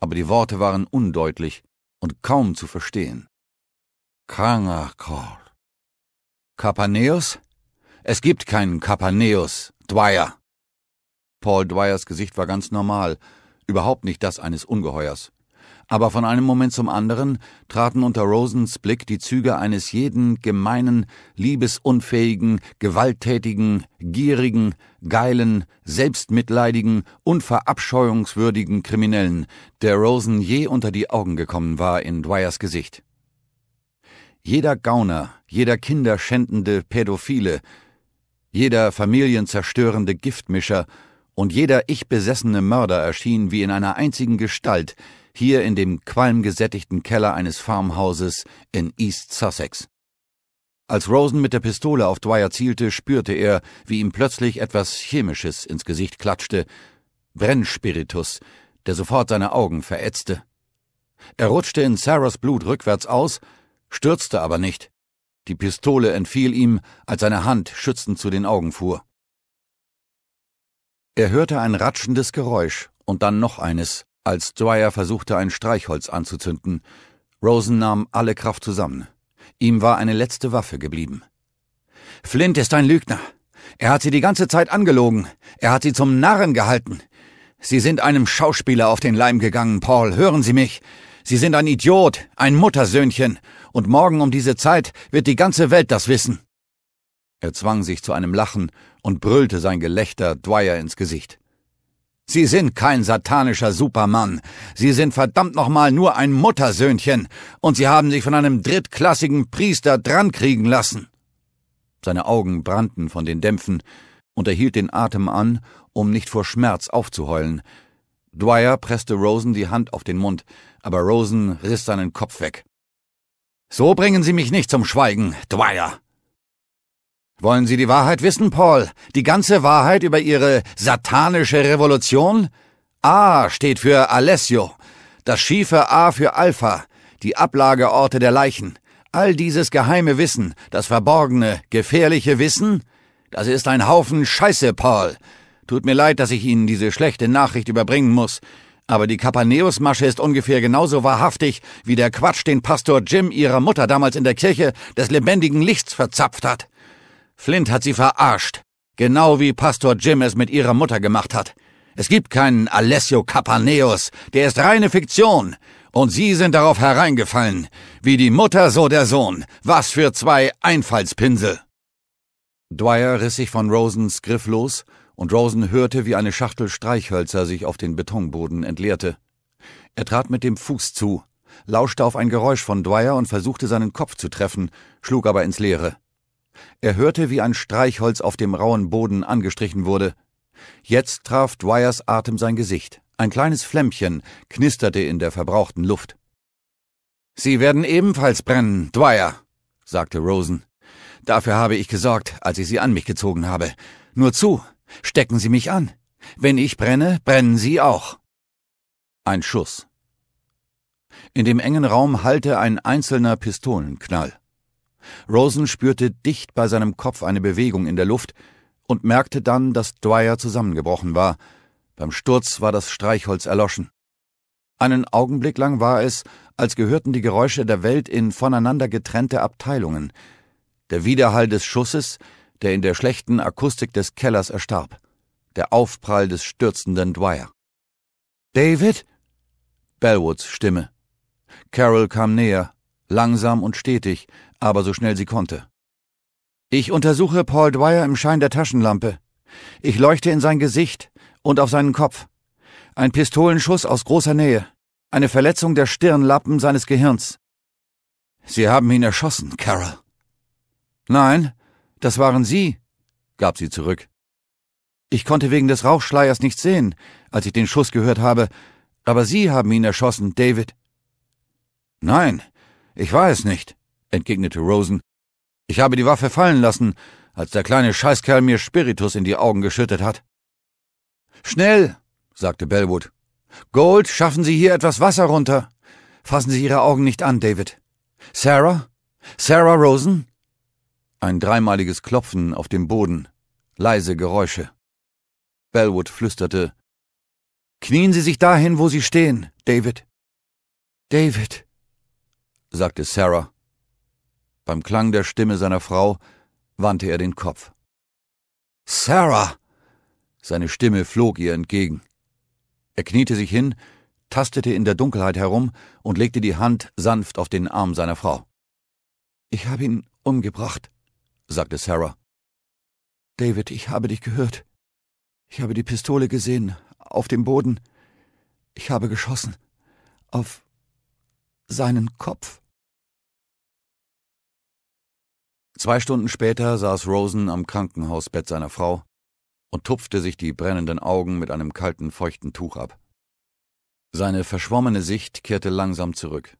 [SPEAKER 1] aber die Worte waren undeutlich und kaum zu verstehen. Krangerkor. Kapaneus? Es gibt keinen Kapaneus, Dwyer. Paul Dwyers Gesicht war ganz normal, überhaupt nicht das eines Ungeheuers aber von einem Moment zum anderen traten unter Rosens Blick die Züge eines jeden gemeinen, liebesunfähigen, gewalttätigen, gierigen, geilen, selbstmitleidigen und verabscheuungswürdigen Kriminellen, der Rosen je unter die Augen gekommen war in Dwyers Gesicht. Jeder Gauner, jeder kinderschändende Pädophile, jeder familienzerstörende Giftmischer und jeder ich besessene Mörder erschien wie in einer einzigen Gestalt, hier in dem qualmgesättigten Keller eines Farmhauses in East Sussex. Als Rosen mit der Pistole auf Dwyer zielte, spürte er, wie ihm plötzlich etwas Chemisches ins Gesicht klatschte. Brennspiritus, der sofort seine Augen verätzte. Er rutschte in Sarahs Blut rückwärts aus, stürzte aber nicht. Die Pistole entfiel ihm, als seine Hand schützend zu den Augen fuhr. Er hörte ein ratschendes Geräusch und dann noch eines, als Dwyer versuchte, ein Streichholz anzuzünden, Rosen nahm alle Kraft zusammen. Ihm war eine letzte Waffe geblieben. Flint ist ein Lügner. Er hat sie die ganze Zeit angelogen. Er hat sie zum Narren gehalten. Sie sind einem Schauspieler auf den Leim gegangen, Paul. Hören Sie mich. Sie sind ein Idiot, ein Muttersöhnchen. Und morgen um diese Zeit wird die ganze Welt das wissen. Er zwang sich zu einem Lachen und brüllte sein Gelächter Dwyer ins Gesicht. Sie sind kein satanischer Supermann. Sie sind verdammt nochmal nur ein Muttersöhnchen. Und Sie haben sich von einem drittklassigen Priester drankriegen lassen. Seine Augen brannten von den Dämpfen und er hielt den Atem an, um nicht vor Schmerz aufzuheulen. Dwyer presste Rosen die Hand auf den Mund, aber Rosen riss seinen Kopf weg. So bringen Sie mich nicht zum Schweigen, Dwyer, wollen Sie die Wahrheit wissen, Paul? Die ganze Wahrheit über Ihre satanische Revolution? A steht für Alessio, das schiefe A für Alpha, die Ablageorte der Leichen. All dieses geheime Wissen, das verborgene, gefährliche Wissen? Das ist ein Haufen Scheiße, Paul. Tut mir leid, dass ich Ihnen diese schlechte Nachricht überbringen muss, aber die Kapaneus-Masche ist ungefähr genauso wahrhaftig, wie der Quatsch, den Pastor Jim ihrer Mutter damals in der Kirche des lebendigen Lichts verzapft hat. Flint hat sie verarscht. Genau wie Pastor Jim es mit ihrer Mutter gemacht hat. Es gibt keinen Alessio Capaneus, der ist reine Fiktion. Und Sie sind darauf hereingefallen. Wie die Mutter, so der Sohn. Was für zwei Einfallspinsel. Dwyer riss sich von Rosens Griff los, und Rosen hörte, wie eine Schachtel Streichhölzer sich auf den Betonboden entleerte. Er trat mit dem Fuß zu, lauschte auf ein Geräusch von Dwyer und versuchte seinen Kopf zu treffen, schlug aber ins Leere. Er hörte, wie ein Streichholz auf dem rauen Boden angestrichen wurde. Jetzt traf Dwyers Atem sein Gesicht. Ein kleines Flämmchen knisterte in der verbrauchten Luft. Sie werden ebenfalls brennen, Dwyer, sagte Rosen. Dafür habe ich gesorgt, als ich sie an mich gezogen habe. Nur zu, stecken Sie mich an. Wenn ich brenne, brennen Sie auch. Ein Schuss. In dem engen Raum hallte ein einzelner Pistolenknall. Rosen spürte dicht bei seinem Kopf eine Bewegung in der Luft und merkte dann, dass Dwyer zusammengebrochen war. Beim Sturz war das Streichholz erloschen. Einen Augenblick lang war es, als gehörten die Geräusche der Welt in voneinander getrennte Abteilungen. Der Widerhall des Schusses, der in der schlechten Akustik des Kellers erstarb. Der Aufprall des stürzenden Dwyer. David? Bellwoods Stimme. Carol kam näher, langsam und stetig, aber so schnell sie konnte. Ich untersuche Paul Dwyer im Schein der Taschenlampe. Ich leuchte in sein Gesicht und auf seinen Kopf. Ein Pistolenschuss aus großer Nähe. Eine Verletzung der Stirnlappen seines Gehirns. Sie haben ihn erschossen, Carol. Nein, das waren Sie, gab sie zurück. Ich konnte wegen des Rauchschleiers nichts sehen, als ich den Schuss gehört habe, aber Sie haben ihn erschossen, David. Nein, ich war es nicht entgegnete Rosen. Ich habe die Waffe fallen lassen, als der kleine Scheißkerl mir Spiritus in die Augen geschüttet hat. Schnell, sagte Bellwood. Gold, schaffen Sie hier etwas Wasser runter. Fassen Sie Ihre Augen nicht an, David. Sarah? Sarah Rosen? Ein dreimaliges Klopfen auf dem Boden, leise Geräusche. Bellwood flüsterte Knien Sie sich dahin, wo Sie stehen, David. David, sagte Sarah. Beim Klang der Stimme seiner Frau wandte er den Kopf. Sarah! Seine Stimme flog ihr entgegen. Er kniete sich hin, tastete in der Dunkelheit herum und legte die Hand sanft auf den Arm seiner Frau. Ich habe ihn umgebracht, sagte Sarah. David, ich habe dich gehört. Ich habe die Pistole gesehen, auf dem Boden. Ich habe geschossen. Auf seinen Kopf. Zwei Stunden später saß Rosen am Krankenhausbett seiner Frau und tupfte sich die brennenden Augen mit einem kalten, feuchten Tuch ab. Seine verschwommene Sicht kehrte langsam zurück.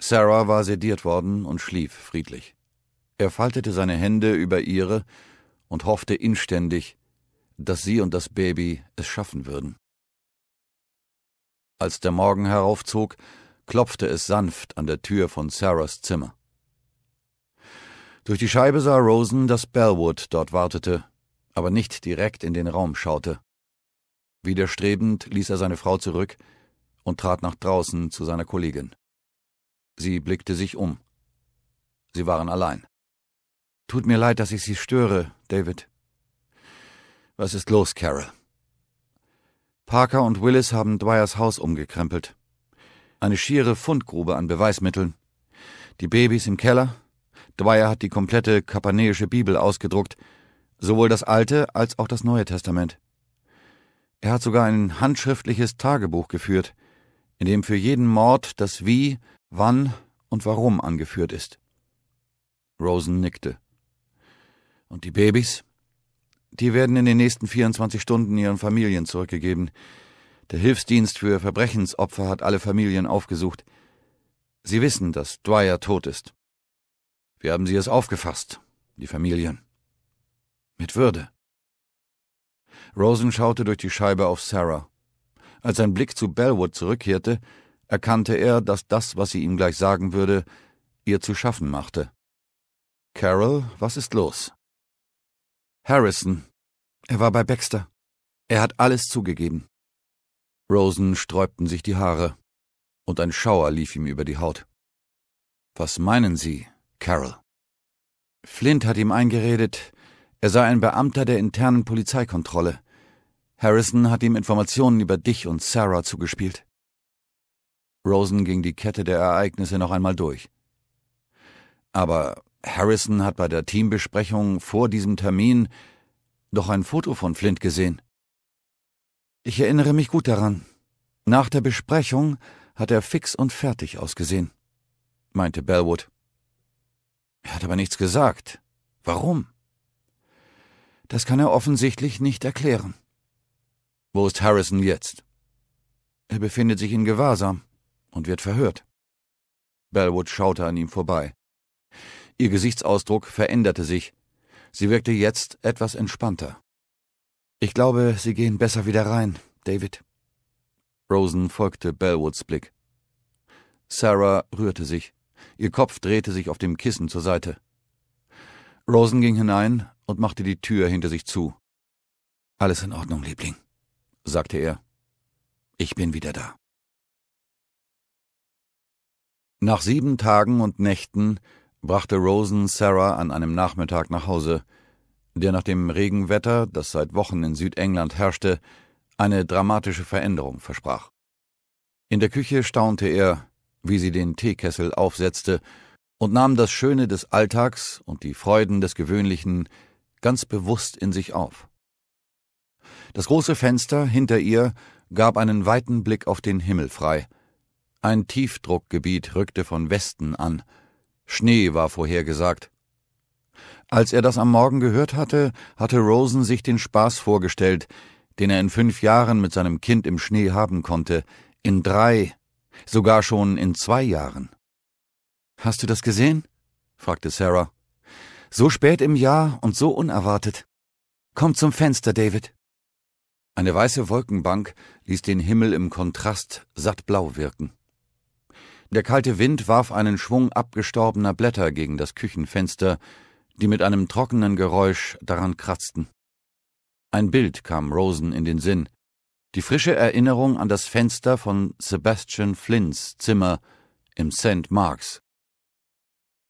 [SPEAKER 1] Sarah war sediert worden und schlief friedlich. Er faltete seine Hände über ihre und hoffte inständig, dass sie und das Baby es schaffen würden. Als der Morgen heraufzog, klopfte es sanft an der Tür von Sarahs Zimmer. Durch die Scheibe sah Rosen, dass Bellwood dort wartete, aber nicht direkt in den Raum schaute. Widerstrebend ließ er seine Frau zurück und trat nach draußen zu seiner Kollegin. Sie blickte sich um. Sie waren allein. Tut mir leid, dass ich Sie störe, David. Was ist los, Carol? Parker und Willis haben Dwyers Haus umgekrempelt. Eine schiere Fundgrube an Beweismitteln. Die Babys im Keller, Dwyer hat die komplette kapanäische Bibel ausgedruckt, sowohl das Alte als auch das Neue Testament. Er hat sogar ein handschriftliches Tagebuch geführt, in dem für jeden Mord das Wie, Wann und Warum angeführt ist. Rosen nickte. Und die Babys? Die werden in den nächsten 24 Stunden ihren Familien zurückgegeben. Der Hilfsdienst für Verbrechensopfer hat alle Familien aufgesucht. Sie wissen, dass Dwyer tot ist. Wie haben Sie es aufgefasst, die Familien? Mit Würde. Rosen schaute durch die Scheibe auf Sarah. Als sein Blick zu Bellwood zurückkehrte, erkannte er, dass das, was sie ihm gleich sagen würde, ihr zu schaffen machte. Carol, was ist los? Harrison. Er war bei Baxter. Er hat alles zugegeben. Rosen sträubten sich die Haare, und ein Schauer lief ihm über die Haut. Was meinen Sie? Carroll. Flint hat ihm eingeredet, er sei ein Beamter der internen Polizeikontrolle. Harrison hat ihm Informationen über dich und Sarah zugespielt. Rosen ging die Kette der Ereignisse noch einmal durch. Aber Harrison hat bei der Teambesprechung vor diesem Termin doch ein Foto von Flint gesehen. Ich erinnere mich gut daran. Nach der Besprechung hat er fix und fertig ausgesehen, meinte Bellwood. Er hat aber nichts gesagt. Warum? Das kann er offensichtlich nicht erklären. Wo ist Harrison jetzt? Er befindet sich in Gewahrsam und wird verhört. Bellwood schaute an ihm vorbei. Ihr Gesichtsausdruck veränderte sich. Sie wirkte jetzt etwas entspannter. Ich glaube, Sie gehen besser wieder rein, David. Rosen folgte Bellwoods Blick. Sarah rührte sich. Ihr Kopf drehte sich auf dem Kissen zur Seite. Rosen ging hinein und machte die Tür hinter sich zu. Alles in Ordnung, Liebling, sagte er. Ich bin wieder da. Nach sieben Tagen und Nächten brachte Rosen Sarah an einem Nachmittag nach Hause, der nach dem Regenwetter, das seit Wochen in Südengland herrschte, eine dramatische Veränderung versprach. In der Küche staunte er, wie sie den Teekessel aufsetzte, und nahm das Schöne des Alltags und die Freuden des Gewöhnlichen ganz bewusst in sich auf. Das große Fenster hinter ihr gab einen weiten Blick auf den Himmel frei. Ein Tiefdruckgebiet rückte von Westen an. Schnee war vorhergesagt. Als er das am Morgen gehört hatte, hatte Rosen sich den Spaß vorgestellt, den er in fünf Jahren mit seinem Kind im Schnee haben konnte, in drei Sogar schon in zwei Jahren. Hast du das gesehen? fragte Sarah. So spät im Jahr und so unerwartet. Komm zum Fenster, David. Eine weiße Wolkenbank ließ den Himmel im Kontrast sattblau wirken. Der kalte Wind warf einen Schwung abgestorbener Blätter gegen das Küchenfenster, die mit einem trockenen Geräusch daran kratzten. Ein Bild kam Rosen in den Sinn, die frische Erinnerung an das Fenster von Sebastian Flinns Zimmer im St. Marks.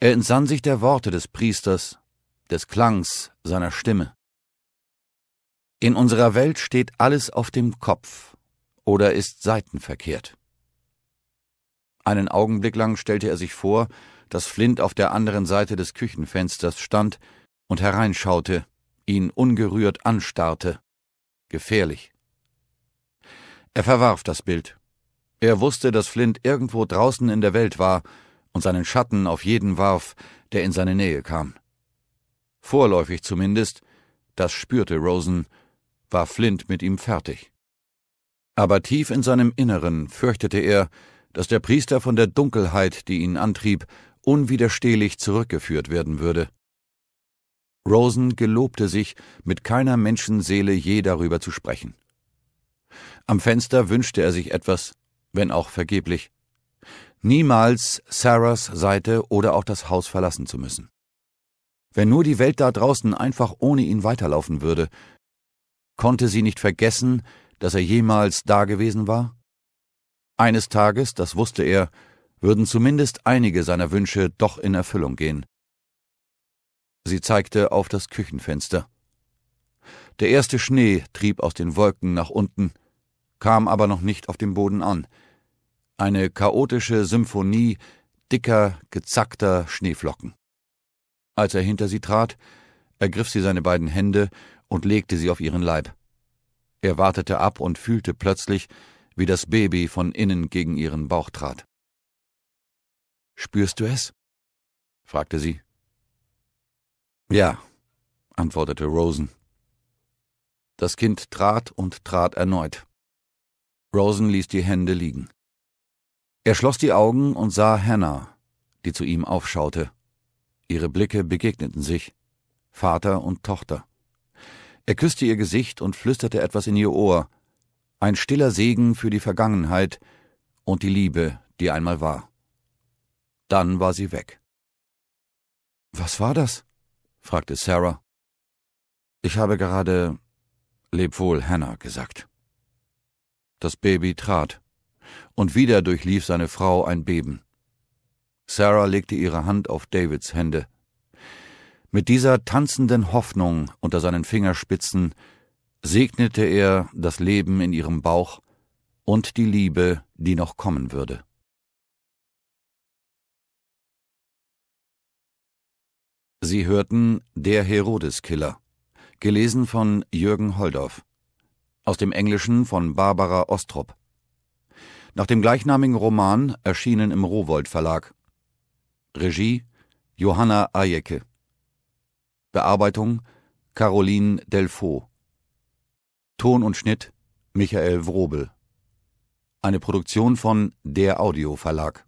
[SPEAKER 1] Er entsann sich der Worte des Priesters, des Klangs seiner Stimme. In unserer Welt steht alles auf dem Kopf oder ist seitenverkehrt. Einen Augenblick lang stellte er sich vor, dass Flint auf der anderen Seite des Küchenfensters stand und hereinschaute, ihn ungerührt anstarrte. Gefährlich. Er verwarf das Bild. Er wusste, dass Flint irgendwo draußen in der Welt war und seinen Schatten auf jeden warf, der in seine Nähe kam. Vorläufig zumindest, das spürte Rosen, war Flint mit ihm fertig. Aber tief in seinem Inneren fürchtete er, dass der Priester von der Dunkelheit, die ihn antrieb, unwiderstehlich zurückgeführt werden würde. Rosen gelobte sich, mit keiner Menschenseele je darüber zu sprechen. Am Fenster wünschte er sich etwas, wenn auch vergeblich. Niemals Sarahs Seite oder auch das Haus verlassen zu müssen. Wenn nur die Welt da draußen einfach ohne ihn weiterlaufen würde, konnte sie nicht vergessen, dass er jemals da gewesen war? Eines Tages, das wusste er, würden zumindest einige seiner Wünsche doch in Erfüllung gehen. Sie zeigte auf das Küchenfenster. Der erste Schnee trieb aus den Wolken nach unten, kam aber noch nicht auf dem Boden an. Eine chaotische Symphonie dicker, gezackter Schneeflocken. Als er hinter sie trat, ergriff sie seine beiden Hände und legte sie auf ihren Leib. Er wartete ab und fühlte plötzlich, wie das Baby von innen gegen ihren Bauch trat. Spürst du es? fragte sie. Ja, antwortete Rosen. Das Kind trat und trat erneut. Rosen ließ die Hände liegen. Er schloss die Augen und sah Hannah, die zu ihm aufschaute. Ihre Blicke begegneten sich, Vater und Tochter. Er küsste ihr Gesicht und flüsterte etwas in ihr Ohr, ein stiller Segen für die Vergangenheit und die Liebe, die einmal war. Dann war sie weg. Was war das? fragte Sarah. Ich habe gerade Leb wohl, Hannah, gesagt. Das Baby trat. Und wieder durchlief seine Frau ein Beben. Sarah legte ihre Hand auf Davids Hände. Mit dieser tanzenden Hoffnung unter seinen Fingerspitzen segnete er das Leben in ihrem Bauch und die Liebe, die noch kommen würde. Sie hörten Der Herodeskiller, gelesen von Jürgen Holdorf aus dem Englischen von Barbara Ostrop. Nach dem gleichnamigen Roman erschienen im Rowold Verlag. Regie Johanna Ajecke. Bearbeitung Caroline Delfaux. Ton und Schnitt Michael Wrobel. Eine Produktion von Der Audio Verlag.